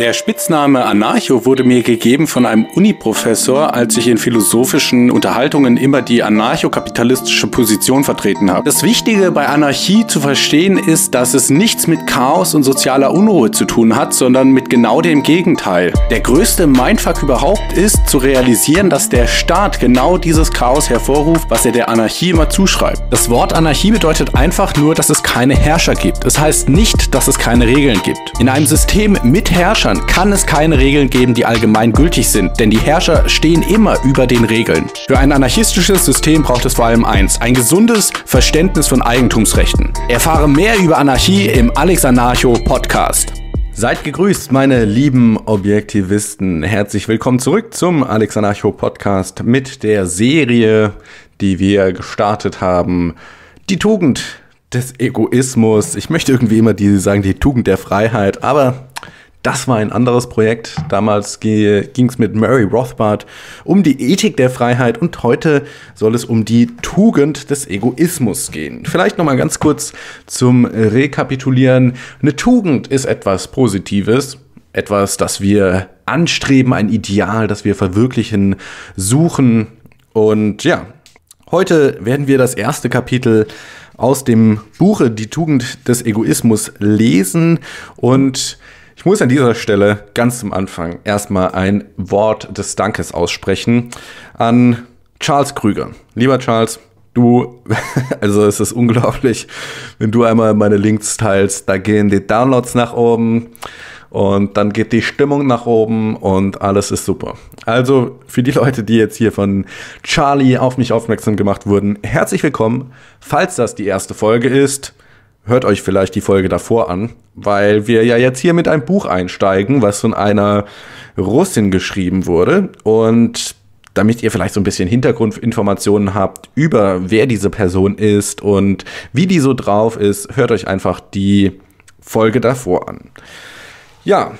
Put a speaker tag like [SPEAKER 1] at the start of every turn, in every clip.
[SPEAKER 1] Der Spitzname Anarcho wurde mir gegeben von einem Uni-Professor, als ich in philosophischen Unterhaltungen immer die anarchokapitalistische Position vertreten habe. Das Wichtige bei Anarchie zu verstehen ist, dass es nichts mit Chaos und sozialer Unruhe zu tun hat, sondern mit genau dem Gegenteil. Der größte Mindfuck überhaupt ist, zu realisieren, dass der Staat genau dieses Chaos hervorruft, was er der Anarchie immer zuschreibt. Das Wort Anarchie bedeutet einfach nur, dass es keine Herrscher gibt. Es heißt nicht, dass es keine Regeln gibt. In einem System mit Herrscher Herrschern kann es keine Regeln geben, die allgemein gültig sind, denn die Herrscher stehen immer über den Regeln. Für ein anarchistisches System braucht es vor allem eins, ein gesundes Verständnis von Eigentumsrechten. Erfahre mehr über Anarchie im Alex Anarcho Podcast. Seid gegrüßt, meine lieben Objektivisten. Herzlich willkommen zurück zum Alex Anarcho Podcast mit der Serie, die wir gestartet haben. Die Tugend des Egoismus. Ich möchte irgendwie immer die sagen, die Tugend der Freiheit, aber das war ein anderes Projekt. Damals ging es mit Murray Rothbard um die Ethik der Freiheit und heute soll es um die Tugend des Egoismus gehen. Vielleicht nochmal ganz kurz zum Rekapitulieren. Eine Tugend ist etwas Positives, etwas, das wir anstreben, ein Ideal, das wir verwirklichen, suchen. Und ja, heute werden wir das erste Kapitel aus dem Buche Die Tugend des Egoismus lesen und ich muss an dieser Stelle ganz zum Anfang erstmal ein Wort des Dankes aussprechen an Charles Krüger. Lieber Charles, du, also es ist unglaublich, wenn du einmal meine Links teilst, da gehen die Downloads nach oben und dann geht die Stimmung nach oben und alles ist super. Also für die Leute, die jetzt hier von Charlie auf mich aufmerksam gemacht wurden, herzlich willkommen. Falls das die erste Folge ist, hört euch vielleicht die Folge davor an, weil wir ja jetzt hier mit einem Buch einsteigen, was von einer Russin geschrieben wurde. Und damit ihr vielleicht so ein bisschen Hintergrundinformationen habt über wer diese Person ist und wie die so drauf ist, hört euch einfach die Folge davor an. Ja,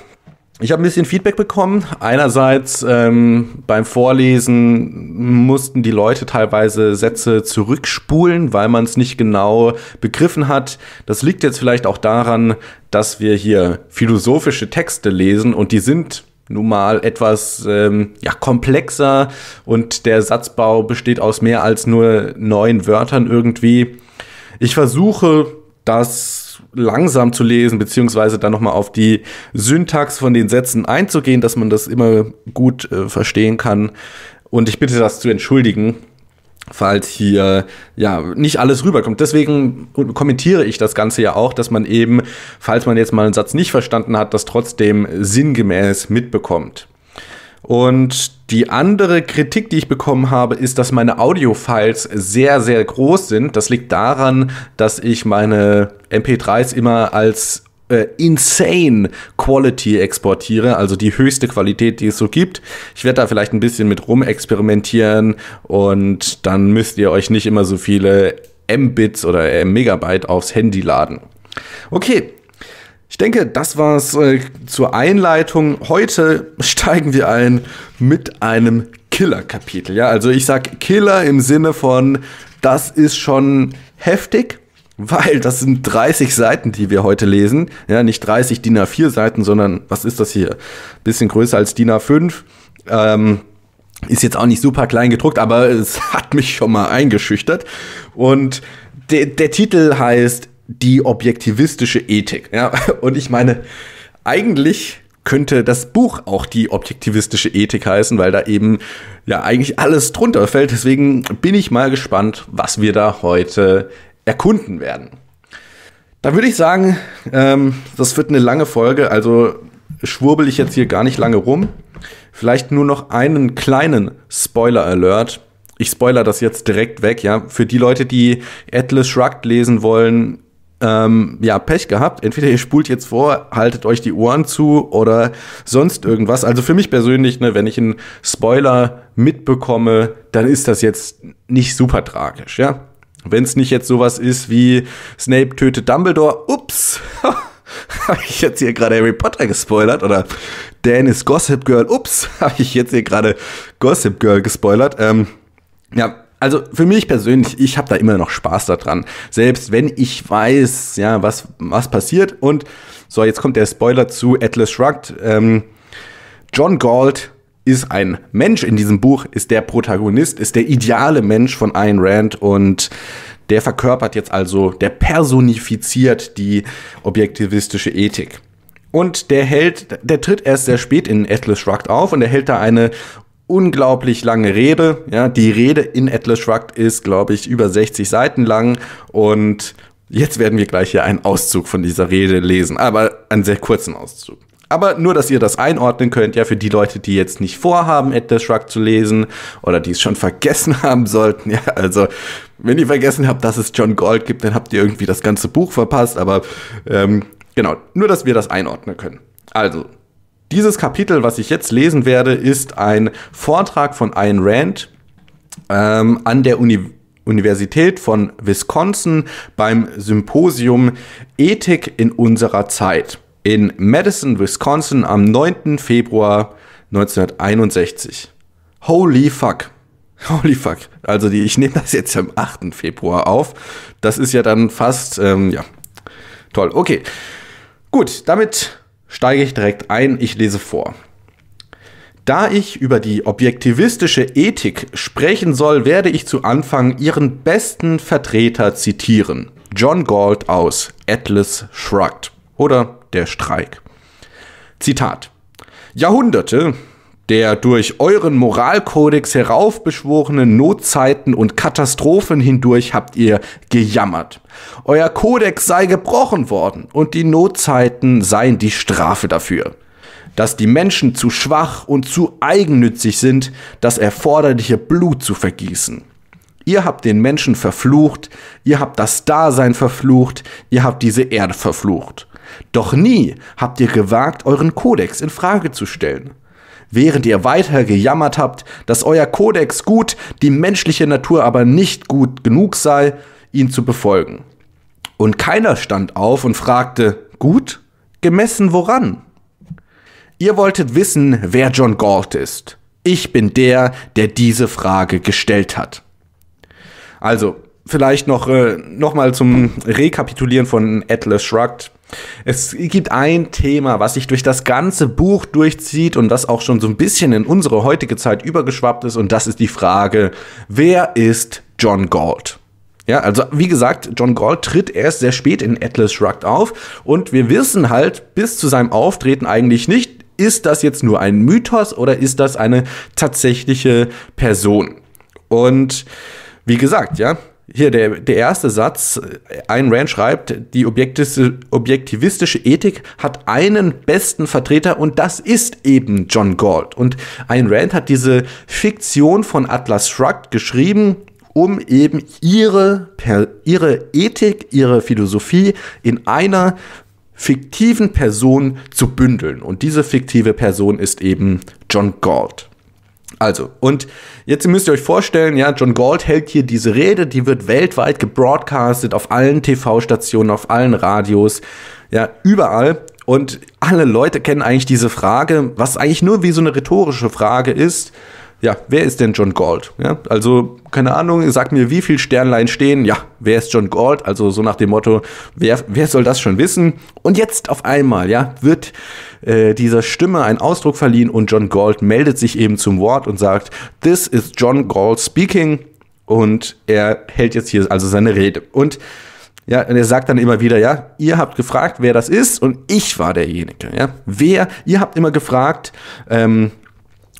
[SPEAKER 1] ich habe ein bisschen Feedback bekommen. Einerseits ähm, beim Vorlesen mussten die Leute teilweise Sätze zurückspulen, weil man es nicht genau begriffen hat. Das liegt jetzt vielleicht auch daran, dass wir hier philosophische Texte lesen und die sind nun mal etwas ähm, ja, komplexer und der Satzbau besteht aus mehr als nur neun Wörtern irgendwie. Ich versuche das langsam zu lesen, beziehungsweise dann nochmal auf die Syntax von den Sätzen einzugehen, dass man das immer gut äh, verstehen kann. Und ich bitte das zu entschuldigen, falls hier ja nicht alles rüberkommt. Deswegen kommentiere ich das Ganze ja auch, dass man eben, falls man jetzt mal einen Satz nicht verstanden hat, das trotzdem sinngemäß mitbekommt. Und die andere Kritik, die ich bekommen habe, ist, dass meine Audio-Files sehr, sehr groß sind. Das liegt daran, dass ich meine MP3s immer als äh, insane Quality exportiere, also die höchste Qualität, die es so gibt. Ich werde da vielleicht ein bisschen mit rum experimentieren und dann müsst ihr euch nicht immer so viele M-Bits oder m Megabyte aufs Handy laden. Okay, ich denke, das war's äh, zur Einleitung. Heute steigen wir ein mit einem Killer-Kapitel. Ja, also ich sag Killer im Sinne von, das ist schon heftig, weil das sind 30 Seiten, die wir heute lesen. Ja, nicht 30 DIN A4 Seiten, sondern was ist das hier? Bisschen größer als DIN A5. Ähm, ist jetzt auch nicht super klein gedruckt, aber es hat mich schon mal eingeschüchtert. Und der, der Titel heißt die objektivistische Ethik. Ja? Und ich meine, eigentlich könnte das Buch auch die objektivistische Ethik heißen, weil da eben ja eigentlich alles drunter fällt. Deswegen bin ich mal gespannt, was wir da heute erkunden werden. Da würde ich sagen, ähm, das wird eine lange Folge, also schwurbel ich jetzt hier gar nicht lange rum. Vielleicht nur noch einen kleinen Spoiler-Alert. Ich spoiler das jetzt direkt weg, ja. Für die Leute, die Atlas Shrugged lesen wollen, ähm, ja, Pech gehabt. Entweder ihr spult jetzt vor, haltet euch die Ohren zu oder sonst irgendwas. Also für mich persönlich, ne, wenn ich einen Spoiler mitbekomme, dann ist das jetzt nicht super tragisch, ja. Wenn es nicht jetzt sowas ist wie Snape tötet Dumbledore, ups, habe ich jetzt hier gerade Harry Potter gespoilert oder Dan ist Gossip Girl, ups, habe ich jetzt hier gerade Gossip Girl gespoilert. Ähm, ja, also für mich persönlich, ich habe da immer noch Spaß daran. Selbst wenn ich weiß, ja, was, was passiert. Und so, jetzt kommt der Spoiler zu Atlas Shrugged. Ähm, John Galt ist ein Mensch in diesem Buch, ist der Protagonist, ist der ideale Mensch von Ayn Rand und der verkörpert jetzt also, der personifiziert die objektivistische Ethik. Und der hält, der tritt erst sehr spät in Atlas Shrugged auf und er hält da eine unglaublich lange Rede. Ja, die Rede in Atlas Shrugged ist, glaube ich, über 60 Seiten lang und jetzt werden wir gleich hier einen Auszug von dieser Rede lesen, aber einen sehr kurzen Auszug. Aber nur, dass ihr das einordnen könnt, ja, für die Leute, die jetzt nicht vorhaben, Atlas Shrugged zu lesen oder die es schon vergessen haben sollten, ja, also wenn ihr vergessen habt, dass es John Gold gibt, dann habt ihr irgendwie das ganze Buch verpasst, aber ähm, genau, nur, dass wir das einordnen können. Also, dieses Kapitel, was ich jetzt lesen werde, ist ein Vortrag von Ayn Rand ähm, an der Uni Universität von Wisconsin beim Symposium Ethik in unserer Zeit in Madison, Wisconsin am 9. Februar 1961. Holy fuck. Holy fuck. Also die, ich nehme das jetzt am 8. Februar auf. Das ist ja dann fast, ähm, ja. Toll. Okay. Gut, damit steige ich direkt ein, ich lese vor. Da ich über die objektivistische Ethik sprechen soll, werde ich zu Anfang ihren besten Vertreter zitieren. John Galt aus Atlas Shrugged oder Der Streik. Zitat. Jahrhunderte, der durch euren Moralkodex heraufbeschworenen Notzeiten und Katastrophen hindurch habt ihr gejammert. Euer Kodex sei gebrochen worden und die Notzeiten seien die Strafe dafür. Dass die Menschen zu schwach und zu eigennützig sind, das erforderliche Blut zu vergießen. Ihr habt den Menschen verflucht, ihr habt das Dasein verflucht, ihr habt diese Erde verflucht. Doch nie habt ihr gewagt, euren Kodex in Frage zu stellen während ihr weiter gejammert habt, dass euer Kodex gut, die menschliche Natur aber nicht gut genug sei, ihn zu befolgen. Und keiner stand auf und fragte, gut, gemessen woran? Ihr wolltet wissen, wer John Galt ist. Ich bin der, der diese Frage gestellt hat. Also, vielleicht noch, äh, noch mal zum Rekapitulieren von Atlas Shrugged. Es gibt ein Thema, was sich durch das ganze Buch durchzieht und das auch schon so ein bisschen in unsere heutige Zeit übergeschwappt ist, und das ist die Frage, wer ist John Galt? Ja, also wie gesagt, John Galt tritt erst sehr spät in Atlas Shrugged auf und wir wissen halt bis zu seinem Auftreten eigentlich nicht, ist das jetzt nur ein Mythos oder ist das eine tatsächliche Person? Und wie gesagt, ja, hier der, der erste Satz, Ein Rand schreibt, die objektivistische Ethik hat einen besten Vertreter und das ist eben John Galt. Und Ayn Rand hat diese Fiktion von Atlas Shrugged geschrieben, um eben ihre, ihre Ethik, ihre Philosophie in einer fiktiven Person zu bündeln. Und diese fiktive Person ist eben John Galt. Also, und jetzt müsst ihr euch vorstellen, ja, John Galt hält hier diese Rede, die wird weltweit gebroadcastet auf allen TV-Stationen, auf allen Radios, ja, überall. Und alle Leute kennen eigentlich diese Frage, was eigentlich nur wie so eine rhetorische Frage ist ja, wer ist denn John Galt? Ja, also, keine Ahnung, sagt mir, wie viel Sternlein stehen. Ja, wer ist John Galt? Also, so nach dem Motto, wer, wer soll das schon wissen? Und jetzt auf einmal, ja, wird äh, dieser Stimme ein Ausdruck verliehen und John Galt meldet sich eben zum Wort und sagt, this is John Galt speaking. Und er hält jetzt hier also seine Rede. Und ja, und er sagt dann immer wieder, ja, ihr habt gefragt, wer das ist und ich war derjenige. Ja, wer, ihr habt immer gefragt, ähm,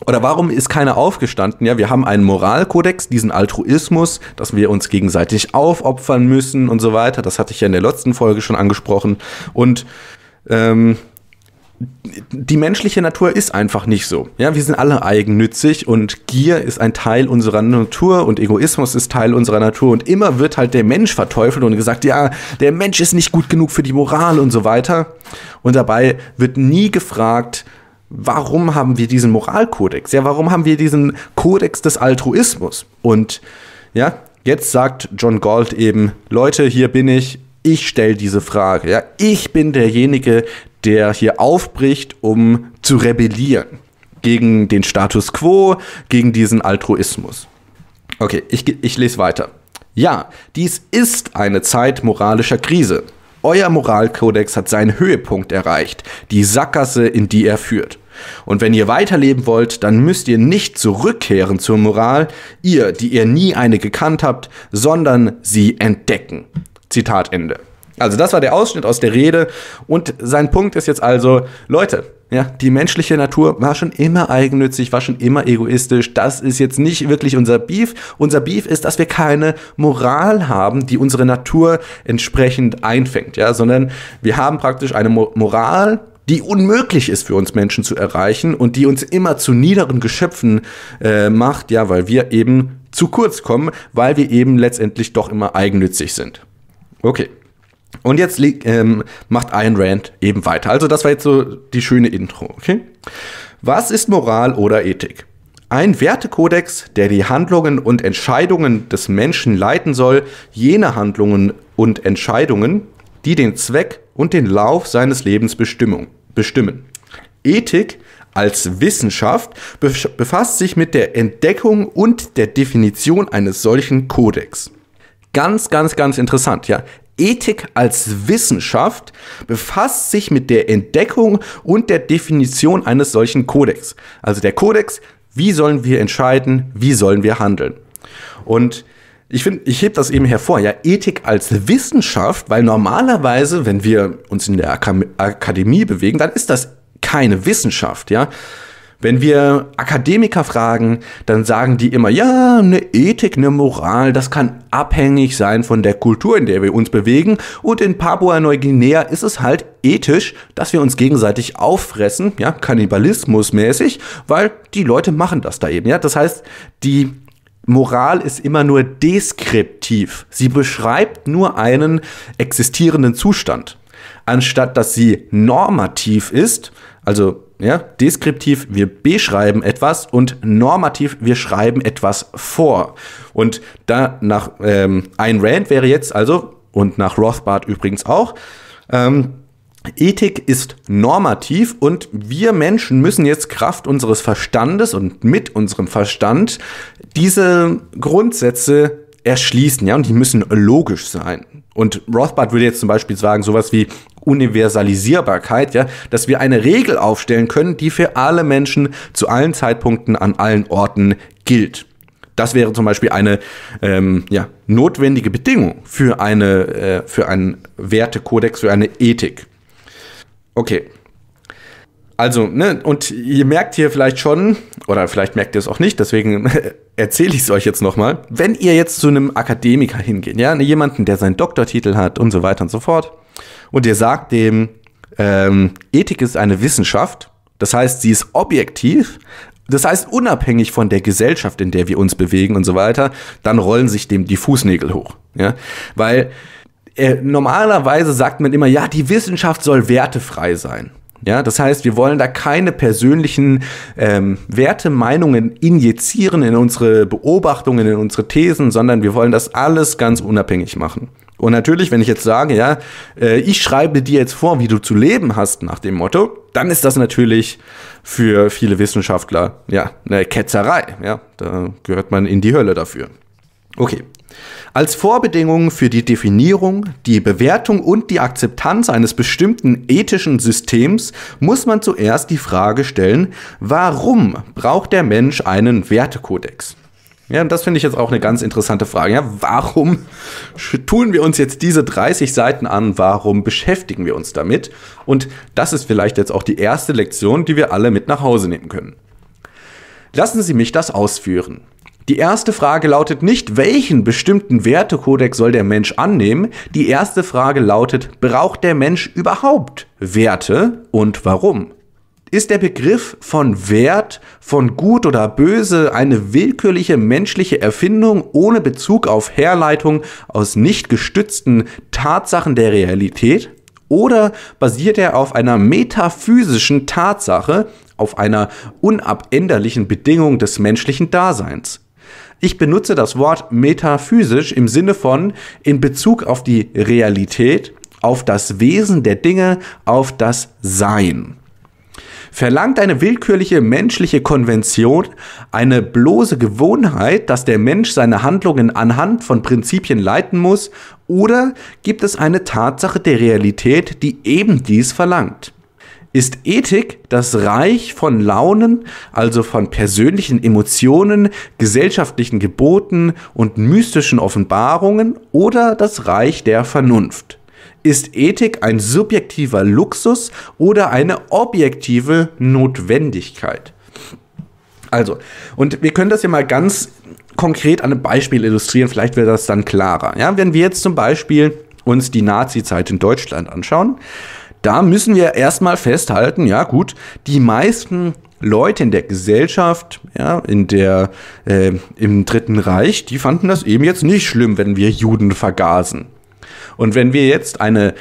[SPEAKER 1] oder warum ist keiner aufgestanden? Ja, wir haben einen Moralkodex, diesen Altruismus, dass wir uns gegenseitig aufopfern müssen und so weiter. Das hatte ich ja in der letzten Folge schon angesprochen. Und ähm, die menschliche Natur ist einfach nicht so. Ja, wir sind alle eigennützig und Gier ist ein Teil unserer Natur und Egoismus ist Teil unserer Natur und immer wird halt der Mensch verteufelt und gesagt, ja, der Mensch ist nicht gut genug für die Moral und so weiter. Und dabei wird nie gefragt, warum haben wir diesen Moralkodex? Ja, warum haben wir diesen Kodex des Altruismus? Und ja, jetzt sagt John Galt eben, Leute, hier bin ich, ich stelle diese Frage. Ja, ich bin derjenige, der hier aufbricht, um zu rebellieren gegen den Status quo, gegen diesen Altruismus. Okay, ich, ich lese weiter. Ja, dies ist eine Zeit moralischer Krise. Euer Moralkodex hat seinen Höhepunkt erreicht, die Sackgasse, in die er führt. Und wenn ihr weiterleben wollt, dann müsst ihr nicht zurückkehren zur Moral, ihr, die ihr nie eine gekannt habt, sondern sie entdecken. Zitat Ende. Also das war der Ausschnitt aus der Rede und sein Punkt ist jetzt also, Leute, ja, die menschliche Natur war schon immer eigennützig, war schon immer egoistisch. Das ist jetzt nicht wirklich unser Beef. Unser Beef ist, dass wir keine Moral haben, die unsere Natur entsprechend einfängt, ja, sondern wir haben praktisch eine Moral, die unmöglich ist für uns Menschen zu erreichen und die uns immer zu niederen Geschöpfen äh, macht, ja, weil wir eben zu kurz kommen, weil wir eben letztendlich doch immer eigennützig sind. Okay. Und jetzt ähm, macht Ayn Rand eben weiter. Also das war jetzt so die schöne Intro, okay? Was ist Moral oder Ethik? Ein Wertekodex, der die Handlungen und Entscheidungen des Menschen leiten soll, jene Handlungen und Entscheidungen, die den Zweck und den Lauf seines Lebens bestimmen bestimmen. Ethik als Wissenschaft befasst sich mit der Entdeckung und der Definition eines solchen Kodex. Ganz, ganz, ganz interessant, ja. Ethik als Wissenschaft befasst sich mit der Entdeckung und der Definition eines solchen Kodex. Also der Kodex, wie sollen wir entscheiden, wie sollen wir handeln? Und ich finde, ich heb das eben hervor, ja, Ethik als Wissenschaft, weil normalerweise, wenn wir uns in der Ak Akademie bewegen, dann ist das keine Wissenschaft, ja. Wenn wir Akademiker fragen, dann sagen die immer, ja, eine Ethik, eine Moral, das kann abhängig sein von der Kultur, in der wir uns bewegen. Und in Papua-Neuguinea ist es halt ethisch, dass wir uns gegenseitig auffressen, ja, kannibalismusmäßig, weil die Leute machen das da eben, ja. Das heißt, die Moral ist immer nur deskriptiv. Sie beschreibt nur einen existierenden Zustand, anstatt dass sie normativ ist. Also ja, deskriptiv, wir beschreiben etwas und normativ, wir schreiben etwas vor. Und da nach ähm, ein Rand wäre jetzt also, und nach Rothbard übrigens auch, ähm, Ethik ist normativ und wir Menschen müssen jetzt Kraft unseres Verstandes und mit unserem Verstand diese Grundsätze erschließen, ja, und die müssen logisch sein. Und Rothbard würde jetzt zum Beispiel sagen, sowas wie Universalisierbarkeit, ja, dass wir eine Regel aufstellen können, die für alle Menschen zu allen Zeitpunkten an allen Orten gilt. Das wäre zum Beispiel eine ähm, ja, notwendige Bedingung für, eine, äh, für einen Wertekodex, für eine Ethik. Okay. Also, ne, und ihr merkt hier vielleicht schon, oder vielleicht merkt ihr es auch nicht, deswegen erzähle ich es euch jetzt nochmal. Wenn ihr jetzt zu einem Akademiker hingeht, ja, ne, jemanden, der seinen Doktortitel hat und so weiter und so fort, und ihr sagt dem, ähm, Ethik ist eine Wissenschaft, das heißt, sie ist objektiv, das heißt unabhängig von der Gesellschaft, in der wir uns bewegen und so weiter, dann rollen sich dem die Fußnägel hoch, ja, weil äh, normalerweise sagt man immer, ja, die Wissenschaft soll wertefrei sein. Ja, das heißt, wir wollen da keine persönlichen ähm, Werte, Meinungen injizieren in unsere Beobachtungen, in unsere Thesen, sondern wir wollen das alles ganz unabhängig machen. Und natürlich, wenn ich jetzt sage, ja, äh, ich schreibe dir jetzt vor, wie du zu leben hast nach dem Motto, dann ist das natürlich für viele Wissenschaftler ja eine Ketzerei. Ja, da gehört man in die Hölle dafür. Okay, als Vorbedingungen für die Definierung, die Bewertung und die Akzeptanz eines bestimmten ethischen Systems muss man zuerst die Frage stellen, warum braucht der Mensch einen Wertekodex? Ja, und das finde ich jetzt auch eine ganz interessante Frage. Ja, warum tun wir uns jetzt diese 30 Seiten an? Warum beschäftigen wir uns damit? Und das ist vielleicht jetzt auch die erste Lektion, die wir alle mit nach Hause nehmen können. Lassen Sie mich das ausführen. Die erste Frage lautet nicht, welchen bestimmten Wertekodex soll der Mensch annehmen? Die erste Frage lautet, braucht der Mensch überhaupt Werte und warum? Ist der Begriff von Wert, von Gut oder Böse eine willkürliche menschliche Erfindung ohne Bezug auf Herleitung aus nicht gestützten Tatsachen der Realität? Oder basiert er auf einer metaphysischen Tatsache, auf einer unabänderlichen Bedingung des menschlichen Daseins? Ich benutze das Wort metaphysisch im Sinne von in Bezug auf die Realität, auf das Wesen der Dinge, auf das Sein. Verlangt eine willkürliche menschliche Konvention, eine bloße Gewohnheit, dass der Mensch seine Handlungen anhand von Prinzipien leiten muss, oder gibt es eine Tatsache der Realität, die eben dies verlangt? ist Ethik das Reich von Launen, also von persönlichen Emotionen, gesellschaftlichen Geboten und mystischen Offenbarungen oder das Reich der Vernunft? Ist Ethik ein subjektiver Luxus oder eine objektive Notwendigkeit? Also, und wir können das ja mal ganz konkret an einem Beispiel illustrieren, vielleicht wird das dann klarer. Ja, wenn wir jetzt zum Beispiel uns die Nazi-Zeit in Deutschland anschauen, da müssen wir erstmal festhalten, ja gut, die meisten Leute in der Gesellschaft, ja, in der, äh, im Dritten Reich, die fanden das eben jetzt nicht schlimm, wenn wir Juden vergasen. Und wenn wir jetzt eine,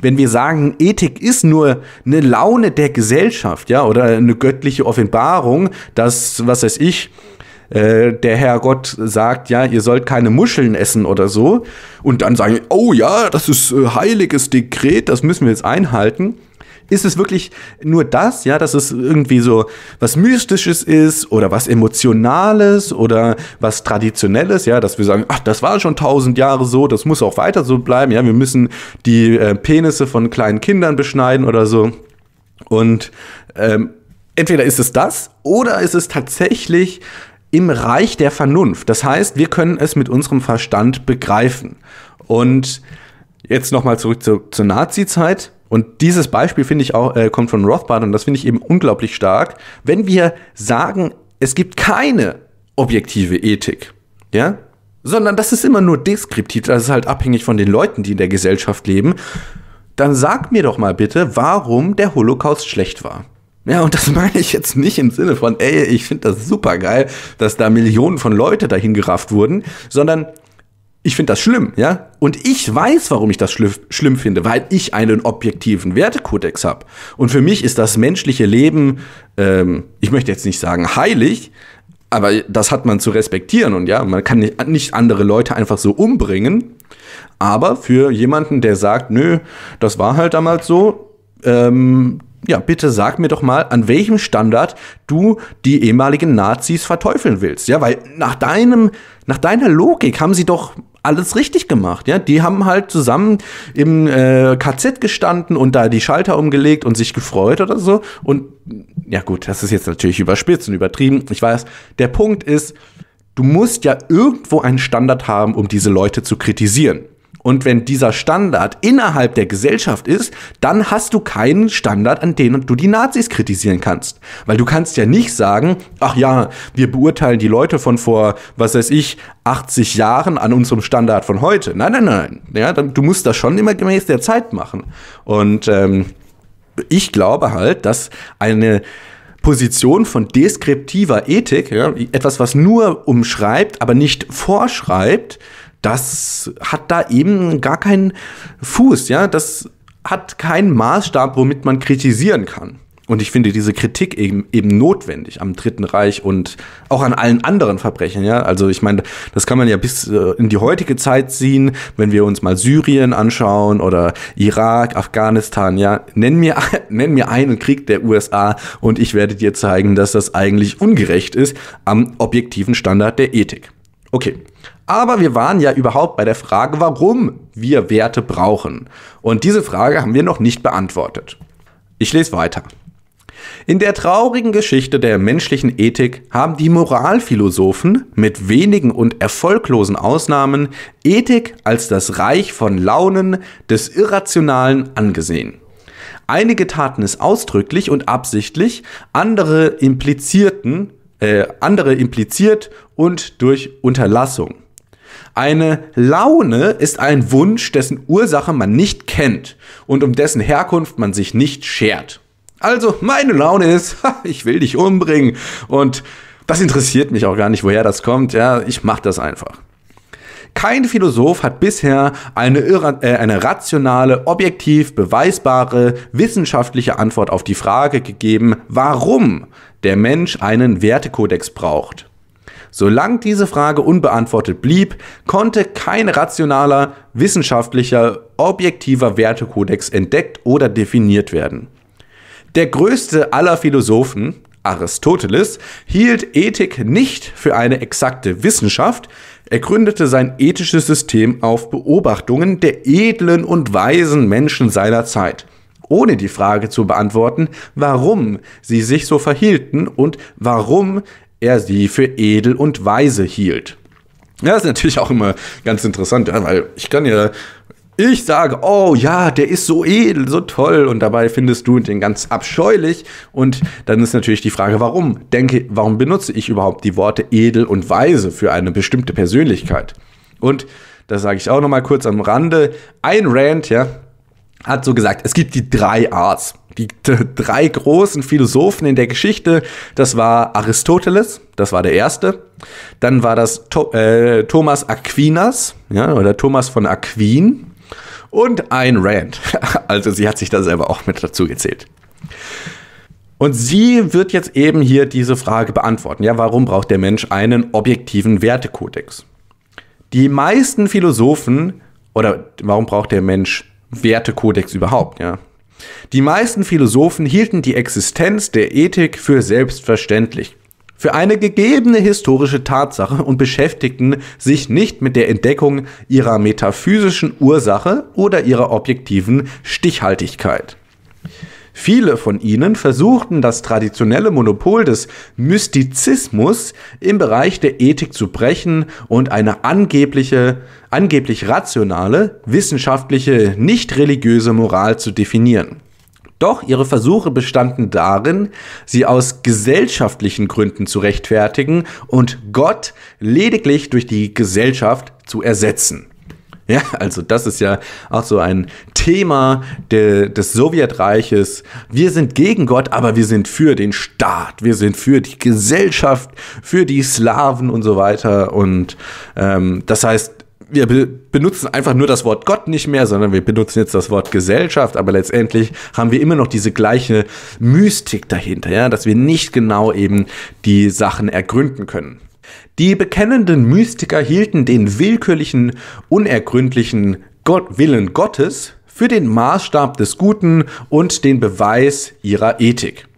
[SPEAKER 1] wenn wir sagen, Ethik ist nur eine Laune der Gesellschaft, ja, oder eine göttliche Offenbarung, dass, was weiß ich, äh, der Herrgott sagt, ja, ihr sollt keine Muscheln essen oder so, und dann sagen, oh ja, das ist äh, heiliges Dekret, das müssen wir jetzt einhalten. Ist es wirklich nur das, ja, dass es irgendwie so was Mystisches ist oder was Emotionales oder was Traditionelles, ja, dass wir sagen, ach, das war schon tausend Jahre so, das muss auch weiter so bleiben, ja, wir müssen die äh, Penisse von kleinen Kindern beschneiden oder so. Und ähm, entweder ist es das oder ist es tatsächlich im Reich der Vernunft. Das heißt, wir können es mit unserem Verstand begreifen. Und jetzt nochmal zurück zu, zur Nazi-Zeit. Und dieses Beispiel finde ich auch, äh, kommt von Rothbard und das finde ich eben unglaublich stark. Wenn wir sagen, es gibt keine objektive Ethik, ja, sondern das ist immer nur deskriptiv, das ist halt abhängig von den Leuten, die in der Gesellschaft leben, dann sag mir doch mal bitte, warum der Holocaust schlecht war. Ja, und das meine ich jetzt nicht im Sinne von, ey, ich finde das super geil, dass da Millionen von Leute dahin gerafft wurden, sondern ich finde das schlimm, ja? Und ich weiß, warum ich das schliff, schlimm finde, weil ich einen objektiven Wertekodex habe. Und für mich ist das menschliche Leben, ähm, ich möchte jetzt nicht sagen heilig, aber das hat man zu respektieren und ja, man kann nicht, nicht andere Leute einfach so umbringen. Aber für jemanden, der sagt, nö, das war halt damals so, ähm, ja, bitte sag mir doch mal, an welchem Standard du die ehemaligen Nazis verteufeln willst. Ja, weil nach deinem, nach deiner Logik haben sie doch alles richtig gemacht. Ja, die haben halt zusammen im äh, KZ gestanden und da die Schalter umgelegt und sich gefreut oder so. Und ja, gut, das ist jetzt natürlich überspitzt und übertrieben. Ich weiß. Der Punkt ist, du musst ja irgendwo einen Standard haben, um diese Leute zu kritisieren. Und wenn dieser Standard innerhalb der Gesellschaft ist, dann hast du keinen Standard, an dem du die Nazis kritisieren kannst. Weil du kannst ja nicht sagen, ach ja, wir beurteilen die Leute von vor, was weiß ich, 80 Jahren an unserem Standard von heute. Nein, nein, nein. Ja, du musst das schon immer gemäß der Zeit machen. Und ähm, ich glaube halt, dass eine Position von deskriptiver Ethik, ja, etwas, was nur umschreibt, aber nicht vorschreibt, das hat da eben gar keinen Fuß, ja, das hat keinen Maßstab, womit man kritisieren kann. Und ich finde diese Kritik eben, eben notwendig am Dritten Reich und auch an allen anderen Verbrechen. Ja? Also ich meine, das kann man ja bis äh, in die heutige Zeit ziehen, wenn wir uns mal Syrien anschauen oder Irak, Afghanistan. Ja, nenn mir, nenn mir einen Krieg der USA und ich werde dir zeigen, dass das eigentlich ungerecht ist am objektiven Standard der Ethik. Okay, aber wir waren ja überhaupt bei der Frage, warum wir Werte brauchen. Und diese Frage haben wir noch nicht beantwortet. Ich lese weiter. In der traurigen Geschichte der menschlichen Ethik haben die Moralphilosophen mit wenigen und erfolglosen Ausnahmen Ethik als das Reich von Launen des Irrationalen angesehen. Einige taten es ausdrücklich und absichtlich, andere implizierten, äh, andere impliziert und durch Unterlassung. Eine Laune ist ein Wunsch, dessen Ursache man nicht kennt und um dessen Herkunft man sich nicht schert. Also, meine Laune ist, ich will dich umbringen und das interessiert mich auch gar nicht, woher das kommt. Ja, ich mach das einfach. Kein Philosoph hat bisher eine, äh, eine, rationale, objektiv beweisbare, wissenschaftliche Antwort auf die Frage gegeben, warum der Mensch einen Wertekodex braucht. Solange diese Frage unbeantwortet blieb, konnte kein rationaler, wissenschaftlicher, objektiver Wertekodex entdeckt oder definiert werden. Der größte aller Philosophen, Aristoteles, hielt Ethik nicht für eine exakte Wissenschaft, er gründete sein ethisches System auf Beobachtungen der edlen und weisen Menschen seiner Zeit, ohne die Frage zu beantworten, warum sie sich so verhielten und warum er sie für edel und weise hielt. Ja, ist natürlich auch immer ganz interessant, weil ich kann ja, ich sage, oh ja, der ist so edel, so toll und dabei findest du den ganz abscheulich und dann ist natürlich die Frage, warum denke, warum benutze ich überhaupt die Worte edel und weise für eine bestimmte Persönlichkeit? Und das sage ich auch noch mal kurz am Rande. Ein Rant, ja, hat so gesagt, es gibt die drei Arts. Die drei großen Philosophen in der Geschichte, das war Aristoteles, das war der erste. Dann war das to äh, Thomas Aquinas, ja, oder Thomas von Aquin. Und ein Rand. Also sie hat sich da selber auch mit dazu gezählt. Und sie wird jetzt eben hier diese Frage beantworten. Ja, warum braucht der Mensch einen objektiven Wertekodex? Die meisten Philosophen, oder warum braucht der Mensch Wertekodex überhaupt, ja. Die meisten Philosophen hielten die Existenz der Ethik für selbstverständlich, für eine gegebene historische Tatsache und beschäftigten sich nicht mit der Entdeckung ihrer metaphysischen Ursache oder ihrer objektiven Stichhaltigkeit. Viele von ihnen versuchten das traditionelle Monopol des Mystizismus im Bereich der Ethik zu brechen und eine angebliche, angeblich rationale, wissenschaftliche, nicht religiöse Moral zu definieren. Doch ihre Versuche bestanden darin, sie aus gesellschaftlichen Gründen zu rechtfertigen und Gott lediglich durch die Gesellschaft zu ersetzen. Ja, also das ist ja auch so ein Thema de, des Sowjetreiches. Wir sind gegen Gott, aber wir sind für den Staat, wir sind für die Gesellschaft, für die Slawen und so weiter. Und ähm, das heißt, wir be benutzen einfach nur das Wort Gott nicht mehr, sondern wir benutzen jetzt das Wort Gesellschaft, aber letztendlich haben wir immer noch diese gleiche Mystik dahinter, ja, dass wir nicht genau eben die Sachen ergründen können. Die bekennenden Mystiker hielten den willkürlichen, unergründlichen Gott Willen Gottes für den Maßstab des Guten und den Beweis ihrer Ethik.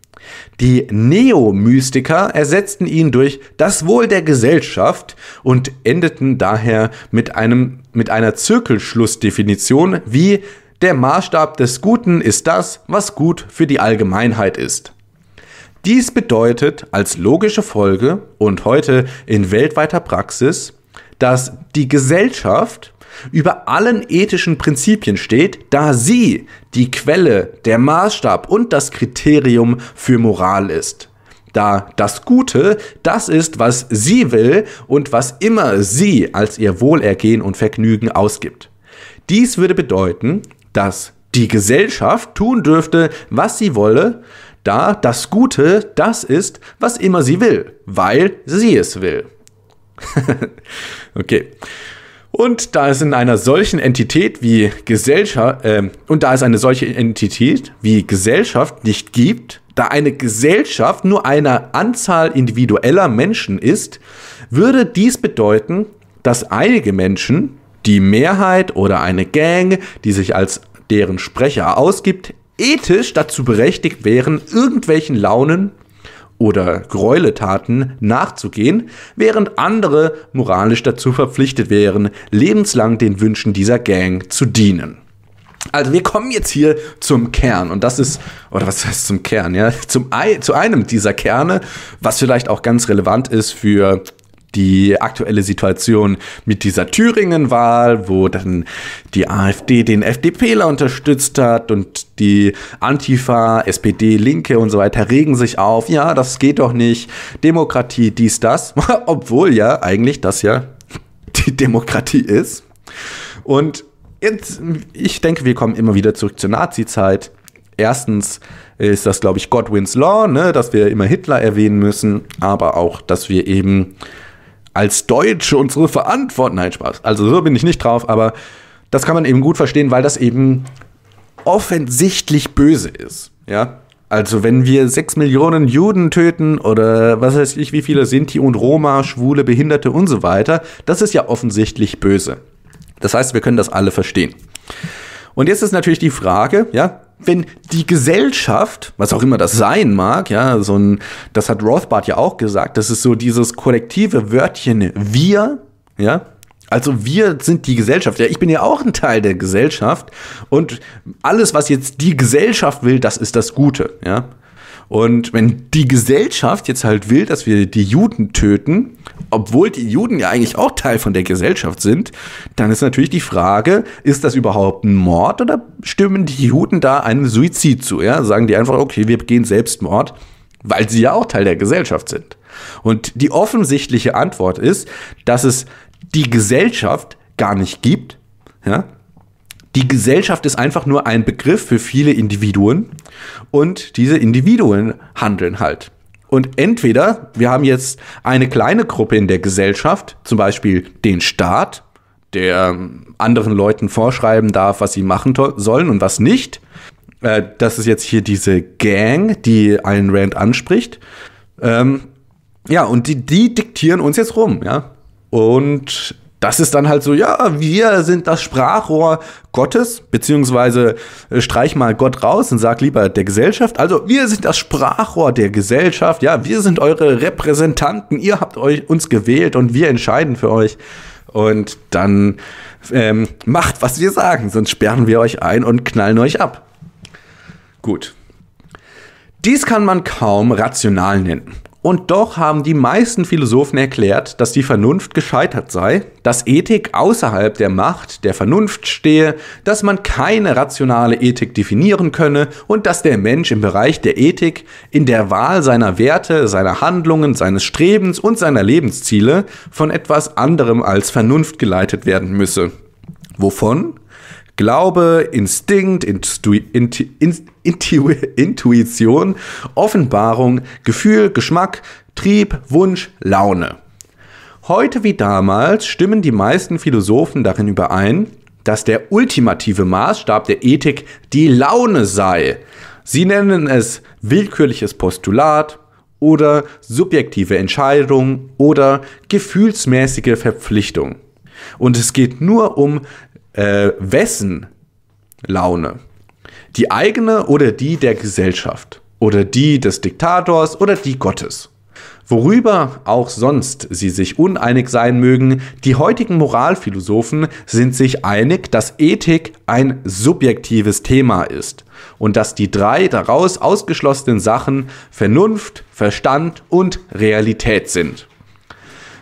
[SPEAKER 1] Die Neomystiker ersetzten ihn durch das Wohl der Gesellschaft und endeten daher mit, einem, mit einer Zirkelschlussdefinition wie der Maßstab des Guten ist das, was gut für die Allgemeinheit ist. Dies bedeutet als logische Folge und heute in weltweiter Praxis, dass die Gesellschaft über allen ethischen Prinzipien steht, da sie die Quelle, der Maßstab und das Kriterium für Moral ist. Da das Gute das ist, was sie will und was immer sie als ihr Wohlergehen und Vergnügen ausgibt. Dies würde bedeuten, dass die Gesellschaft tun dürfte, was sie wolle, da das Gute das ist, was immer sie will, weil sie es will. okay. Und da es in einer solchen Entität wie Gesellschaft äh, und da es eine solche Entität wie Gesellschaft nicht gibt, da eine Gesellschaft nur eine Anzahl individueller Menschen ist, würde dies bedeuten, dass einige Menschen, die Mehrheit oder eine Gang, die sich als deren Sprecher ausgibt, ethisch dazu berechtigt wären, irgendwelchen Launen oder Gräueltaten nachzugehen, während andere moralisch dazu verpflichtet wären, lebenslang den Wünschen dieser Gang zu dienen. Also wir kommen jetzt hier zum Kern und das ist, oder was heißt zum Kern, ja, zum, zu einem dieser Kerne, was vielleicht auch ganz relevant ist für die aktuelle Situation mit dieser Thüringen-Wahl, wo dann die AfD den FDPler unterstützt hat und die Antifa, SPD, Linke und so weiter regen sich auf. Ja, das geht doch nicht. Demokratie, dies, das. Obwohl ja eigentlich das ja die Demokratie ist. Und jetzt, ich denke, wir kommen immer wieder zurück zur Nazi-Zeit. Erstens ist das, glaube ich, Godwin's Law, ne, dass wir immer Hitler erwähnen müssen, aber auch, dass wir eben als Deutsche unsere Verantwortung. Nein, Spaß. Also so bin ich nicht drauf, aber das kann man eben gut verstehen, weil das eben offensichtlich böse ist. Ja. Also wenn wir sechs Millionen Juden töten oder was weiß ich, wie viele Sinti und Roma, Schwule, Behinderte und so weiter, das ist ja offensichtlich böse. Das heißt, wir können das alle verstehen. Und jetzt ist natürlich die Frage, ja, wenn die Gesellschaft, was auch immer das sein mag, ja, so ein, das hat Rothbard ja auch gesagt, das ist so dieses kollektive Wörtchen wir, ja, also wir sind die Gesellschaft. Ja, ich bin ja auch ein Teil der Gesellschaft und alles, was jetzt die Gesellschaft will, das ist das Gute. Ja, und wenn die Gesellschaft jetzt halt will, dass wir die Juden töten, obwohl die Juden ja eigentlich auch Teil von der Gesellschaft sind, dann ist natürlich die Frage, ist das überhaupt ein Mord oder stimmen die Juden da einem Suizid zu? Ja? Sagen die einfach, okay, wir begehen Selbstmord, weil sie ja auch Teil der Gesellschaft sind. Und die offensichtliche Antwort ist, dass es die Gesellschaft gar nicht gibt. Ja? Die Gesellschaft ist einfach nur ein Begriff für viele Individuen und diese Individuen handeln halt. Und entweder wir haben jetzt eine kleine Gruppe in der Gesellschaft, zum Beispiel den Staat, der ähm, anderen Leuten vorschreiben darf, was sie machen sollen und was nicht. Äh, das ist jetzt hier diese Gang, die einen Rand anspricht. Ähm, ja, und die, die diktieren uns jetzt rum, ja. Und das ist dann halt so, ja, wir sind das Sprachrohr Gottes, beziehungsweise äh, streich mal Gott raus und sag lieber der Gesellschaft. Also wir sind das Sprachrohr der Gesellschaft, ja, wir sind eure Repräsentanten, ihr habt euch uns gewählt und wir entscheiden für euch. Und dann ähm, macht, was wir sagen, sonst sperren wir euch ein und knallen euch ab. Gut. Dies kann man kaum rational nennen. Und doch haben die meisten Philosophen erklärt, dass die Vernunft gescheitert sei, dass Ethik außerhalb der Macht der Vernunft stehe, dass man keine rationale Ethik definieren könne und dass der Mensch im Bereich der Ethik in der Wahl seiner Werte, seiner Handlungen, seines Strebens und seiner Lebensziele von etwas anderem als Vernunft geleitet werden müsse. Wovon? Glaube, Instinkt, Instu Intu Intu Intuition, Offenbarung, Gefühl, Geschmack, Trieb, Wunsch, Laune. Heute wie damals stimmen die meisten Philosophen darin überein, dass der ultimative Maßstab der Ethik die Laune sei. Sie nennen es willkürliches Postulat oder subjektive Entscheidung oder gefühlsmäßige Verpflichtung. Und es geht nur um äh, wessen Laune? Die eigene oder die der Gesellschaft? Oder die des Diktators oder die Gottes? Worüber auch sonst sie sich uneinig sein mögen, die heutigen Moralphilosophen sind sich einig, dass Ethik ein subjektives Thema ist und dass die drei daraus ausgeschlossenen Sachen Vernunft, Verstand und Realität sind.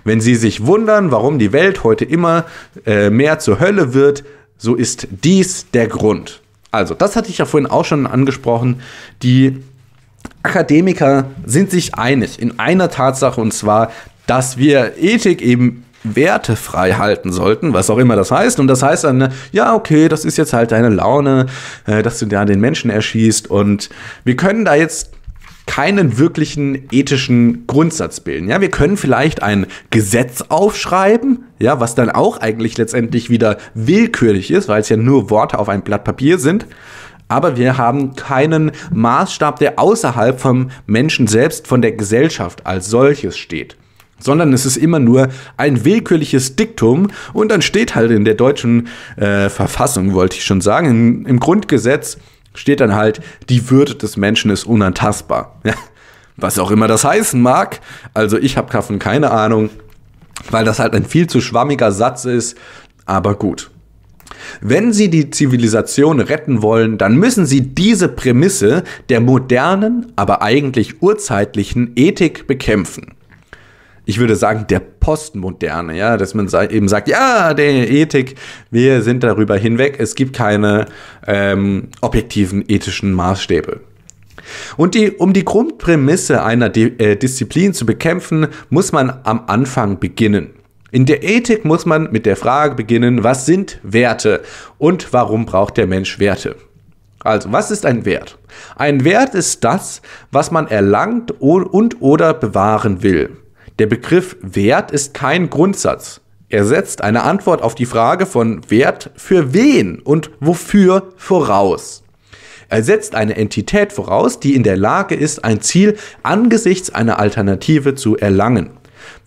[SPEAKER 1] Wenn Sie sich wundern, warum die Welt heute immer äh, mehr zur Hölle wird, so ist dies der Grund. Also, das hatte ich ja vorhin auch schon angesprochen. Die Akademiker sind sich einig in einer Tatsache und zwar, dass wir Ethik eben wertefrei halten sollten, was auch immer das heißt. Und das heißt dann, ja, okay, das ist jetzt halt deine Laune, äh, dass du da den Menschen erschießt. Und wir können da jetzt keinen wirklichen ethischen Grundsatz bilden. Ja, wir können vielleicht ein Gesetz aufschreiben, ja, was dann auch eigentlich letztendlich wieder willkürlich ist, weil es ja nur Worte auf ein Blatt Papier sind. Aber wir haben keinen Maßstab, der außerhalb vom Menschen selbst, von der Gesellschaft als solches steht sondern es ist immer nur ein willkürliches Diktum und dann steht halt in der deutschen äh, Verfassung, wollte ich schon sagen, im, im Grundgesetz, steht dann halt, die Würde des Menschen ist unantastbar. was auch immer das heißen mag. Also ich habe davon keine Ahnung, weil das halt ein viel zu schwammiger Satz ist. Aber gut. Wenn Sie die Zivilisation retten wollen, dann müssen Sie diese Prämisse der modernen, aber eigentlich urzeitlichen Ethik bekämpfen. Ich würde sagen, der Postmoderne, ja, dass man eben sagt, ja, der Ethik, wir sind darüber hinweg, es gibt keine ähm, objektiven ethischen Maßstäbe. Und die, um die Grundprämisse einer Di äh, Disziplin zu bekämpfen, muss man am Anfang beginnen. In der Ethik muss man mit der Frage beginnen, was sind Werte und warum braucht der Mensch Werte? Also, was ist ein Wert? Ein Wert ist das, was man erlangt und oder bewahren will. Der Begriff Wert ist kein Grundsatz. Er setzt eine Antwort auf die Frage von Wert für wen und wofür voraus. Er setzt eine Entität voraus, die in der Lage ist, ein Ziel angesichts einer Alternative zu erlangen.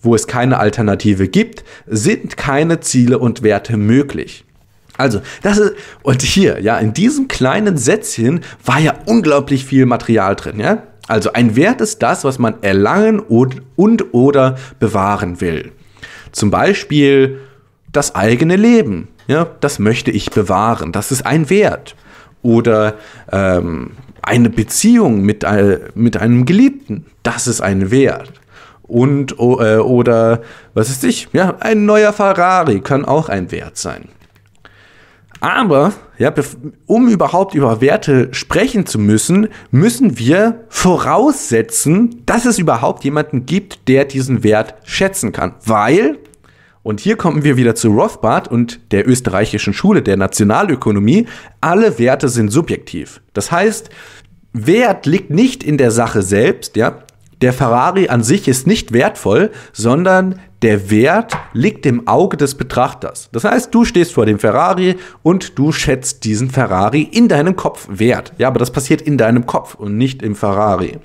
[SPEAKER 1] Wo es keine Alternative gibt, sind keine Ziele und Werte möglich. Also, das ist, und hier, ja, in diesem kleinen Sätzchen war ja unglaublich viel Material drin, ja. Also ein Wert ist das, was man erlangen und, und oder bewahren will. Zum Beispiel das eigene Leben. Ja, das möchte ich bewahren. Das ist ein Wert. Oder ähm, eine Beziehung mit, äh, mit einem Geliebten. Das ist ein Wert. Und äh, oder was ist ich? Ja, ein neuer Ferrari kann auch ein Wert sein. Aber ja, um überhaupt über Werte sprechen zu müssen, müssen wir voraussetzen, dass es überhaupt jemanden gibt, der diesen Wert schätzen kann. Weil, und hier kommen wir wieder zu Rothbard und der österreichischen Schule der Nationalökonomie, alle Werte sind subjektiv. Das heißt, Wert liegt nicht in der Sache selbst, ja, der Ferrari an sich ist nicht wertvoll, sondern der Wert liegt im Auge des Betrachters. Das heißt, du stehst vor dem Ferrari und du schätzt diesen Ferrari in deinem Kopf wert. Ja, aber das passiert in deinem Kopf und nicht im Ferrari.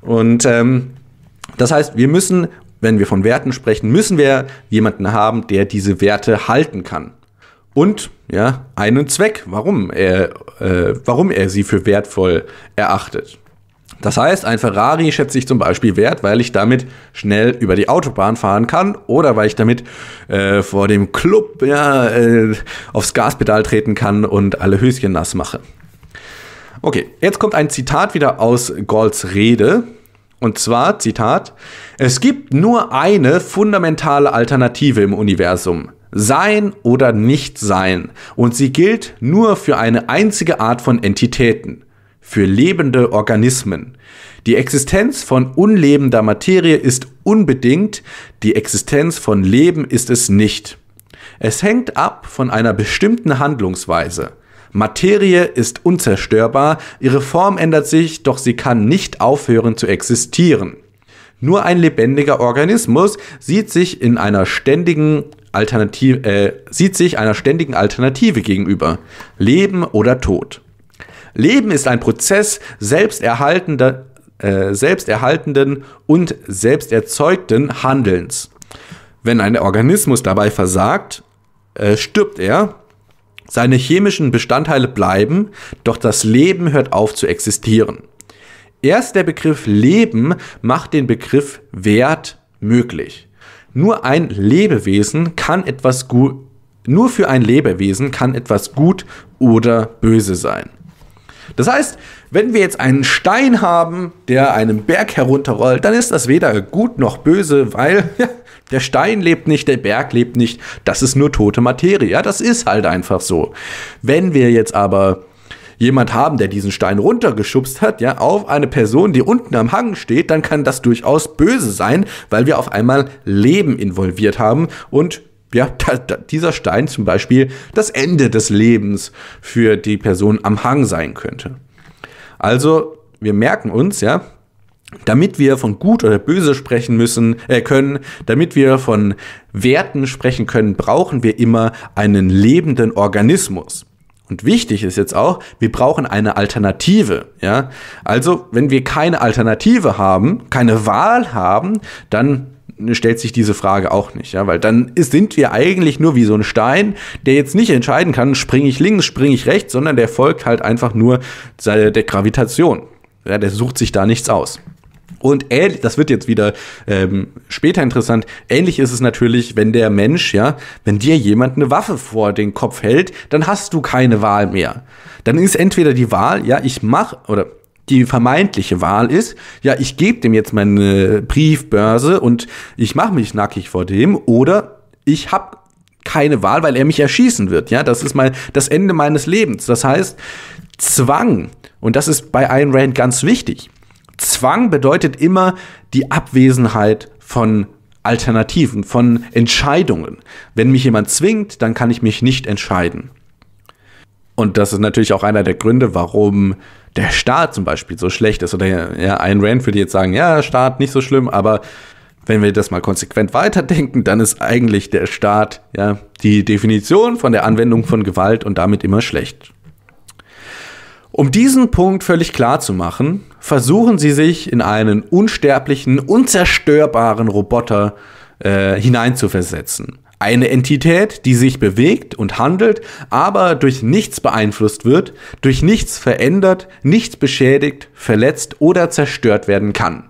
[SPEAKER 1] Und ähm, das heißt, wir müssen, wenn wir von Werten sprechen, müssen wir jemanden haben, der diese Werte halten kann. Und ja, einen Zweck, warum er, äh, warum er sie für wertvoll erachtet. Das heißt, ein Ferrari schätze ich zum Beispiel wert, weil ich damit schnell über die Autobahn fahren kann oder weil ich damit äh, vor dem Club ja, äh, aufs Gaspedal treten kann und alle Höschen nass mache. Okay, jetzt kommt ein Zitat wieder aus Golds Rede. Und zwar, Zitat, es gibt nur eine fundamentale Alternative im Universum. Sein oder nicht sein. Und sie gilt nur für eine einzige Art von Entitäten für lebende Organismen. Die Existenz von unlebender Materie ist unbedingt, die Existenz von Leben ist es nicht. Es hängt ab von einer bestimmten Handlungsweise. Materie ist unzerstörbar, ihre Form ändert sich, doch sie kann nicht aufhören zu existieren. Nur ein lebendiger Organismus sieht sich in einer ständigen Alternative, äh, sieht sich einer ständigen Alternative gegenüber. Leben oder Tod. Leben ist ein Prozess selbsterhaltender, äh, selbsterhaltenden und selbsterzeugten Handelns. Wenn ein Organismus dabei versagt, äh, stirbt er. Seine chemischen Bestandteile bleiben, doch das Leben hört auf zu existieren. Erst der Begriff Leben macht den Begriff Wert möglich. Nur ein Lebewesen kann etwas gut, nur für ein Lebewesen kann etwas gut oder böse sein. Das heißt, wenn wir jetzt einen Stein haben, der einen Berg herunterrollt, dann ist das weder gut noch böse, weil ja, der Stein lebt nicht, der Berg lebt nicht, das ist nur tote Materie. Ja, das ist halt einfach so. Wenn wir jetzt aber jemand haben, der diesen Stein runtergeschubst hat, ja, auf eine Person, die unten am Hang steht, dann kann das durchaus böse sein, weil wir auf einmal Leben involviert haben und ja, da, da, dieser Stein zum Beispiel das Ende des Lebens für die Person am Hang sein könnte. Also, wir merken uns, ja, damit wir von gut oder böse sprechen müssen äh, können, damit wir von Werten sprechen können, brauchen wir immer einen lebenden Organismus. Und wichtig ist jetzt auch, wir brauchen eine Alternative. Ja? Also, wenn wir keine Alternative haben, keine Wahl haben, dann Ne, stellt sich diese Frage auch nicht, ja, weil dann ist, sind wir eigentlich nur wie so ein Stein, der jetzt nicht entscheiden kann, springe ich links, springe ich rechts, sondern der folgt halt einfach nur der Gravitation. Ja, der sucht sich da nichts aus. Und ähnlich, das wird jetzt wieder ähm, später interessant. Ähnlich ist es natürlich, wenn der Mensch, ja, wenn dir jemand eine Waffe vor den Kopf hält, dann hast du keine Wahl mehr. Dann ist entweder die Wahl, ja, ich mache oder die vermeintliche Wahl ist, ja, ich gebe dem jetzt meine Briefbörse und ich mache mich nackig vor dem oder ich habe keine Wahl, weil er mich erschießen wird. Ja, das ist mal das Ende meines Lebens. Das heißt, Zwang, und das ist bei Ayn Rand ganz wichtig, Zwang bedeutet immer die Abwesenheit von Alternativen, von Entscheidungen. Wenn mich jemand zwingt, dann kann ich mich nicht entscheiden. Und das ist natürlich auch einer der Gründe, warum der Staat zum Beispiel so schlecht ist. Oder ja, ein Rand würde jetzt sagen, ja, Staat nicht so schlimm, aber wenn wir das mal konsequent weiterdenken, dann ist eigentlich der Staat ja die Definition von der Anwendung von Gewalt und damit immer schlecht. Um diesen Punkt völlig klar zu machen, versuchen sie sich in einen unsterblichen, unzerstörbaren Roboter äh, hineinzuversetzen. Eine Entität, die sich bewegt und handelt, aber durch nichts beeinflusst wird, durch nichts verändert, nichts beschädigt, verletzt oder zerstört werden kann.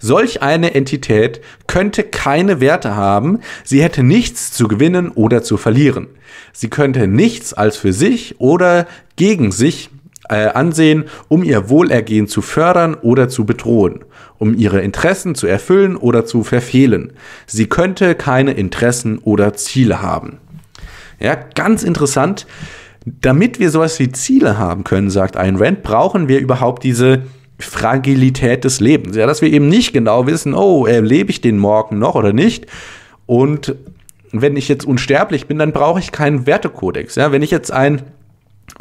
[SPEAKER 1] Solch eine Entität könnte keine Werte haben, sie hätte nichts zu gewinnen oder zu verlieren. Sie könnte nichts als für sich oder gegen sich äh, ansehen, um ihr Wohlergehen zu fördern oder zu bedrohen, um ihre Interessen zu erfüllen oder zu verfehlen. Sie könnte keine Interessen oder Ziele haben. Ja, ganz interessant. Damit wir sowas wie Ziele haben können, sagt Ayn Rand, brauchen wir überhaupt diese Fragilität des Lebens. Ja, dass wir eben nicht genau wissen, oh, erlebe ich den morgen noch oder nicht. Und wenn ich jetzt unsterblich bin, dann brauche ich keinen Wertekodex. Ja, wenn ich jetzt ein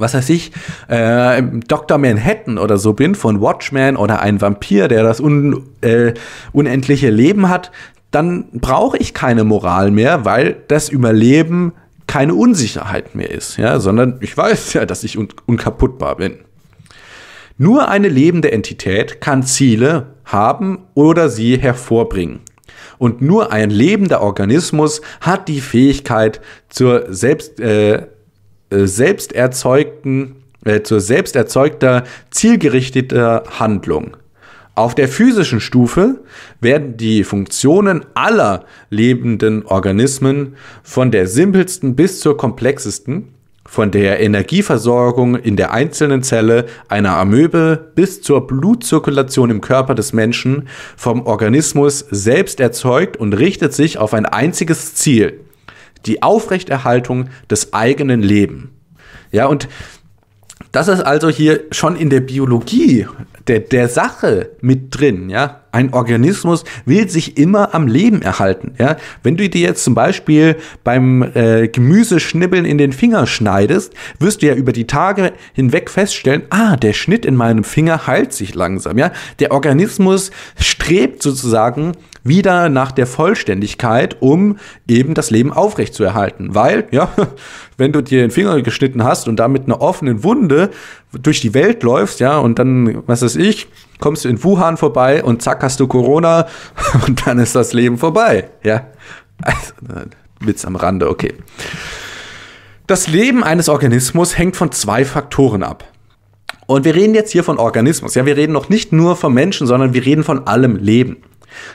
[SPEAKER 1] was weiß ich, äh, Dr. Manhattan oder so bin von Watchmen oder ein Vampir, der das un, äh, unendliche Leben hat, dann brauche ich keine Moral mehr, weil das Überleben keine Unsicherheit mehr ist, ja, sondern ich weiß ja, dass ich un unkaputtbar bin. Nur eine lebende Entität kann Ziele haben oder sie hervorbringen. Und nur ein lebender Organismus hat die Fähigkeit zur Selbst, äh, äh, selbst erzeugten, äh, zur selbst erzeugter zielgerichteter Handlung. Auf der physischen Stufe werden die Funktionen aller lebenden Organismen von der simpelsten bis zur komplexesten, von der Energieversorgung in der einzelnen Zelle einer Amöbe bis zur Blutzirkulation im Körper des Menschen vom Organismus selbst erzeugt und richtet sich auf ein einziges Ziel, die Aufrechterhaltung des eigenen Lebens. Ja, und das ist also hier schon in der Biologie der, der Sache mit drin, ja. Ein Organismus will sich immer am Leben erhalten, ja. Wenn du dir jetzt zum Beispiel beim äh, Gemüseschnibbeln in den Finger schneidest, wirst du ja über die Tage hinweg feststellen, ah, der Schnitt in meinem Finger heilt sich langsam, ja. Der Organismus strebt sozusagen wieder nach der Vollständigkeit, um eben das Leben aufrechtzuerhalten. Weil, ja, wenn du dir den Finger geschnitten hast und damit einer offenen Wunde durch die Welt läufst, ja, und dann, was weiß ich, kommst du in Wuhan vorbei und zack hast du Corona und dann ist das Leben vorbei, ja. Also, äh, Witz am Rande, okay. Das Leben eines Organismus hängt von zwei Faktoren ab. Und wir reden jetzt hier von Organismus. Ja, wir reden noch nicht nur vom Menschen, sondern wir reden von allem Leben.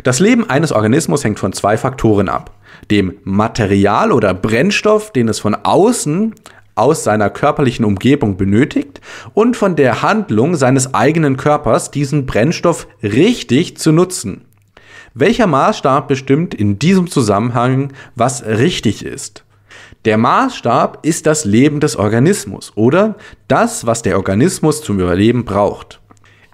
[SPEAKER 1] Das Leben eines Organismus hängt von zwei Faktoren ab. Dem Material oder Brennstoff, den es von außen aus seiner körperlichen Umgebung benötigt und von der Handlung seines eigenen Körpers, diesen Brennstoff richtig zu nutzen. Welcher Maßstab bestimmt in diesem Zusammenhang, was richtig ist? Der Maßstab ist das Leben des Organismus oder das, was der Organismus zum Überleben braucht.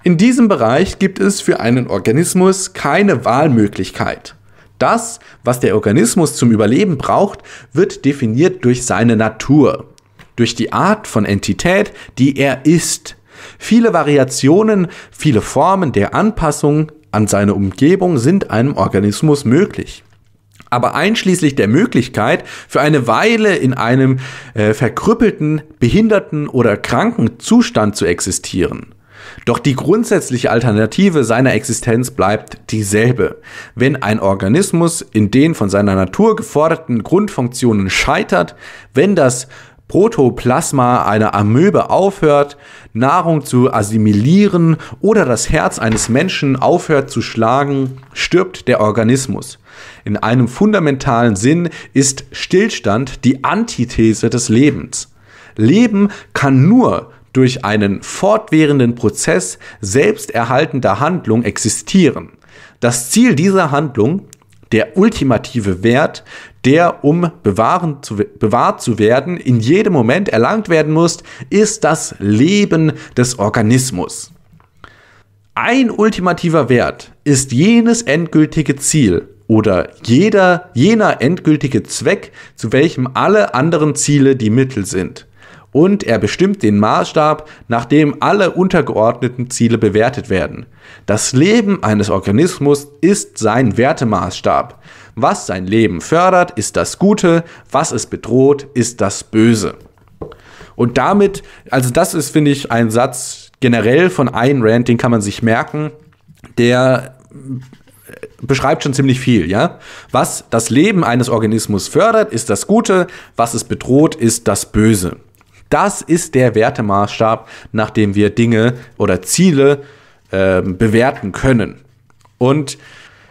[SPEAKER 1] In diesem Bereich gibt es für einen Organismus keine Wahlmöglichkeit. Das, was der Organismus zum Überleben braucht, wird definiert durch seine Natur, durch die Art von Entität, die er ist. Viele Variationen, viele Formen der Anpassung an seine Umgebung sind einem Organismus möglich. Aber einschließlich der Möglichkeit, für eine Weile in einem äh, verkrüppelten, behinderten oder kranken Zustand zu existieren. Doch die grundsätzliche Alternative seiner Existenz bleibt dieselbe. Wenn ein Organismus in den von seiner Natur geforderten Grundfunktionen scheitert, wenn das Protoplasma einer Amöbe aufhört, Nahrung zu assimilieren oder das Herz eines Menschen aufhört zu schlagen, stirbt der Organismus. In einem fundamentalen Sinn ist Stillstand die Antithese des Lebens. Leben kann nur durch einen fortwährenden Prozess selbsterhaltender Handlung existieren. Das Ziel dieser Handlung, der ultimative Wert, der, um bewahren zu, bewahrt zu werden, in jedem Moment erlangt werden muss, ist das Leben des Organismus. Ein ultimativer Wert ist jenes endgültige Ziel oder jeder, jener endgültige Zweck, zu welchem alle anderen Ziele die Mittel sind und er bestimmt den Maßstab, nach dem alle untergeordneten Ziele bewertet werden. Das Leben eines Organismus ist sein Wertemaßstab. Was sein Leben fördert, ist das Gute, was es bedroht, ist das Böse. Und damit, also das ist, finde ich, ein Satz generell von Ayn Rand, den kann man sich merken, der äh, beschreibt schon ziemlich viel, ja? Was das Leben eines Organismus fördert, ist das Gute, was es bedroht, ist das Böse. Das ist der Wertemaßstab, nach dem wir Dinge oder Ziele äh, bewerten können. Und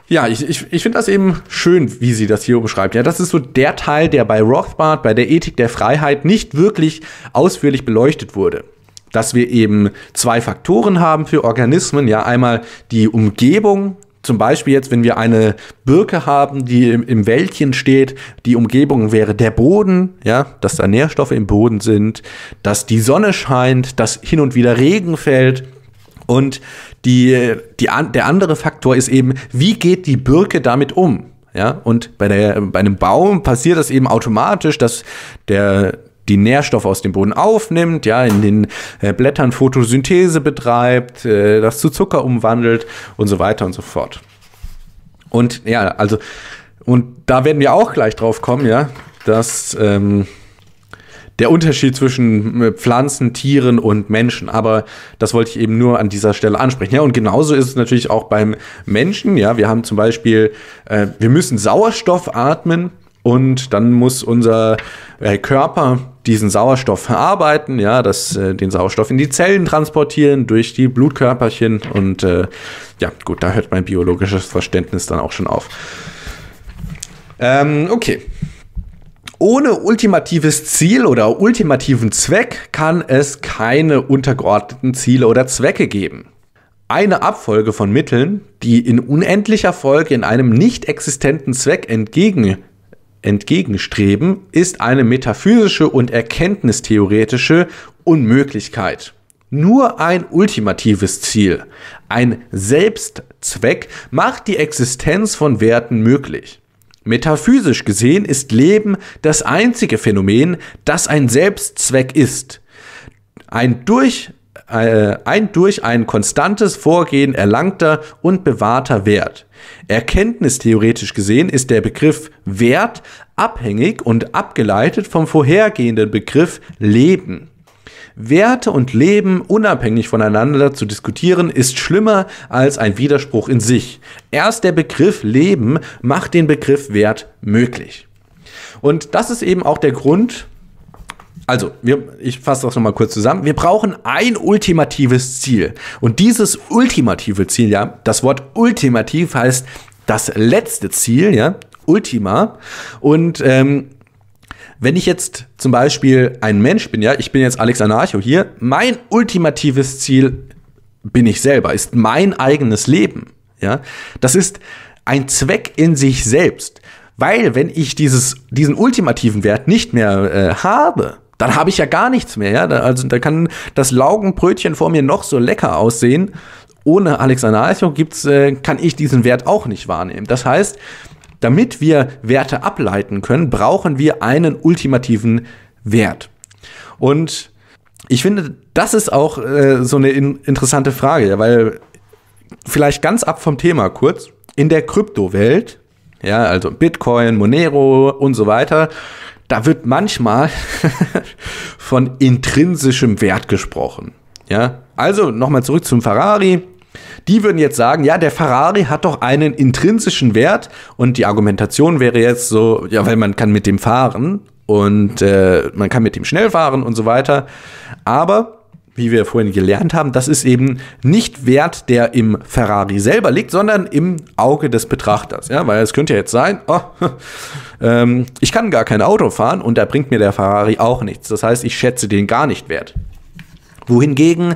[SPEAKER 1] ja, ich, ich, ich finde das eben schön, wie sie das hier beschreibt. Ja, das ist so der Teil, der bei Rothbard, bei der Ethik der Freiheit nicht wirklich ausführlich beleuchtet wurde. Dass wir eben zwei Faktoren haben für Organismen. Ja, einmal die Umgebung, zum Beispiel jetzt, wenn wir eine Birke haben, die im, Wäldchen steht, die Umgebung wäre der Boden, ja, dass da Nährstoffe im Boden sind, dass die Sonne scheint, dass hin und wieder Regen fällt. Und die, die, der andere Faktor ist eben, wie geht die Birke damit um? Ja, und bei, der, bei einem Baum passiert das eben automatisch, dass der, die Nährstoffe aus dem Boden aufnimmt, ja, in den äh, Blättern Photosynthese betreibt, äh, das zu Zucker umwandelt und so weiter und so fort. Und ja, also, und da werden wir auch gleich drauf kommen, ja, dass ähm, der Unterschied zwischen äh, Pflanzen, Tieren und Menschen. Aber das wollte ich eben nur an dieser Stelle ansprechen. Ja, und genauso ist es natürlich auch beim Menschen. Ja, wir haben zum Beispiel, äh, wir müssen Sauerstoff atmen, und dann muss unser äh, Körper diesen Sauerstoff verarbeiten, ja, das, äh, den Sauerstoff in die Zellen transportieren durch die Blutkörperchen und äh, ja, gut, da hört mein biologisches Verständnis dann auch schon auf. Ähm, okay. Ohne ultimatives Ziel oder ultimativen Zweck kann es keine untergeordneten Ziele oder Zwecke geben. Eine Abfolge von Mitteln, die in unendlicher Folge in einem nicht existenten Zweck entgegen entgegenstreben, ist eine metaphysische und erkenntnistheoretische Unmöglichkeit. Nur ein ultimatives Ziel, ein Selbstzweck macht die Existenz von Werten möglich. Metaphysisch gesehen ist Leben das einzige Phänomen, das ein Selbstzweck ist. Ein durch äh, ein durch ein konstantes Vorgehen erlangter und bewahrter Wert. Erkenntnistheoretisch gesehen ist der Begriff Wert abhängig und abgeleitet vom vorhergehenden Begriff Leben. Werte und Leben unabhängig voneinander zu diskutieren, ist schlimmer als ein Widerspruch in sich. Erst der Begriff Leben macht den Begriff Wert möglich. Und das ist eben auch der Grund, also, wir, ich fasse das nochmal kurz zusammen. Wir brauchen ein ultimatives Ziel. Und dieses ultimative Ziel, ja, das Wort ultimativ heißt das letzte Ziel, ja, Ultima. Und ähm, wenn ich jetzt zum Beispiel ein Mensch bin, ja, ich bin jetzt Alex Anarcho hier, mein ultimatives Ziel bin ich selber, ist mein eigenes Leben. Ja, das ist ein Zweck in sich selbst. Weil wenn ich dieses, diesen ultimativen Wert nicht mehr äh, habe, dann habe ich ja gar nichts mehr. Ja? Also da kann das Laugenbrötchen vor mir noch so lecker aussehen. Ohne Alexander Alchow gibt's, äh, kann ich diesen Wert auch nicht wahrnehmen. Das heißt, damit wir Werte ableiten können, brauchen wir einen ultimativen Wert. Und ich finde, das ist auch äh, so eine in interessante Frage, weil vielleicht ganz ab vom Thema kurz, in der Kryptowelt, ja, also Bitcoin, Monero und so weiter, da wird manchmal von intrinsischem Wert gesprochen. Ja, also nochmal zurück zum Ferrari. Die würden jetzt sagen, ja, der Ferrari hat doch einen intrinsischen Wert und die Argumentation wäre jetzt so, ja, weil man kann mit dem fahren und äh, man kann mit dem schnell fahren und so weiter. Aber wie wir vorhin gelernt haben, das ist eben nicht Wert, der im Ferrari selber liegt, sondern im Auge des Betrachters. Ja, weil es könnte ja jetzt sein, oh, ähm, ich kann gar kein Auto fahren und da bringt mir der Ferrari auch nichts. Das heißt, ich schätze den gar nicht wert. Wohingegen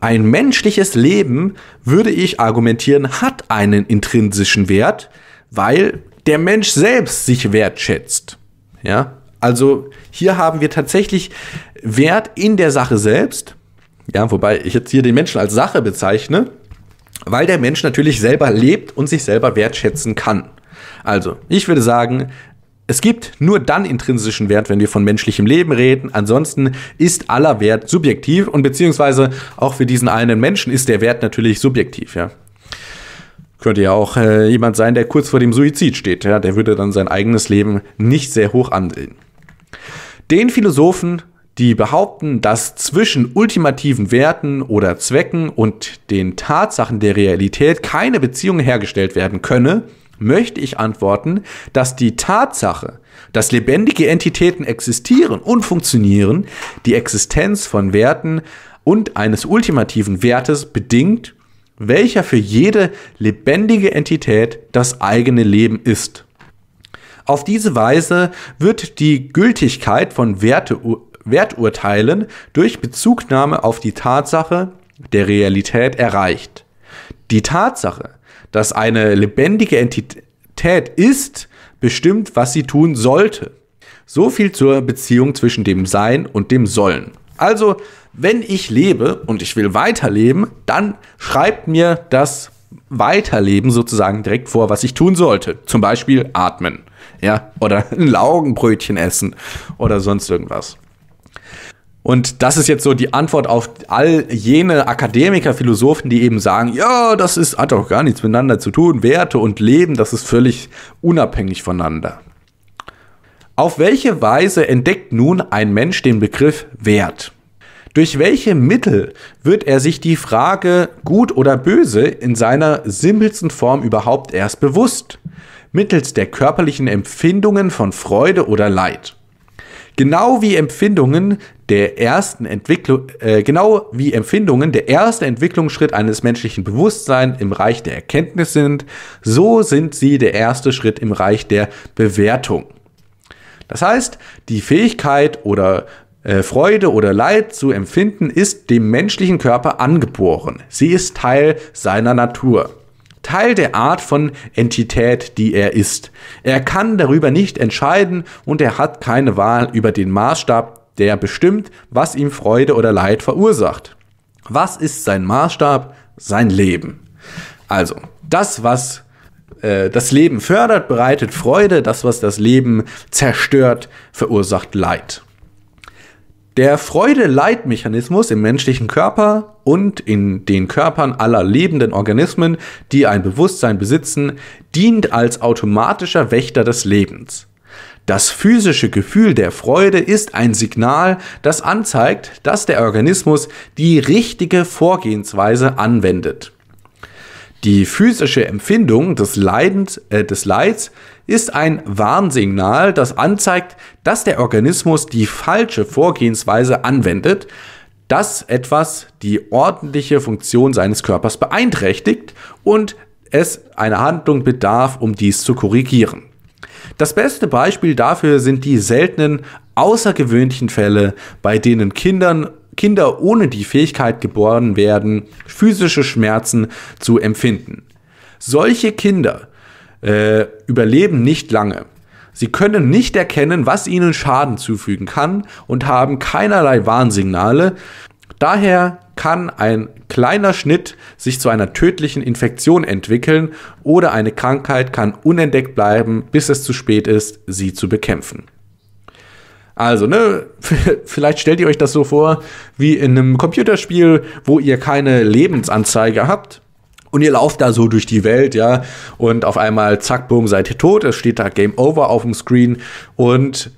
[SPEAKER 1] ein menschliches Leben, würde ich argumentieren, hat einen intrinsischen Wert, weil der Mensch selbst sich wertschätzt. Ja, also hier haben wir tatsächlich Wert in der Sache selbst ja, wobei ich jetzt hier den Menschen als Sache bezeichne, weil der Mensch natürlich selber lebt und sich selber wertschätzen kann. Also, ich würde sagen, es gibt nur dann intrinsischen Wert, wenn wir von menschlichem Leben reden. Ansonsten ist aller Wert subjektiv und beziehungsweise auch für diesen einen Menschen ist der Wert natürlich subjektiv, ja. Könnte ja auch äh, jemand sein, der kurz vor dem Suizid steht, ja. Der würde dann sein eigenes Leben nicht sehr hoch ansehen. Den Philosophen die behaupten, dass zwischen ultimativen Werten oder Zwecken und den Tatsachen der Realität keine Beziehung hergestellt werden könne, möchte ich antworten, dass die Tatsache, dass lebendige Entitäten existieren und funktionieren, die Existenz von Werten und eines ultimativen Wertes bedingt, welcher für jede lebendige Entität das eigene Leben ist. Auf diese Weise wird die Gültigkeit von Werte Werturteilen durch Bezugnahme auf die Tatsache der Realität erreicht. Die Tatsache, dass eine lebendige Entität ist, bestimmt, was sie tun sollte. So viel zur Beziehung zwischen dem Sein und dem Sollen. Also, wenn ich lebe und ich will weiterleben, dann schreibt mir das Weiterleben sozusagen direkt vor, was ich tun sollte. Zum Beispiel atmen, ja, oder ein Laugenbrötchen essen oder sonst irgendwas. Und das ist jetzt so die Antwort auf all jene Akademiker, Philosophen, die eben sagen, ja, das ist, hat doch gar nichts miteinander zu tun, Werte und Leben, das ist völlig unabhängig voneinander. Auf welche Weise entdeckt nun ein Mensch den Begriff Wert? Durch welche Mittel wird er sich die Frage gut oder böse in seiner simpelsten Form überhaupt erst bewusst? Mittels der körperlichen Empfindungen von Freude oder Leid. Genau wie Empfindungen der ersten Entwicklung, äh, genau wie Empfindungen der erste Entwicklungsschritt eines menschlichen Bewusstseins im Reich der Erkenntnis sind, so sind sie der erste Schritt im Reich der Bewertung. Das heißt, die Fähigkeit oder äh, Freude oder Leid zu empfinden ist dem menschlichen Körper angeboren. Sie ist Teil seiner Natur. Teil der Art von Entität, die er ist. Er kann darüber nicht entscheiden und er hat keine Wahl über den Maßstab, der bestimmt, was ihm Freude oder Leid verursacht. Was ist sein Maßstab? Sein Leben. Also, das, was äh, das Leben fördert, bereitet Freude, das, was das Leben zerstört, verursacht Leid. Der Freude-Leid-Mechanismus im menschlichen Körper und in den Körpern aller lebenden Organismen, die ein Bewusstsein besitzen, dient als automatischer Wächter des Lebens. Das physische Gefühl der Freude ist ein Signal, das anzeigt, dass der Organismus die richtige Vorgehensweise anwendet. Die physische Empfindung des, Leidens, äh, des Leids ist ein Warnsignal, das anzeigt, dass der Organismus die falsche Vorgehensweise anwendet, dass etwas die ordentliche Funktion seines Körpers beeinträchtigt und es eine Handlung bedarf, um dies zu korrigieren. Das beste Beispiel dafür sind die seltenen, außergewöhnlichen Fälle, bei denen Kindern, Kinder ohne die Fähigkeit geboren werden, physische Schmerzen zu empfinden. Solche Kinder äh, überleben nicht lange. Sie können nicht erkennen, was ihnen Schaden zufügen kann und haben keinerlei Warnsignale. Daher kann ein kleiner Schnitt sich zu einer tödlichen Infektion entwickeln oder eine Krankheit kann unentdeckt bleiben, bis es zu spät ist, sie zu bekämpfen. Also, ne, vielleicht stellt ihr euch das so vor wie in einem Computerspiel, wo ihr keine Lebensanzeige habt, und ihr lauft da so durch die Welt, ja, und auf einmal, zack, boom, seid ihr tot. Es steht da Game Over auf dem Screen. Und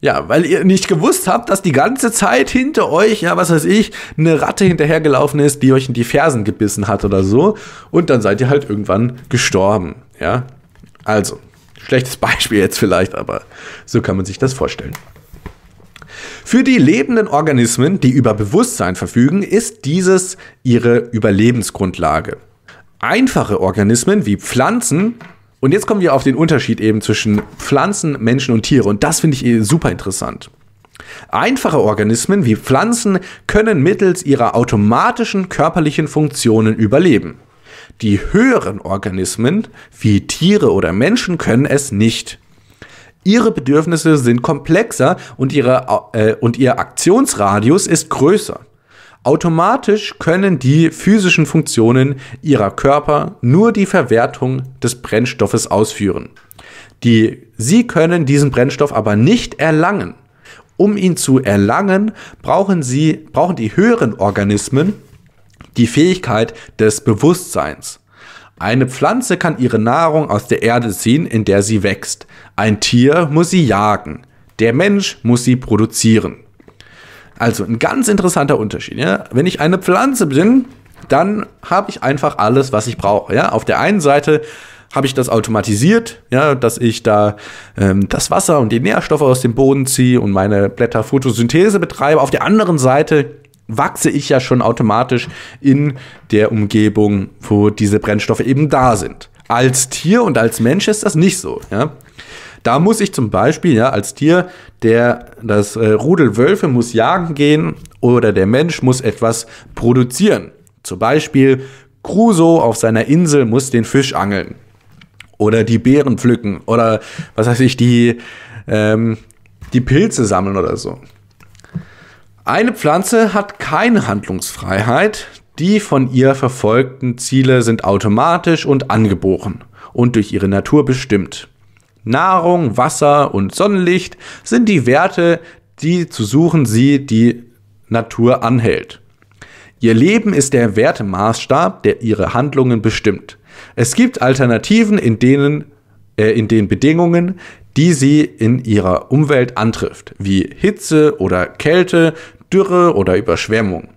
[SPEAKER 1] ja, weil ihr nicht gewusst habt, dass die ganze Zeit hinter euch, ja, was weiß ich, eine Ratte hinterhergelaufen ist, die euch in die Fersen gebissen hat oder so. Und dann seid ihr halt irgendwann gestorben, ja. Also, schlechtes Beispiel jetzt vielleicht, aber so kann man sich das vorstellen. Für die lebenden Organismen, die über Bewusstsein verfügen, ist dieses ihre Überlebensgrundlage einfache Organismen wie Pflanzen. Und jetzt kommen wir auf den Unterschied eben zwischen Pflanzen, Menschen und Tiere. Und das finde ich äh, super interessant. Einfache Organismen wie Pflanzen können mittels ihrer automatischen körperlichen Funktionen überleben. Die höheren Organismen wie Tiere oder Menschen können es nicht. Ihre Bedürfnisse sind komplexer und, ihre, äh, und ihr Aktionsradius ist größer. Automatisch können die physischen Funktionen ihrer Körper nur die Verwertung des Brennstoffes ausführen. Die, sie können diesen Brennstoff aber nicht erlangen. Um ihn zu erlangen, brauchen, sie, brauchen die höheren Organismen die Fähigkeit des Bewusstseins. Eine Pflanze kann ihre Nahrung aus der Erde ziehen, in der sie wächst. Ein Tier muss sie jagen. Der Mensch muss sie produzieren. Also ein ganz interessanter Unterschied. Ja? Wenn ich eine Pflanze bin, dann habe ich einfach alles, was ich brauche. Ja? Auf der einen Seite habe ich das automatisiert, ja, dass ich da ähm, das Wasser und die Nährstoffe aus dem Boden ziehe und meine Blätter Photosynthese betreibe. Auf der anderen Seite wachse ich ja schon automatisch in der Umgebung, wo diese Brennstoffe eben da sind. Als Tier und als Mensch ist das nicht so. Ja? Da muss ich zum Beispiel, ja, als Tier, der das äh, Rudel Wölfe muss jagen gehen oder der Mensch muss etwas produzieren. Zum Beispiel Crusoe auf seiner Insel muss den Fisch angeln oder die Beeren pflücken oder was weiß ich, die, ähm, die Pilze sammeln oder so. Eine Pflanze hat keine Handlungsfreiheit, die von ihr verfolgten Ziele sind automatisch und angeboren und durch ihre Natur bestimmt. Nahrung, Wasser und Sonnenlicht sind die Werte, die zu suchen sie die Natur anhält. Ihr Leben ist der Wertemaßstab, der ihre Handlungen bestimmt. Es gibt Alternativen in denen äh, in den Bedingungen, die sie in ihrer Umwelt antrifft, wie Hitze oder Kälte, Dürre oder Überschwemmung.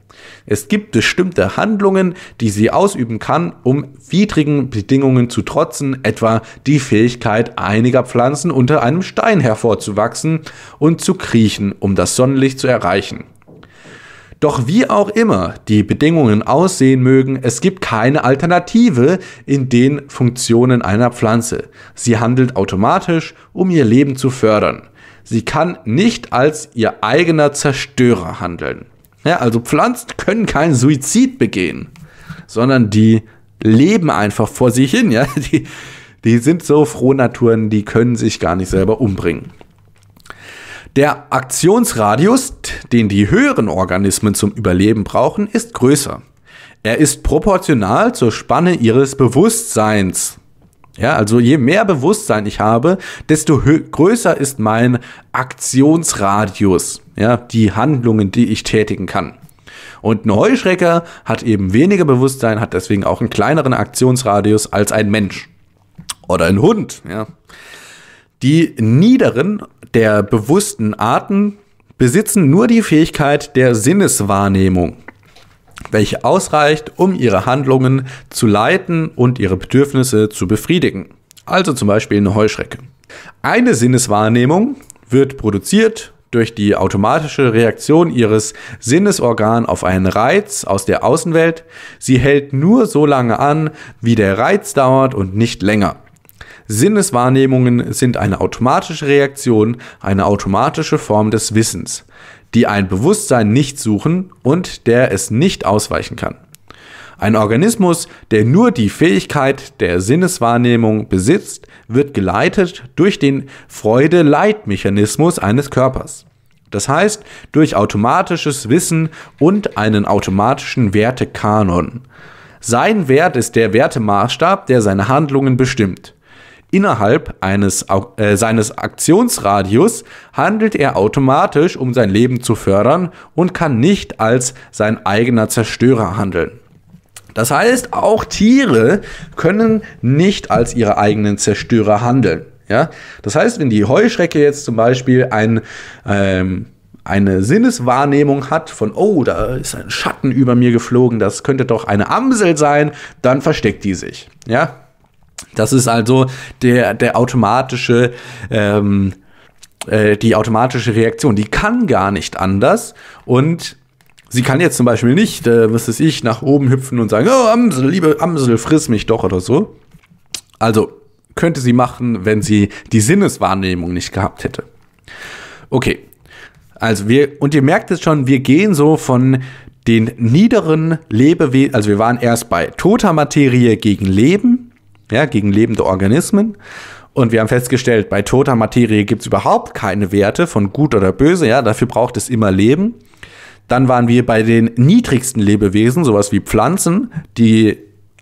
[SPEAKER 1] Es gibt bestimmte Handlungen, die sie ausüben kann, um widrigen Bedingungen zu trotzen, etwa die Fähigkeit einiger Pflanzen unter einem Stein hervorzuwachsen und zu kriechen, um das Sonnenlicht zu erreichen. Doch wie auch immer die Bedingungen aussehen mögen, es gibt keine Alternative in den Funktionen einer Pflanze. Sie handelt automatisch, um ihr Leben zu fördern. Sie kann nicht als ihr eigener Zerstörer handeln. Ja, also Pflanzen können keinen Suizid begehen, sondern die leben einfach vor sich hin. Ja? Die, die sind so Frohnaturen, die können sich gar nicht selber umbringen. Der Aktionsradius, den die höheren Organismen zum Überleben brauchen, ist größer. Er ist proportional zur Spanne ihres Bewusstseins. Ja, also je mehr Bewusstsein ich habe, desto größer ist mein Aktionsradius, ja, die Handlungen, die ich tätigen kann. Und ein Heuschrecker hat eben weniger Bewusstsein, hat deswegen auch einen kleineren Aktionsradius als ein Mensch oder ein Hund, ja. Die niederen der bewussten Arten besitzen nur die Fähigkeit der Sinneswahrnehmung welche ausreicht, um ihre Handlungen zu leiten und ihre Bedürfnisse zu befriedigen. Also zum Beispiel eine Heuschrecke. Eine Sinneswahrnehmung wird produziert durch die automatische Reaktion ihres Sinnesorgan auf einen Reiz aus der Außenwelt. Sie hält nur so lange an, wie der Reiz dauert und nicht länger. Sinneswahrnehmungen sind eine automatische Reaktion, eine automatische Form des Wissens die ein Bewusstsein nicht suchen und der es nicht ausweichen kann. Ein Organismus, der nur die Fähigkeit der Sinneswahrnehmung besitzt, wird geleitet durch den Freude-Leid-Mechanismus eines Körpers. Das heißt, durch automatisches Wissen und einen automatischen Wertekanon. Sein Wert ist der Wertemaßstab, der seine Handlungen bestimmt. Innerhalb eines, äh, seines Aktionsradius handelt er automatisch, um sein Leben zu fördern und kann nicht als sein eigener Zerstörer handeln. Das heißt, auch Tiere können nicht als ihre eigenen Zerstörer handeln. Ja? Das heißt, wenn die Heuschrecke jetzt zum Beispiel ein, ähm, eine Sinneswahrnehmung hat von, oh, da ist ein Schatten über mir geflogen, das könnte doch eine Amsel sein, dann versteckt die sich. Ja? Das ist also der, der automatische, ähm, äh, die automatische Reaktion. Die kann gar nicht anders und sie kann jetzt zum Beispiel nicht, äh, was ist ich, nach oben hüpfen und sagen, oh, Amsel, liebe Amsel, friss mich doch oder so. Also könnte sie machen, wenn sie die Sinneswahrnehmung nicht gehabt hätte. Okay. Also wir, und ihr merkt es schon, wir gehen so von den niederen Lebewesen, also wir waren erst bei toter Materie gegen Leben, ja, gegen lebende Organismen. Und wir haben festgestellt, bei toter Materie gibt es überhaupt keine Werte von gut oder böse, ja, dafür braucht es immer Leben. Dann waren wir bei den niedrigsten Lebewesen, sowas wie Pflanzen, die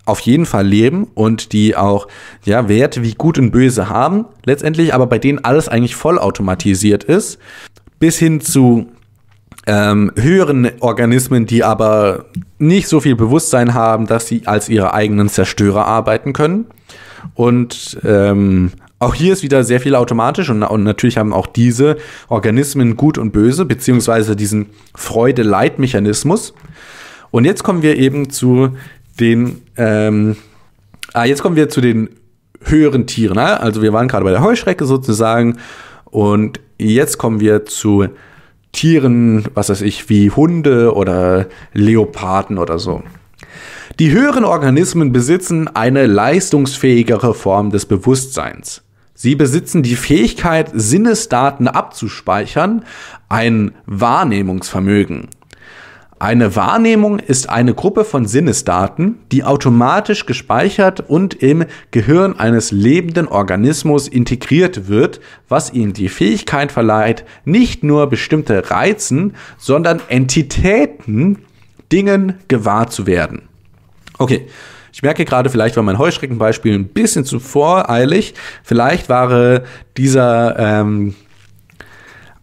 [SPEAKER 1] auf jeden Fall leben und die auch ja, Werte wie gut und böse haben, letztendlich, aber bei denen alles eigentlich vollautomatisiert ist, bis hin zu ähm, höheren Organismen, die aber nicht so viel Bewusstsein haben, dass sie als ihre eigenen Zerstörer arbeiten können. Und ähm, auch hier ist wieder sehr viel automatisch und, und, natürlich haben auch diese Organismen gut und böse, beziehungsweise diesen Freude-Leid-Mechanismus. Und jetzt kommen wir eben zu den, ähm, ah, jetzt kommen wir zu den höheren Tieren. Ne? Also wir waren gerade bei der Heuschrecke sozusagen und jetzt kommen wir zu Tieren, was weiß ich, wie Hunde oder Leoparden oder so. Die höheren Organismen besitzen eine leistungsfähigere Form des Bewusstseins. Sie besitzen die Fähigkeit, Sinnesdaten abzuspeichern, ein Wahrnehmungsvermögen, eine Wahrnehmung ist eine Gruppe von Sinnesdaten, die automatisch gespeichert und im Gehirn eines lebenden Organismus integriert wird, was ihm die Fähigkeit verleiht, nicht nur bestimmte Reizen, sondern Entitäten, Dingen gewahr zu werden. Okay. Ich merke gerade, vielleicht war mein Heuschreckenbeispiel ein bisschen zu voreilig. Vielleicht war äh, dieser ähm,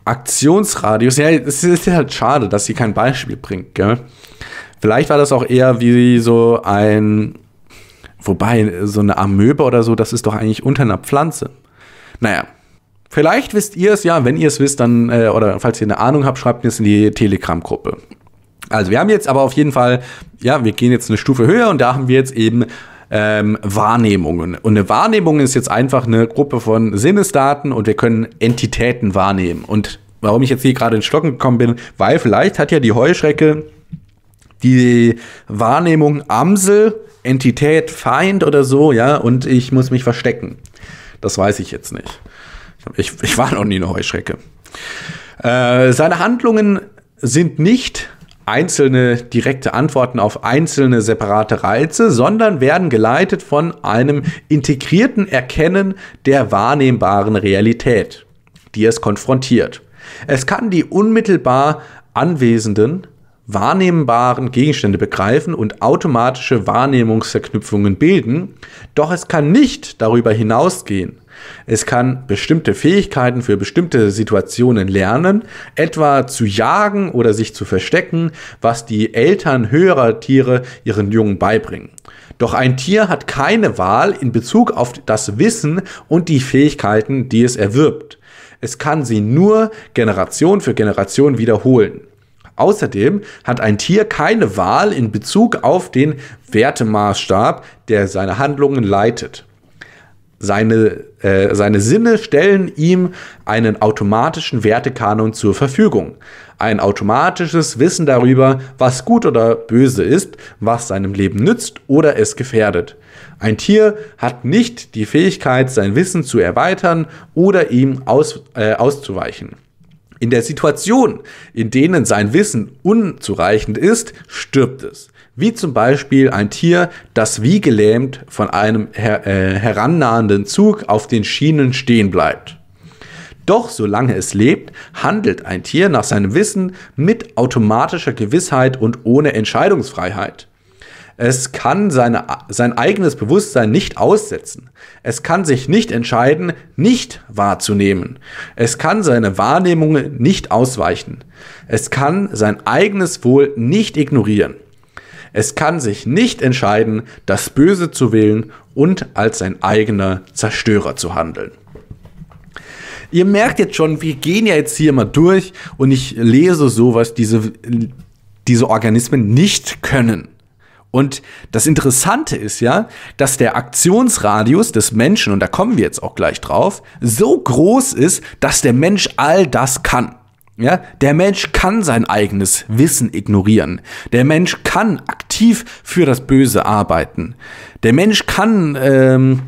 [SPEAKER 1] Aktionsradius, ja, es ist halt schade, dass sie kein Beispiel bringt, gell? Vielleicht war das auch eher wie so ein, wobei so eine Amöbe oder so, das ist doch eigentlich unter einer Pflanze. Naja, vielleicht wisst ihr es ja, wenn ihr es wisst, dann, äh, oder falls ihr eine Ahnung habt, schreibt mir es in die Telegram-Gruppe. Also wir haben jetzt aber auf jeden Fall, ja, wir gehen jetzt eine Stufe höher und da haben wir jetzt eben ähm, Wahrnehmungen. Und eine Wahrnehmung ist jetzt einfach eine Gruppe von Sinnesdaten und wir können Entitäten wahrnehmen. Und warum ich jetzt hier gerade in Stocken gekommen bin, weil vielleicht hat ja die Heuschrecke die Wahrnehmung Amsel, Entität, Feind oder so, ja, und ich muss mich verstecken. Das weiß ich jetzt nicht. Ich, ich war noch nie eine Heuschrecke. Äh, seine Handlungen sind nicht einzelne direkte Antworten auf einzelne separate Reize, sondern werden geleitet von einem integrierten Erkennen der wahrnehmbaren Realität, die es konfrontiert. Es kann die unmittelbar anwesenden, wahrnehmbaren Gegenstände begreifen und automatische Wahrnehmungsverknüpfungen bilden, doch es kann nicht darüber hinausgehen es kann bestimmte Fähigkeiten für bestimmte Situationen lernen, etwa zu jagen oder sich zu verstecken, was die Eltern höherer Tiere ihren Jungen beibringen. Doch ein Tier hat keine Wahl in Bezug auf das Wissen und die Fähigkeiten, die es erwirbt. Es kann sie nur Generation für Generation wiederholen. Außerdem hat ein Tier keine Wahl in Bezug auf den Wertemaßstab, der seine Handlungen leitet. Seine, äh, seine Sinne stellen ihm einen automatischen Wertekanon zur Verfügung. Ein automatisches Wissen darüber, was gut oder böse ist, was seinem Leben nützt oder es gefährdet. Ein Tier hat nicht die Fähigkeit, sein Wissen zu erweitern oder ihm aus, äh, auszuweichen. In der Situation, in denen sein Wissen unzureichend ist, stirbt es wie zum Beispiel ein Tier, das wie gelähmt von einem her äh, herannahenden Zug auf den Schienen stehen bleibt. Doch solange es lebt, handelt ein Tier nach seinem Wissen mit automatischer Gewissheit und ohne Entscheidungsfreiheit. Es kann seine, sein eigenes Bewusstsein nicht aussetzen. Es kann sich nicht entscheiden, nicht wahrzunehmen. Es kann seine Wahrnehmungen nicht ausweichen. Es kann sein eigenes Wohl nicht ignorieren. Es kann sich nicht entscheiden, das Böse zu wählen und als sein eigener Zerstörer zu handeln. Ihr merkt jetzt schon, wir gehen ja jetzt hier mal durch und ich lese so, was diese, diese Organismen nicht können. Und das Interessante ist ja, dass der Aktionsradius des Menschen, und da kommen wir jetzt auch gleich drauf, so groß ist, dass der Mensch all das kann. Ja, der Mensch kann sein eigenes Wissen ignorieren. Der Mensch kann aktiv für das Böse arbeiten. Der Mensch kann ähm,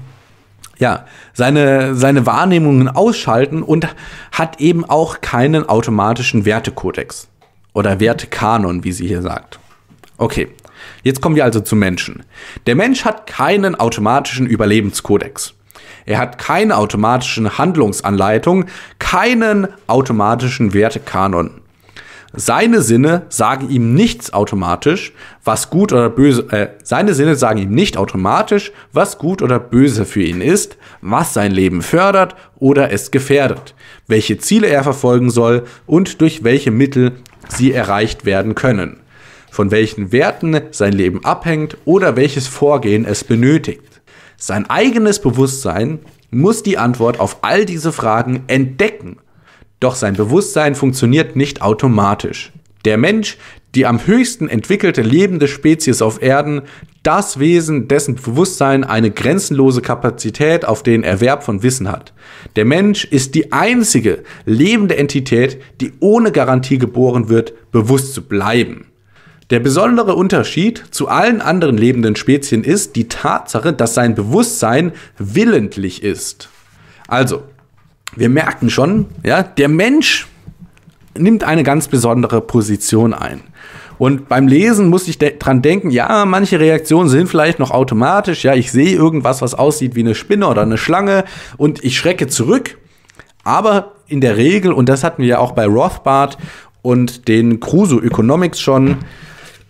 [SPEAKER 1] ja, seine, seine Wahrnehmungen ausschalten und hat eben auch keinen automatischen Wertekodex oder Wertekanon, wie sie hier sagt. Okay, jetzt kommen wir also zu Menschen. Der Mensch hat keinen automatischen Überlebenskodex. Er hat keine automatischen Handlungsanleitungen, keinen automatischen Wertekanon. Seine Sinne sagen ihm nichts automatisch, was gut oder böse, äh, seine Sinne sagen ihm nicht automatisch, was gut oder böse für ihn ist, was sein Leben fördert oder es gefährdet, welche Ziele er verfolgen soll und durch welche Mittel sie erreicht werden können, von welchen Werten sein Leben abhängt oder welches Vorgehen es benötigt. Sein eigenes Bewusstsein muss die Antwort auf all diese Fragen entdecken. Doch sein Bewusstsein funktioniert nicht automatisch. Der Mensch, die am höchsten entwickelte lebende Spezies auf Erden, das Wesen, dessen Bewusstsein eine grenzenlose Kapazität auf den Erwerb von Wissen hat. Der Mensch ist die einzige lebende Entität, die ohne Garantie geboren wird, bewusst zu bleiben. Der besondere Unterschied zu allen anderen lebenden Spezien ist die Tatsache, dass sein Bewusstsein willentlich ist. Also, wir merken schon, ja, der Mensch nimmt eine ganz besondere Position ein. Und beim Lesen muss ich de dran denken, ja, manche Reaktionen sind vielleicht noch automatisch. Ja, ich sehe irgendwas, was aussieht wie eine Spinne oder eine Schlange und ich schrecke zurück. Aber in der Regel, und das hatten wir ja auch bei Rothbard und den Crusoe Economics schon,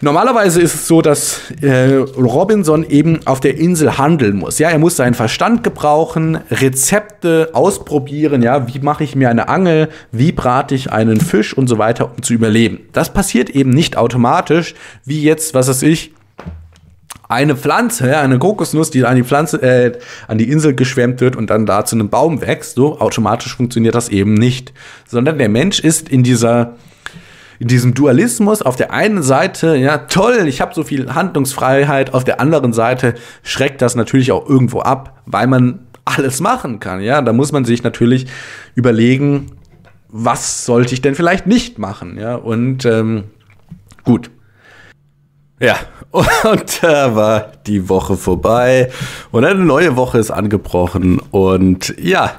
[SPEAKER 1] Normalerweise ist es so, dass äh, Robinson eben auf der Insel handeln muss. Ja, er muss seinen Verstand gebrauchen, Rezepte ausprobieren. Ja, wie mache ich mir eine Angel? Wie brate ich einen Fisch und so weiter, um zu überleben? Das passiert eben nicht automatisch, wie jetzt, was weiß ich, eine Pflanze, eine Kokosnuss, die an die Pflanze, äh, an die Insel geschwemmt wird und dann da zu einem Baum wächst. So automatisch funktioniert das eben nicht, sondern der Mensch ist in dieser in diesem Dualismus auf der einen Seite, ja, toll, ich habe so viel Handlungsfreiheit, auf der anderen Seite schreckt das natürlich auch irgendwo ab, weil man alles machen kann, ja, da muss man sich natürlich überlegen, was sollte ich denn vielleicht nicht machen, ja, und ähm, gut. Ja, und da äh, war die Woche vorbei und eine neue Woche ist angebrochen und ja,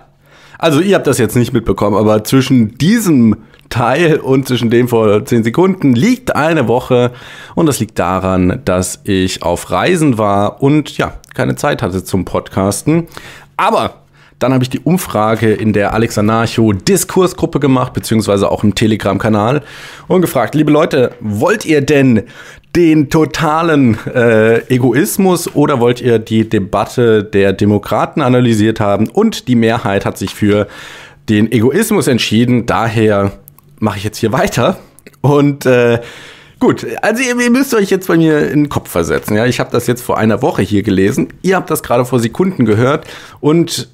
[SPEAKER 1] also ihr habt das jetzt nicht mitbekommen, aber zwischen diesem Teil und zwischen dem vor 10 Sekunden liegt eine Woche und das liegt daran, dass ich auf Reisen war und ja, keine Zeit hatte zum Podcasten. Aber dann habe ich die Umfrage in der alexanarcho Diskursgruppe gemacht, beziehungsweise auch im Telegram-Kanal und gefragt, liebe Leute, wollt ihr denn den totalen äh, Egoismus oder wollt ihr die Debatte der Demokraten analysiert haben und die Mehrheit hat sich für den Egoismus entschieden. Daher mache ich jetzt hier weiter und äh, Gut, also ihr, ihr, müsst euch jetzt bei mir in den Kopf versetzen. Ja, ich habe das jetzt vor einer Woche hier gelesen. Ihr habt das gerade vor Sekunden gehört und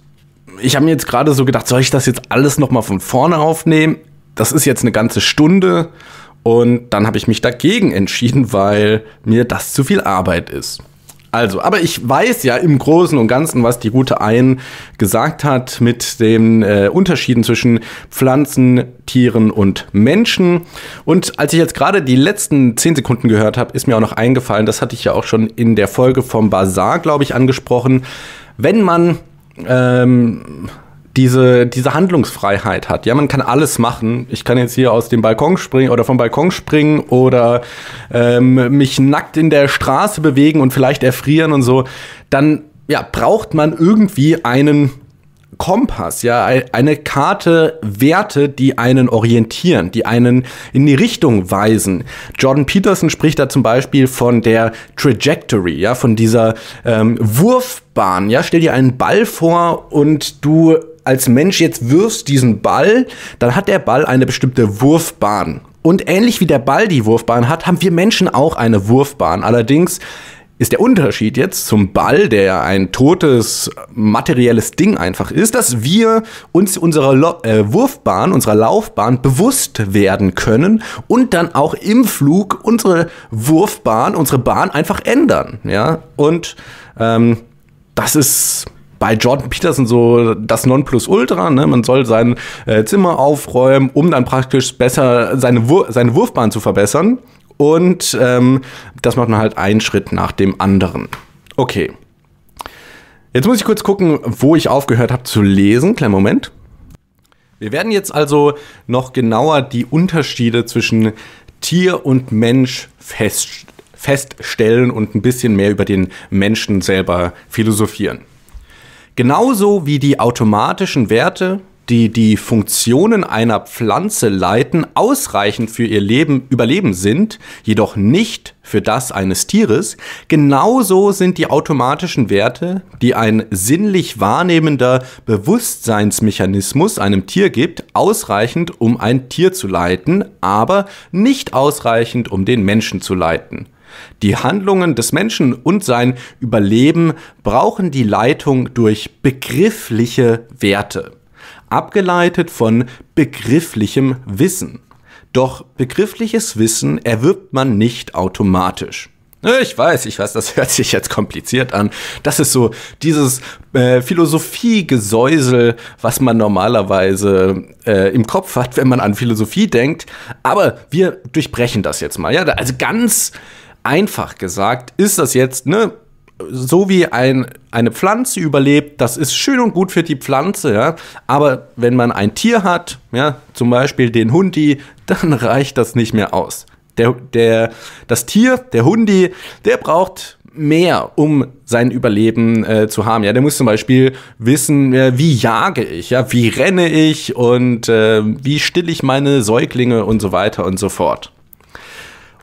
[SPEAKER 1] ich habe mir jetzt gerade so gedacht, soll ich das jetzt alles nochmal von vorne aufnehmen? Das ist jetzt eine ganze Stunde. Und dann habe ich mich dagegen entschieden, weil mir das zu viel Arbeit ist. Also, aber ich weiß ja im Großen und Ganzen, was die gute Ein gesagt hat mit den äh, Unterschieden zwischen Pflanzen, Tieren und Menschen. Und als ich jetzt gerade die letzten 10 Sekunden gehört habe, ist mir auch noch eingefallen, das hatte ich ja auch schon in der Folge vom Bazar, glaube ich, angesprochen. Wenn man ähm, diese, diese Handlungsfreiheit hat. Ja, man kann alles machen. Ich kann jetzt hier aus dem Balkon springen oder vom Balkon springen oder ähm, mich nackt in der Straße bewegen und vielleicht erfrieren und so. Dann ja, braucht man irgendwie einen Kompass, ja, eine Karte Werte, die einen orientieren, die einen in die Richtung weisen. Jordan Peterson spricht da zum Beispiel von der Trajectory, ja, von dieser ähm, Wurfbahn. Ja, stell dir einen Ball vor und du als Mensch jetzt wirfst diesen Ball, dann hat der Ball eine bestimmte Wurfbahn. Und ähnlich wie der Ball die Wurfbahn hat, haben wir Menschen auch eine Wurfbahn. Allerdings ist der Unterschied jetzt zum Ball, der ja ein totes materielles Ding einfach ist, dass wir uns unserer Lo äh, Wurfbahn, unserer Laufbahn bewusst werden können und dann auch im Flug unsere Wurfbahn, unsere Bahn einfach ändern. Ja, und ähm, das ist bei Jordan Peterson so das Nonplusultra. Ne? Man soll sein äh, Zimmer aufräumen, um dann praktisch besser seine, Wur seine Wurfbahn zu verbessern. Und ähm, das macht man halt einen Schritt nach dem anderen. Okay. Jetzt muss ich kurz gucken, wo ich aufgehört habe zu lesen. Kleinen Moment. Wir werden jetzt also noch genauer die Unterschiede zwischen Tier und Mensch fest, feststellen und ein bisschen mehr über den Menschen selber philosophieren. Genauso wie die automatischen Werte, die die Funktionen einer Pflanze leiten, ausreichend für ihr Leben, Überleben sind, jedoch nicht für das eines Tieres, genauso sind die automatischen Werte, die ein sinnlich wahrnehmender Bewusstseinsmechanismus einem Tier gibt, ausreichend, um ein Tier zu leiten, aber nicht ausreichend, um den Menschen zu leiten. Die Handlungen des Menschen und sein Überleben brauchen die Leitung durch begriffliche Werte, abgeleitet von begrifflichem Wissen. Doch begriffliches Wissen erwirbt man nicht automatisch. Ich weiß, ich weiß, das hört sich jetzt kompliziert an. Das ist so dieses äh, Philosophiegesäusel, was man normalerweise äh, im Kopf hat, wenn man an Philosophie denkt. Aber wir durchbrechen das jetzt mal. Ja, also ganz einfach gesagt ist das jetzt, ne, so wie ein, eine Pflanze überlebt, das ist schön und gut für die Pflanze, ja. Aber wenn man ein Tier hat, ja, zum Beispiel den Hundi, dann reicht das nicht mehr aus. Der, der, das Tier, der Hundi, der braucht mehr, um sein Überleben äh, zu haben. Ja, der muss zum Beispiel wissen, äh, wie jage ich, ja, wie renne ich und äh, wie stille ich meine Säuglinge und so weiter und so fort.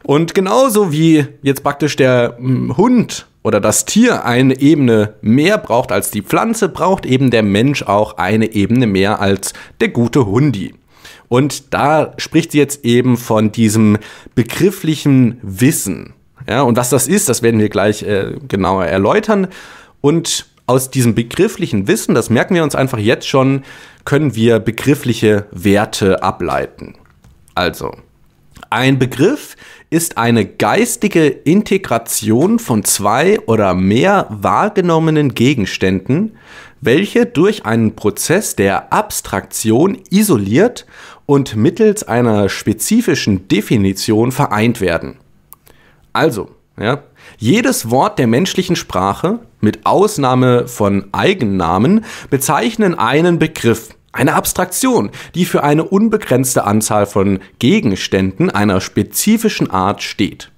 [SPEAKER 1] Und genauso wie jetzt praktisch der hm, Hund oder das Tier eine Ebene mehr braucht als die Pflanze, braucht eben der Mensch auch eine Ebene mehr als der gute Hundi. Und da spricht sie jetzt eben von diesem begrifflichen Wissen. Ja, und was das ist, das werden wir gleich äh, genauer erläutern. Und aus diesem begrifflichen Wissen, das merken wir uns einfach jetzt schon, können wir begriffliche Werte ableiten. Also, ein Begriff ist eine geistige Integration von zwei oder mehr wahrgenommenen Gegenständen, welche durch einen Prozess der Abstraktion isoliert und mittels einer spezifischen Definition vereint werden. Also, ja, jedes Wort der menschlichen Sprache, mit Ausnahme von Eigennamen, bezeichnen einen Begriff, eine Abstraktion, die für eine unbegrenzte Anzahl von Gegenständen einer spezifischen Art steht.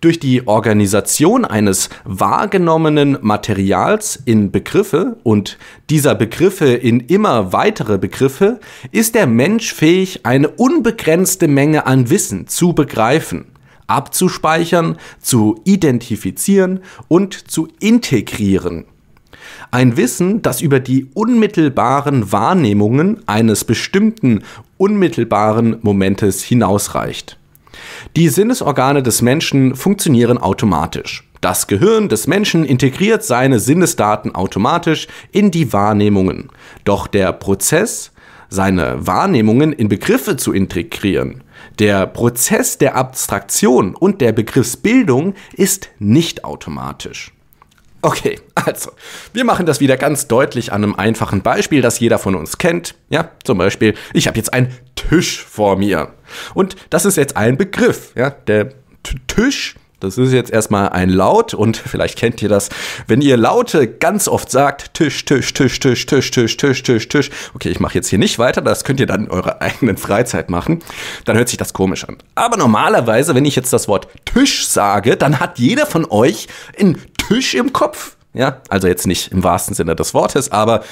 [SPEAKER 1] Durch die Organisation eines wahrgenommenen Materials in Begriffe und dieser Begriffe in immer weitere Begriffe ist der Mensch fähig, eine unbegrenzte Menge an Wissen zu begreifen, abzuspeichern, zu identifizieren und zu integrieren. Ein Wissen, das über die unmittelbaren Wahrnehmungen eines bestimmten unmittelbaren Momentes hinausreicht. Die Sinnesorgane des Menschen funktionieren automatisch. Das Gehirn des Menschen integriert seine Sinnesdaten automatisch in die Wahrnehmungen. Doch der Prozess, seine Wahrnehmungen in Begriffe zu integrieren, der Prozess der Abstraktion und der Begriffsbildung ist nicht automatisch. Okay, also, wir machen das wieder ganz deutlich an einem einfachen Beispiel, das jeder von uns kennt. Ja, zum Beispiel, ich habe jetzt einen Tisch vor mir. Und das ist jetzt ein Begriff. Ja, der T Tisch das ist jetzt erstmal ein Laut und vielleicht kennt ihr das, wenn ihr Laute ganz oft sagt, Tisch, Tisch, Tisch, Tisch, Tisch, Tisch, Tisch, Tisch, Tisch. Okay, ich mache jetzt hier nicht weiter, das könnt ihr dann in eurer eigenen Freizeit machen. Dann hört sich das komisch an. Aber normalerweise, wenn ich jetzt das Wort Tisch sage, dann hat jeder von euch einen Tisch im Kopf. Ja, also jetzt nicht im wahrsten Sinne des Wortes, aber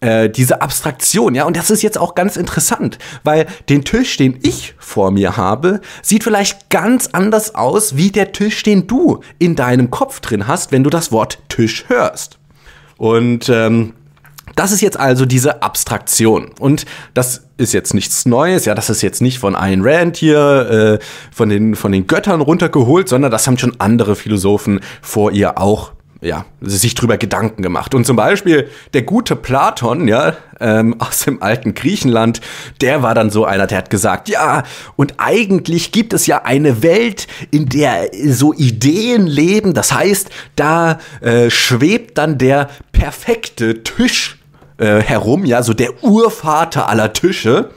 [SPEAKER 1] äh, diese Abstraktion, ja, und das ist jetzt auch ganz interessant, weil den Tisch, den ich vor mir habe, sieht vielleicht ganz anders aus wie der Tisch, den du in deinem Kopf drin hast, wenn du das Wort Tisch hörst. Und ähm, das ist jetzt also diese Abstraktion. Und das ist jetzt nichts Neues. Ja, das ist jetzt nicht von Ayn Rand hier, äh, von, den, von den Göttern runtergeholt, sondern das haben schon andere Philosophen vor ihr auch ja, sich drüber Gedanken gemacht. Und zum Beispiel der gute Platon, ja, ähm, aus dem alten Griechenland, der war dann so einer, der hat gesagt, ja, und eigentlich gibt es ja eine Welt, in der so Ideen leben. Das heißt, da äh, schwebt dann der perfekte Tisch äh, herum, ja, so der Urvater aller Tische.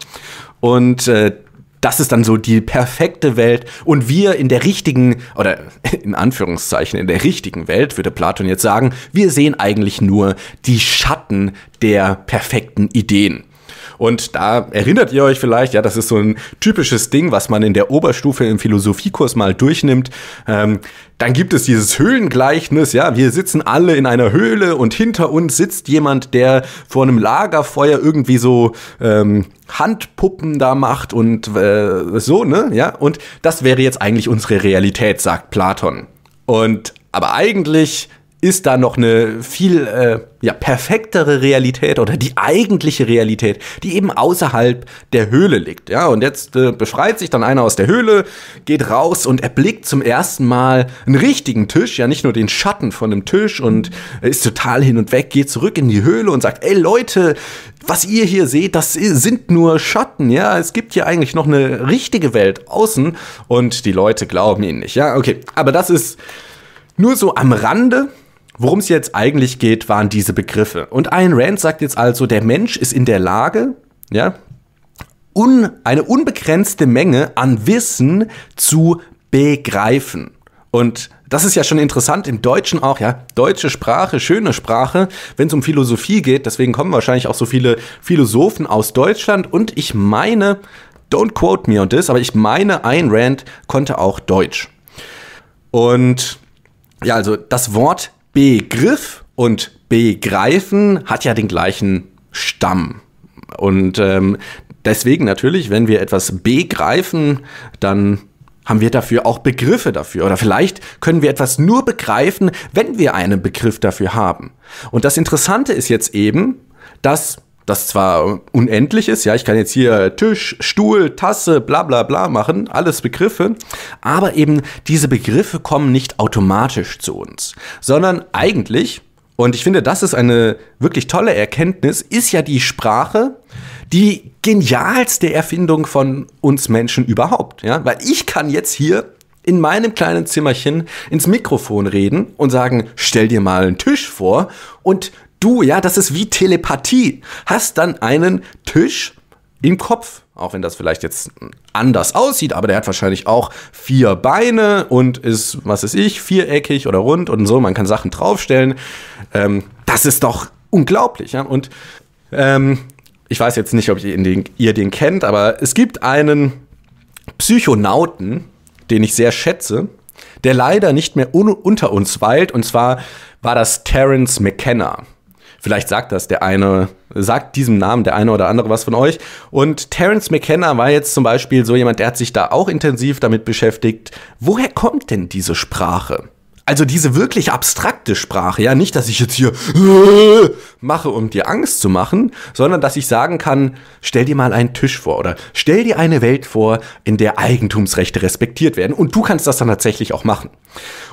[SPEAKER 1] Und äh, das ist dann so die perfekte Welt und wir in der richtigen, oder in Anführungszeichen, in der richtigen Welt, würde Platon jetzt sagen, wir sehen eigentlich nur die Schatten der perfekten Ideen. Und da erinnert ihr euch vielleicht, ja, das ist so ein typisches Ding, was man in der Oberstufe im Philosophiekurs mal durchnimmt. Ähm, dann gibt es dieses Höhlengleichnis, ja, wir sitzen alle in einer Höhle und hinter uns sitzt jemand, der vor einem Lagerfeuer irgendwie so ähm, Handpuppen da macht und äh, so, ne? Ja, und das wäre jetzt eigentlich unsere Realität, sagt Platon. Und aber eigentlich ist da noch eine viel äh, ja, perfektere Realität oder die eigentliche Realität, die eben außerhalb der Höhle liegt. Ja, und jetzt äh, befreit sich dann einer aus der Höhle, geht raus und erblickt zum ersten Mal einen richtigen Tisch, ja nicht nur den Schatten von einem Tisch und ist total hin und weg, geht zurück in die Höhle und sagt, ey Leute, was ihr hier seht, das sind nur Schatten, ja, es gibt hier eigentlich noch eine richtige Welt außen und die Leute glauben ihn nicht, ja, okay, aber das ist nur so am Rande, Worum es jetzt eigentlich geht, waren diese Begriffe. Und Ayn Rand sagt jetzt also, der Mensch ist in der Lage, ja, un, eine unbegrenzte Menge an Wissen zu begreifen. Und das ist ja schon interessant im Deutschen auch, ja. Deutsche Sprache, schöne Sprache, wenn es um Philosophie geht. Deswegen kommen wahrscheinlich auch so viele Philosophen aus Deutschland. Und ich meine, don't quote me on this, aber ich meine, Ayn Rand konnte auch Deutsch. Und ja, also das Wort Begriff und Begreifen hat ja den gleichen Stamm. Und ähm, deswegen natürlich, wenn wir etwas begreifen, dann haben wir dafür auch Begriffe dafür. Oder vielleicht können wir etwas nur begreifen, wenn wir einen Begriff dafür haben. Und das Interessante ist jetzt eben, dass das zwar unendlich ist, ja, ich kann jetzt hier Tisch, Stuhl, Tasse, bla bla bla machen, alles Begriffe, aber eben diese Begriffe kommen nicht automatisch zu uns, sondern eigentlich, und ich finde, das ist eine wirklich tolle Erkenntnis, ist ja die Sprache die genialste Erfindung von uns Menschen überhaupt, ja, weil ich kann jetzt hier in meinem kleinen Zimmerchen ins Mikrofon reden und sagen, stell dir mal einen Tisch vor und du, ja, das ist wie Telepathie. Hast dann einen Tisch im Kopf, auch wenn das vielleicht jetzt anders aussieht, aber der hat wahrscheinlich auch vier Beine und ist, was ist ich, viereckig oder rund und so, man kann Sachen draufstellen. Ähm, das ist doch unglaublich. Ja? Und ähm, ich weiß jetzt nicht, ob ihr den, ihr den kennt, aber es gibt einen Psychonauten, den ich sehr schätze, der leider nicht mehr un unter uns weilt, und zwar war das Terence McKenna. Vielleicht sagt das der eine, sagt diesem Namen der eine oder andere was von euch. Und Terence McKenna war jetzt zum Beispiel so jemand, der hat sich da auch intensiv damit beschäftigt. Woher kommt denn diese Sprache? Also diese wirklich abstrakte Sprache, ja, nicht, dass ich jetzt hier äh, mache, um dir Angst zu machen, sondern dass ich sagen kann, stell dir mal einen Tisch vor oder stell dir eine Welt vor, in der Eigentumsrechte respektiert werden und du kannst das dann tatsächlich auch machen.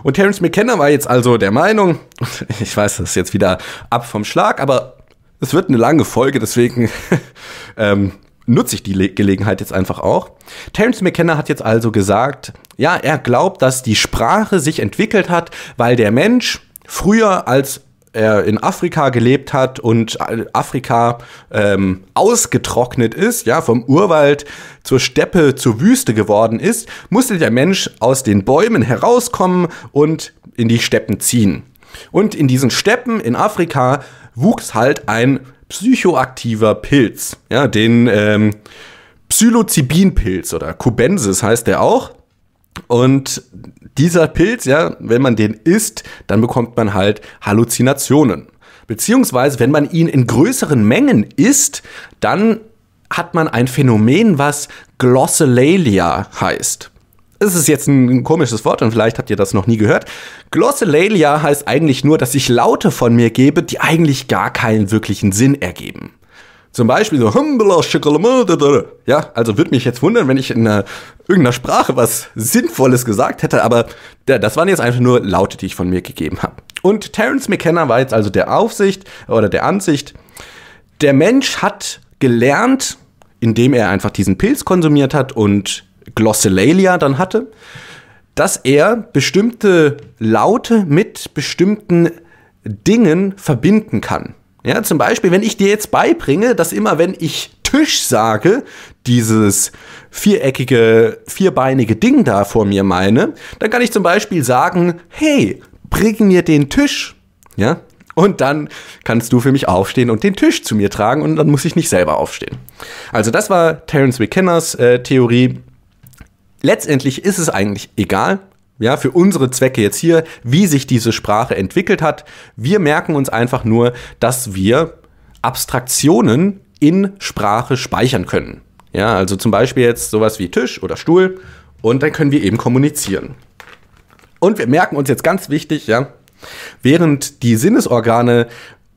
[SPEAKER 1] Und Terence McKenna war jetzt also der Meinung, ich weiß, das ist jetzt wieder ab vom Schlag, aber es wird eine lange Folge, deswegen ähm, nutze ich die Le Gelegenheit jetzt einfach auch. Terence McKenna hat jetzt also gesagt, ja, er glaubt, dass die Sprache sich entwickelt hat, weil der Mensch früher als er in Afrika gelebt hat und Afrika ähm, ausgetrocknet ist, ja, vom Urwald zur Steppe, zur Wüste geworden ist, musste der Mensch aus den Bäumen herauskommen und in die Steppen ziehen. Und in diesen Steppen in Afrika wuchs halt ein psychoaktiver Pilz, ja, den ähm, Psilocybin-Pilz oder Cubensis heißt der auch. Und dieser Pilz, ja, wenn man den isst, dann bekommt man halt Halluzinationen. Beziehungsweise, wenn man ihn in größeren Mengen isst, dann hat man ein Phänomen, was Glossolalia heißt es ist jetzt ein komisches Wort und vielleicht habt ihr das noch nie gehört. Glossolalia heißt eigentlich nur, dass ich Laute von mir gebe, die eigentlich gar keinen wirklichen Sinn ergeben. Zum Beispiel so, hm, ja, also würde mich jetzt wundern, wenn ich in einer, irgendeiner Sprache was Sinnvolles gesagt hätte, aber ja, das waren jetzt einfach nur Laute, die ich von mir gegeben habe. Und Terence McKenna war jetzt also der Aufsicht oder der Ansicht, der Mensch hat gelernt, indem er einfach diesen Pilz konsumiert hat und Glossolalia dann hatte, dass er bestimmte Laute mit bestimmten Dingen verbinden kann. Ja, zum Beispiel, wenn ich dir jetzt beibringe, dass immer wenn ich Tisch sage, dieses viereckige, vierbeinige Ding da vor mir meine, dann kann ich zum Beispiel sagen, hey, bring mir den Tisch. Ja, und dann kannst du für mich aufstehen und den Tisch zu mir tragen und dann muss ich nicht selber aufstehen. Also das war Terence McKennas äh, Theorie letztendlich ist es eigentlich egal, ja, für unsere Zwecke jetzt hier, wie sich diese Sprache entwickelt hat. Wir merken uns einfach nur, dass wir Abstraktionen in Sprache speichern können. Ja, also zum Beispiel jetzt sowas wie Tisch oder Stuhl und dann können wir eben kommunizieren. Und wir merken uns jetzt ganz wichtig, ja, während die Sinnesorgane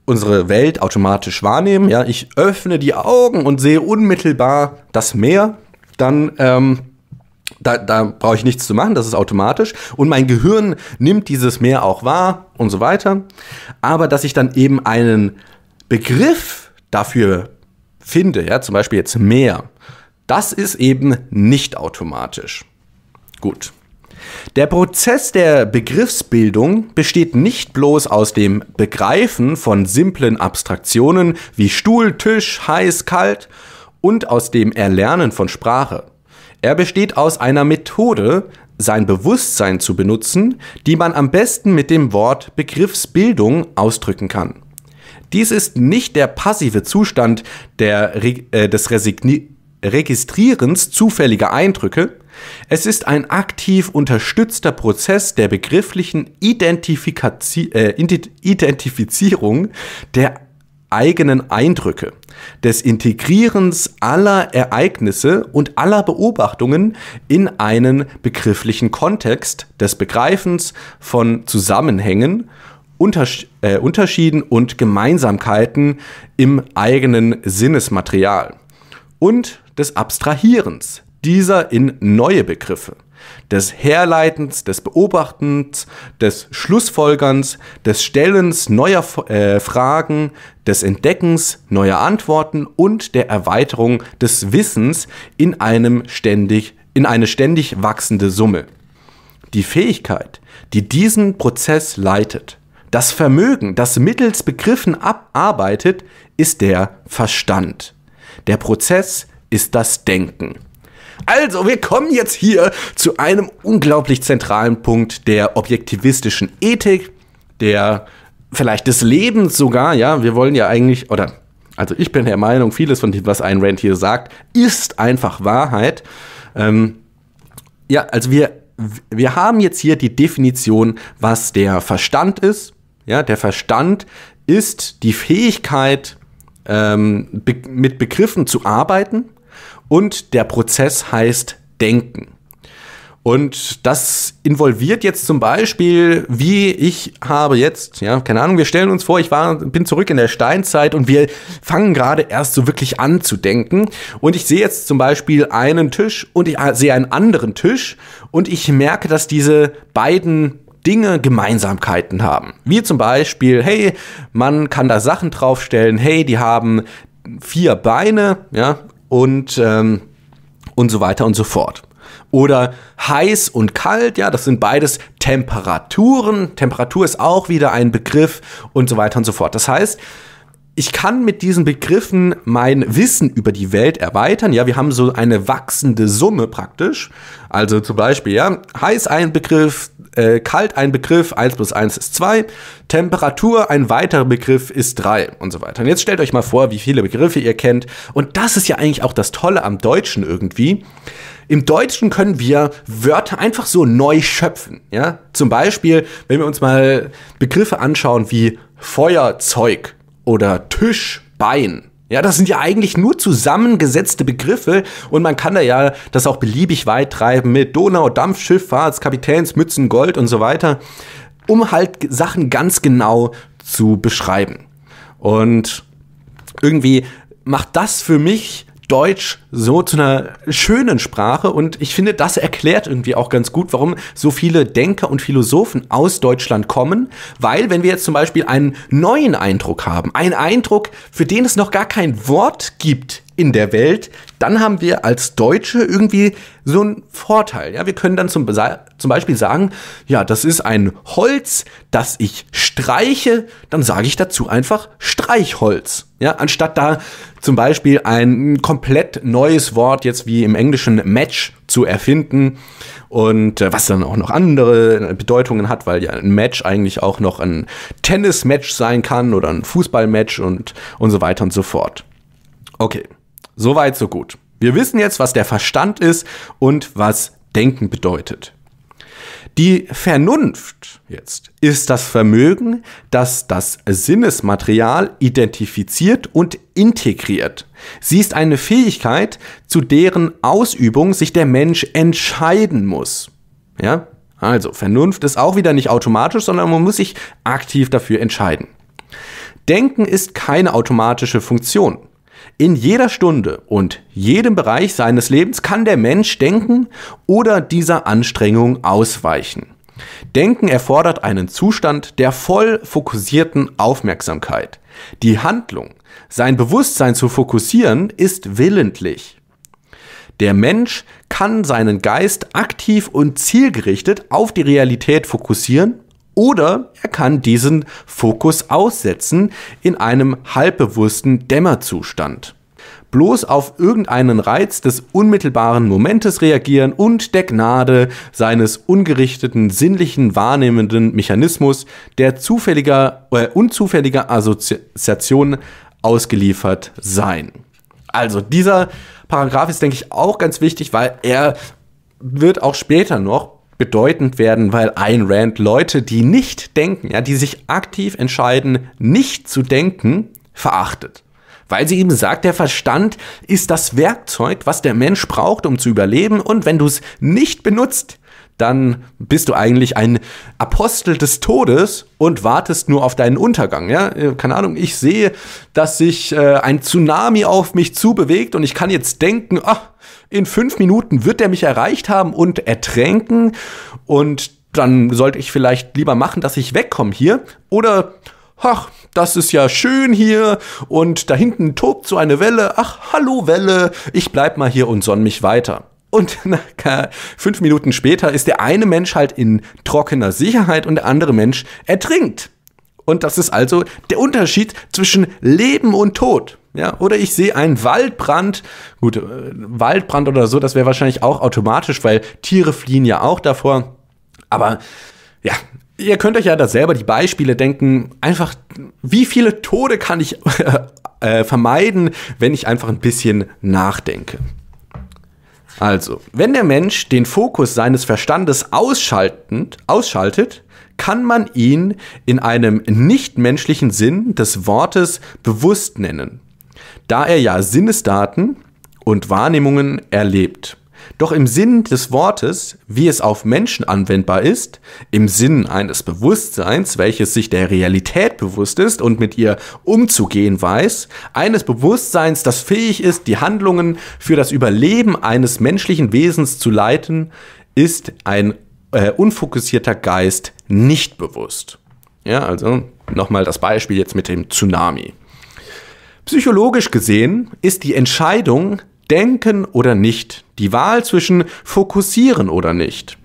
[SPEAKER 1] unsere Welt automatisch wahrnehmen, ja, ich öffne die Augen und sehe unmittelbar das Meer, dann ähm, da, da brauche ich nichts zu machen, das ist automatisch. Und mein Gehirn nimmt dieses Meer auch wahr und so weiter. Aber dass ich dann eben einen Begriff dafür finde, ja, zum Beispiel jetzt Meer, das ist eben nicht automatisch. Gut. Der Prozess der Begriffsbildung besteht nicht bloß aus dem Begreifen von simplen Abstraktionen wie Stuhl, Tisch, heiß, kalt und aus dem Erlernen von Sprache. Er besteht aus einer Methode, sein Bewusstsein zu benutzen, die man am besten mit dem Wort Begriffsbildung ausdrücken kann. Dies ist nicht der passive Zustand der, äh, des Resigni Registrierens zufälliger Eindrücke, es ist ein aktiv unterstützter Prozess der begrifflichen Identifikazi äh, Identifizierung der eigenen Eindrücke, des Integrierens aller Ereignisse und aller Beobachtungen in einen begrifflichen Kontext, des Begreifens von Zusammenhängen, äh, Unterschieden und Gemeinsamkeiten im eigenen Sinnesmaterial und des Abstrahierens dieser in neue Begriffe des Herleitens, des Beobachtens, des Schlussfolgerns, des Stellens neuer äh, Fragen, des Entdeckens neuer Antworten und der Erweiterung des Wissens in einem ständig in eine ständig wachsende Summe. Die Fähigkeit, die diesen Prozess leitet, das Vermögen, das mittels Begriffen abarbeitet, ist der Verstand. Der Prozess ist das Denken. Also, wir kommen jetzt hier zu einem unglaublich zentralen Punkt der objektivistischen Ethik, der vielleicht des Lebens sogar, ja, wir wollen ja eigentlich, oder, also ich bin der Meinung, vieles von dem, was ein Rand hier sagt, ist einfach Wahrheit. Ähm, ja, also wir, wir haben jetzt hier die Definition, was der Verstand ist. Ja, der Verstand ist die Fähigkeit, ähm, be mit Begriffen zu arbeiten, und der Prozess heißt Denken. Und das involviert jetzt zum Beispiel, wie ich habe jetzt, ja, keine Ahnung, wir stellen uns vor, ich war, bin zurück in der Steinzeit und wir fangen gerade erst so wirklich an zu denken. Und ich sehe jetzt zum Beispiel einen Tisch und ich äh, sehe einen anderen Tisch und ich merke, dass diese beiden Dinge Gemeinsamkeiten haben. Wie zum Beispiel, hey, man kann da Sachen draufstellen, hey, die haben vier Beine, ja, und, ähm, und so weiter und so fort. Oder heiß und kalt, ja, das sind beides Temperaturen. Temperatur ist auch wieder ein Begriff und so weiter und so fort. Das heißt, ich kann mit diesen Begriffen mein Wissen über die Welt erweitern. Ja, wir haben so eine wachsende Summe praktisch. Also zum Beispiel, ja, heiß ein Begriff, äh, kalt ein Begriff, 1 plus 1 ist 2, Temperatur ein weiterer Begriff ist 3 und so weiter. Und jetzt stellt euch mal vor, wie viele Begriffe ihr kennt. Und das ist ja eigentlich auch das Tolle am Deutschen irgendwie. Im Deutschen können wir Wörter einfach so neu schöpfen. Ja? Zum Beispiel, wenn wir uns mal Begriffe anschauen wie Feuerzeug oder Tischbein. Ja, das sind ja eigentlich nur zusammengesetzte Begriffe und man kann da ja das auch beliebig weit treiben mit Donau, Kapitäns, Mützen, Gold und so weiter, um halt Sachen ganz genau zu beschreiben. Und irgendwie macht das für mich Deutsch so zu einer schönen Sprache und ich finde, das erklärt irgendwie auch ganz gut, warum so viele Denker und Philosophen aus Deutschland kommen, weil wenn wir jetzt zum Beispiel einen neuen Eindruck haben, einen Eindruck, für den es noch gar kein Wort gibt, in der Welt, dann haben wir als Deutsche irgendwie so einen Vorteil. Ja, wir können dann zum, zum Beispiel sagen, ja, das ist ein Holz, das ich streiche, dann sage ich dazu einfach Streichholz. Ja, anstatt da zum Beispiel ein komplett neues Wort jetzt wie im Englischen Match zu erfinden und äh, was dann auch noch andere Bedeutungen hat, weil ja ein Match eigentlich auch noch ein Tennismatch sein kann oder ein Fußballmatch und, und so weiter und so fort. Okay. Soweit, so gut. Wir wissen jetzt, was der Verstand ist und was Denken bedeutet. Die Vernunft jetzt ist das Vermögen, das das Sinnesmaterial identifiziert und integriert. Sie ist eine Fähigkeit, zu deren Ausübung sich der Mensch entscheiden muss. Ja? Also, Vernunft ist auch wieder nicht automatisch, sondern man muss sich aktiv dafür entscheiden. Denken ist keine automatische Funktion. In jeder Stunde und jedem Bereich seines Lebens kann der Mensch denken oder dieser Anstrengung ausweichen. Denken erfordert einen Zustand der voll fokussierten Aufmerksamkeit. Die Handlung, sein Bewusstsein zu fokussieren, ist willentlich. Der Mensch kann seinen Geist aktiv und zielgerichtet auf die Realität fokussieren oder er kann diesen Fokus aussetzen in einem halbbewussten Dämmerzustand. Bloß auf irgendeinen Reiz des unmittelbaren Momentes reagieren und der Gnade seines ungerichteten, sinnlichen, wahrnehmenden Mechanismus der zufälliger oder äh, unzufälliger Assoziation ausgeliefert sein. Also dieser Paragraph ist, denke ich, auch ganz wichtig, weil er wird auch später noch bedeutend werden, weil Ayn Rand Leute, die nicht denken, ja, die sich aktiv entscheiden, nicht zu denken, verachtet. Weil sie eben sagt, der Verstand ist das Werkzeug, was der Mensch braucht, um zu überleben. Und wenn du es nicht benutzt, dann bist du eigentlich ein Apostel des Todes und wartest nur auf deinen Untergang. Ja? Äh, keine Ahnung, ich sehe, dass sich äh, ein Tsunami auf mich zubewegt und ich kann jetzt denken, ach, in fünf Minuten wird er mich erreicht haben und ertränken und dann sollte ich vielleicht lieber machen, dass ich wegkomme hier oder ach, das ist ja schön hier und da hinten tobt so eine Welle, ach, hallo Welle, ich bleib mal hier und sonn mich weiter. Und na, fünf Minuten später ist der eine Mensch halt in trockener Sicherheit und der andere Mensch ertrinkt. Und das ist also der Unterschied zwischen Leben und Tod. Ja, oder ich sehe einen Waldbrand. Gut, äh, Waldbrand oder so, das wäre wahrscheinlich auch automatisch, weil Tiere fliehen ja auch davor. Aber ja, ihr könnt euch ja da selber die Beispiele denken. Einfach, wie viele Tode kann ich äh, vermeiden, wenn ich einfach ein bisschen nachdenke? Also, wenn der Mensch den Fokus seines Verstandes ausschaltend, ausschaltet, kann man ihn in einem nichtmenschlichen Sinn des Wortes bewusst nennen, da er ja Sinnesdaten und Wahrnehmungen erlebt. Doch im Sinn des Wortes, wie es auf Menschen anwendbar ist, im Sinn eines Bewusstseins, welches sich der Realität bewusst ist und mit ihr umzugehen weiß, eines Bewusstseins, das fähig ist, die Handlungen für das Überleben eines menschlichen Wesens zu leiten, ist ein äh, unfokussierter Geist nicht bewusst. Ja, also nochmal das Beispiel jetzt mit dem Tsunami. Psychologisch gesehen ist die Entscheidung, denken oder nicht, die Wahl zwischen fokussieren oder nicht.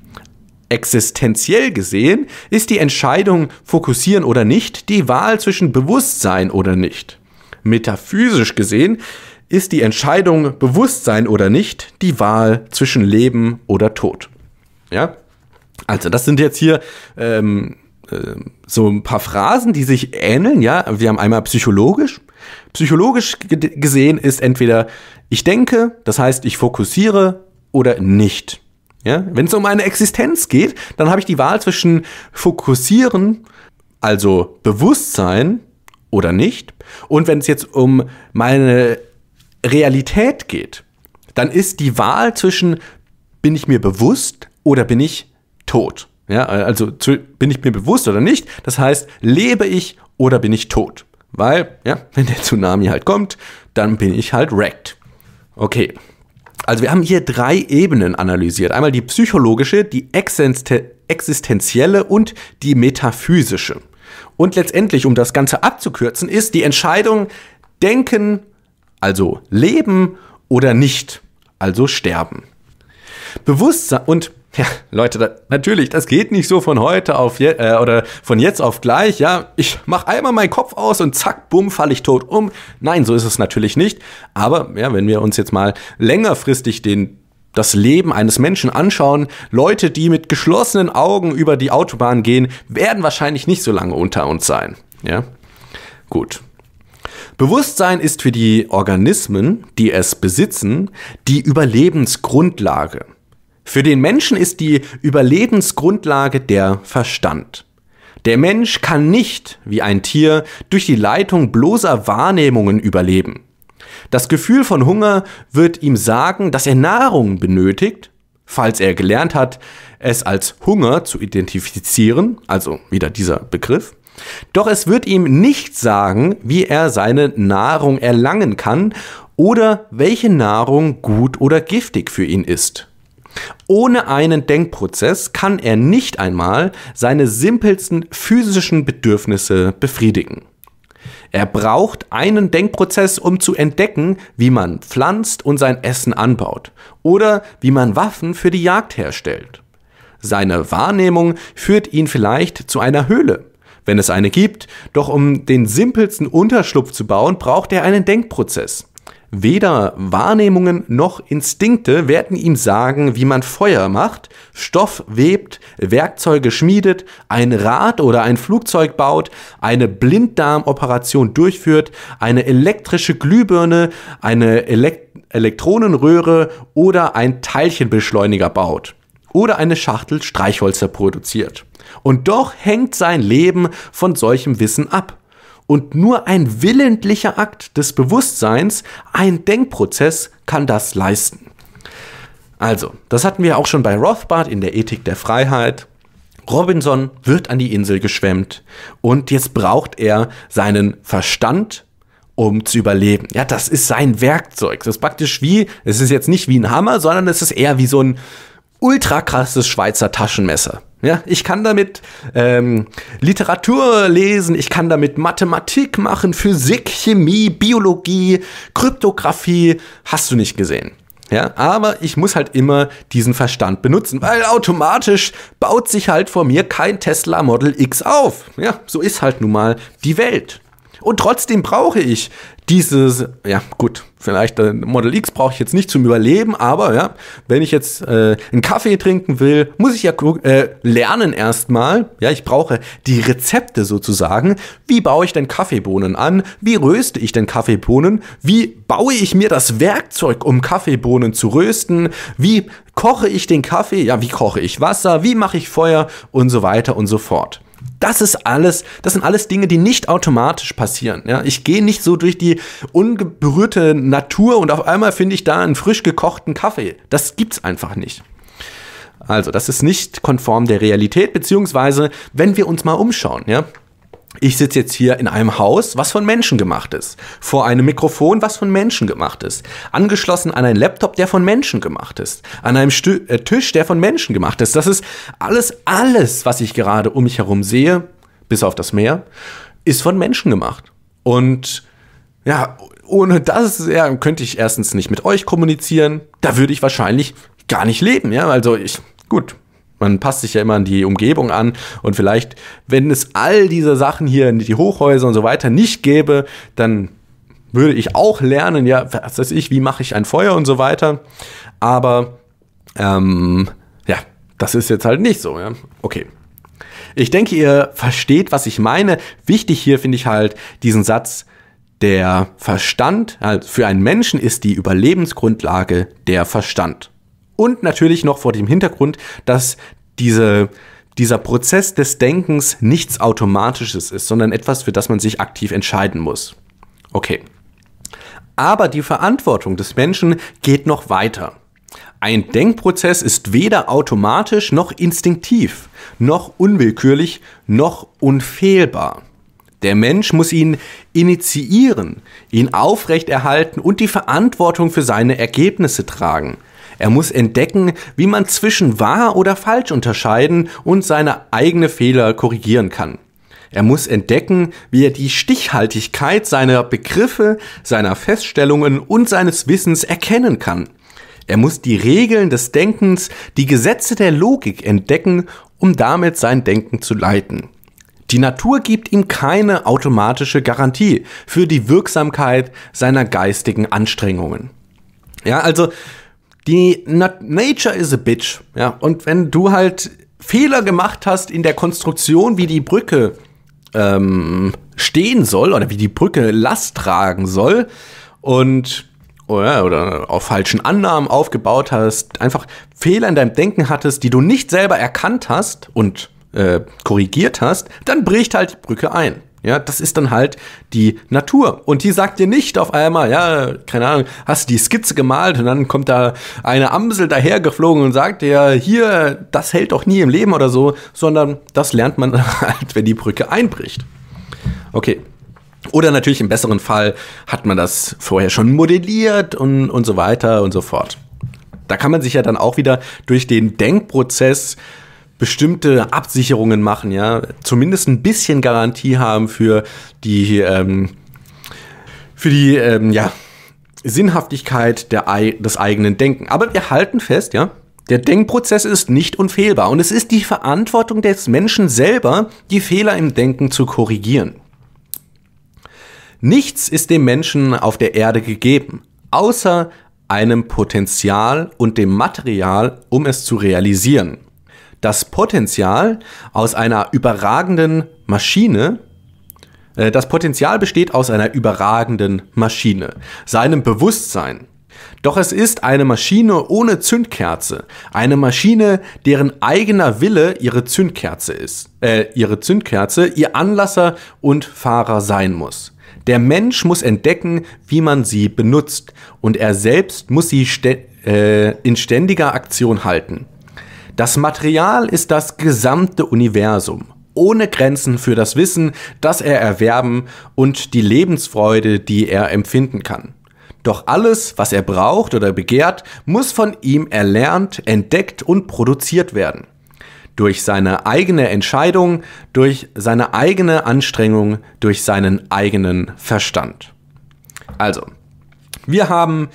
[SPEAKER 1] Existenziell gesehen ist die Entscheidung, fokussieren oder nicht, die Wahl zwischen Bewusstsein oder nicht. Metaphysisch gesehen ist die Entscheidung, Bewusstsein oder nicht, die Wahl zwischen Leben oder Tod. Ja? Also, das sind jetzt hier ähm, äh, so ein paar Phrasen, die sich ähneln, ja. Wir haben einmal psychologisch. Psychologisch gesehen ist entweder ich denke, das heißt, ich fokussiere oder nicht. Ja? Wenn es um meine Existenz geht, dann habe ich die Wahl zwischen fokussieren, also Bewusstsein oder nicht. Und wenn es jetzt um meine Realität geht, dann ist die Wahl zwischen bin ich mir bewusst oder bin ich tot. Ja, also bin ich mir bewusst oder nicht? Das heißt, lebe ich oder bin ich tot? Weil, ja, wenn der Tsunami halt kommt, dann bin ich halt wrecked. Okay. Also wir haben hier drei Ebenen analysiert. Einmal die psychologische, die existenzielle und die metaphysische. Und letztendlich, um das Ganze abzukürzen, ist die Entscheidung denken, also leben oder nicht, also sterben. Bewusstsein und ja, Leute, das, natürlich, das geht nicht so von heute auf je, äh, oder von jetzt auf gleich. Ja, ich mache einmal meinen Kopf aus und zack, bumm, falle ich tot um. Nein, so ist es natürlich nicht. Aber ja, wenn wir uns jetzt mal längerfristig den das Leben eines Menschen anschauen, Leute, die mit geschlossenen Augen über die Autobahn gehen, werden wahrscheinlich nicht so lange unter uns sein. Ja? Gut. Bewusstsein ist für die Organismen, die es besitzen, die Überlebensgrundlage. Für den Menschen ist die Überlebensgrundlage der Verstand. Der Mensch kann nicht, wie ein Tier, durch die Leitung bloßer Wahrnehmungen überleben. Das Gefühl von Hunger wird ihm sagen, dass er Nahrung benötigt, falls er gelernt hat, es als Hunger zu identifizieren, also wieder dieser Begriff. Doch es wird ihm nicht sagen, wie er seine Nahrung erlangen kann oder welche Nahrung gut oder giftig für ihn ist. Ohne einen Denkprozess kann er nicht einmal seine simpelsten physischen Bedürfnisse befriedigen. Er braucht einen Denkprozess, um zu entdecken, wie man pflanzt und sein Essen anbaut oder wie man Waffen für die Jagd herstellt. Seine Wahrnehmung führt ihn vielleicht zu einer Höhle, wenn es eine gibt, doch um den simpelsten Unterschlupf zu bauen, braucht er einen Denkprozess. Weder Wahrnehmungen noch Instinkte werden ihm sagen, wie man Feuer macht, Stoff webt, Werkzeuge schmiedet, ein Rad oder ein Flugzeug baut, eine Blinddarmoperation durchführt, eine elektrische Glühbirne, eine Elekt Elektronenröhre oder ein Teilchenbeschleuniger baut oder eine Schachtel Streichholzer produziert. Und doch hängt sein Leben von solchem Wissen ab. Und nur ein willentlicher Akt des Bewusstseins, ein Denkprozess kann das leisten. Also, das hatten wir auch schon bei Rothbard in der Ethik der Freiheit. Robinson wird an die Insel geschwemmt und jetzt braucht er seinen Verstand um zu überleben. Ja, das ist sein Werkzeug. Das ist praktisch wie, es ist jetzt nicht wie ein Hammer, sondern es ist eher wie so ein ultra krasses Schweizer Taschenmesser. Ja, ich kann damit ähm, Literatur lesen, ich kann damit Mathematik machen, Physik, Chemie, Biologie, Kryptographie, hast du nicht gesehen. Ja, aber ich muss halt immer diesen Verstand benutzen, weil automatisch baut sich halt vor mir kein Tesla Model X auf. Ja, so ist halt nun mal die Welt. Und trotzdem brauche ich dieses, ja gut, vielleicht äh, Model X brauche ich jetzt nicht zum Überleben, aber ja, wenn ich jetzt äh, einen Kaffee trinken will, muss ich ja äh, lernen erstmal. Ja, ich brauche die Rezepte sozusagen. Wie baue ich denn Kaffeebohnen an? Wie röste ich denn Kaffeebohnen? Wie baue ich mir das Werkzeug, um Kaffeebohnen zu rösten? Wie koche ich den Kaffee? Ja, wie koche ich Wasser? Wie mache ich Feuer? Und so weiter und so fort. Das ist alles, das sind alles Dinge, die nicht automatisch passieren. Ja? Ich gehe nicht so durch die unberührte Natur und auf einmal finde ich da einen frisch gekochten Kaffee. Das gibt's einfach nicht. Also, das ist nicht konform der Realität, beziehungsweise wenn wir uns mal umschauen, ja, ich sitze jetzt hier in einem Haus, was von Menschen gemacht ist. Vor einem Mikrofon, was von Menschen gemacht ist. Angeschlossen an einen Laptop, der von Menschen gemacht ist. An einem Stü äh, Tisch, der von Menschen gemacht ist. Das ist alles, alles, was ich gerade um mich herum sehe, bis auf das Meer, ist von Menschen gemacht. Und ja, ohne das ja, könnte ich erstens nicht mit euch kommunizieren. Da würde ich wahrscheinlich gar nicht leben. Ja, also ich, gut, man passt sich ja immer an die Umgebung an und vielleicht, wenn es all diese Sachen hier, die Hochhäuser und so weiter nicht gäbe, dann würde ich auch lernen, ja, was weiß ich, wie mache ich ein Feuer und so weiter. Aber ähm, ja, das ist jetzt halt nicht so. Ja. Okay. Ich denke, ihr versteht, was ich meine. Wichtig hier finde ich halt diesen Satz, der Verstand, also für einen Menschen ist die Überlebensgrundlage der Verstand. Und natürlich noch vor dem Hintergrund, dass diese dieser Prozess des Denkens nichts Automatisches ist, sondern etwas, für das man sich aktiv entscheiden muss. Okay. Aber die Verantwortung des Menschen geht noch weiter. Ein Denkprozess ist weder automatisch noch instinktiv, noch unwillkürlich, noch unfehlbar. Der Mensch muss ihn initiieren, ihn aufrechterhalten und die Verantwortung für seine Ergebnisse tragen. Er muss entdecken, wie man zwischen wahr oder falsch unterscheiden und seine eigene Fehler korrigieren kann. Er muss entdecken, wie er die Stichhaltigkeit seiner Begriffe, seiner Feststellungen und seines Wissens erkennen kann. Er muss die Regeln des Denkens, die Gesetze der Logik entdecken, um damit sein Denken zu leiten. Die Natur gibt ihm keine automatische Garantie für die Wirksamkeit seiner geistigen Anstrengungen. Ja, also die Not Nature is a bitch. Ja, und wenn du halt Fehler gemacht hast in der Konstruktion, wie die Brücke ähm, stehen soll oder wie die Brücke Last tragen soll und oder, oh oder auf falschen Annahmen aufgebaut hast, einfach Fehler in deinem Denken hattest, die du nicht selber erkannt hast und äh, korrigiert hast, dann bricht halt die Brücke ein. Ja, das ist dann halt die Natur. Und die sagt dir nicht auf einmal, ja, keine Ahnung, hast die Skizze gemalt und dann kommt da eine Amsel dahergeflogen und sagt dir, hier, das hält doch nie im Leben oder so, sondern das lernt man halt, wenn die Brücke einbricht. Okay. Oder natürlich im besseren Fall hat man das vorher schon modelliert und, und so weiter und so fort. Da kann man sich ja dann auch wieder durch den Denkprozess bestimmte Absicherungen machen, ja, zumindest ein bisschen Garantie haben für die, ähm, für die, ähm, ja, Sinnhaftigkeit der, des eigenen Denken. Aber wir halten fest, ja, der Denkprozess ist nicht unfehlbar und es ist die Verantwortung des Menschen selber, die Fehler im Denken zu korrigieren. Nichts ist dem Menschen auf der Erde gegeben, außer einem Potenzial und dem Material, um es zu realisieren das Potenzial aus einer überragenden Maschine, äh, das Potenzial besteht aus einer überragenden Maschine, seinem Bewusstsein. Doch es ist eine Maschine ohne Zündkerze, eine Maschine, deren eigener Wille ihre Zündkerze ist, äh, ihre Zündkerze, ihr Anlasser und Fahrer sein muss. Der Mensch muss entdecken, wie man sie benutzt und er selbst muss sie äh, in ständiger Aktion halten. Das Material ist das gesamte Universum, ohne Grenzen für das Wissen, das er erwerben und die Lebensfreude, die er empfinden kann. Doch alles, was er braucht oder begehrt, muss von ihm erlernt, entdeckt und produziert werden. Durch seine eigene Entscheidung, durch seine eigene Anstrengung, durch seinen eigenen Verstand. Also, wir haben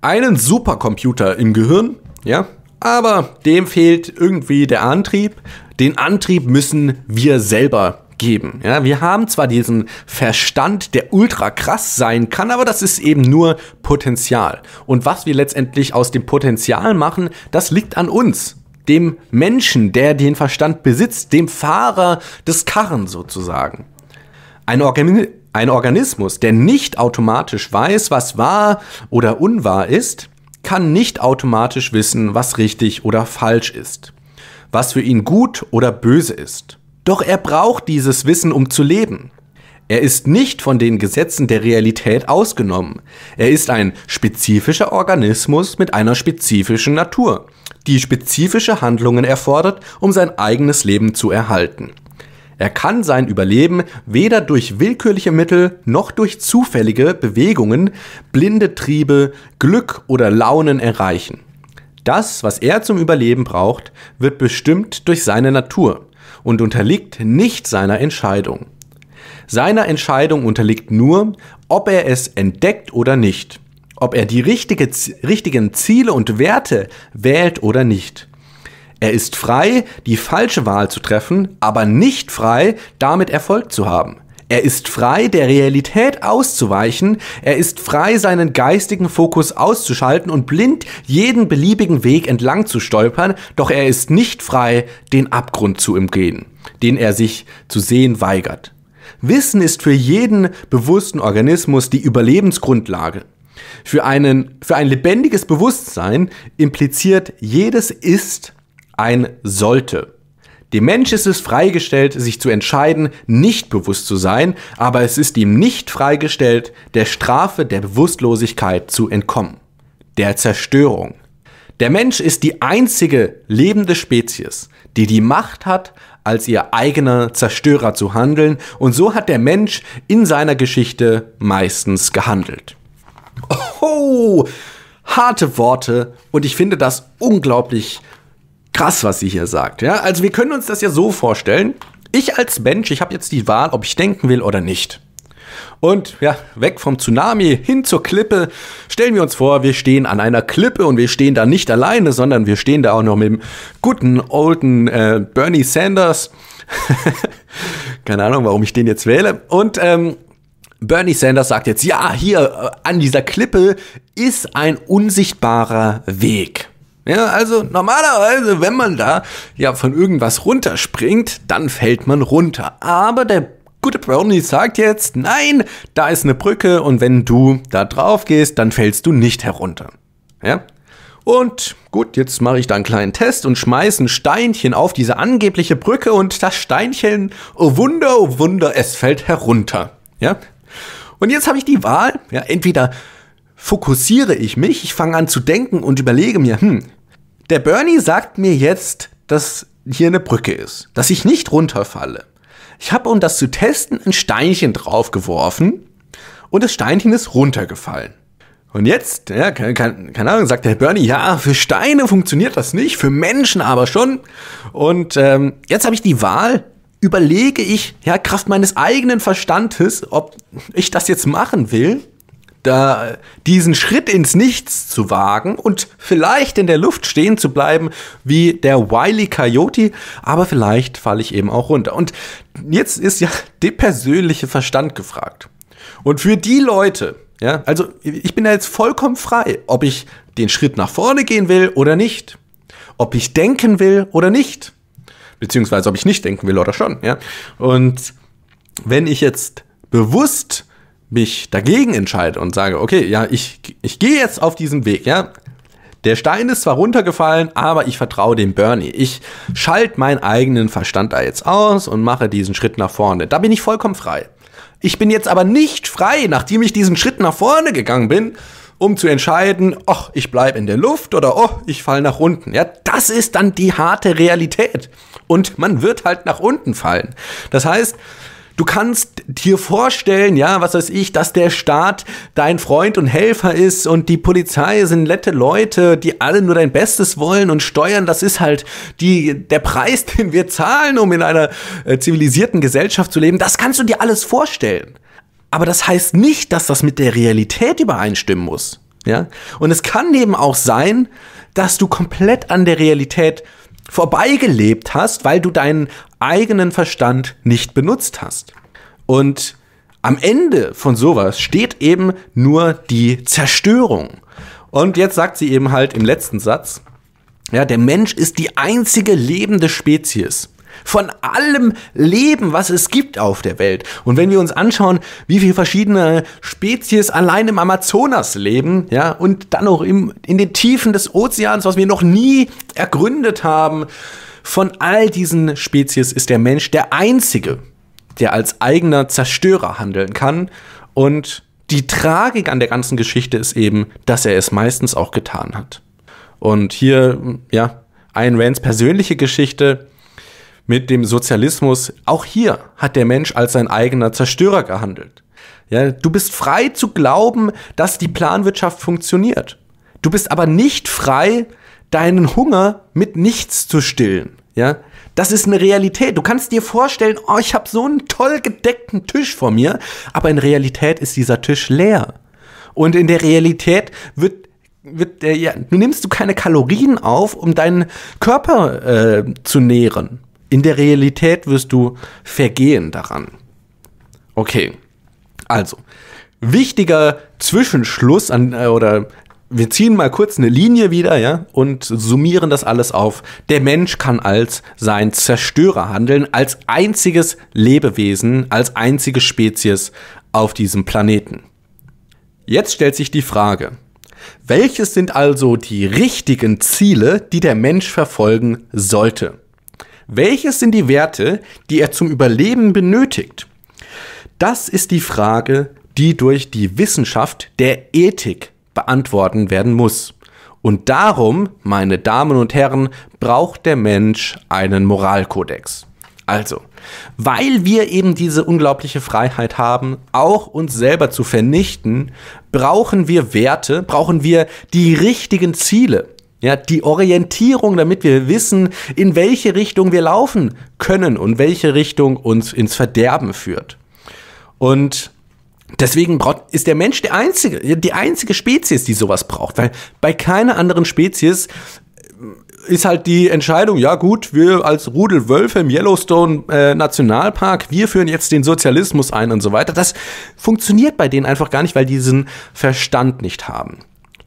[SPEAKER 1] einen Supercomputer im Gehirn, ja, aber dem fehlt irgendwie der Antrieb. Den Antrieb müssen wir selber geben. Ja, wir haben zwar diesen Verstand, der ultra krass sein kann, aber das ist eben nur Potenzial. Und was wir letztendlich aus dem Potenzial machen, das liegt an uns dem Menschen, der den Verstand besitzt, dem Fahrer des Karren sozusagen. Ein, Organi ein, Organismus, der nicht automatisch weiß, was wahr oder unwahr ist, kann nicht automatisch wissen, was richtig oder falsch ist, was für ihn gut oder böse ist. Doch er braucht dieses Wissen, um zu leben. Er ist nicht von den Gesetzen der Realität ausgenommen. Er ist ein spezifischer Organismus mit einer spezifischen Natur, die spezifische Handlungen erfordert, um sein eigenes Leben zu erhalten. Er kann sein Überleben weder durch willkürliche Mittel noch durch zufällige Bewegungen, blinde Triebe, Glück oder Launen erreichen. Das, was er zum Überleben braucht, wird bestimmt durch seine Natur und unterliegt nicht seiner Entscheidung. Seiner Entscheidung unterliegt nur, ob er es entdeckt oder nicht, ob er die richtige, richtigen Ziele und Werte wählt oder nicht, er ist frei, die falsche Wahl zu treffen, aber nicht frei, damit Erfolg zu haben. Er ist frei, der Realität auszuweichen, er ist frei, seinen geistigen Fokus auszuschalten und blind jeden beliebigen Weg entlang zu stolpern, doch er ist nicht frei, den Abgrund zu umgehen, den er sich zu sehen weigert. Wissen ist für jeden bewussten Organismus die Überlebensgrundlage. Für, einen, für ein lebendiges Bewusstsein impliziert jedes Ist ein sollte. Dem Mensch ist es freigestellt, sich zu entscheiden, nicht bewusst zu sein, aber es ist ihm nicht freigestellt, der Strafe der Bewusstlosigkeit zu entkommen, der Zerstörung. Der Mensch ist die einzige lebende Spezies, die die Macht hat, als ihr eigener Zerstörer zu handeln, und so hat der Mensch in seiner Geschichte meistens gehandelt. Oh, harte Worte, und ich finde das unglaublich krass, was sie hier sagt. Ja, also wir können uns das ja so vorstellen. Ich als Mensch, ich habe jetzt die Wahl, ob ich denken will oder nicht. Und ja, weg vom Tsunami hin zur Klippe. Stellen wir uns vor, wir stehen an einer Klippe und wir stehen da nicht alleine, sondern wir stehen da auch noch mit dem guten alten äh, Bernie Sanders. Keine Ahnung, warum ich den jetzt wähle. Und ähm, Bernie Sanders sagt jetzt, ja, hier äh, an dieser Klippe ist ein unsichtbarer Weg. Ja, also normalerweise, wenn man da ja von irgendwas runterspringt, dann fällt man runter. Aber der gute Brownie sagt jetzt, nein, da ist eine Brücke und wenn du da drauf gehst, dann fällst du nicht herunter. Ja? Und gut, jetzt mache ich da einen kleinen Test und schmeiße ein Steinchen auf diese angebliche Brücke und das Steinchen, oh Wunder, oh Wunder, es fällt herunter. Ja? Und jetzt habe ich die Wahl, ja, entweder fokussiere ich mich, ich fange an zu denken und überlege mir, hm, der Bernie sagt mir jetzt, dass hier eine Brücke ist, dass ich nicht runterfalle. Ich habe, um das zu testen, ein Steinchen draufgeworfen und das Steinchen ist runtergefallen. Und jetzt, ja, keine, keine, Ahnung, sagt der Bernie, ja, für Steine funktioniert das nicht, für Menschen aber schon. Und ähm, jetzt habe ich die Wahl, überlege ich, ja, Kraft meines eigenen Verstandes, ob ich das jetzt machen will da diesen Schritt ins Nichts zu wagen und vielleicht in der Luft stehen zu bleiben wie der Wiley e. Coyote, aber vielleicht falle ich eben auch runter. Und jetzt ist ja der persönliche Verstand gefragt. Und für die Leute, ja, also ich bin da jetzt vollkommen frei, ob ich den Schritt nach vorne gehen will oder nicht, ob ich denken will oder nicht, beziehungsweise ob ich nicht denken will oder schon, ja. Und wenn ich jetzt bewusst mich dagegen entscheide und sage, okay, ja, ich, ich gehe jetzt auf diesen Weg, ja. Der Stein ist zwar runtergefallen, aber ich vertraue dem Bernie. Ich schalte meinen eigenen Verstand da jetzt aus und mache diesen Schritt nach vorne. Da bin ich vollkommen frei. Ich bin jetzt aber nicht frei, nachdem ich diesen Schritt nach vorne gegangen bin, um zu entscheiden, ach, oh, ich bleibe in der Luft oder oh, ich falle nach unten. Ja, das ist dann die harte Realität. Und man wird halt nach unten fallen. Das heißt, Du kannst dir vorstellen, ja, was weiß ich, dass der Staat dein Freund und Helfer ist und die Polizei sind nette Leute, die alle nur dein Bestes wollen und steuern. Das ist halt die, der Preis, den wir zahlen, um in einer äh, zivilisierten Gesellschaft zu leben. Das kannst du dir alles vorstellen. Aber das heißt nicht, dass das mit der Realität übereinstimmen muss. Ja? Und es kann eben auch sein, dass du komplett an der Realität vorbeigelebt hast, weil du deinen eigenen Verstand nicht benutzt hast. Und am Ende von sowas steht eben nur die Zerstörung. Und jetzt sagt sie eben halt im letzten Satz, ja, der Mensch ist die einzige lebende Spezies, von allem Leben, was es gibt auf der Welt. Und wenn wir uns anschauen, wie viele verschiedene Spezies allein im Amazonas leben, ja, und dann auch im, in den Tiefen des Ozeans, was wir noch nie ergründet haben, von all diesen Spezies ist der Mensch der einzige, der als eigener Zerstörer handeln kann und die Tragik an der ganzen Geschichte ist eben, dass er es meistens auch getan hat. Und hier, ja, Ayn Rands persönliche Geschichte mit dem Sozialismus, auch hier hat der Mensch als sein eigener Zerstörer gehandelt. Ja, du bist frei zu glauben, dass die Planwirtschaft funktioniert. Du bist aber nicht frei, deinen Hunger mit nichts zu stillen. Ja, das ist eine Realität. Du kannst dir vorstellen, oh, ich habe so einen toll gedeckten Tisch vor mir, aber in Realität ist dieser Tisch leer. Und in der Realität wird wird der, ja, nimmst du keine Kalorien auf, um deinen Körper äh, zu nähren. In der Realität wirst du vergehen daran. Okay, also, wichtiger Zwischenschluss an, äh, oder wir ziehen mal kurz eine Linie wieder, ja, und summieren das alles auf. Der Mensch kann als sein Zerstörer handeln, als einziges Lebewesen, als einzige Spezies auf diesem Planeten. Jetzt stellt sich die Frage, welches sind also die richtigen Ziele, die der Mensch verfolgen sollte? Welches sind die Werte, die er zum Überleben benötigt? Das ist die Frage, die durch die Wissenschaft der Ethik beantworten werden muss. Und darum, meine Damen und Herren, braucht der Mensch einen Moralkodex. Also, weil wir eben diese unglaubliche Freiheit haben, auch uns selber zu vernichten, brauchen wir Werte, brauchen wir die richtigen Ziele. Ja, die Orientierung, damit wir wissen, in welche Richtung wir laufen können und welche Richtung uns ins Verderben führt. Und deswegen braucht, ist der Mensch der einzige, die einzige Spezies, die sowas braucht, weil bei keiner anderen Spezies äh, ist halt die Entscheidung, ja gut, wir als Rudel Wölfe im Yellowstone äh, Nationalpark, wir führen jetzt den Sozialismus ein und so weiter. Das funktioniert bei denen einfach gar nicht, weil die diesen Verstand nicht haben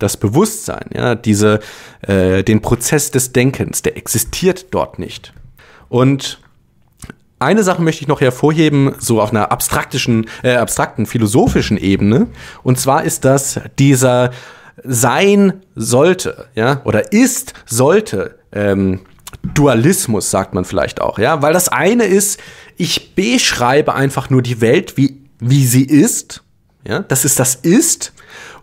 [SPEAKER 1] das Bewusstsein, ja, diese, äh, den Prozess des Denkens, der existiert dort nicht. Und eine Sache möchte ich noch hervorheben, so auf einer abstraktischen, äh, abstrakten philosophischen Ebene. Und zwar ist das dieser sein sollte, ja, oder ist sollte ähm, Dualismus, sagt man vielleicht auch, ja, weil das eine ist, ich beschreibe einfach nur die Welt, wie, wie sie ist, ja, das ist das Ist,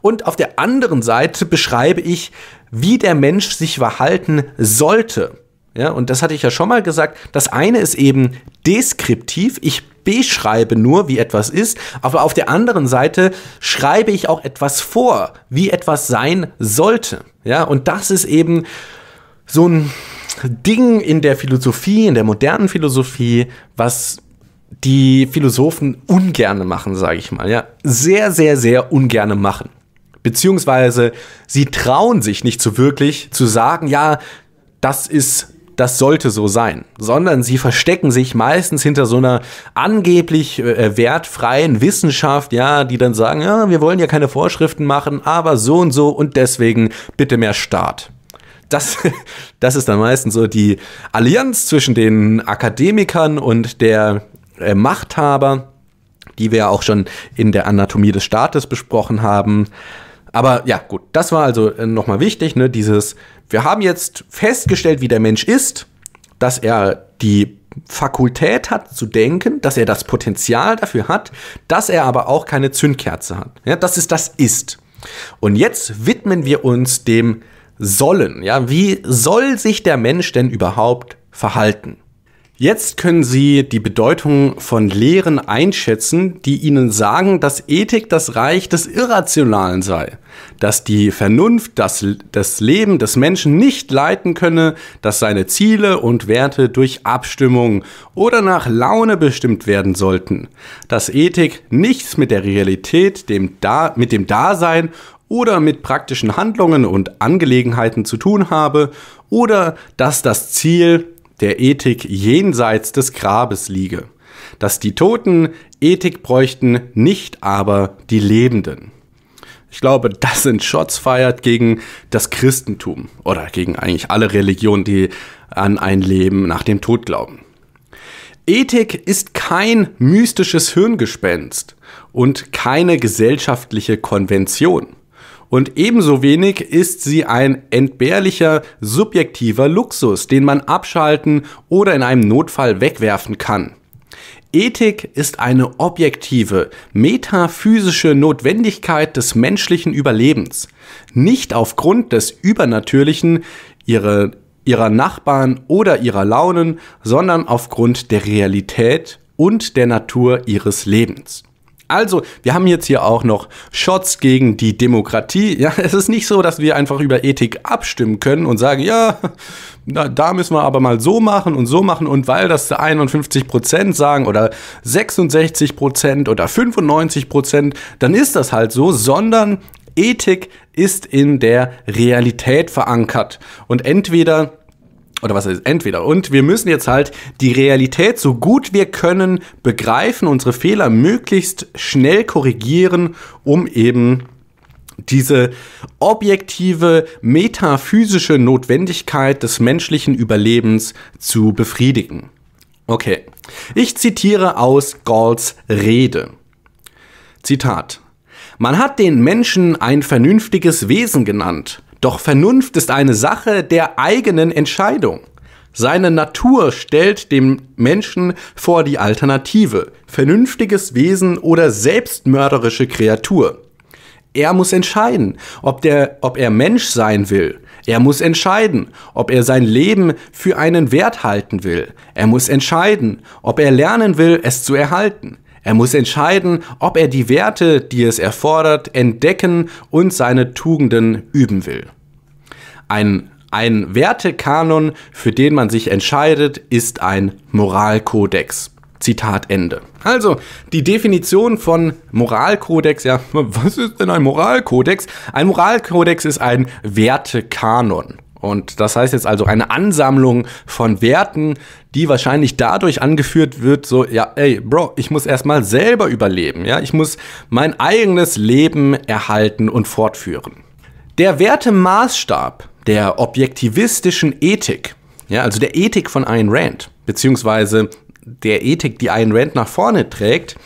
[SPEAKER 1] und auf der anderen Seite beschreibe ich, wie der Mensch sich verhalten sollte. Ja, und das hatte ich ja schon mal gesagt. Das eine ist eben deskriptiv. Ich beschreibe nur, wie etwas ist, aber auf der anderen Seite schreibe ich auch etwas vor, wie etwas sein sollte. Ja, und das ist eben so ein Ding in der Philosophie, in der modernen Philosophie, was die Philosophen ungerne machen, sage ich mal. Ja, sehr, sehr, sehr ungerne machen. Beziehungsweise sie trauen sich nicht so wirklich zu sagen, ja, das ist, das sollte so sein, sondern sie verstecken sich meistens hinter so einer angeblich äh, äh wertfreien Wissenschaft, ja, die dann sagen, ja, wir wollen ja keine Vorschriften machen, aber so und so und deswegen bitte mehr Staat. Das, das ist dann meistens so die Allianz zwischen den Akademikern und der äh, Machthaber, die wir ja auch schon in der Anatomie des Staates besprochen haben. Aber ja, gut, das war also äh, nochmal wichtig, ne? Dieses, wir haben jetzt festgestellt, wie der Mensch ist, dass er die Fakultät hat zu denken, dass er das Potenzial dafür hat, dass er aber auch keine Zündkerze hat. Ja, das ist das Ist. Und jetzt widmen wir uns dem Sollen. Ja, wie soll sich der Mensch denn überhaupt verhalten? Jetzt können Sie die Bedeutung von Lehren einschätzen, die Ihnen sagen, dass Ethik das Reich des Irrationalen sei, dass die Vernunft das, das Leben des Menschen nicht leiten könne, dass seine Ziele und Werte durch Abstimmung oder nach Laune bestimmt werden sollten, dass Ethik nichts mit der Realität, dem da mit dem Dasein oder mit praktischen Handlungen und Angelegenheiten zu tun habe oder dass das Ziel der Ethik jenseits des Grabes liege, dass die Toten Ethik bräuchten, nicht aber die Lebenden. Ich glaube, das sind Shots feiert gegen das Christentum oder gegen eigentlich alle Religionen, die an ein Leben nach dem Tod glauben. Ethik ist kein mystisches Hirngespenst und keine gesellschaftliche Konvention. Und ebenso wenig ist sie ein entbehrlicher, subjektiver Luxus, den man abschalten oder in einem Notfall wegwerfen kann. Ethik ist eine objektive, metaphysische Notwendigkeit des menschlichen Überlebens, nicht aufgrund des Übernatürlichen, ihre, ihrer Nachbarn oder ihrer Launen, sondern aufgrund der Realität und der Natur ihres Lebens. Also, wir haben jetzt hier auch noch Shots gegen die Demokratie. Ja, es ist nicht so, dass wir einfach über Ethik abstimmen können und sagen, ja, da, da müssen wir aber mal so machen und so machen und weil das 51 sagen oder 66 oder 95 dann ist das halt so, sondern Ethik ist in der Realität verankert und entweder oder was ist entweder und wir müssen jetzt halt die Realität so gut wir können begreifen, unsere Fehler möglichst schnell korrigieren, um eben diese objektive metaphysische Notwendigkeit des menschlichen Überlebens zu befriedigen. Okay, ich zitiere aus Galls Rede. Zitat. Man hat den Menschen ein vernünftiges Wesen genannt, doch Vernunft ist eine Sache der eigenen Entscheidung. Seine Natur stellt dem Menschen vor die Alternative, vernünftiges Wesen oder selbstmörderische Kreatur. Er muss entscheiden, ob, der, ob er Mensch sein will. Er muss entscheiden, ob er sein Leben für einen Wert halten will. Er muss entscheiden, ob er lernen will, es zu erhalten. Er muss entscheiden, ob er die Werte, die es erfordert, entdecken und seine Tugenden üben will. Ein, ein Wertekanon, für den man sich entscheidet, ist ein Moralkodex. Zitat Ende. Also, die Definition von Moralkodex, ja, was ist denn ein Moralkodex? Ein Moralkodex ist ein Wertekanon. Und das heißt jetzt also eine Ansammlung von Werten, die wahrscheinlich dadurch angeführt wird, so, ja, ey, Bro, ich muss erstmal selber überleben, ja, ich muss mein eigenes Leben erhalten und fortführen. Der Wertemaßstab der objektivistischen Ethik, ja, also der Ethik von Ayn Rand, beziehungsweise der Ethik, die Ayn Rand nach vorne trägt,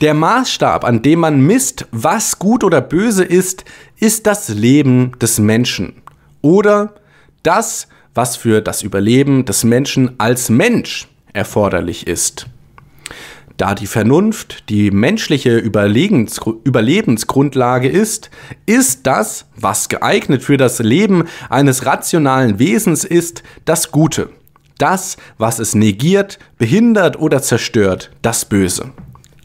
[SPEAKER 1] der Maßstab, an dem man misst, was gut oder böse ist, ist das Leben des Menschen oder das, was für das Überleben des Menschen als Mensch erforderlich ist. Da die Vernunft die menschliche Überlegens Überlebensgrundlage ist, ist das, was geeignet für das Leben eines rationalen Wesens ist, das Gute. Das, was es negiert, behindert oder zerstört, das Böse.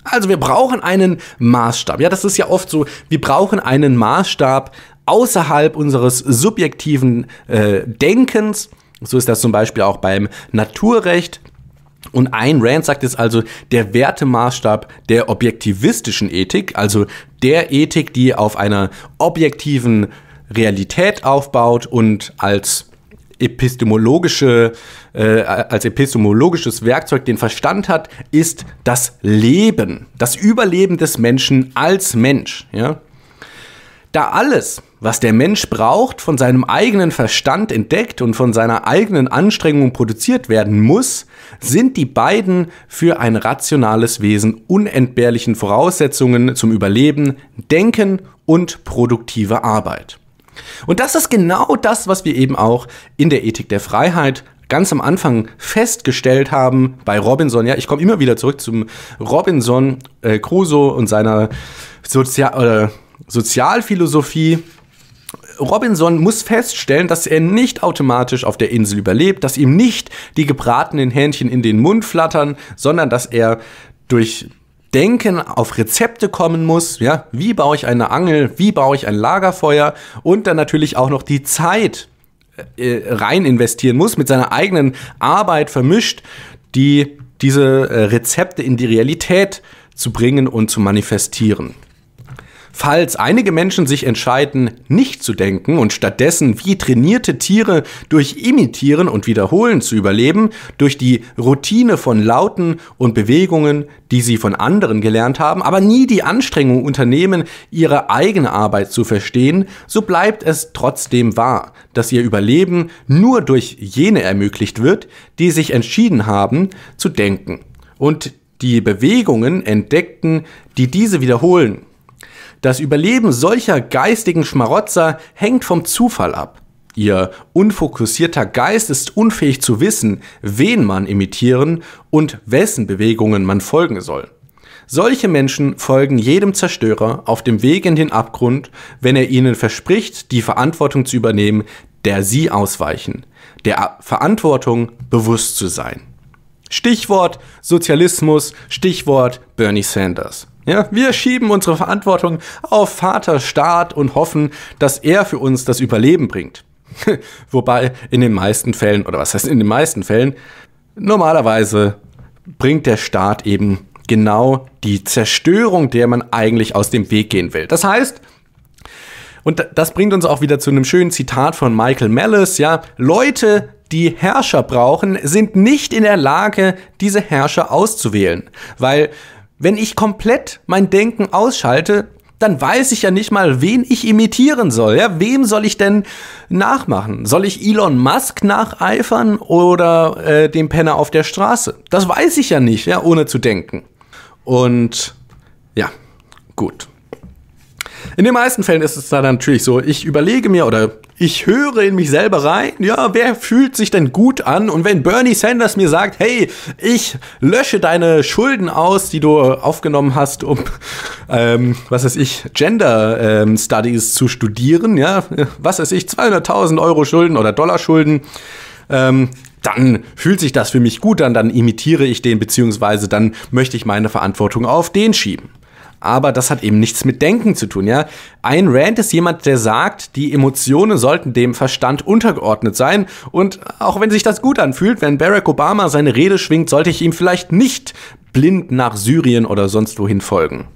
[SPEAKER 1] Also wir brauchen einen Maßstab. Ja, das ist ja oft so, wir brauchen einen Maßstab, außerhalb unseres subjektiven äh, Denkens. So ist das zum Beispiel auch beim Naturrecht. Und ein Rand sagt es also, der Wertemaßstab der objektivistischen Ethik, also der Ethik, die auf einer objektiven Realität aufbaut und als epistemologische, äh, als epistemologisches Werkzeug den Verstand hat, ist das Leben, das Überleben des Menschen als Mensch. Ja? Da alles, was der Mensch braucht, von seinem eigenen Verstand entdeckt und von seiner eigenen Anstrengung produziert werden muss, sind die beiden für ein rationales Wesen unentbehrlichen Voraussetzungen zum Überleben, Denken und produktive Arbeit. Und das ist genau das, was wir eben auch in der Ethik der Freiheit ganz am Anfang festgestellt haben bei Robinson. Ja, ich komme immer wieder zurück zum Robinson äh, Crusoe und seiner sozial äh, Sozialphilosophie. Robinson muss feststellen, dass er nicht automatisch auf der Insel überlebt, dass ihm nicht die gebratenen Hähnchen in den Mund flattern, sondern dass er durch Denken auf Rezepte kommen muss, ja, wie baue ich eine Angel, wie baue ich ein Lagerfeuer und dann natürlich auch noch die Zeit äh, rein investieren muss, mit seiner eigenen Arbeit vermischt, die diese äh, Rezepte in die Realität zu bringen und zu manifestieren. Falls einige Menschen sich entscheiden, nicht zu denken und stattdessen wie trainierte Tiere durch Imitieren und Wiederholen zu überleben, durch die Routine von Lauten und Bewegungen, die sie von anderen gelernt haben, aber nie die Anstrengung unternehmen, ihre eigene Arbeit zu verstehen, so bleibt es trotzdem wahr, dass ihr Überleben nur durch jene ermöglicht wird, die sich entschieden haben, zu denken. Und die Bewegungen entdeckten, die diese wiederholen das Überleben solcher geistigen Schmarotzer hängt vom Zufall ab. Ihr unfokussierter Geist ist unfähig zu wissen, wen man imitieren und wessen Bewegungen man folgen soll. Solche Menschen folgen jedem Zerstörer auf dem Weg in den Abgrund, wenn er ihnen verspricht, die Verantwortung zu übernehmen, der sie ausweichen, der Verantwortung bewusst zu sein. Stichwort Sozialismus, Stichwort Bernie Sanders. Ja, wir schieben unsere Verantwortung auf Vater Staat und hoffen, dass er für uns das Überleben bringt. Wobei in den meisten Fällen, oder was heißt in den meisten Fällen, normalerweise bringt der Staat eben genau die Zerstörung, der man eigentlich aus dem Weg gehen will. Das heißt, und das bringt uns auch wieder zu einem schönen Zitat von Michael Mellis, ja, Leute, die Herrscher brauchen, sind nicht in der Lage, diese Herrscher auszuwählen, weil wenn ich komplett mein Denken ausschalte, dann weiß ich ja nicht mal, wen ich imitieren soll. Ja, wem soll ich denn nachmachen? Soll ich Elon Musk nacheifern oder äh, dem Penner auf der Straße? Das weiß ich ja nicht, ja, ohne zu denken. Und ja, gut. In den meisten Fällen ist es dann natürlich so, ich überlege mir oder ich höre in mich selber rein, ja, wer fühlt sich denn gut an? Und wenn Bernie Sanders mir sagt, hey, ich lösche deine Schulden aus, die du äh, aufgenommen hast, um, ähm, was weiß ich, Gender ähm, Studies zu studieren, ja, was weiß ich, 200.000 Euro Schulden oder Dollar Schulden, ähm, dann fühlt sich das für mich gut an, dann imitiere ich den, beziehungsweise dann möchte ich meine Verantwortung auf den schieben aber das hat eben nichts mit Denken zu tun, ja. Ein Rant ist jemand, der sagt, die Emotionen sollten dem Verstand untergeordnet sein und auch wenn sich das gut anfühlt, wenn Barack Obama seine Rede schwingt, sollte ich ihm vielleicht nicht blind nach Syrien oder sonst wohin folgen.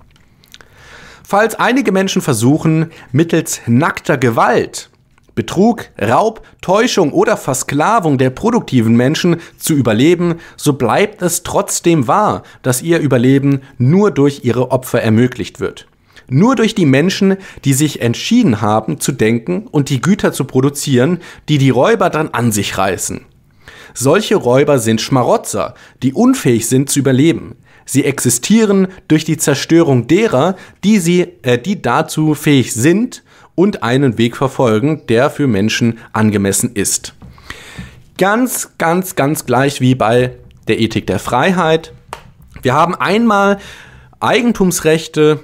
[SPEAKER 1] Falls einige Menschen versuchen, mittels nackter Gewalt Betrug, Raub, Täuschung oder Versklavung der produktiven Menschen zu überleben, so bleibt es trotzdem wahr, dass ihr Überleben nur durch ihre Opfer ermöglicht wird. Nur durch die Menschen, die sich entschieden haben zu denken und die Güter zu produzieren, die die Räuber dann an sich reißen. Solche Räuber sind Schmarotzer, die unfähig sind zu überleben. Sie existieren durch die Zerstörung derer, die, sie, äh, die dazu fähig sind und einen Weg verfolgen, der für Menschen angemessen ist. Ganz, ganz, ganz gleich wie bei der Ethik der Freiheit. Wir haben einmal Eigentumsrechte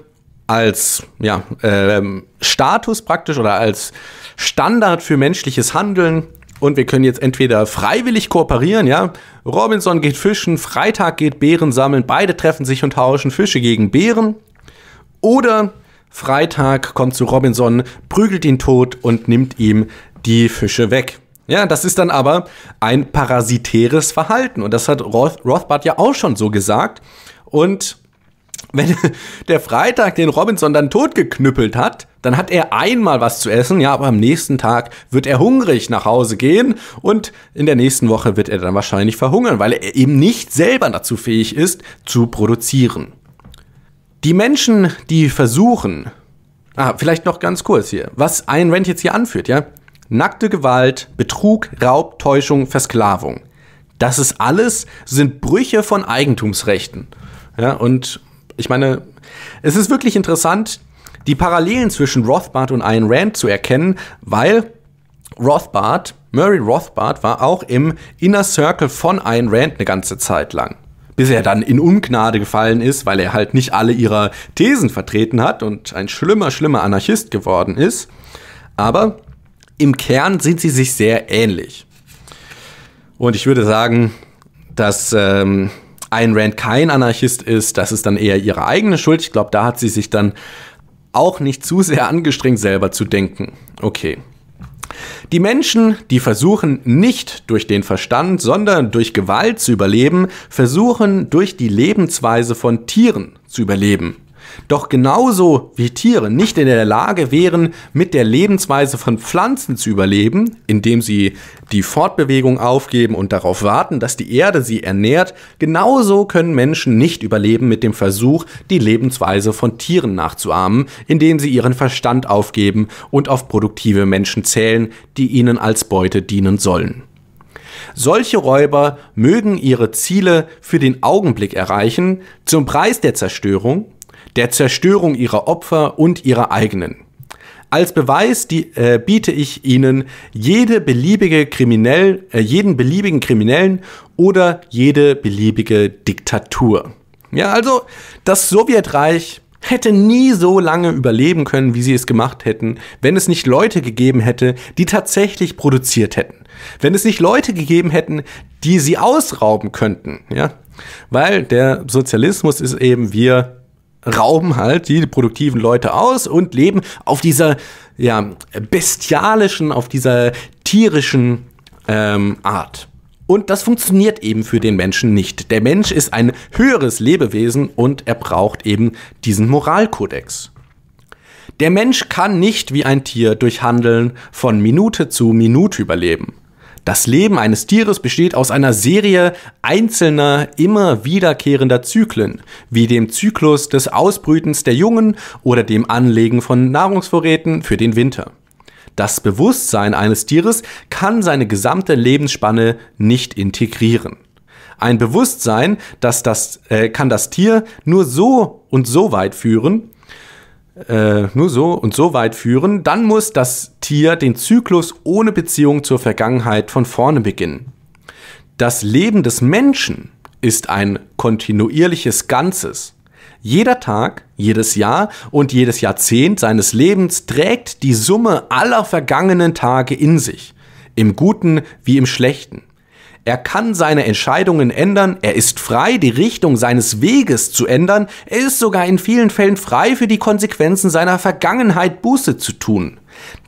[SPEAKER 1] als ja, äh, Status praktisch oder als Standard für menschliches Handeln. Und wir können jetzt entweder freiwillig kooperieren, ja. Robinson geht fischen, Freitag geht Beeren sammeln, beide treffen sich und tauschen Fische gegen Beeren. Oder Freitag kommt zu Robinson, prügelt ihn tot und nimmt ihm die Fische weg. Ja, das ist dann aber ein parasitäres Verhalten. Und das hat Roth, Rothbard ja auch schon so gesagt. Und wenn der Freitag den Robinson dann totgeknüppelt hat, dann hat er einmal was zu essen, ja, aber am nächsten Tag wird er hungrig nach Hause gehen und in der nächsten Woche wird er dann wahrscheinlich verhungern, weil er eben nicht selber dazu fähig ist, zu produzieren. Die Menschen, die versuchen, ah, vielleicht noch ganz kurz hier, was Ayn Rand jetzt hier anführt, ja? Nackte Gewalt, Betrug, Raub, Täuschung, Versklavung. Das ist alles, sind Brüche von Eigentumsrechten. Ja, und ich meine, es ist wirklich interessant, die Parallelen zwischen Rothbard und Ayn Rand zu erkennen, weil Rothbard, Murray Rothbard, war auch im Inner Circle von Ayn Rand eine ganze Zeit lang bis er dann in Ungnade gefallen ist, weil er halt nicht alle ihrer Thesen vertreten hat und ein schlimmer, schlimmer Anarchist geworden ist. Aber im Kern sind sie sich sehr ähnlich. Und ich würde sagen, dass ähm, Ayn Rand kein Anarchist ist, das ist dann eher ihre eigene Schuld. Ich glaube, da hat sie sich dann auch nicht zu sehr angestrengt, selber zu denken. Okay. Die Menschen, die versuchen nicht durch den Verstand, sondern durch Gewalt zu überleben, versuchen durch die Lebensweise von Tieren zu überleben doch genauso wie Tiere nicht in der Lage wären, mit der Lebensweise von Pflanzen zu überleben, indem sie die Fortbewegung aufgeben und darauf warten, dass die Erde sie ernährt, genauso können Menschen nicht überleben mit dem Versuch, die Lebensweise von Tieren nachzuahmen, indem sie ihren Verstand aufgeben und auf produktive Menschen zählen, die ihnen als Beute dienen sollen. Solche Räuber mögen ihre Ziele für den Augenblick erreichen, zum Preis der Zerstörung, der Zerstörung ihrer Opfer und ihrer eigenen. Als Beweis die, äh, biete ich Ihnen jede beliebige Kriminell, äh, jeden beliebigen Kriminellen oder jede beliebige Diktatur. Ja, also das Sowjetreich hätte nie so lange überleben können, wie sie es gemacht hätten, wenn es nicht Leute gegeben hätte, die tatsächlich produziert hätten. Wenn es nicht Leute gegeben hätten, die sie ausrauben könnten, ja? Weil der Sozialismus ist eben wir rauben halt die produktiven Leute aus und leben auf dieser ja, bestialischen, auf dieser tierischen ähm, Art. Und das funktioniert eben für den Menschen nicht. Der Mensch ist ein höheres Lebewesen und er braucht eben diesen Moralkodex. Der Mensch kann nicht wie ein Tier durch Handeln von Minute zu Minute überleben. Das Leben eines Tieres besteht aus einer Serie einzelner, immer wiederkehrender Zyklen, wie dem Zyklus des Ausbrütens der Jungen oder dem Anlegen von Nahrungsvorräten für den Winter. Das Bewusstsein eines Tieres kann seine gesamte Lebensspanne nicht integrieren. Ein Bewusstsein, dass das, äh, kann das Tier nur so und so weit führen, äh, nur so und so weit führen, dann muss das Tier den Zyklus ohne Beziehung zur Vergangenheit von vorne beginnen. Das Leben des Menschen ist ein kontinuierliches Ganzes. Jeder Tag, jedes Jahr und jedes Jahrzehnt seines Lebens trägt die Summe aller vergangenen Tage in sich, im Guten wie im Schlechten. Er kann seine Entscheidungen ändern, er ist frei, die Richtung seines Weges zu ändern, er ist sogar in vielen Fällen frei, für die Konsequenzen seiner Vergangenheit Buße zu tun.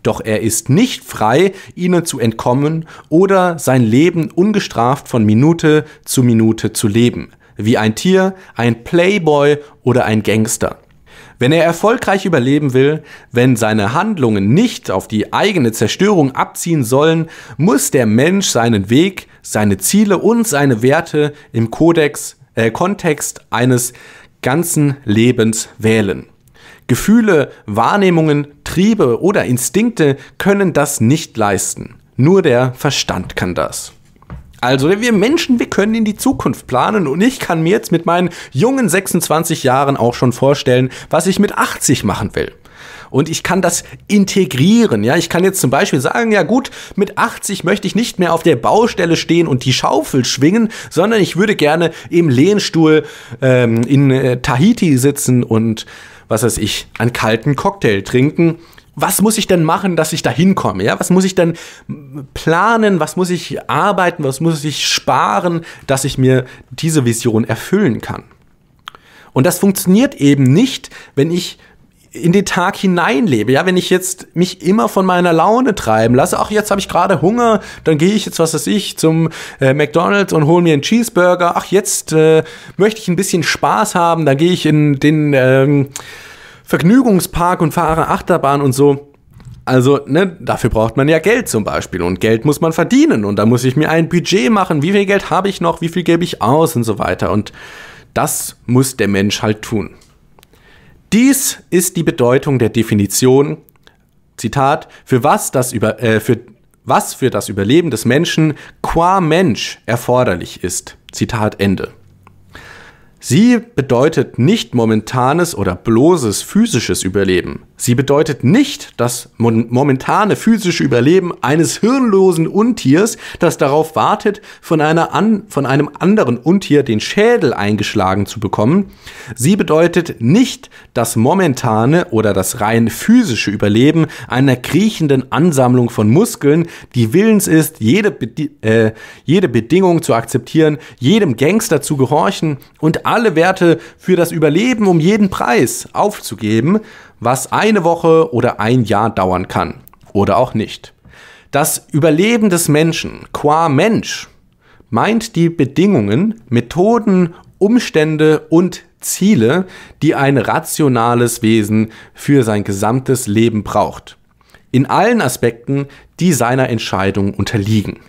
[SPEAKER 1] Doch er ist nicht frei, ihnen zu entkommen oder sein Leben ungestraft von Minute zu Minute zu leben, wie ein Tier, ein Playboy oder ein Gangster. Wenn er erfolgreich überleben will, wenn seine Handlungen nicht auf die eigene Zerstörung abziehen sollen, muss der Mensch seinen Weg, seine Ziele und seine Werte im Kodex, äh, Kontext eines ganzen Lebens wählen. Gefühle, Wahrnehmungen, Triebe oder Instinkte können das nicht leisten. Nur der Verstand kann das. Also, wir Menschen, wir können in die Zukunft planen und ich kann mir jetzt mit meinen jungen 26 Jahren auch schon vorstellen, was ich mit 80 machen will und ich kann das integrieren. Ja, ich kann jetzt zum Beispiel sagen, ja gut, mit 80 möchte ich nicht mehr auf der Baustelle stehen und die Schaufel schwingen, sondern ich würde gerne im Lehnstuhl ähm, in äh, Tahiti sitzen und was weiß ich, einen kalten Cocktail trinken was muss ich denn machen, dass ich da hinkomme? Ja? Was muss ich denn planen? Was muss ich arbeiten? Was muss ich sparen, dass ich mir diese Vision erfüllen kann? Und das funktioniert eben nicht, wenn ich in den Tag hineinlebe. Ja, wenn ich jetzt mich immer von meiner Laune treiben lasse, ach, jetzt habe ich gerade Hunger, dann gehe ich jetzt, was weiß ich, zum äh, McDonald's und hole mir einen Cheeseburger. Ach, jetzt äh, möchte ich ein bisschen Spaß haben, dann gehe ich in den ähm, Vergnügungspark und fahre Achterbahn und so. Also, ne, dafür braucht man ja Geld zum Beispiel. Und Geld muss man verdienen. Und da muss ich mir ein Budget machen. Wie viel Geld habe ich noch? Wie viel gebe ich aus? Und so weiter. Und das muss der Mensch halt tun. Dies ist die Bedeutung der Definition, Zitat, für was das, über, äh, für, was für das Überleben des Menschen qua Mensch erforderlich ist. Zitat Ende. Sie bedeutet nicht momentanes oder bloßes physisches Überleben. Sie bedeutet nicht das momentane physische Überleben eines hirnlosen Untiers, das darauf wartet, von, einer an, von einem anderen Untier den Schädel eingeschlagen zu bekommen. Sie bedeutet nicht das momentane oder das rein physische Überleben einer kriechenden Ansammlung von Muskeln, die willens ist, jede, Be äh, jede Bedingung zu akzeptieren, jedem Gangster zu gehorchen und alle Werte für das Überleben um jeden Preis aufzugeben, was eine Woche oder ein Jahr dauern kann oder auch nicht. Das Überleben des Menschen qua Mensch meint die Bedingungen, Methoden, Umstände und Ziele, die ein rationales Wesen für sein gesamtes Leben braucht. In allen Aspekten, die seiner Entscheidung unterliegen.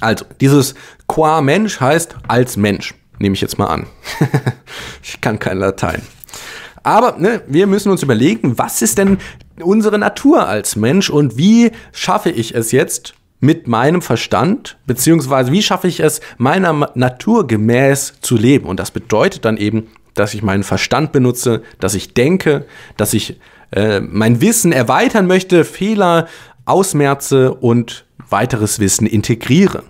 [SPEAKER 1] Also, dieses qua Mensch heißt als Mensch. Nehme ich jetzt mal an. ich kann kein Latein. Aber ne, wir müssen uns überlegen, was ist denn unsere Natur als Mensch und wie schaffe ich es jetzt mit meinem Verstand, beziehungsweise wie schaffe ich es, meiner Natur gemäß zu leben. Und das bedeutet dann eben, dass ich meinen Verstand benutze, dass ich denke, dass ich äh, mein Wissen erweitern möchte, Fehler ausmerze und weiteres Wissen integriere.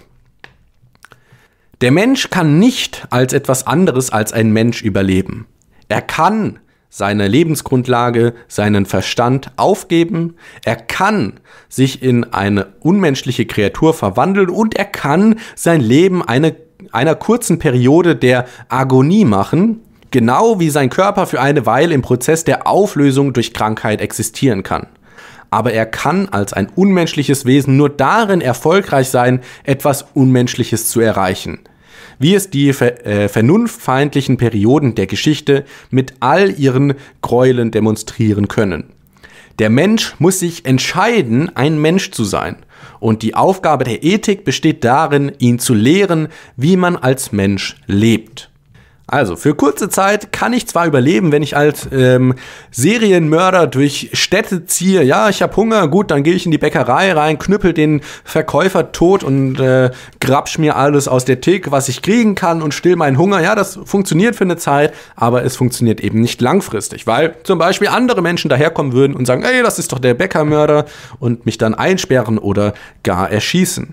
[SPEAKER 1] Der Mensch kann nicht als etwas anderes als ein Mensch überleben. Er kann seine Lebensgrundlage, seinen Verstand aufgeben, er kann sich in eine unmenschliche Kreatur verwandeln und er kann sein Leben eine, einer kurzen Periode der Agonie machen, genau wie sein Körper für eine Weile im Prozess der Auflösung durch Krankheit existieren kann. Aber er kann als ein unmenschliches Wesen nur darin erfolgreich sein, etwas Unmenschliches zu erreichen wie es die ver äh, vernunftfeindlichen Perioden der Geschichte mit all ihren Gräulen demonstrieren können. Der Mensch muss sich entscheiden, ein Mensch zu sein. Und die Aufgabe der Ethik besteht darin, ihn zu lehren, wie man als Mensch lebt. Also, für kurze Zeit kann ich zwar überleben, wenn ich als ähm, Serienmörder durch Städte ziehe. Ja, ich habe Hunger, gut, dann gehe ich in die Bäckerei rein, knüppel den Verkäufer tot und äh, grapsch mir alles aus der Theke, was ich kriegen kann und still meinen Hunger. Ja, das funktioniert für eine Zeit, aber es funktioniert eben nicht langfristig, weil zum Beispiel andere Menschen daherkommen würden und sagen, ey, das ist doch der Bäckermörder und mich dann einsperren oder gar erschießen.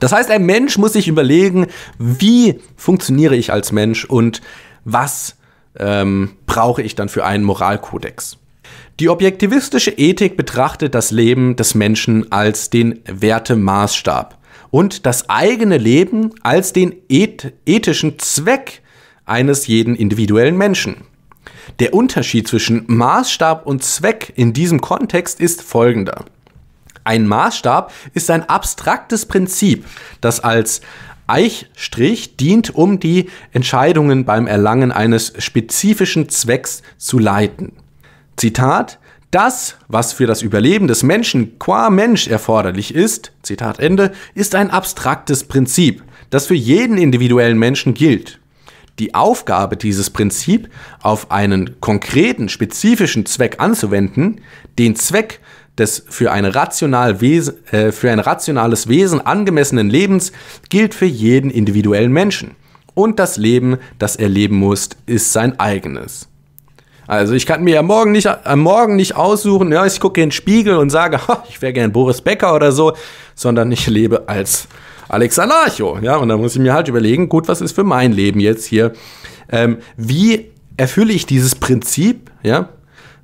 [SPEAKER 1] Das heißt, ein Mensch muss sich überlegen, wie funktioniere ich als Mensch und was ähm, brauche ich dann für einen Moralkodex. Die objektivistische Ethik betrachtet das Leben des Menschen als den Wertemaßstab und das eigene Leben als den eth ethischen Zweck eines jeden individuellen Menschen. Der Unterschied zwischen Maßstab und Zweck in diesem Kontext ist folgender. Ein Maßstab ist ein abstraktes Prinzip, das als Eichstrich dient, um die Entscheidungen beim Erlangen eines spezifischen Zwecks zu leiten. Zitat, das, was für das Überleben des Menschen qua Mensch erforderlich ist, Zitat Ende, ist ein abstraktes Prinzip, das für jeden individuellen Menschen gilt. Die Aufgabe, dieses Prinzip auf einen konkreten, spezifischen Zweck anzuwenden, den Zweck des für, eine rational Wesen, äh, für ein rationales Wesen angemessenen Lebens gilt für jeden individuellen Menschen. Und das Leben, das er leben muss, ist sein eigenes. Also ich kann mir ja Morgen nicht, am Morgen nicht aussuchen, ja, ich gucke in den Spiegel und sage, ha, ich wäre gern Boris Becker oder so, sondern ich lebe als Alex Anarcho. Ja, und da muss ich mir halt überlegen, gut, was ist für mein Leben jetzt hier? Ähm, wie erfülle ich dieses Prinzip? Ja,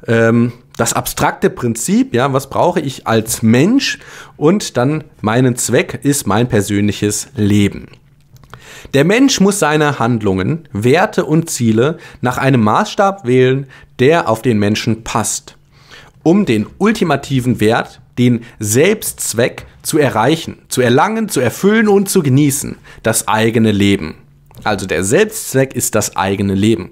[SPEAKER 1] ähm, das abstrakte Prinzip, ja, was brauche ich als Mensch und dann meinen Zweck ist mein persönliches Leben. Der Mensch muss seine Handlungen, Werte und Ziele nach einem Maßstab wählen, der auf den Menschen passt, um den ultimativen Wert, den Selbstzweck zu erreichen, zu erlangen, zu erfüllen und zu genießen, das eigene Leben. Also der Selbstzweck ist das eigene Leben.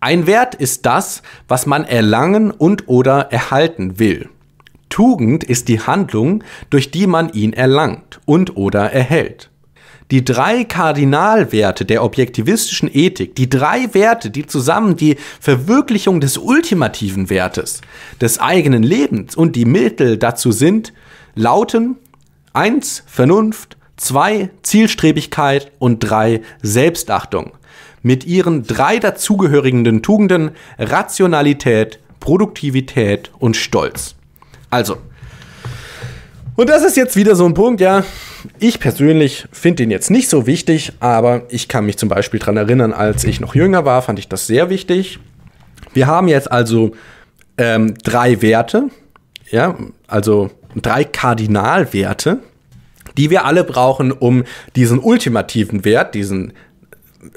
[SPEAKER 1] Ein Wert ist das, was man erlangen und oder erhalten will. Tugend ist die Handlung, durch die man ihn erlangt und oder erhält. Die drei Kardinalwerte der objektivistischen Ethik, die drei Werte, die zusammen die Verwirklichung des ultimativen Wertes des eigenen Lebens und die Mittel dazu sind, lauten eins Vernunft, zwei Zielstrebigkeit und drei Selbstachtung mit ihren drei dazugehörigen Tugenden Rationalität, Produktivität und Stolz. Also, und das ist jetzt wieder so ein Punkt, ja. Ich persönlich finde den jetzt nicht so wichtig, aber ich kann mich zum Beispiel daran erinnern, als ich noch jünger war, fand ich das sehr wichtig. Wir haben jetzt also ähm, drei Werte, ja, also drei Kardinalwerte, die wir alle brauchen, um diesen ultimativen Wert, diesen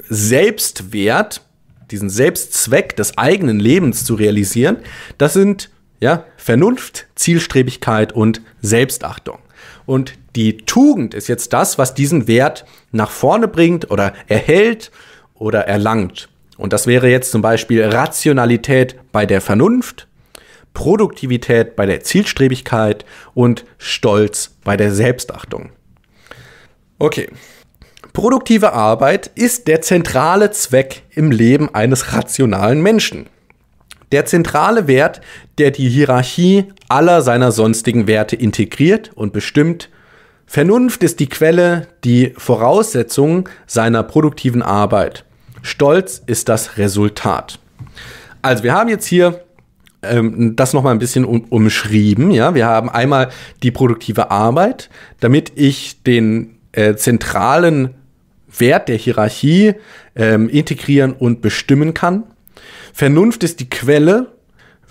[SPEAKER 1] Selbstwert, diesen Selbstzweck des eigenen Lebens zu realisieren, das sind ja, Vernunft, Zielstrebigkeit und Selbstachtung. Und die Tugend ist jetzt das, was diesen Wert nach vorne bringt oder erhält oder erlangt. Und das wäre jetzt zum Beispiel Rationalität bei der Vernunft, Produktivität bei der Zielstrebigkeit und Stolz bei der Selbstachtung. Okay, Produktive Arbeit ist der zentrale Zweck im Leben eines rationalen Menschen. Der zentrale Wert, der die Hierarchie aller seiner sonstigen Werte integriert und bestimmt. Vernunft ist die Quelle, die Voraussetzung seiner produktiven Arbeit. Stolz ist das Resultat. Also wir haben jetzt hier ähm, das nochmal ein bisschen um, umschrieben. Ja? Wir haben einmal die produktive Arbeit, damit ich den äh, zentralen Wert der Hierarchie ähm, integrieren und bestimmen kann. Vernunft ist die Quelle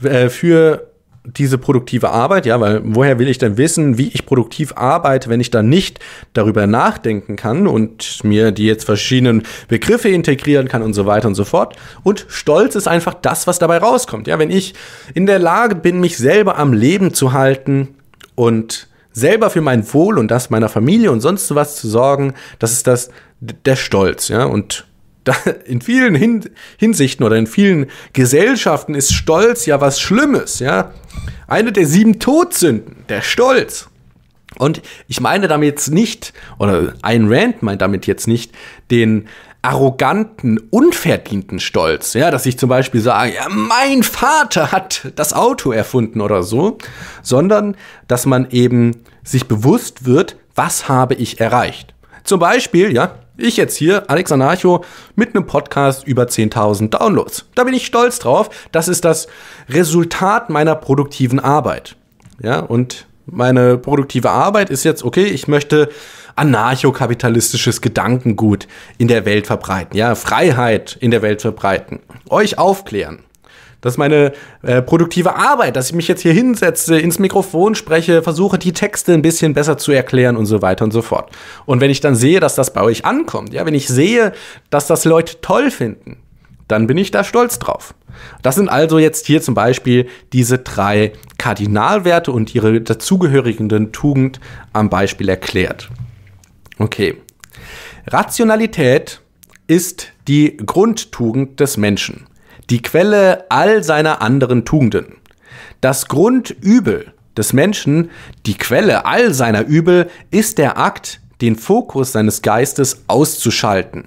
[SPEAKER 1] äh, für diese produktive Arbeit, ja, weil woher will ich denn wissen, wie ich produktiv arbeite, wenn ich dann nicht darüber nachdenken kann und mir die jetzt verschiedenen Begriffe integrieren kann und so weiter und so fort. Und Stolz ist einfach das, was dabei rauskommt. Ja, wenn ich in der Lage bin, mich selber am Leben zu halten und selber für mein Wohl und das meiner Familie und sonst was zu sorgen, das ist das der Stolz, ja, und da, in vielen Hin Hinsichten oder in vielen Gesellschaften ist Stolz ja was Schlimmes, ja. Eine der sieben Todsünden, der Stolz. Und ich meine damit jetzt nicht, oder ein Rand meint damit jetzt nicht, den arroganten, unverdienten Stolz, ja, dass ich zum Beispiel sage, ja, mein Vater hat das Auto erfunden oder so, sondern dass man eben sich bewusst wird, was habe ich erreicht. Zum Beispiel, ja, ich jetzt hier, Alex Anarcho, mit einem Podcast über 10.000 Downloads. Da bin ich stolz drauf. Das ist das Resultat meiner produktiven Arbeit. Ja, und meine produktive Arbeit ist jetzt, okay, ich möchte anarchokapitalistisches Gedankengut in der Welt verbreiten. Ja, Freiheit in der Welt verbreiten. Euch aufklären. Das ist meine äh, produktive Arbeit, dass ich mich jetzt hier hinsetze, ins Mikrofon spreche, versuche die Texte ein bisschen besser zu erklären und so weiter und so fort. Und wenn ich dann sehe, dass das bei euch ankommt, ja, wenn ich sehe, dass das Leute toll finden, dann bin ich da stolz drauf. Das sind also jetzt hier zum Beispiel diese drei Kardinalwerte und ihre dazugehörigen Tugend am Beispiel erklärt. Okay. Rationalität ist die Grundtugend des Menschen die Quelle all seiner anderen Tugenden. Das Grundübel des Menschen, die Quelle all seiner Übel, ist der Akt, den Fokus seines Geistes auszuschalten.